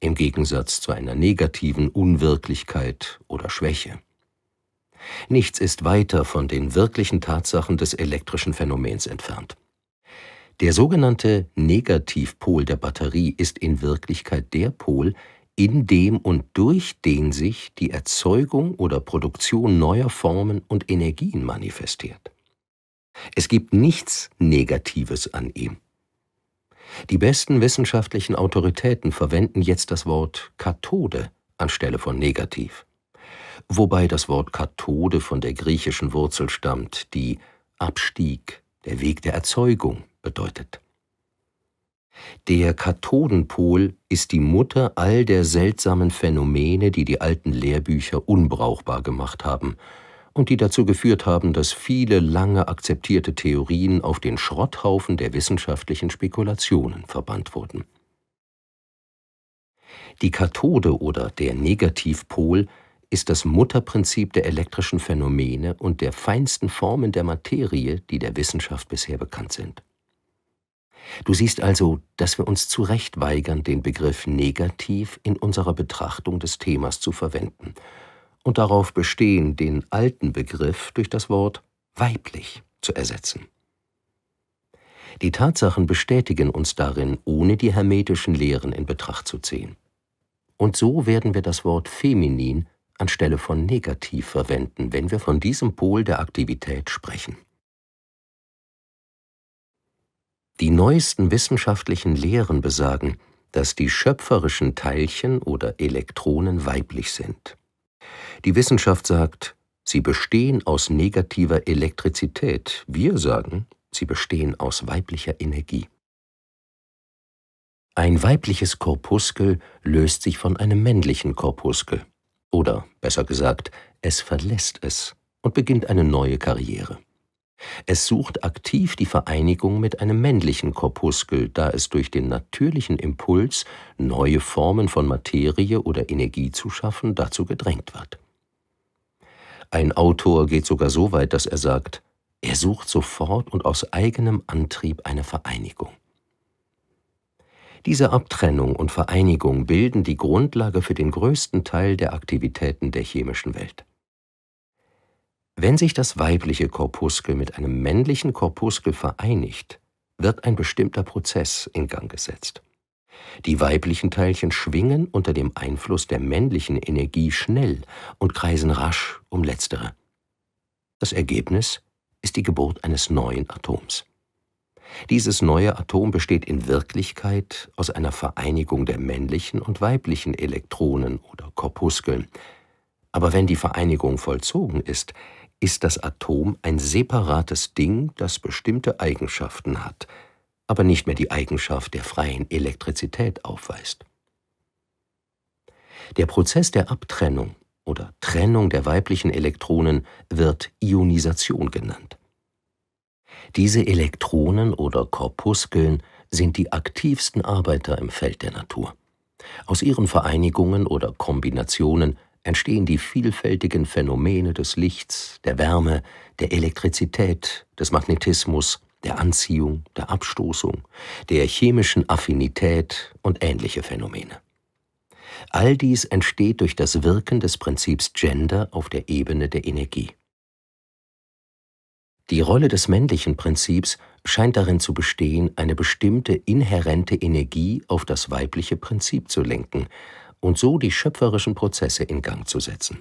im Gegensatz zu einer negativen Unwirklichkeit oder Schwäche. Nichts ist weiter von den wirklichen Tatsachen des elektrischen Phänomens entfernt. Der sogenannte Negativpol der Batterie ist in Wirklichkeit der Pol, in dem und durch den sich die Erzeugung oder Produktion neuer Formen und Energien manifestiert. Es gibt nichts Negatives an ihm. Die besten wissenschaftlichen Autoritäten verwenden jetzt das Wort Kathode anstelle von negativ wobei das Wort Kathode von der griechischen Wurzel stammt, die Abstieg, der Weg der Erzeugung bedeutet. Der Kathodenpol ist die Mutter all der seltsamen Phänomene, die die alten Lehrbücher unbrauchbar gemacht haben und die dazu geführt haben, dass viele lange akzeptierte Theorien auf den Schrotthaufen der wissenschaftlichen Spekulationen verbannt wurden. Die Kathode oder der Negativpol ist das Mutterprinzip der elektrischen Phänomene und der feinsten Formen der Materie, die der Wissenschaft bisher bekannt sind. Du siehst also, dass wir uns zu Recht weigern, den Begriff negativ in unserer Betrachtung des Themas zu verwenden und darauf bestehen, den alten Begriff durch das Wort weiblich zu ersetzen. Die Tatsachen bestätigen uns darin, ohne die hermetischen Lehren in Betracht zu ziehen. Und so werden wir das Wort feminin anstelle von negativ verwenden, wenn wir von diesem Pol der Aktivität sprechen. Die neuesten wissenschaftlichen Lehren besagen, dass die schöpferischen Teilchen oder Elektronen weiblich sind. Die Wissenschaft sagt, sie bestehen aus negativer Elektrizität. Wir sagen, sie bestehen aus weiblicher Energie. Ein weibliches Korpuskel löst sich von einem männlichen Korpuskel. Oder besser gesagt, es verlässt es und beginnt eine neue Karriere. Es sucht aktiv die Vereinigung mit einem männlichen Korpuskel, da es durch den natürlichen Impuls, neue Formen von Materie oder Energie zu schaffen, dazu gedrängt wird. Ein Autor geht sogar so weit, dass er sagt, er sucht sofort und aus eigenem Antrieb eine Vereinigung. Diese Abtrennung und Vereinigung bilden die Grundlage für den größten Teil der Aktivitäten der chemischen Welt. Wenn sich das weibliche Korpuskel mit einem männlichen Korpuskel vereinigt, wird ein bestimmter Prozess in Gang gesetzt. Die weiblichen Teilchen schwingen unter dem Einfluss der männlichen Energie schnell und kreisen rasch um letztere. Das Ergebnis ist die Geburt eines neuen Atoms. Dieses neue Atom besteht in Wirklichkeit aus einer Vereinigung der männlichen und weiblichen Elektronen oder Korpuskeln. Aber wenn die Vereinigung vollzogen ist, ist das Atom ein separates Ding, das bestimmte Eigenschaften hat, aber nicht mehr die Eigenschaft der freien Elektrizität aufweist. Der Prozess der Abtrennung oder Trennung der weiblichen Elektronen wird Ionisation genannt. Diese Elektronen oder Korpuskeln sind die aktivsten Arbeiter im Feld der Natur. Aus ihren Vereinigungen oder Kombinationen entstehen die vielfältigen Phänomene des Lichts, der Wärme, der Elektrizität, des Magnetismus, der Anziehung, der Abstoßung, der chemischen Affinität und ähnliche Phänomene. All dies entsteht durch das Wirken des Prinzips Gender auf der Ebene der Energie. Die Rolle des männlichen Prinzips scheint darin zu bestehen, eine bestimmte inhärente Energie auf das weibliche Prinzip zu lenken und so die schöpferischen Prozesse in Gang zu setzen.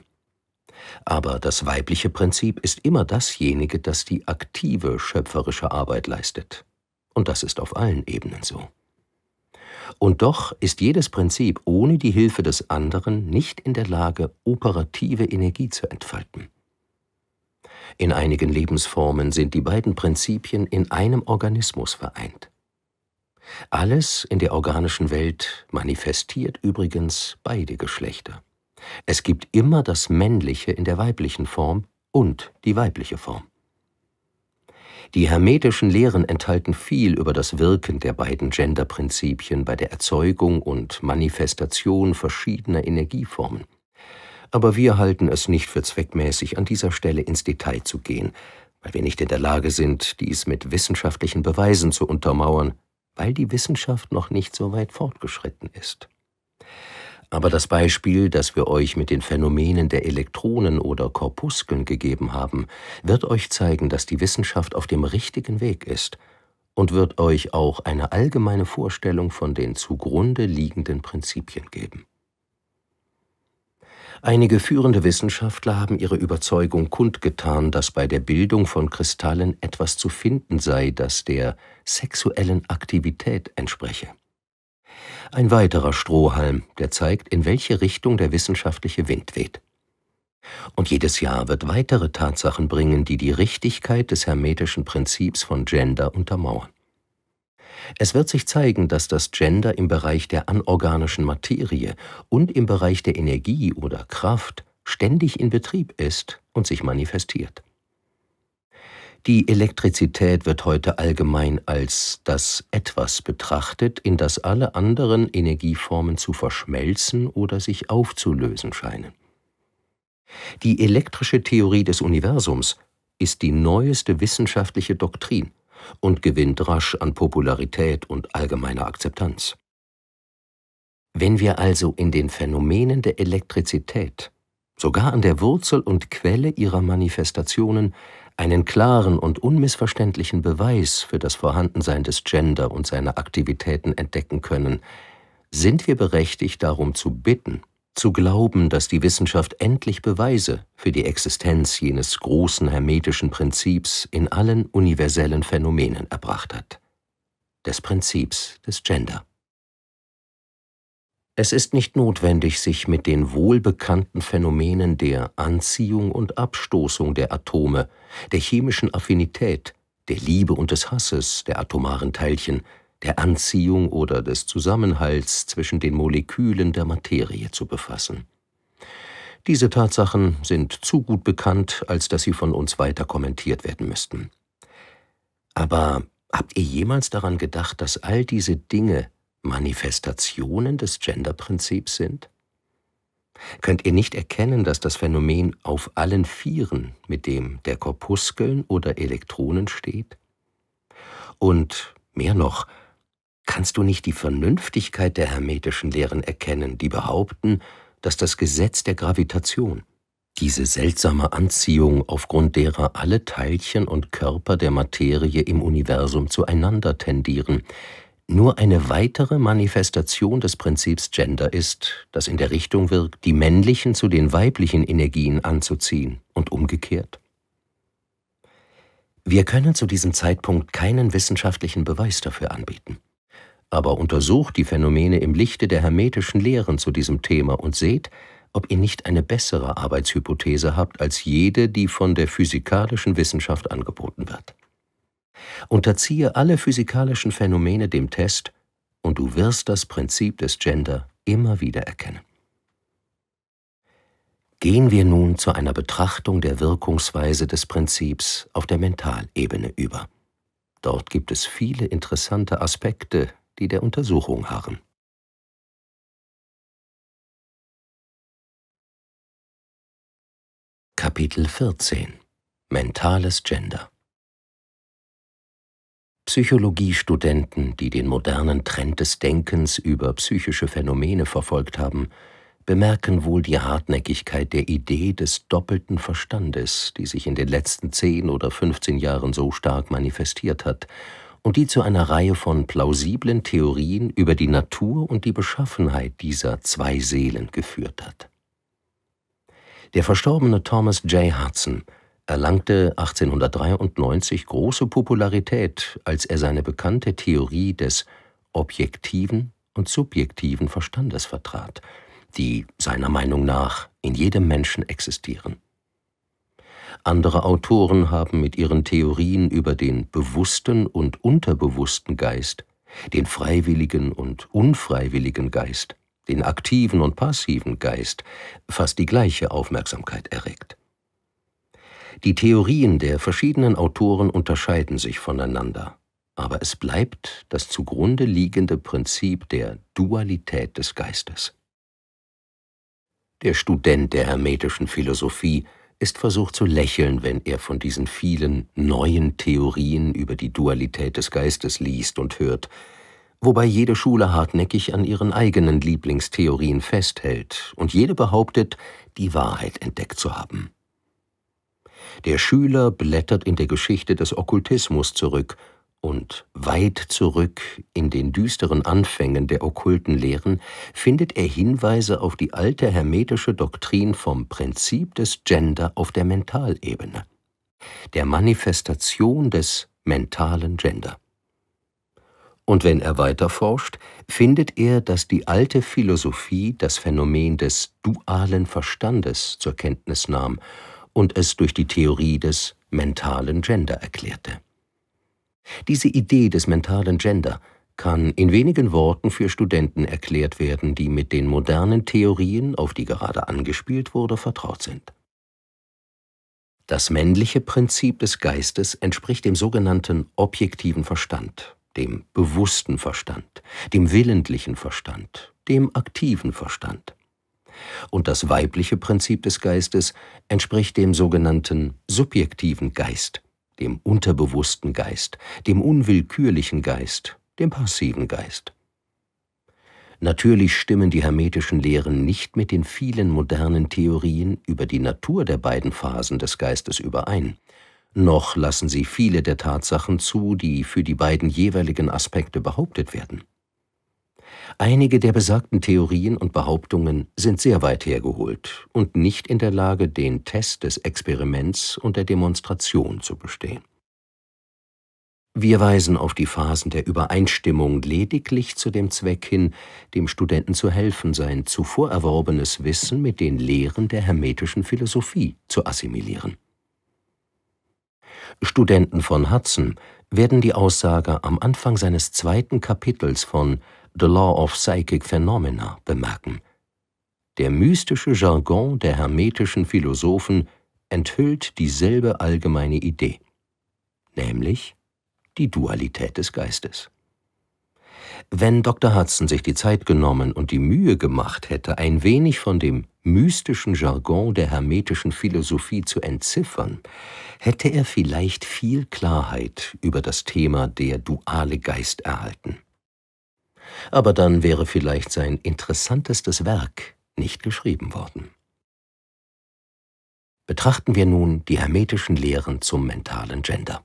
Aber das weibliche Prinzip ist immer dasjenige, das die aktive schöpferische Arbeit leistet. Und das ist auf allen Ebenen so. Und doch ist jedes Prinzip ohne die Hilfe des anderen nicht in der Lage, operative Energie zu entfalten. In einigen Lebensformen sind die beiden Prinzipien in einem Organismus vereint. Alles in der organischen Welt manifestiert übrigens beide Geschlechter. Es gibt immer das Männliche in der weiblichen Form und die weibliche Form. Die hermetischen Lehren enthalten viel über das Wirken der beiden Genderprinzipien bei der Erzeugung und Manifestation verschiedener Energieformen aber wir halten es nicht für zweckmäßig, an dieser Stelle ins Detail zu gehen, weil wir nicht in der Lage sind, dies mit wissenschaftlichen Beweisen zu untermauern, weil die Wissenschaft noch nicht so weit fortgeschritten ist. Aber das Beispiel, das wir euch mit den Phänomenen der Elektronen oder Korpuskeln gegeben haben, wird euch zeigen, dass die Wissenschaft auf dem richtigen Weg ist und wird euch auch eine allgemeine Vorstellung von den zugrunde liegenden Prinzipien geben. Einige führende Wissenschaftler haben ihre Überzeugung kundgetan, dass bei der Bildung von Kristallen etwas zu finden sei, das der sexuellen Aktivität entspreche. Ein weiterer Strohhalm, der zeigt, in welche Richtung der wissenschaftliche Wind weht. Und jedes Jahr wird weitere Tatsachen bringen, die die Richtigkeit des hermetischen Prinzips von Gender untermauern. Es wird sich zeigen, dass das Gender im Bereich der anorganischen Materie und im Bereich der Energie oder Kraft ständig in Betrieb ist und sich manifestiert. Die Elektrizität wird heute allgemein als das etwas betrachtet, in das alle anderen Energieformen zu verschmelzen oder sich aufzulösen scheinen. Die elektrische Theorie des Universums ist die neueste wissenschaftliche Doktrin und gewinnt rasch an Popularität und allgemeiner Akzeptanz. Wenn wir also in den Phänomenen der Elektrizität, sogar an der Wurzel und Quelle ihrer Manifestationen, einen klaren und unmissverständlichen Beweis für das Vorhandensein des Gender und seiner Aktivitäten entdecken können, sind wir berechtigt darum zu bitten, zu glauben, dass die Wissenschaft endlich Beweise für die Existenz jenes großen hermetischen Prinzips in allen universellen Phänomenen erbracht hat, des Prinzips des Gender. Es ist nicht notwendig, sich mit den wohlbekannten Phänomenen der Anziehung und Abstoßung der Atome, der chemischen Affinität, der Liebe und des Hasses der atomaren Teilchen, der Anziehung oder des Zusammenhalts zwischen den Molekülen der Materie zu befassen. Diese Tatsachen sind zu gut bekannt, als dass sie von uns weiter kommentiert werden müssten. Aber habt ihr jemals daran gedacht, dass all diese Dinge Manifestationen des Genderprinzips sind? Könnt ihr nicht erkennen, dass das Phänomen auf allen Vieren mit dem der Korpuskeln oder Elektronen steht? Und mehr noch, Kannst du nicht die Vernünftigkeit der hermetischen Lehren erkennen, die behaupten, dass das Gesetz der Gravitation, diese seltsame Anziehung, aufgrund derer alle Teilchen und Körper der Materie im Universum zueinander tendieren, nur eine weitere Manifestation des Prinzips Gender ist, das in der Richtung wirkt, die männlichen zu den weiblichen Energien anzuziehen und umgekehrt? Wir können zu diesem Zeitpunkt keinen wissenschaftlichen Beweis dafür anbieten aber untersucht die Phänomene im Lichte der hermetischen Lehren zu diesem Thema und seht, ob ihr nicht eine bessere Arbeitshypothese habt als jede, die von der physikalischen Wissenschaft angeboten wird. Unterziehe alle physikalischen Phänomene dem Test und du wirst das Prinzip des Gender immer wieder erkennen. Gehen wir nun zu einer Betrachtung der Wirkungsweise des Prinzips auf der Mentalebene über. Dort gibt es viele interessante Aspekte, die der Untersuchung harren. Kapitel 14 Mentales Gender Psychologiestudenten, die den modernen Trend des Denkens über psychische Phänomene verfolgt haben, bemerken wohl die Hartnäckigkeit der Idee des doppelten Verstandes, die sich in den letzten zehn oder fünfzehn Jahren so stark manifestiert hat und die zu einer Reihe von plausiblen Theorien über die Natur und die Beschaffenheit dieser zwei Seelen geführt hat. Der verstorbene Thomas J. Hudson erlangte 1893 große Popularität, als er seine bekannte Theorie des objektiven und subjektiven Verstandes vertrat, die seiner Meinung nach in jedem Menschen existieren. Andere Autoren haben mit ihren Theorien über den bewussten und unterbewussten Geist, den freiwilligen und unfreiwilligen Geist, den aktiven und passiven Geist fast die gleiche Aufmerksamkeit erregt. Die Theorien der verschiedenen Autoren unterscheiden sich voneinander, aber es bleibt das zugrunde liegende Prinzip der Dualität des Geistes. Der Student der hermetischen Philosophie ist versucht zu lächeln, wenn er von diesen vielen neuen Theorien über die Dualität des Geistes liest und hört, wobei jede Schule hartnäckig an ihren eigenen Lieblingstheorien festhält und jede behauptet, die Wahrheit entdeckt zu haben. Der Schüler blättert in der Geschichte des Okkultismus zurück und weit zurück in den düsteren Anfängen der okkulten Lehren findet er Hinweise auf die alte hermetische Doktrin vom Prinzip des Gender auf der Mentalebene, der Manifestation des mentalen Gender. Und wenn er weiter forscht, findet er, dass die alte Philosophie das Phänomen des dualen Verstandes zur Kenntnis nahm und es durch die Theorie des mentalen Gender erklärte. Diese Idee des mentalen Gender kann in wenigen Worten für Studenten erklärt werden, die mit den modernen Theorien, auf die gerade angespielt wurde, vertraut sind. Das männliche Prinzip des Geistes entspricht dem sogenannten objektiven Verstand, dem bewussten Verstand, dem willentlichen Verstand, dem aktiven Verstand. Und das weibliche Prinzip des Geistes entspricht dem sogenannten subjektiven Geist, dem unterbewussten Geist, dem unwillkürlichen Geist, dem passiven Geist. Natürlich stimmen die hermetischen Lehren nicht mit den vielen modernen Theorien über die Natur der beiden Phasen des Geistes überein, noch lassen sie viele der Tatsachen zu, die für die beiden jeweiligen Aspekte behauptet werden. Einige der besagten Theorien und Behauptungen sind sehr weit hergeholt und nicht in der Lage, den Test des Experiments und der Demonstration zu bestehen. Wir weisen auf die Phasen der Übereinstimmung lediglich zu dem Zweck hin, dem Studenten zu helfen, sein zuvor erworbenes Wissen mit den Lehren der hermetischen Philosophie zu assimilieren. Studenten von Hudson werden die Aussage am Anfang seines zweiten Kapitels von The Law of Psychic Phenomena bemerken. Der mystische Jargon der hermetischen Philosophen enthüllt dieselbe allgemeine Idee, nämlich die Dualität des Geistes. Wenn Dr. Hudson sich die Zeit genommen und die Mühe gemacht hätte, ein wenig von dem mystischen Jargon der hermetischen Philosophie zu entziffern, hätte er vielleicht viel Klarheit über das Thema der duale Geist erhalten aber dann wäre vielleicht sein interessantestes Werk nicht geschrieben worden. Betrachten wir nun die hermetischen Lehren zum mentalen Gender.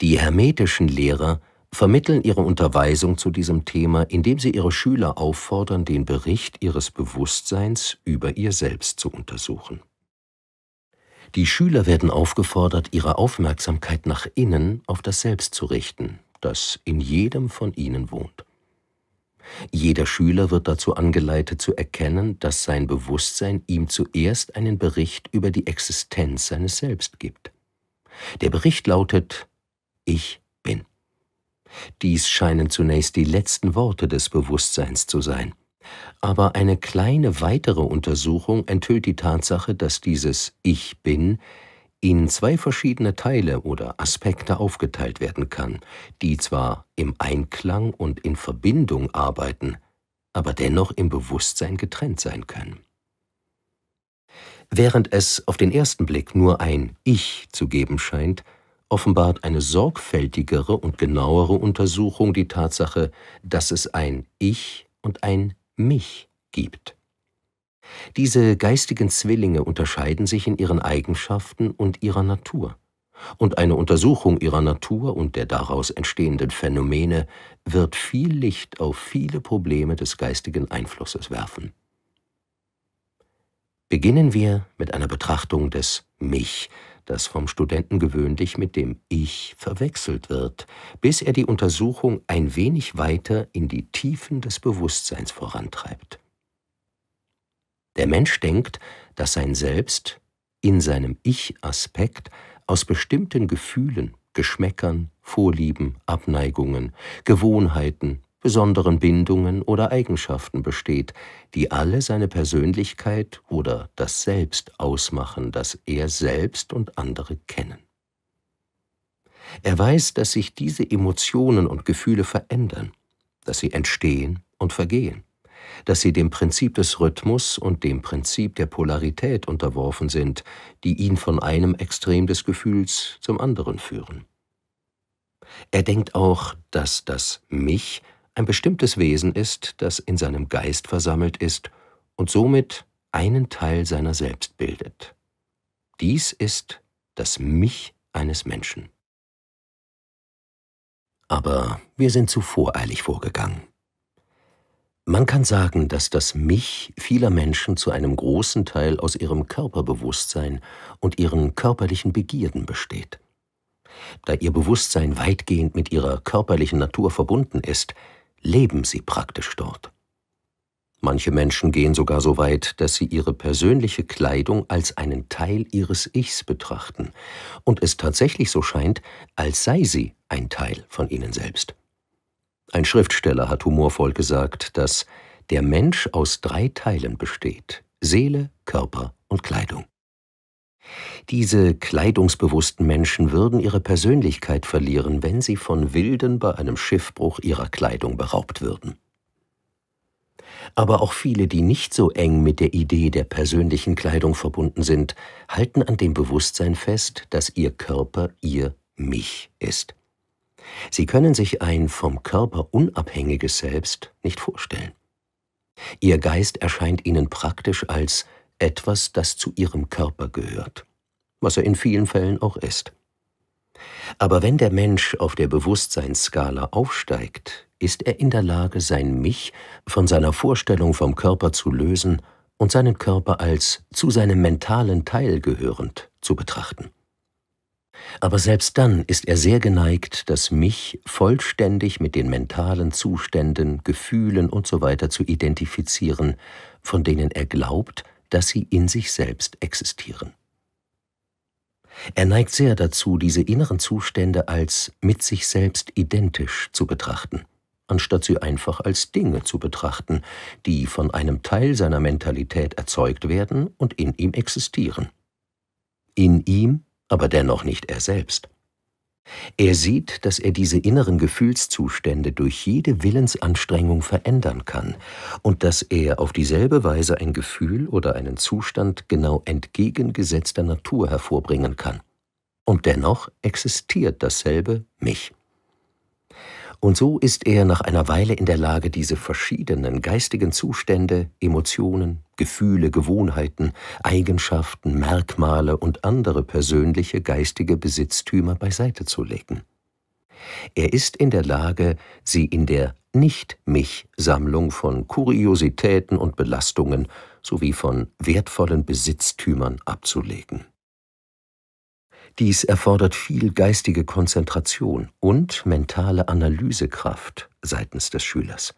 Die hermetischen Lehrer vermitteln ihre Unterweisung zu diesem Thema, indem sie ihre Schüler auffordern, den Bericht ihres Bewusstseins über ihr Selbst zu untersuchen. Die Schüler werden aufgefordert, ihre Aufmerksamkeit nach innen auf das Selbst zu richten, das in jedem von ihnen wohnt. Jeder Schüler wird dazu angeleitet zu erkennen, dass sein Bewusstsein ihm zuerst einen Bericht über die Existenz seines Selbst gibt. Der Bericht lautet Ich bin. Dies scheinen zunächst die letzten Worte des Bewusstseins zu sein. Aber eine kleine weitere Untersuchung enthüllt die Tatsache, dass dieses Ich bin in zwei verschiedene Teile oder Aspekte aufgeteilt werden kann, die zwar im Einklang und in Verbindung arbeiten, aber dennoch im Bewusstsein getrennt sein können. Während es auf den ersten Blick nur ein Ich zu geben scheint, offenbart eine sorgfältigere und genauere Untersuchung die Tatsache, dass es ein Ich und ein Mich gibt. Diese geistigen Zwillinge unterscheiden sich in ihren Eigenschaften und ihrer Natur, und eine Untersuchung ihrer Natur und der daraus entstehenden Phänomene wird viel Licht auf viele Probleme des geistigen Einflusses werfen. Beginnen wir mit einer Betrachtung des Mich, das vom Studenten gewöhnlich mit dem Ich verwechselt wird, bis er die Untersuchung ein wenig weiter in die Tiefen des Bewusstseins vorantreibt. Der Mensch denkt, dass sein Selbst in seinem Ich-Aspekt aus bestimmten Gefühlen, Geschmäckern, Vorlieben, Abneigungen, Gewohnheiten, besonderen Bindungen oder Eigenschaften besteht, die alle seine Persönlichkeit oder das Selbst ausmachen, das er selbst und andere kennen. Er weiß, dass sich diese Emotionen und Gefühle verändern, dass sie entstehen und vergehen dass sie dem Prinzip des Rhythmus und dem Prinzip der Polarität unterworfen sind, die ihn von einem Extrem des Gefühls zum anderen führen. Er denkt auch, dass das Mich ein bestimmtes Wesen ist, das in seinem Geist versammelt ist und somit einen Teil seiner selbst bildet. Dies ist das Mich eines Menschen. Aber wir sind zu voreilig vorgegangen. Man kann sagen, dass das Mich vieler Menschen zu einem großen Teil aus ihrem Körperbewusstsein und ihren körperlichen Begierden besteht. Da ihr Bewusstsein weitgehend mit ihrer körperlichen Natur verbunden ist, leben sie praktisch dort. Manche Menschen gehen sogar so weit, dass sie ihre persönliche Kleidung als einen Teil ihres Ichs betrachten und es tatsächlich so scheint, als sei sie ein Teil von ihnen selbst. Ein Schriftsteller hat humorvoll gesagt, dass der Mensch aus drei Teilen besteht Seele, Körper und Kleidung. Diese kleidungsbewussten Menschen würden ihre Persönlichkeit verlieren, wenn sie von Wilden bei einem Schiffbruch ihrer Kleidung beraubt würden. Aber auch viele, die nicht so eng mit der Idee der persönlichen Kleidung verbunden sind, halten an dem Bewusstsein fest, dass ihr Körper ihr Mich ist. Sie können sich ein vom Körper unabhängiges Selbst nicht vorstellen. Ihr Geist erscheint ihnen praktisch als etwas, das zu ihrem Körper gehört, was er in vielen Fällen auch ist. Aber wenn der Mensch auf der Bewusstseinsskala aufsteigt, ist er in der Lage, sein Mich von seiner Vorstellung vom Körper zu lösen und seinen Körper als zu seinem mentalen Teil gehörend zu betrachten aber selbst dann ist er sehr geneigt, das mich vollständig mit den mentalen Zuständen, Gefühlen usw. So zu identifizieren, von denen er glaubt, dass sie in sich selbst existieren. Er neigt sehr dazu, diese inneren Zustände als mit sich selbst identisch zu betrachten, anstatt sie einfach als Dinge zu betrachten, die von einem Teil seiner Mentalität erzeugt werden und in ihm existieren. In ihm aber dennoch nicht er selbst. Er sieht, dass er diese inneren Gefühlszustände durch jede Willensanstrengung verändern kann und dass er auf dieselbe Weise ein Gefühl oder einen Zustand genau entgegengesetzter Natur hervorbringen kann. Und dennoch existiert dasselbe mich. Und so ist er nach einer Weile in der Lage, diese verschiedenen geistigen Zustände, Emotionen, Gefühle, Gewohnheiten, Eigenschaften, Merkmale und andere persönliche geistige Besitztümer beiseite zu legen. Er ist in der Lage, sie in der Nicht-Mich-Sammlung von Kuriositäten und Belastungen sowie von wertvollen Besitztümern abzulegen. Dies erfordert viel geistige Konzentration und mentale Analysekraft seitens des Schülers.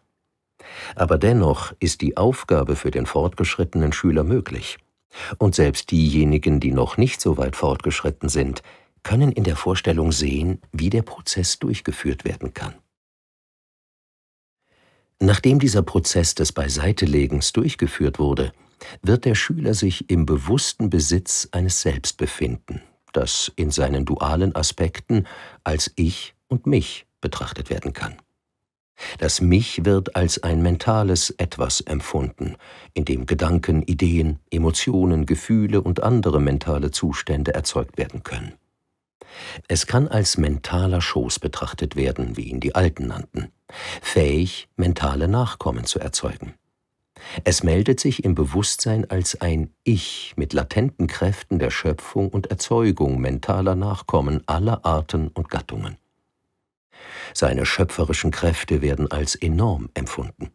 Aber dennoch ist die Aufgabe für den fortgeschrittenen Schüler möglich. Und selbst diejenigen, die noch nicht so weit fortgeschritten sind, können in der Vorstellung sehen, wie der Prozess durchgeführt werden kann. Nachdem dieser Prozess des Beiseitelegens durchgeführt wurde, wird der Schüler sich im bewussten Besitz eines Selbst befinden, das in seinen dualen Aspekten als Ich und mich betrachtet werden kann. Das Mich wird als ein mentales Etwas empfunden, in dem Gedanken, Ideen, Emotionen, Gefühle und andere mentale Zustände erzeugt werden können. Es kann als mentaler Schoß betrachtet werden, wie ihn die Alten nannten, fähig, mentale Nachkommen zu erzeugen. Es meldet sich im Bewusstsein als ein Ich mit latenten Kräften der Schöpfung und Erzeugung mentaler Nachkommen aller Arten und Gattungen. Seine schöpferischen Kräfte werden als enorm empfunden.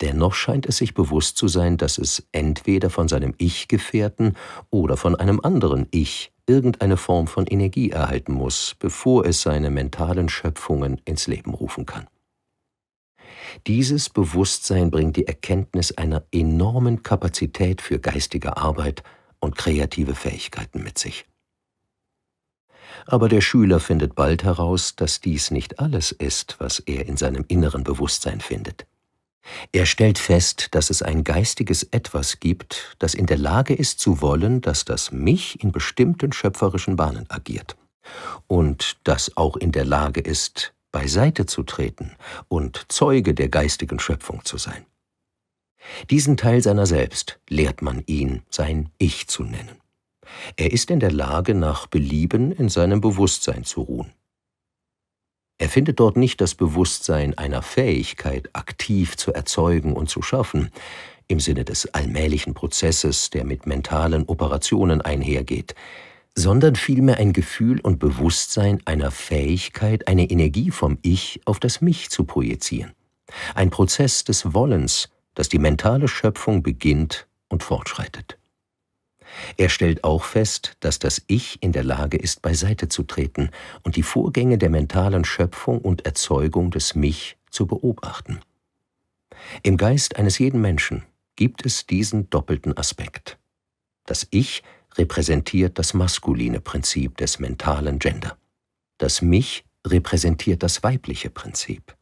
Dennoch scheint es sich bewusst zu sein, dass es entweder von seinem Ich-Gefährten oder von einem anderen Ich irgendeine Form von Energie erhalten muss, bevor es seine mentalen Schöpfungen ins Leben rufen kann. Dieses Bewusstsein bringt die Erkenntnis einer enormen Kapazität für geistige Arbeit und kreative Fähigkeiten mit sich. Aber der Schüler findet bald heraus, dass dies nicht alles ist, was er in seinem inneren Bewusstsein findet. Er stellt fest, dass es ein geistiges Etwas gibt, das in der Lage ist zu wollen, dass das Mich in bestimmten schöpferischen Bahnen agiert und das auch in der Lage ist, beiseite zu treten und Zeuge der geistigen Schöpfung zu sein. Diesen Teil seiner selbst lehrt man ihn, sein Ich zu nennen. Er ist in der Lage, nach Belieben in seinem Bewusstsein zu ruhen. Er findet dort nicht das Bewusstsein einer Fähigkeit, aktiv zu erzeugen und zu schaffen, im Sinne des allmählichen Prozesses, der mit mentalen Operationen einhergeht, sondern vielmehr ein Gefühl und Bewusstsein einer Fähigkeit, eine Energie vom Ich auf das Mich zu projizieren. Ein Prozess des Wollens, dass die mentale Schöpfung beginnt und fortschreitet. Er stellt auch fest, dass das Ich in der Lage ist, beiseite zu treten und die Vorgänge der mentalen Schöpfung und Erzeugung des Mich zu beobachten. Im Geist eines jeden Menschen gibt es diesen doppelten Aspekt. Das Ich repräsentiert das maskuline Prinzip des mentalen Gender. Das Mich repräsentiert das weibliche Prinzip.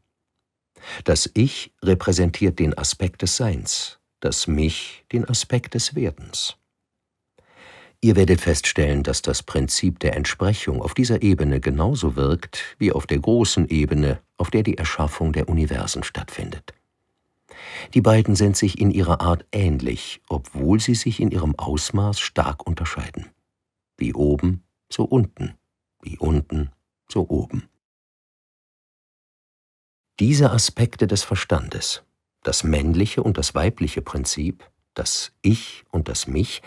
Das Ich repräsentiert den Aspekt des Seins, das Mich den Aspekt des Werdens. Ihr werdet feststellen, dass das Prinzip der Entsprechung auf dieser Ebene genauso wirkt wie auf der großen Ebene, auf der die Erschaffung der Universen stattfindet. Die beiden sind sich in ihrer Art ähnlich, obwohl sie sich in ihrem Ausmaß stark unterscheiden. Wie oben, so unten, wie unten, so oben. Diese Aspekte des Verstandes, das männliche und das weibliche Prinzip, das Ich und das Mich,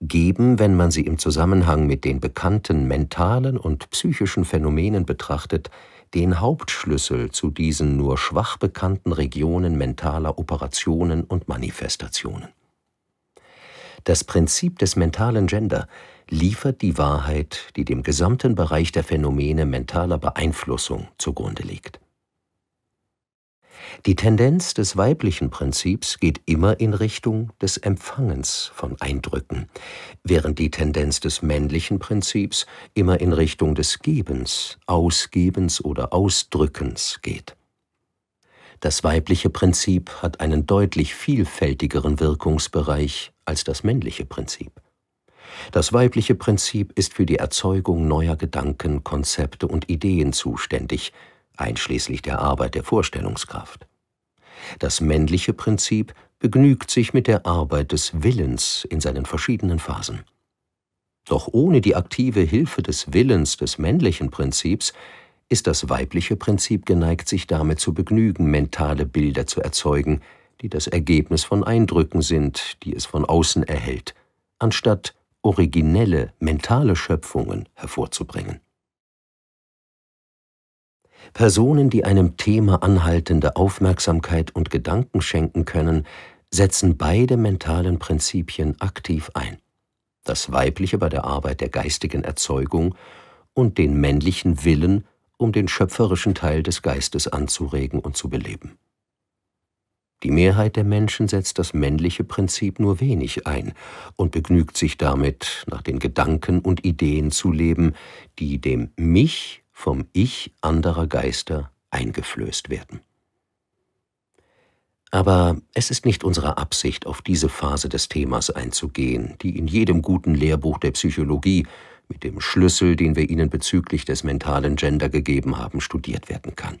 geben, wenn man sie im Zusammenhang mit den bekannten mentalen und psychischen Phänomenen betrachtet, den Hauptschlüssel zu diesen nur schwach bekannten Regionen mentaler Operationen und Manifestationen. Das Prinzip des mentalen Gender liefert die Wahrheit, die dem gesamten Bereich der Phänomene mentaler Beeinflussung zugrunde liegt. Die Tendenz des weiblichen Prinzips geht immer in Richtung des Empfangens von Eindrücken, während die Tendenz des männlichen Prinzips immer in Richtung des Gebens, Ausgebens oder Ausdrückens geht. Das weibliche Prinzip hat einen deutlich vielfältigeren Wirkungsbereich als das männliche Prinzip. Das weibliche Prinzip ist für die Erzeugung neuer Gedanken, Konzepte und Ideen zuständig, einschließlich der Arbeit der Vorstellungskraft. Das männliche Prinzip begnügt sich mit der Arbeit des Willens in seinen verschiedenen Phasen. Doch ohne die aktive Hilfe des Willens des männlichen Prinzips ist das weibliche Prinzip geneigt, sich damit zu begnügen, mentale Bilder zu erzeugen, die das Ergebnis von Eindrücken sind, die es von außen erhält, anstatt originelle mentale Schöpfungen hervorzubringen. Personen, die einem Thema anhaltende Aufmerksamkeit und Gedanken schenken können, setzen beide mentalen Prinzipien aktiv ein. Das Weibliche bei der Arbeit der geistigen Erzeugung und den männlichen Willen, um den schöpferischen Teil des Geistes anzuregen und zu beleben. Die Mehrheit der Menschen setzt das männliche Prinzip nur wenig ein und begnügt sich damit, nach den Gedanken und Ideen zu leben, die dem Ich vom Ich anderer Geister eingeflößt werden. Aber es ist nicht unsere Absicht, auf diese Phase des Themas einzugehen, die in jedem guten Lehrbuch der Psychologie mit dem Schlüssel, den wir Ihnen bezüglich des mentalen Gender gegeben haben, studiert werden kann.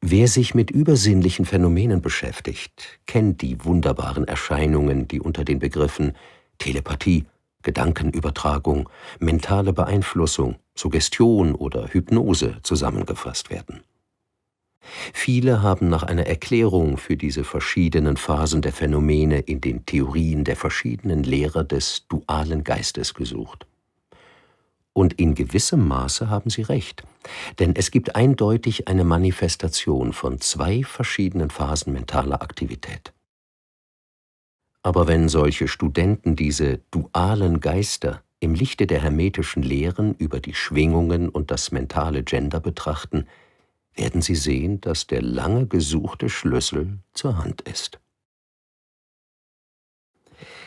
Wer sich mit übersinnlichen Phänomenen beschäftigt, kennt die wunderbaren Erscheinungen, die unter den Begriffen Telepathie, Gedankenübertragung, mentale Beeinflussung, Suggestion oder Hypnose zusammengefasst werden. Viele haben nach einer Erklärung für diese verschiedenen Phasen der Phänomene in den Theorien der verschiedenen Lehrer des dualen Geistes gesucht. Und in gewissem Maße haben sie recht, denn es gibt eindeutig eine Manifestation von zwei verschiedenen Phasen mentaler Aktivität. Aber wenn solche Studenten diese dualen Geister im Lichte der hermetischen Lehren über die Schwingungen und das mentale Gender betrachten, werden sie sehen, dass der lange gesuchte Schlüssel zur Hand ist.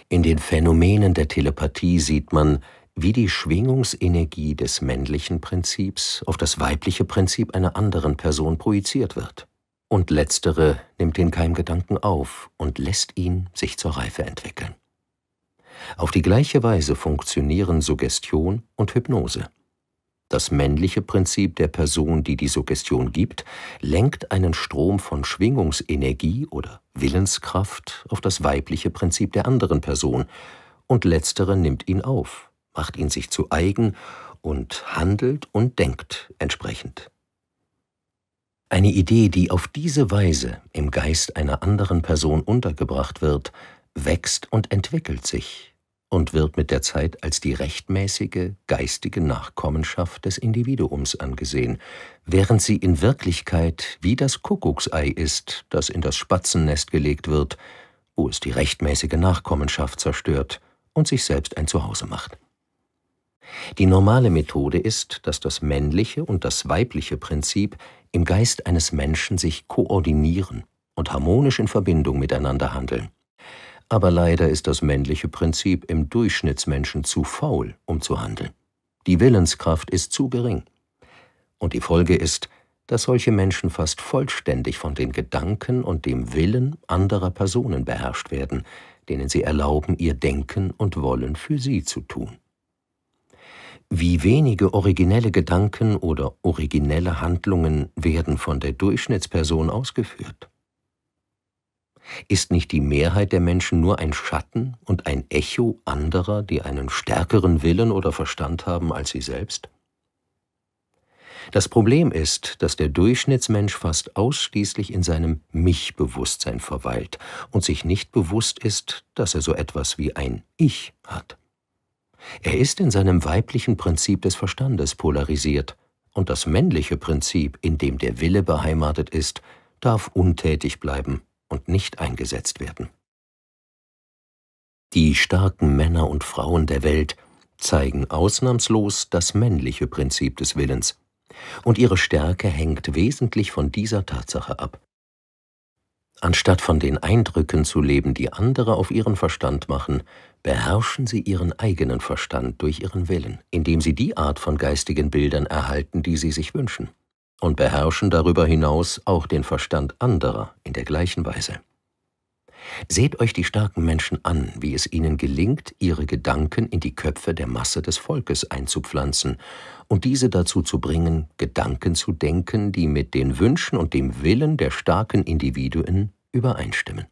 In den Phänomenen der Telepathie sieht man, wie die Schwingungsenergie des männlichen Prinzips auf das weibliche Prinzip einer anderen Person projiziert wird und letztere nimmt den Keimgedanken auf und lässt ihn sich zur Reife entwickeln. Auf die gleiche Weise funktionieren Suggestion und Hypnose. Das männliche Prinzip der Person, die die Suggestion gibt, lenkt einen Strom von Schwingungsenergie oder Willenskraft auf das weibliche Prinzip der anderen Person, und letztere nimmt ihn auf, macht ihn sich zu eigen und handelt und denkt entsprechend. Eine Idee, die auf diese Weise im Geist einer anderen Person untergebracht wird, wächst und entwickelt sich und wird mit der Zeit als die rechtmäßige geistige Nachkommenschaft des Individuums angesehen, während sie in Wirklichkeit wie das Kuckucksei ist, das in das Spatzennest gelegt wird, wo es die rechtmäßige Nachkommenschaft zerstört und sich selbst ein Zuhause macht. Die normale Methode ist, dass das männliche und das weibliche Prinzip im Geist eines Menschen sich koordinieren und harmonisch in Verbindung miteinander handeln. Aber leider ist das männliche Prinzip im Durchschnittsmenschen zu faul, um zu handeln. Die Willenskraft ist zu gering. Und die Folge ist, dass solche Menschen fast vollständig von den Gedanken und dem Willen anderer Personen beherrscht werden, denen sie erlauben, ihr Denken und Wollen für sie zu tun. Wie wenige originelle Gedanken oder originelle Handlungen werden von der Durchschnittsperson ausgeführt? Ist nicht die Mehrheit der Menschen nur ein Schatten und ein Echo anderer, die einen stärkeren Willen oder Verstand haben als sie selbst? Das Problem ist, dass der Durchschnittsmensch fast ausschließlich in seinem mich bewusstsein verweilt und sich nicht bewusst ist, dass er so etwas wie ein Ich hat. Er ist in seinem weiblichen Prinzip des Verstandes polarisiert, und das männliche Prinzip, in dem der Wille beheimatet ist, darf untätig bleiben und nicht eingesetzt werden. Die starken Männer und Frauen der Welt zeigen ausnahmslos das männliche Prinzip des Willens, und ihre Stärke hängt wesentlich von dieser Tatsache ab. Anstatt von den Eindrücken zu leben, die andere auf ihren Verstand machen, beherrschen sie ihren eigenen Verstand durch ihren Willen, indem sie die Art von geistigen Bildern erhalten, die sie sich wünschen, und beherrschen darüber hinaus auch den Verstand anderer in der gleichen Weise. Seht euch die starken Menschen an, wie es ihnen gelingt, ihre Gedanken in die Köpfe der Masse des Volkes einzupflanzen und diese dazu zu bringen, Gedanken zu denken, die mit den Wünschen und dem Willen der starken Individuen übereinstimmen.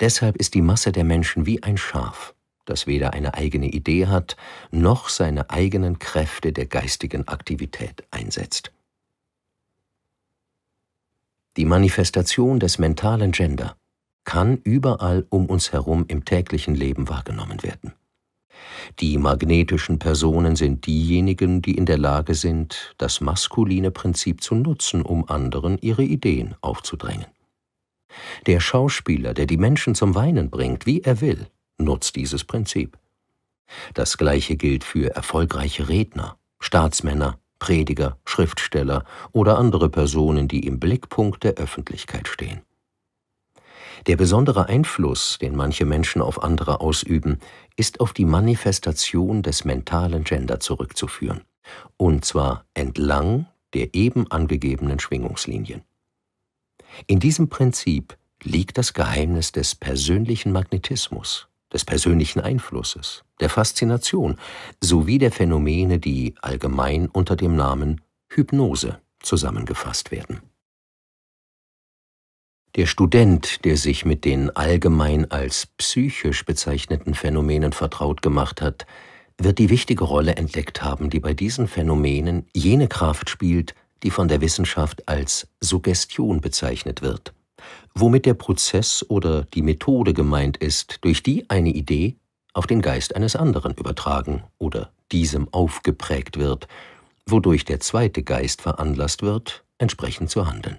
Deshalb ist die Masse der Menschen wie ein Schaf, das weder eine eigene Idee hat, noch seine eigenen Kräfte der geistigen Aktivität einsetzt. Die Manifestation des mentalen Gender kann überall um uns herum im täglichen Leben wahrgenommen werden. Die magnetischen Personen sind diejenigen, die in der Lage sind, das maskuline Prinzip zu nutzen, um anderen ihre Ideen aufzudrängen. Der Schauspieler, der die Menschen zum Weinen bringt, wie er will, nutzt dieses Prinzip. Das gleiche gilt für erfolgreiche Redner, Staatsmänner, Prediger, Schriftsteller oder andere Personen, die im Blickpunkt der Öffentlichkeit stehen. Der besondere Einfluss, den manche Menschen auf andere ausüben, ist auf die Manifestation des mentalen Gender zurückzuführen, und zwar entlang der eben angegebenen Schwingungslinien. In diesem Prinzip liegt das Geheimnis des persönlichen Magnetismus, des persönlichen Einflusses, der Faszination sowie der Phänomene, die allgemein unter dem Namen Hypnose zusammengefasst werden. Der Student, der sich mit den allgemein als psychisch bezeichneten Phänomenen vertraut gemacht hat, wird die wichtige Rolle entdeckt haben, die bei diesen Phänomenen jene Kraft spielt, die von der Wissenschaft als Suggestion bezeichnet wird, womit der Prozess oder die Methode gemeint ist, durch die eine Idee auf den Geist eines anderen übertragen oder diesem aufgeprägt wird, wodurch der zweite Geist veranlasst wird, entsprechend zu handeln.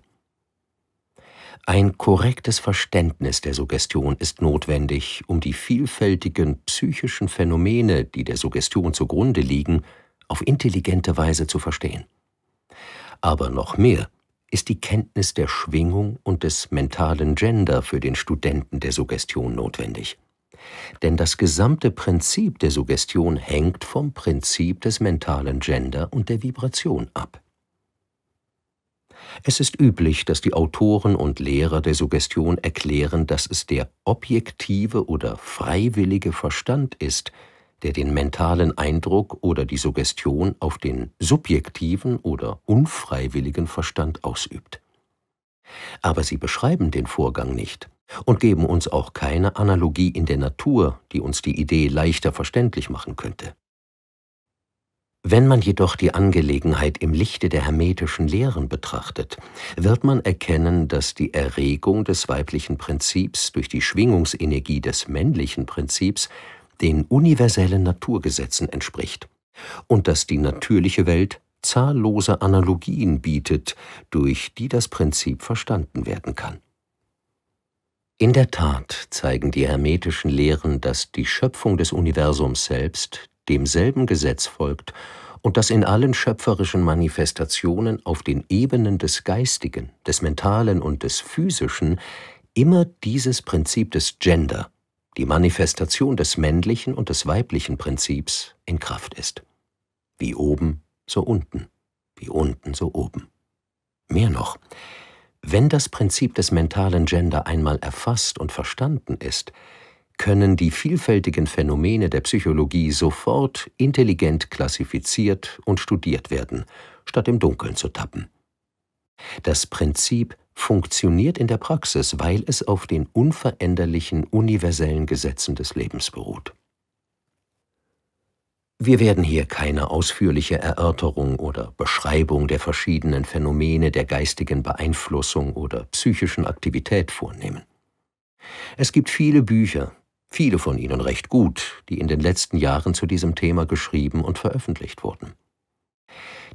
Ein korrektes Verständnis der Suggestion ist notwendig, um die vielfältigen psychischen Phänomene, die der Suggestion zugrunde liegen, auf intelligente Weise zu verstehen. Aber noch mehr ist die Kenntnis der Schwingung und des mentalen Gender für den Studenten der Suggestion notwendig. Denn das gesamte Prinzip der Suggestion hängt vom Prinzip des mentalen Gender und der Vibration ab. Es ist üblich, dass die Autoren und Lehrer der Suggestion erklären, dass es der objektive oder freiwillige Verstand ist, der den mentalen Eindruck oder die Suggestion auf den subjektiven oder unfreiwilligen Verstand ausübt. Aber sie beschreiben den Vorgang nicht und geben uns auch keine Analogie in der Natur, die uns die Idee leichter verständlich machen könnte. Wenn man jedoch die Angelegenheit im Lichte der hermetischen Lehren betrachtet, wird man erkennen, dass die Erregung des weiblichen Prinzips durch die Schwingungsenergie des männlichen Prinzips den universellen Naturgesetzen entspricht und dass die natürliche Welt zahllose Analogien bietet, durch die das Prinzip verstanden werden kann. In der Tat zeigen die hermetischen Lehren, dass die Schöpfung des Universums selbst demselben Gesetz folgt und dass in allen schöpferischen Manifestationen auf den Ebenen des Geistigen, des Mentalen und des Physischen immer dieses Prinzip des Gender, die Manifestation des männlichen und des weiblichen Prinzips, in Kraft ist. Wie oben, so unten, wie unten, so oben. Mehr noch, wenn das Prinzip des mentalen Gender einmal erfasst und verstanden ist, können die vielfältigen Phänomene der Psychologie sofort intelligent klassifiziert und studiert werden, statt im Dunkeln zu tappen. Das Prinzip funktioniert in der Praxis, weil es auf den unveränderlichen universellen Gesetzen des Lebens beruht. Wir werden hier keine ausführliche Erörterung oder Beschreibung der verschiedenen Phänomene der geistigen Beeinflussung oder psychischen Aktivität vornehmen. Es gibt viele Bücher, viele von ihnen recht gut, die in den letzten Jahren zu diesem Thema geschrieben und veröffentlicht wurden.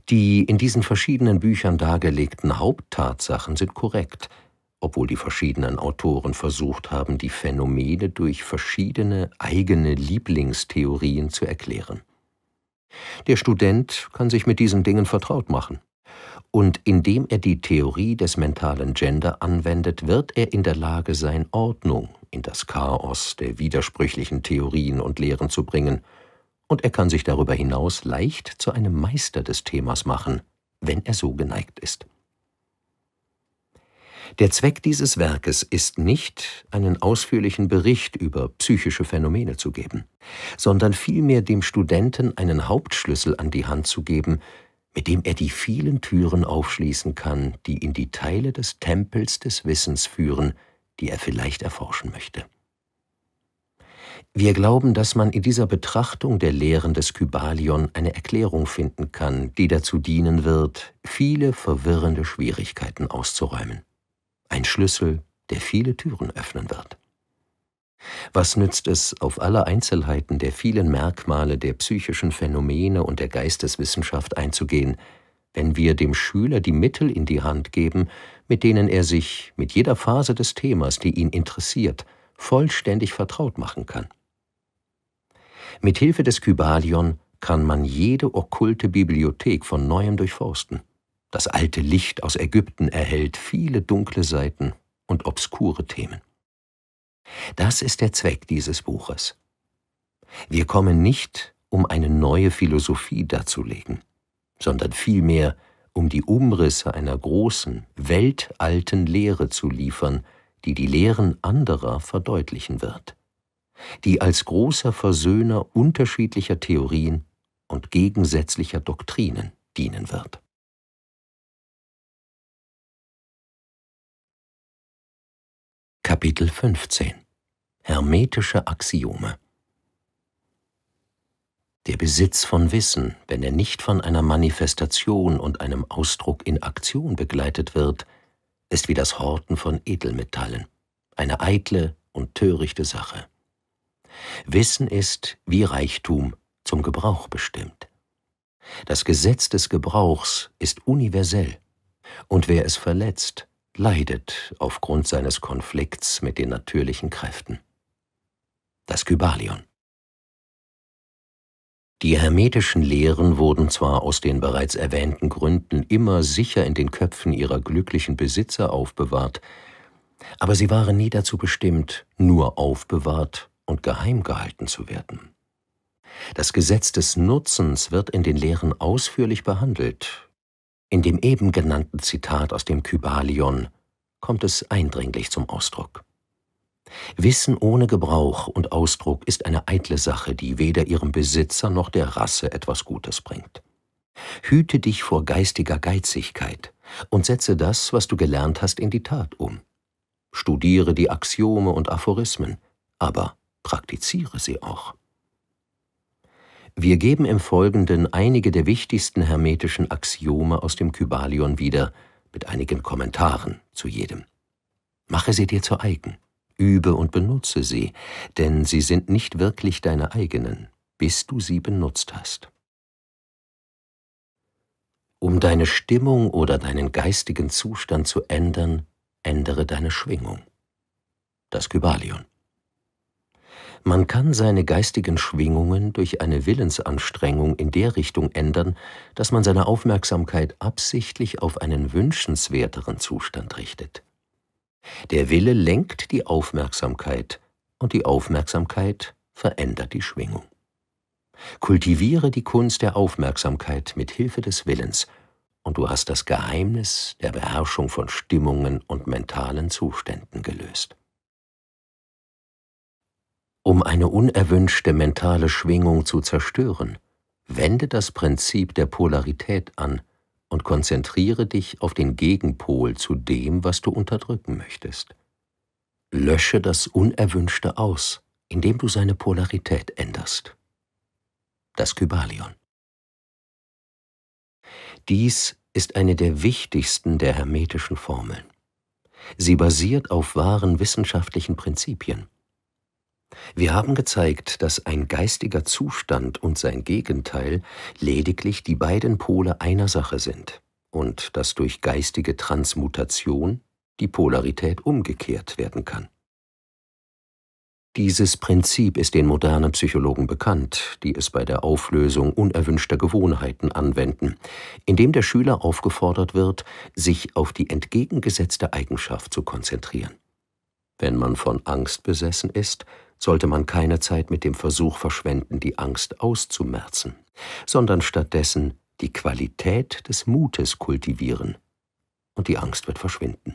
Die in diesen verschiedenen Büchern dargelegten Haupttatsachen sind korrekt, obwohl die verschiedenen Autoren versucht haben, die Phänomene durch verschiedene eigene Lieblingstheorien zu erklären. Der Student kann sich mit diesen Dingen vertraut machen. Und indem er die Theorie des mentalen Gender anwendet, wird er in der Lage sein, Ordnung in das Chaos der widersprüchlichen Theorien und Lehren zu bringen und er kann sich darüber hinaus leicht zu einem Meister des Themas machen, wenn er so geneigt ist. Der Zweck dieses Werkes ist nicht, einen ausführlichen Bericht über psychische Phänomene zu geben, sondern vielmehr dem Studenten einen Hauptschlüssel an die Hand zu geben, mit dem er die vielen Türen aufschließen kann, die in die Teile des Tempels des Wissens führen, die er vielleicht erforschen möchte. Wir glauben, dass man in dieser Betrachtung der Lehren des Kybalion eine Erklärung finden kann, die dazu dienen wird, viele verwirrende Schwierigkeiten auszuräumen. Ein Schlüssel, der viele Türen öffnen wird. Was nützt es, auf alle Einzelheiten der vielen Merkmale der psychischen Phänomene und der Geisteswissenschaft einzugehen, wenn wir dem Schüler die Mittel in die Hand geben, mit denen er sich mit jeder Phase des Themas, die ihn interessiert, vollständig vertraut machen kann? Mithilfe des Kybalion kann man jede okkulte Bibliothek von neuem durchforsten. Das alte Licht aus Ägypten erhält viele dunkle Seiten und obskure Themen. Das ist der Zweck dieses Buches. Wir kommen nicht, um eine neue Philosophie darzulegen, sondern vielmehr, um die Umrisse einer großen, weltalten Lehre zu liefern, die die Lehren anderer verdeutlichen wird die als großer Versöhner unterschiedlicher Theorien und gegensätzlicher Doktrinen dienen wird. Kapitel 15 Hermetische Axiome Der Besitz von Wissen, wenn er nicht von einer Manifestation und einem Ausdruck in Aktion begleitet wird, ist wie das Horten von Edelmetallen, eine eitle und törichte Sache. Wissen ist, wie Reichtum, zum Gebrauch bestimmt. Das Gesetz des Gebrauchs ist universell, und wer es verletzt, leidet aufgrund seines Konflikts mit den natürlichen Kräften. Das Kybalion. Die hermetischen Lehren wurden zwar aus den bereits erwähnten Gründen immer sicher in den Köpfen ihrer glücklichen Besitzer aufbewahrt, aber sie waren nie dazu bestimmt, nur aufbewahrt und geheim gehalten zu werden. Das Gesetz des Nutzens wird in den Lehren ausführlich behandelt. In dem eben genannten Zitat aus dem Kybalion kommt es eindringlich zum Ausdruck. Wissen ohne Gebrauch und Ausdruck ist eine eitle Sache, die weder ihrem Besitzer noch der Rasse etwas Gutes bringt. Hüte dich vor geistiger Geizigkeit und setze das, was du gelernt hast, in die Tat um. Studiere die Axiome und Aphorismen, aber praktiziere sie auch. Wir geben im Folgenden einige der wichtigsten hermetischen Axiome aus dem Kybalion wieder, mit einigen Kommentaren zu jedem. Mache sie dir zu eigen, übe und benutze sie, denn sie sind nicht wirklich deine eigenen, bis du sie benutzt hast. Um deine Stimmung oder deinen geistigen Zustand zu ändern, ändere deine Schwingung. Das Kybalion. Man kann seine geistigen Schwingungen durch eine Willensanstrengung in der Richtung ändern, dass man seine Aufmerksamkeit absichtlich auf einen wünschenswerteren Zustand richtet. Der Wille lenkt die Aufmerksamkeit und die Aufmerksamkeit verändert die Schwingung. Kultiviere die Kunst der Aufmerksamkeit mit Hilfe des Willens, und du hast das Geheimnis der Beherrschung von Stimmungen und mentalen Zuständen gelöst. Um eine unerwünschte mentale Schwingung zu zerstören, wende das Prinzip der Polarität an und konzentriere dich auf den Gegenpol zu dem, was du unterdrücken möchtest. Lösche das Unerwünschte aus, indem du seine Polarität änderst. Das Kybalion. Dies ist eine der wichtigsten der hermetischen Formeln. Sie basiert auf wahren wissenschaftlichen Prinzipien. Wir haben gezeigt, dass ein geistiger Zustand und sein Gegenteil lediglich die beiden Pole einer Sache sind und dass durch geistige Transmutation die Polarität umgekehrt werden kann. Dieses Prinzip ist den modernen Psychologen bekannt, die es bei der Auflösung unerwünschter Gewohnheiten anwenden, indem der Schüler aufgefordert wird, sich auf die entgegengesetzte Eigenschaft zu konzentrieren. Wenn man von Angst besessen ist, sollte man keine Zeit mit dem Versuch verschwenden, die Angst auszumerzen, sondern stattdessen die Qualität des Mutes kultivieren, und die Angst wird verschwinden.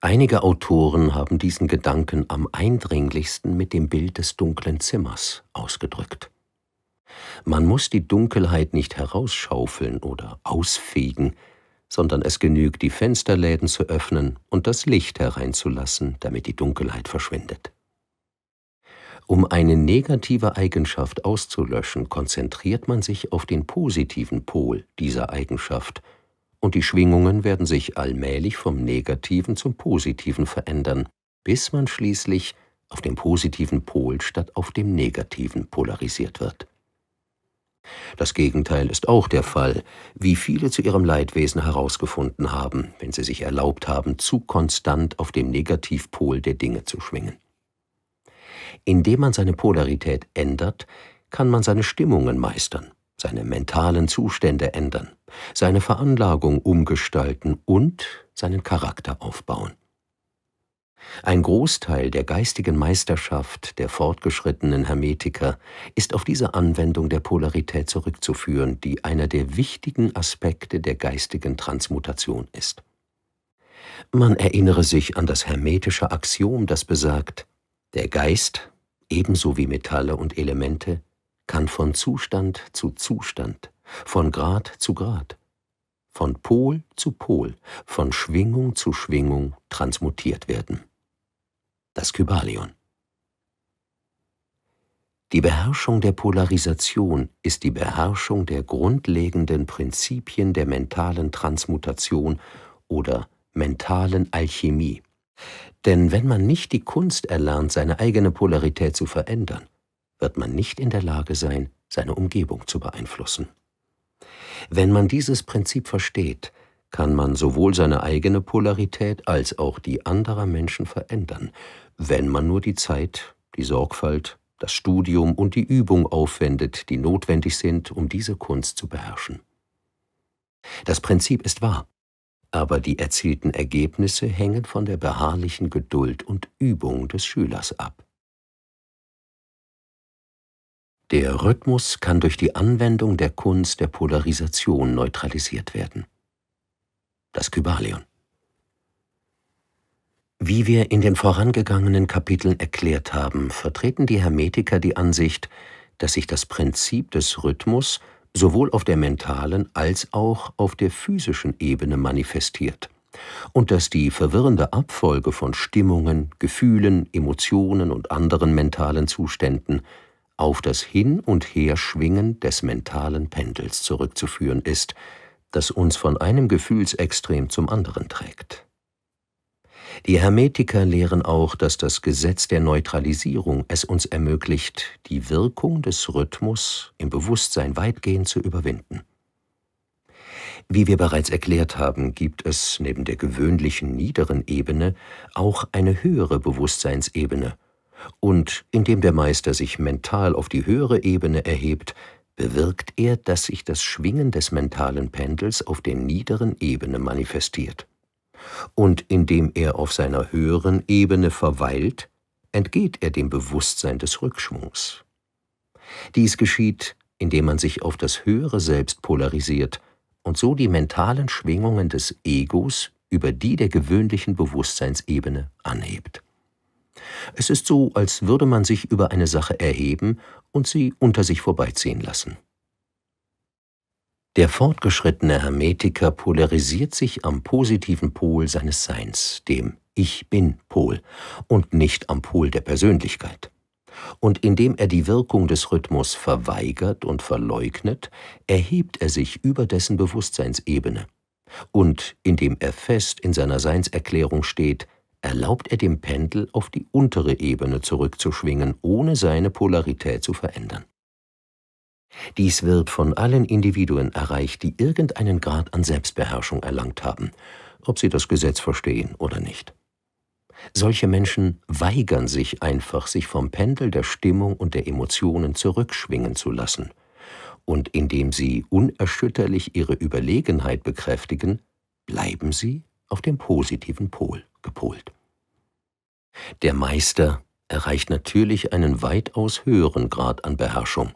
Einige Autoren haben diesen Gedanken am eindringlichsten mit dem Bild des dunklen Zimmers ausgedrückt. Man muss die Dunkelheit nicht herausschaufeln oder ausfegen, sondern es genügt, die Fensterläden zu öffnen und das Licht hereinzulassen, damit die Dunkelheit verschwindet. Um eine negative Eigenschaft auszulöschen, konzentriert man sich auf den positiven Pol dieser Eigenschaft, und die Schwingungen werden sich allmählich vom negativen zum positiven verändern, bis man schließlich auf dem positiven Pol statt auf dem negativen polarisiert wird. Das Gegenteil ist auch der Fall, wie viele zu ihrem Leidwesen herausgefunden haben, wenn sie sich erlaubt haben, zu konstant auf dem Negativpol der Dinge zu schwingen. Indem man seine Polarität ändert, kann man seine Stimmungen meistern, seine mentalen Zustände ändern, seine Veranlagung umgestalten und seinen Charakter aufbauen. Ein Großteil der geistigen Meisterschaft der fortgeschrittenen Hermetiker ist auf diese Anwendung der Polarität zurückzuführen, die einer der wichtigen Aspekte der geistigen Transmutation ist. Man erinnere sich an das hermetische Axiom, das besagt, der Geist, ebenso wie Metalle und Elemente, kann von Zustand zu Zustand, von Grad zu Grad, von Pol zu Pol, von Schwingung zu Schwingung transmutiert werden das Kybalion. Die Beherrschung der Polarisation ist die Beherrschung der grundlegenden Prinzipien der mentalen Transmutation oder mentalen Alchemie. Denn wenn man nicht die Kunst erlernt, seine eigene Polarität zu verändern, wird man nicht in der Lage sein, seine Umgebung zu beeinflussen. Wenn man dieses Prinzip versteht, kann man sowohl seine eigene Polarität als auch die anderer Menschen verändern, wenn man nur die Zeit, die Sorgfalt, das Studium und die Übung aufwendet, die notwendig sind, um diese Kunst zu beherrschen. Das Prinzip ist wahr, aber die erzielten Ergebnisse hängen von der beharrlichen Geduld und Übung des Schülers ab. Der Rhythmus kann durch die Anwendung der Kunst der Polarisation neutralisiert werden. Das Kybalion. Wie wir in den vorangegangenen Kapiteln erklärt haben, vertreten die Hermetiker die Ansicht, dass sich das Prinzip des Rhythmus sowohl auf der mentalen als auch auf der physischen Ebene manifestiert und dass die verwirrende Abfolge von Stimmungen, Gefühlen, Emotionen und anderen mentalen Zuständen auf das Hin- und Herschwingen des mentalen Pendels zurückzuführen ist, das uns von einem Gefühlsextrem zum anderen trägt. Die Hermetiker lehren auch, dass das Gesetz der Neutralisierung es uns ermöglicht, die Wirkung des Rhythmus im Bewusstsein weitgehend zu überwinden. Wie wir bereits erklärt haben, gibt es neben der gewöhnlichen niederen Ebene auch eine höhere Bewusstseinsebene. Und indem der Meister sich mental auf die höhere Ebene erhebt, bewirkt er, dass sich das Schwingen des mentalen Pendels auf der niederen Ebene manifestiert und indem er auf seiner höheren Ebene verweilt, entgeht er dem Bewusstsein des Rückschwungs. Dies geschieht, indem man sich auf das höhere Selbst polarisiert und so die mentalen Schwingungen des Egos über die der gewöhnlichen Bewusstseinsebene anhebt. Es ist so, als würde man sich über eine Sache erheben und sie unter sich vorbeiziehen lassen. Der fortgeschrittene Hermetiker polarisiert sich am positiven Pol seines Seins, dem Ich bin Pol, und nicht am Pol der Persönlichkeit. Und indem er die Wirkung des Rhythmus verweigert und verleugnet, erhebt er sich über dessen Bewusstseinsebene. Und indem er fest in seiner Seinserklärung steht, erlaubt er dem Pendel auf die untere Ebene zurückzuschwingen, ohne seine Polarität zu verändern. Dies wird von allen Individuen erreicht, die irgendeinen Grad an Selbstbeherrschung erlangt haben, ob sie das Gesetz verstehen oder nicht. Solche Menschen weigern sich einfach, sich vom Pendel der Stimmung und der Emotionen zurückschwingen zu lassen. Und indem sie unerschütterlich ihre Überlegenheit bekräftigen, bleiben sie auf dem positiven Pol gepolt. Der Meister erreicht natürlich einen weitaus höheren Grad an Beherrschung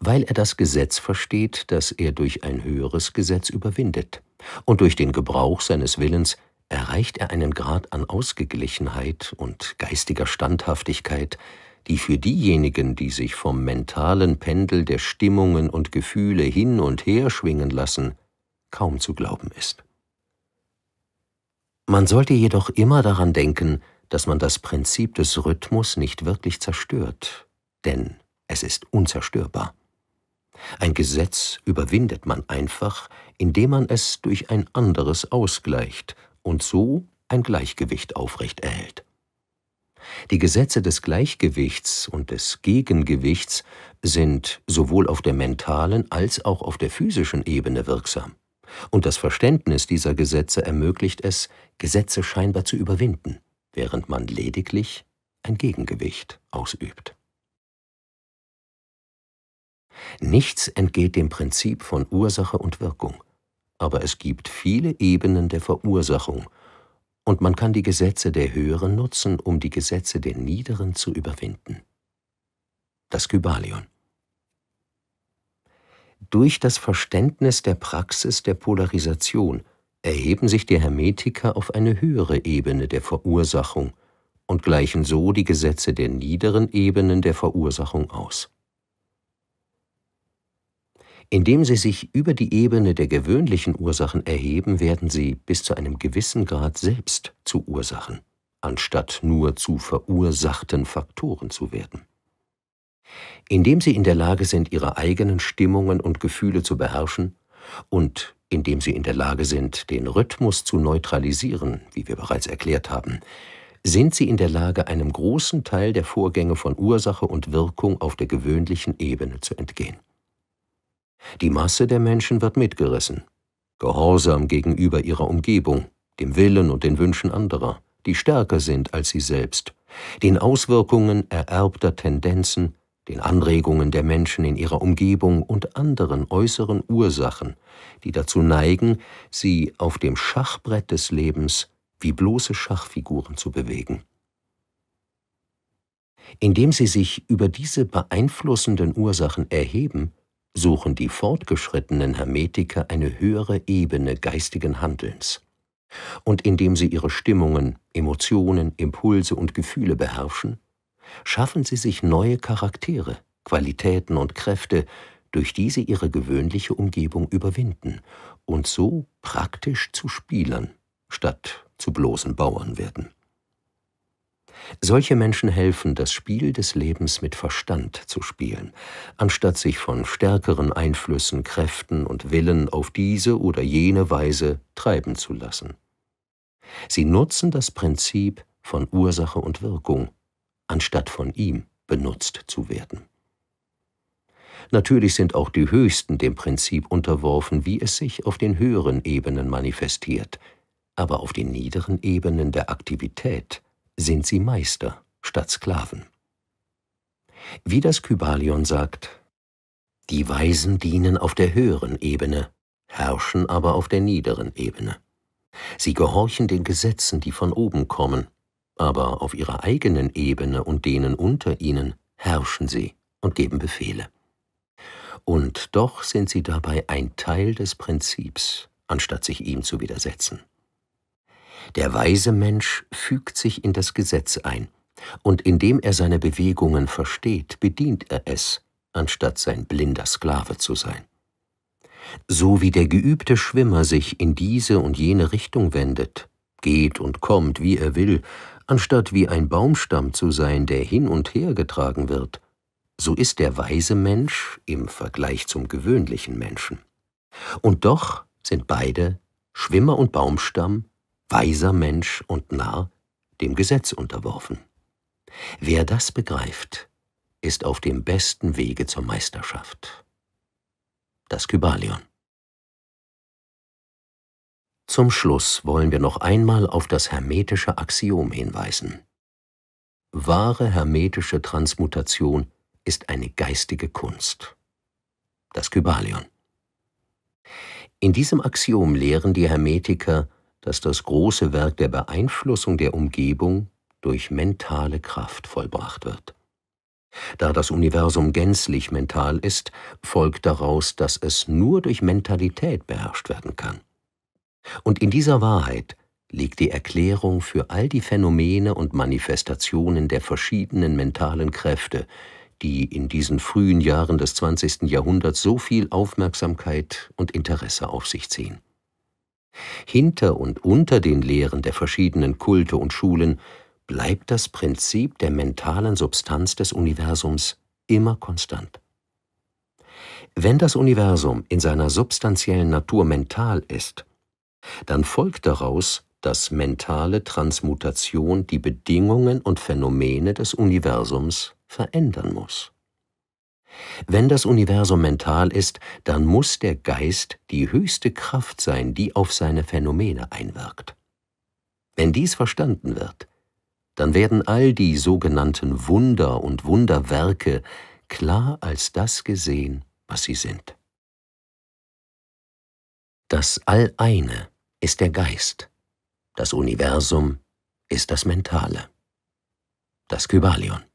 weil er das Gesetz versteht, das er durch ein höheres Gesetz überwindet, und durch den Gebrauch seines Willens erreicht er einen Grad an Ausgeglichenheit und geistiger Standhaftigkeit, die für diejenigen, die sich vom mentalen Pendel der Stimmungen und Gefühle hin und her schwingen lassen, kaum zu glauben ist. Man sollte jedoch immer daran denken, dass man das Prinzip des Rhythmus nicht wirklich zerstört, denn es ist unzerstörbar. Ein Gesetz überwindet man einfach, indem man es durch ein anderes ausgleicht und so ein Gleichgewicht aufrecht erhält. Die Gesetze des Gleichgewichts und des Gegengewichts sind sowohl auf der mentalen als auch auf der physischen Ebene wirksam. Und das Verständnis dieser Gesetze ermöglicht es, Gesetze scheinbar zu überwinden, während man lediglich ein Gegengewicht ausübt. Nichts entgeht dem Prinzip von Ursache und Wirkung, aber es gibt viele Ebenen der Verursachung, und man kann die Gesetze der Höheren nutzen, um die Gesetze der Niederen zu überwinden. Das Kybalion. Durch das Verständnis der Praxis der Polarisation erheben sich die Hermetiker auf eine höhere Ebene der Verursachung und gleichen so die Gesetze der niederen Ebenen der Verursachung aus. Indem sie sich über die Ebene der gewöhnlichen Ursachen erheben, werden sie bis zu einem gewissen Grad selbst zu Ursachen, anstatt nur zu verursachten Faktoren zu werden. Indem sie in der Lage sind, ihre eigenen Stimmungen und Gefühle zu beherrschen und indem sie in der Lage sind, den Rhythmus zu neutralisieren, wie wir bereits erklärt haben, sind sie in der Lage, einem großen Teil der Vorgänge von Ursache und Wirkung auf der gewöhnlichen Ebene zu entgehen. Die Masse der Menschen wird mitgerissen. Gehorsam gegenüber ihrer Umgebung, dem Willen und den Wünschen anderer, die stärker sind als sie selbst, den Auswirkungen ererbter Tendenzen, den Anregungen der Menschen in ihrer Umgebung und anderen äußeren Ursachen, die dazu neigen, sie auf dem Schachbrett des Lebens wie bloße Schachfiguren zu bewegen. Indem sie sich über diese beeinflussenden Ursachen erheben, suchen die fortgeschrittenen Hermetiker eine höhere Ebene geistigen Handelns. Und indem sie ihre Stimmungen, Emotionen, Impulse und Gefühle beherrschen, schaffen sie sich neue Charaktere, Qualitäten und Kräfte, durch die sie ihre gewöhnliche Umgebung überwinden und so praktisch zu Spielern statt zu bloßen Bauern werden. Solche Menschen helfen, das Spiel des Lebens mit Verstand zu spielen, anstatt sich von stärkeren Einflüssen, Kräften und Willen auf diese oder jene Weise treiben zu lassen. Sie nutzen das Prinzip von Ursache und Wirkung, anstatt von ihm benutzt zu werden. Natürlich sind auch die Höchsten dem Prinzip unterworfen, wie es sich auf den höheren Ebenen manifestiert, aber auf den niederen Ebenen der Aktivität sind sie Meister statt Sklaven. Wie das Kybalion sagt, die Weisen dienen auf der höheren Ebene, herrschen aber auf der niederen Ebene. Sie gehorchen den Gesetzen, die von oben kommen, aber auf ihrer eigenen Ebene und denen unter ihnen herrschen sie und geben Befehle. Und doch sind sie dabei ein Teil des Prinzips, anstatt sich ihm zu widersetzen. Der weise Mensch fügt sich in das Gesetz ein, und indem er seine Bewegungen versteht, bedient er es, anstatt sein blinder Sklave zu sein. So wie der geübte Schwimmer sich in diese und jene Richtung wendet, geht und kommt, wie er will, anstatt wie ein Baumstamm zu sein, der hin und her getragen wird, so ist der weise Mensch im Vergleich zum gewöhnlichen Menschen. Und doch sind beide, Schwimmer und Baumstamm, weiser Mensch und Narr, dem Gesetz unterworfen. Wer das begreift, ist auf dem besten Wege zur Meisterschaft. Das Kybalion. Zum Schluss wollen wir noch einmal auf das hermetische Axiom hinweisen. Wahre hermetische Transmutation ist eine geistige Kunst. Das Kybalion. In diesem Axiom lehren die Hermetiker, dass das große Werk der Beeinflussung der Umgebung durch mentale Kraft vollbracht wird. Da das Universum gänzlich mental ist, folgt daraus, dass es nur durch Mentalität beherrscht werden kann. Und in dieser Wahrheit liegt die Erklärung für all die Phänomene und Manifestationen der verschiedenen mentalen Kräfte, die in diesen frühen Jahren des 20. Jahrhunderts so viel Aufmerksamkeit und Interesse auf sich ziehen. Hinter und unter den Lehren der verschiedenen Kulte und Schulen bleibt das Prinzip der mentalen Substanz des Universums immer konstant. Wenn das Universum in seiner substanziellen Natur mental ist, dann folgt daraus, dass mentale Transmutation die Bedingungen und Phänomene des Universums verändern muss. Wenn das Universum mental ist, dann muss der Geist die höchste Kraft sein, die auf seine Phänomene einwirkt. Wenn dies verstanden wird, dann werden all die sogenannten Wunder und Wunderwerke klar als das gesehen, was sie sind. Das All-Eine ist der Geist, das Universum ist das Mentale, das Kybalion.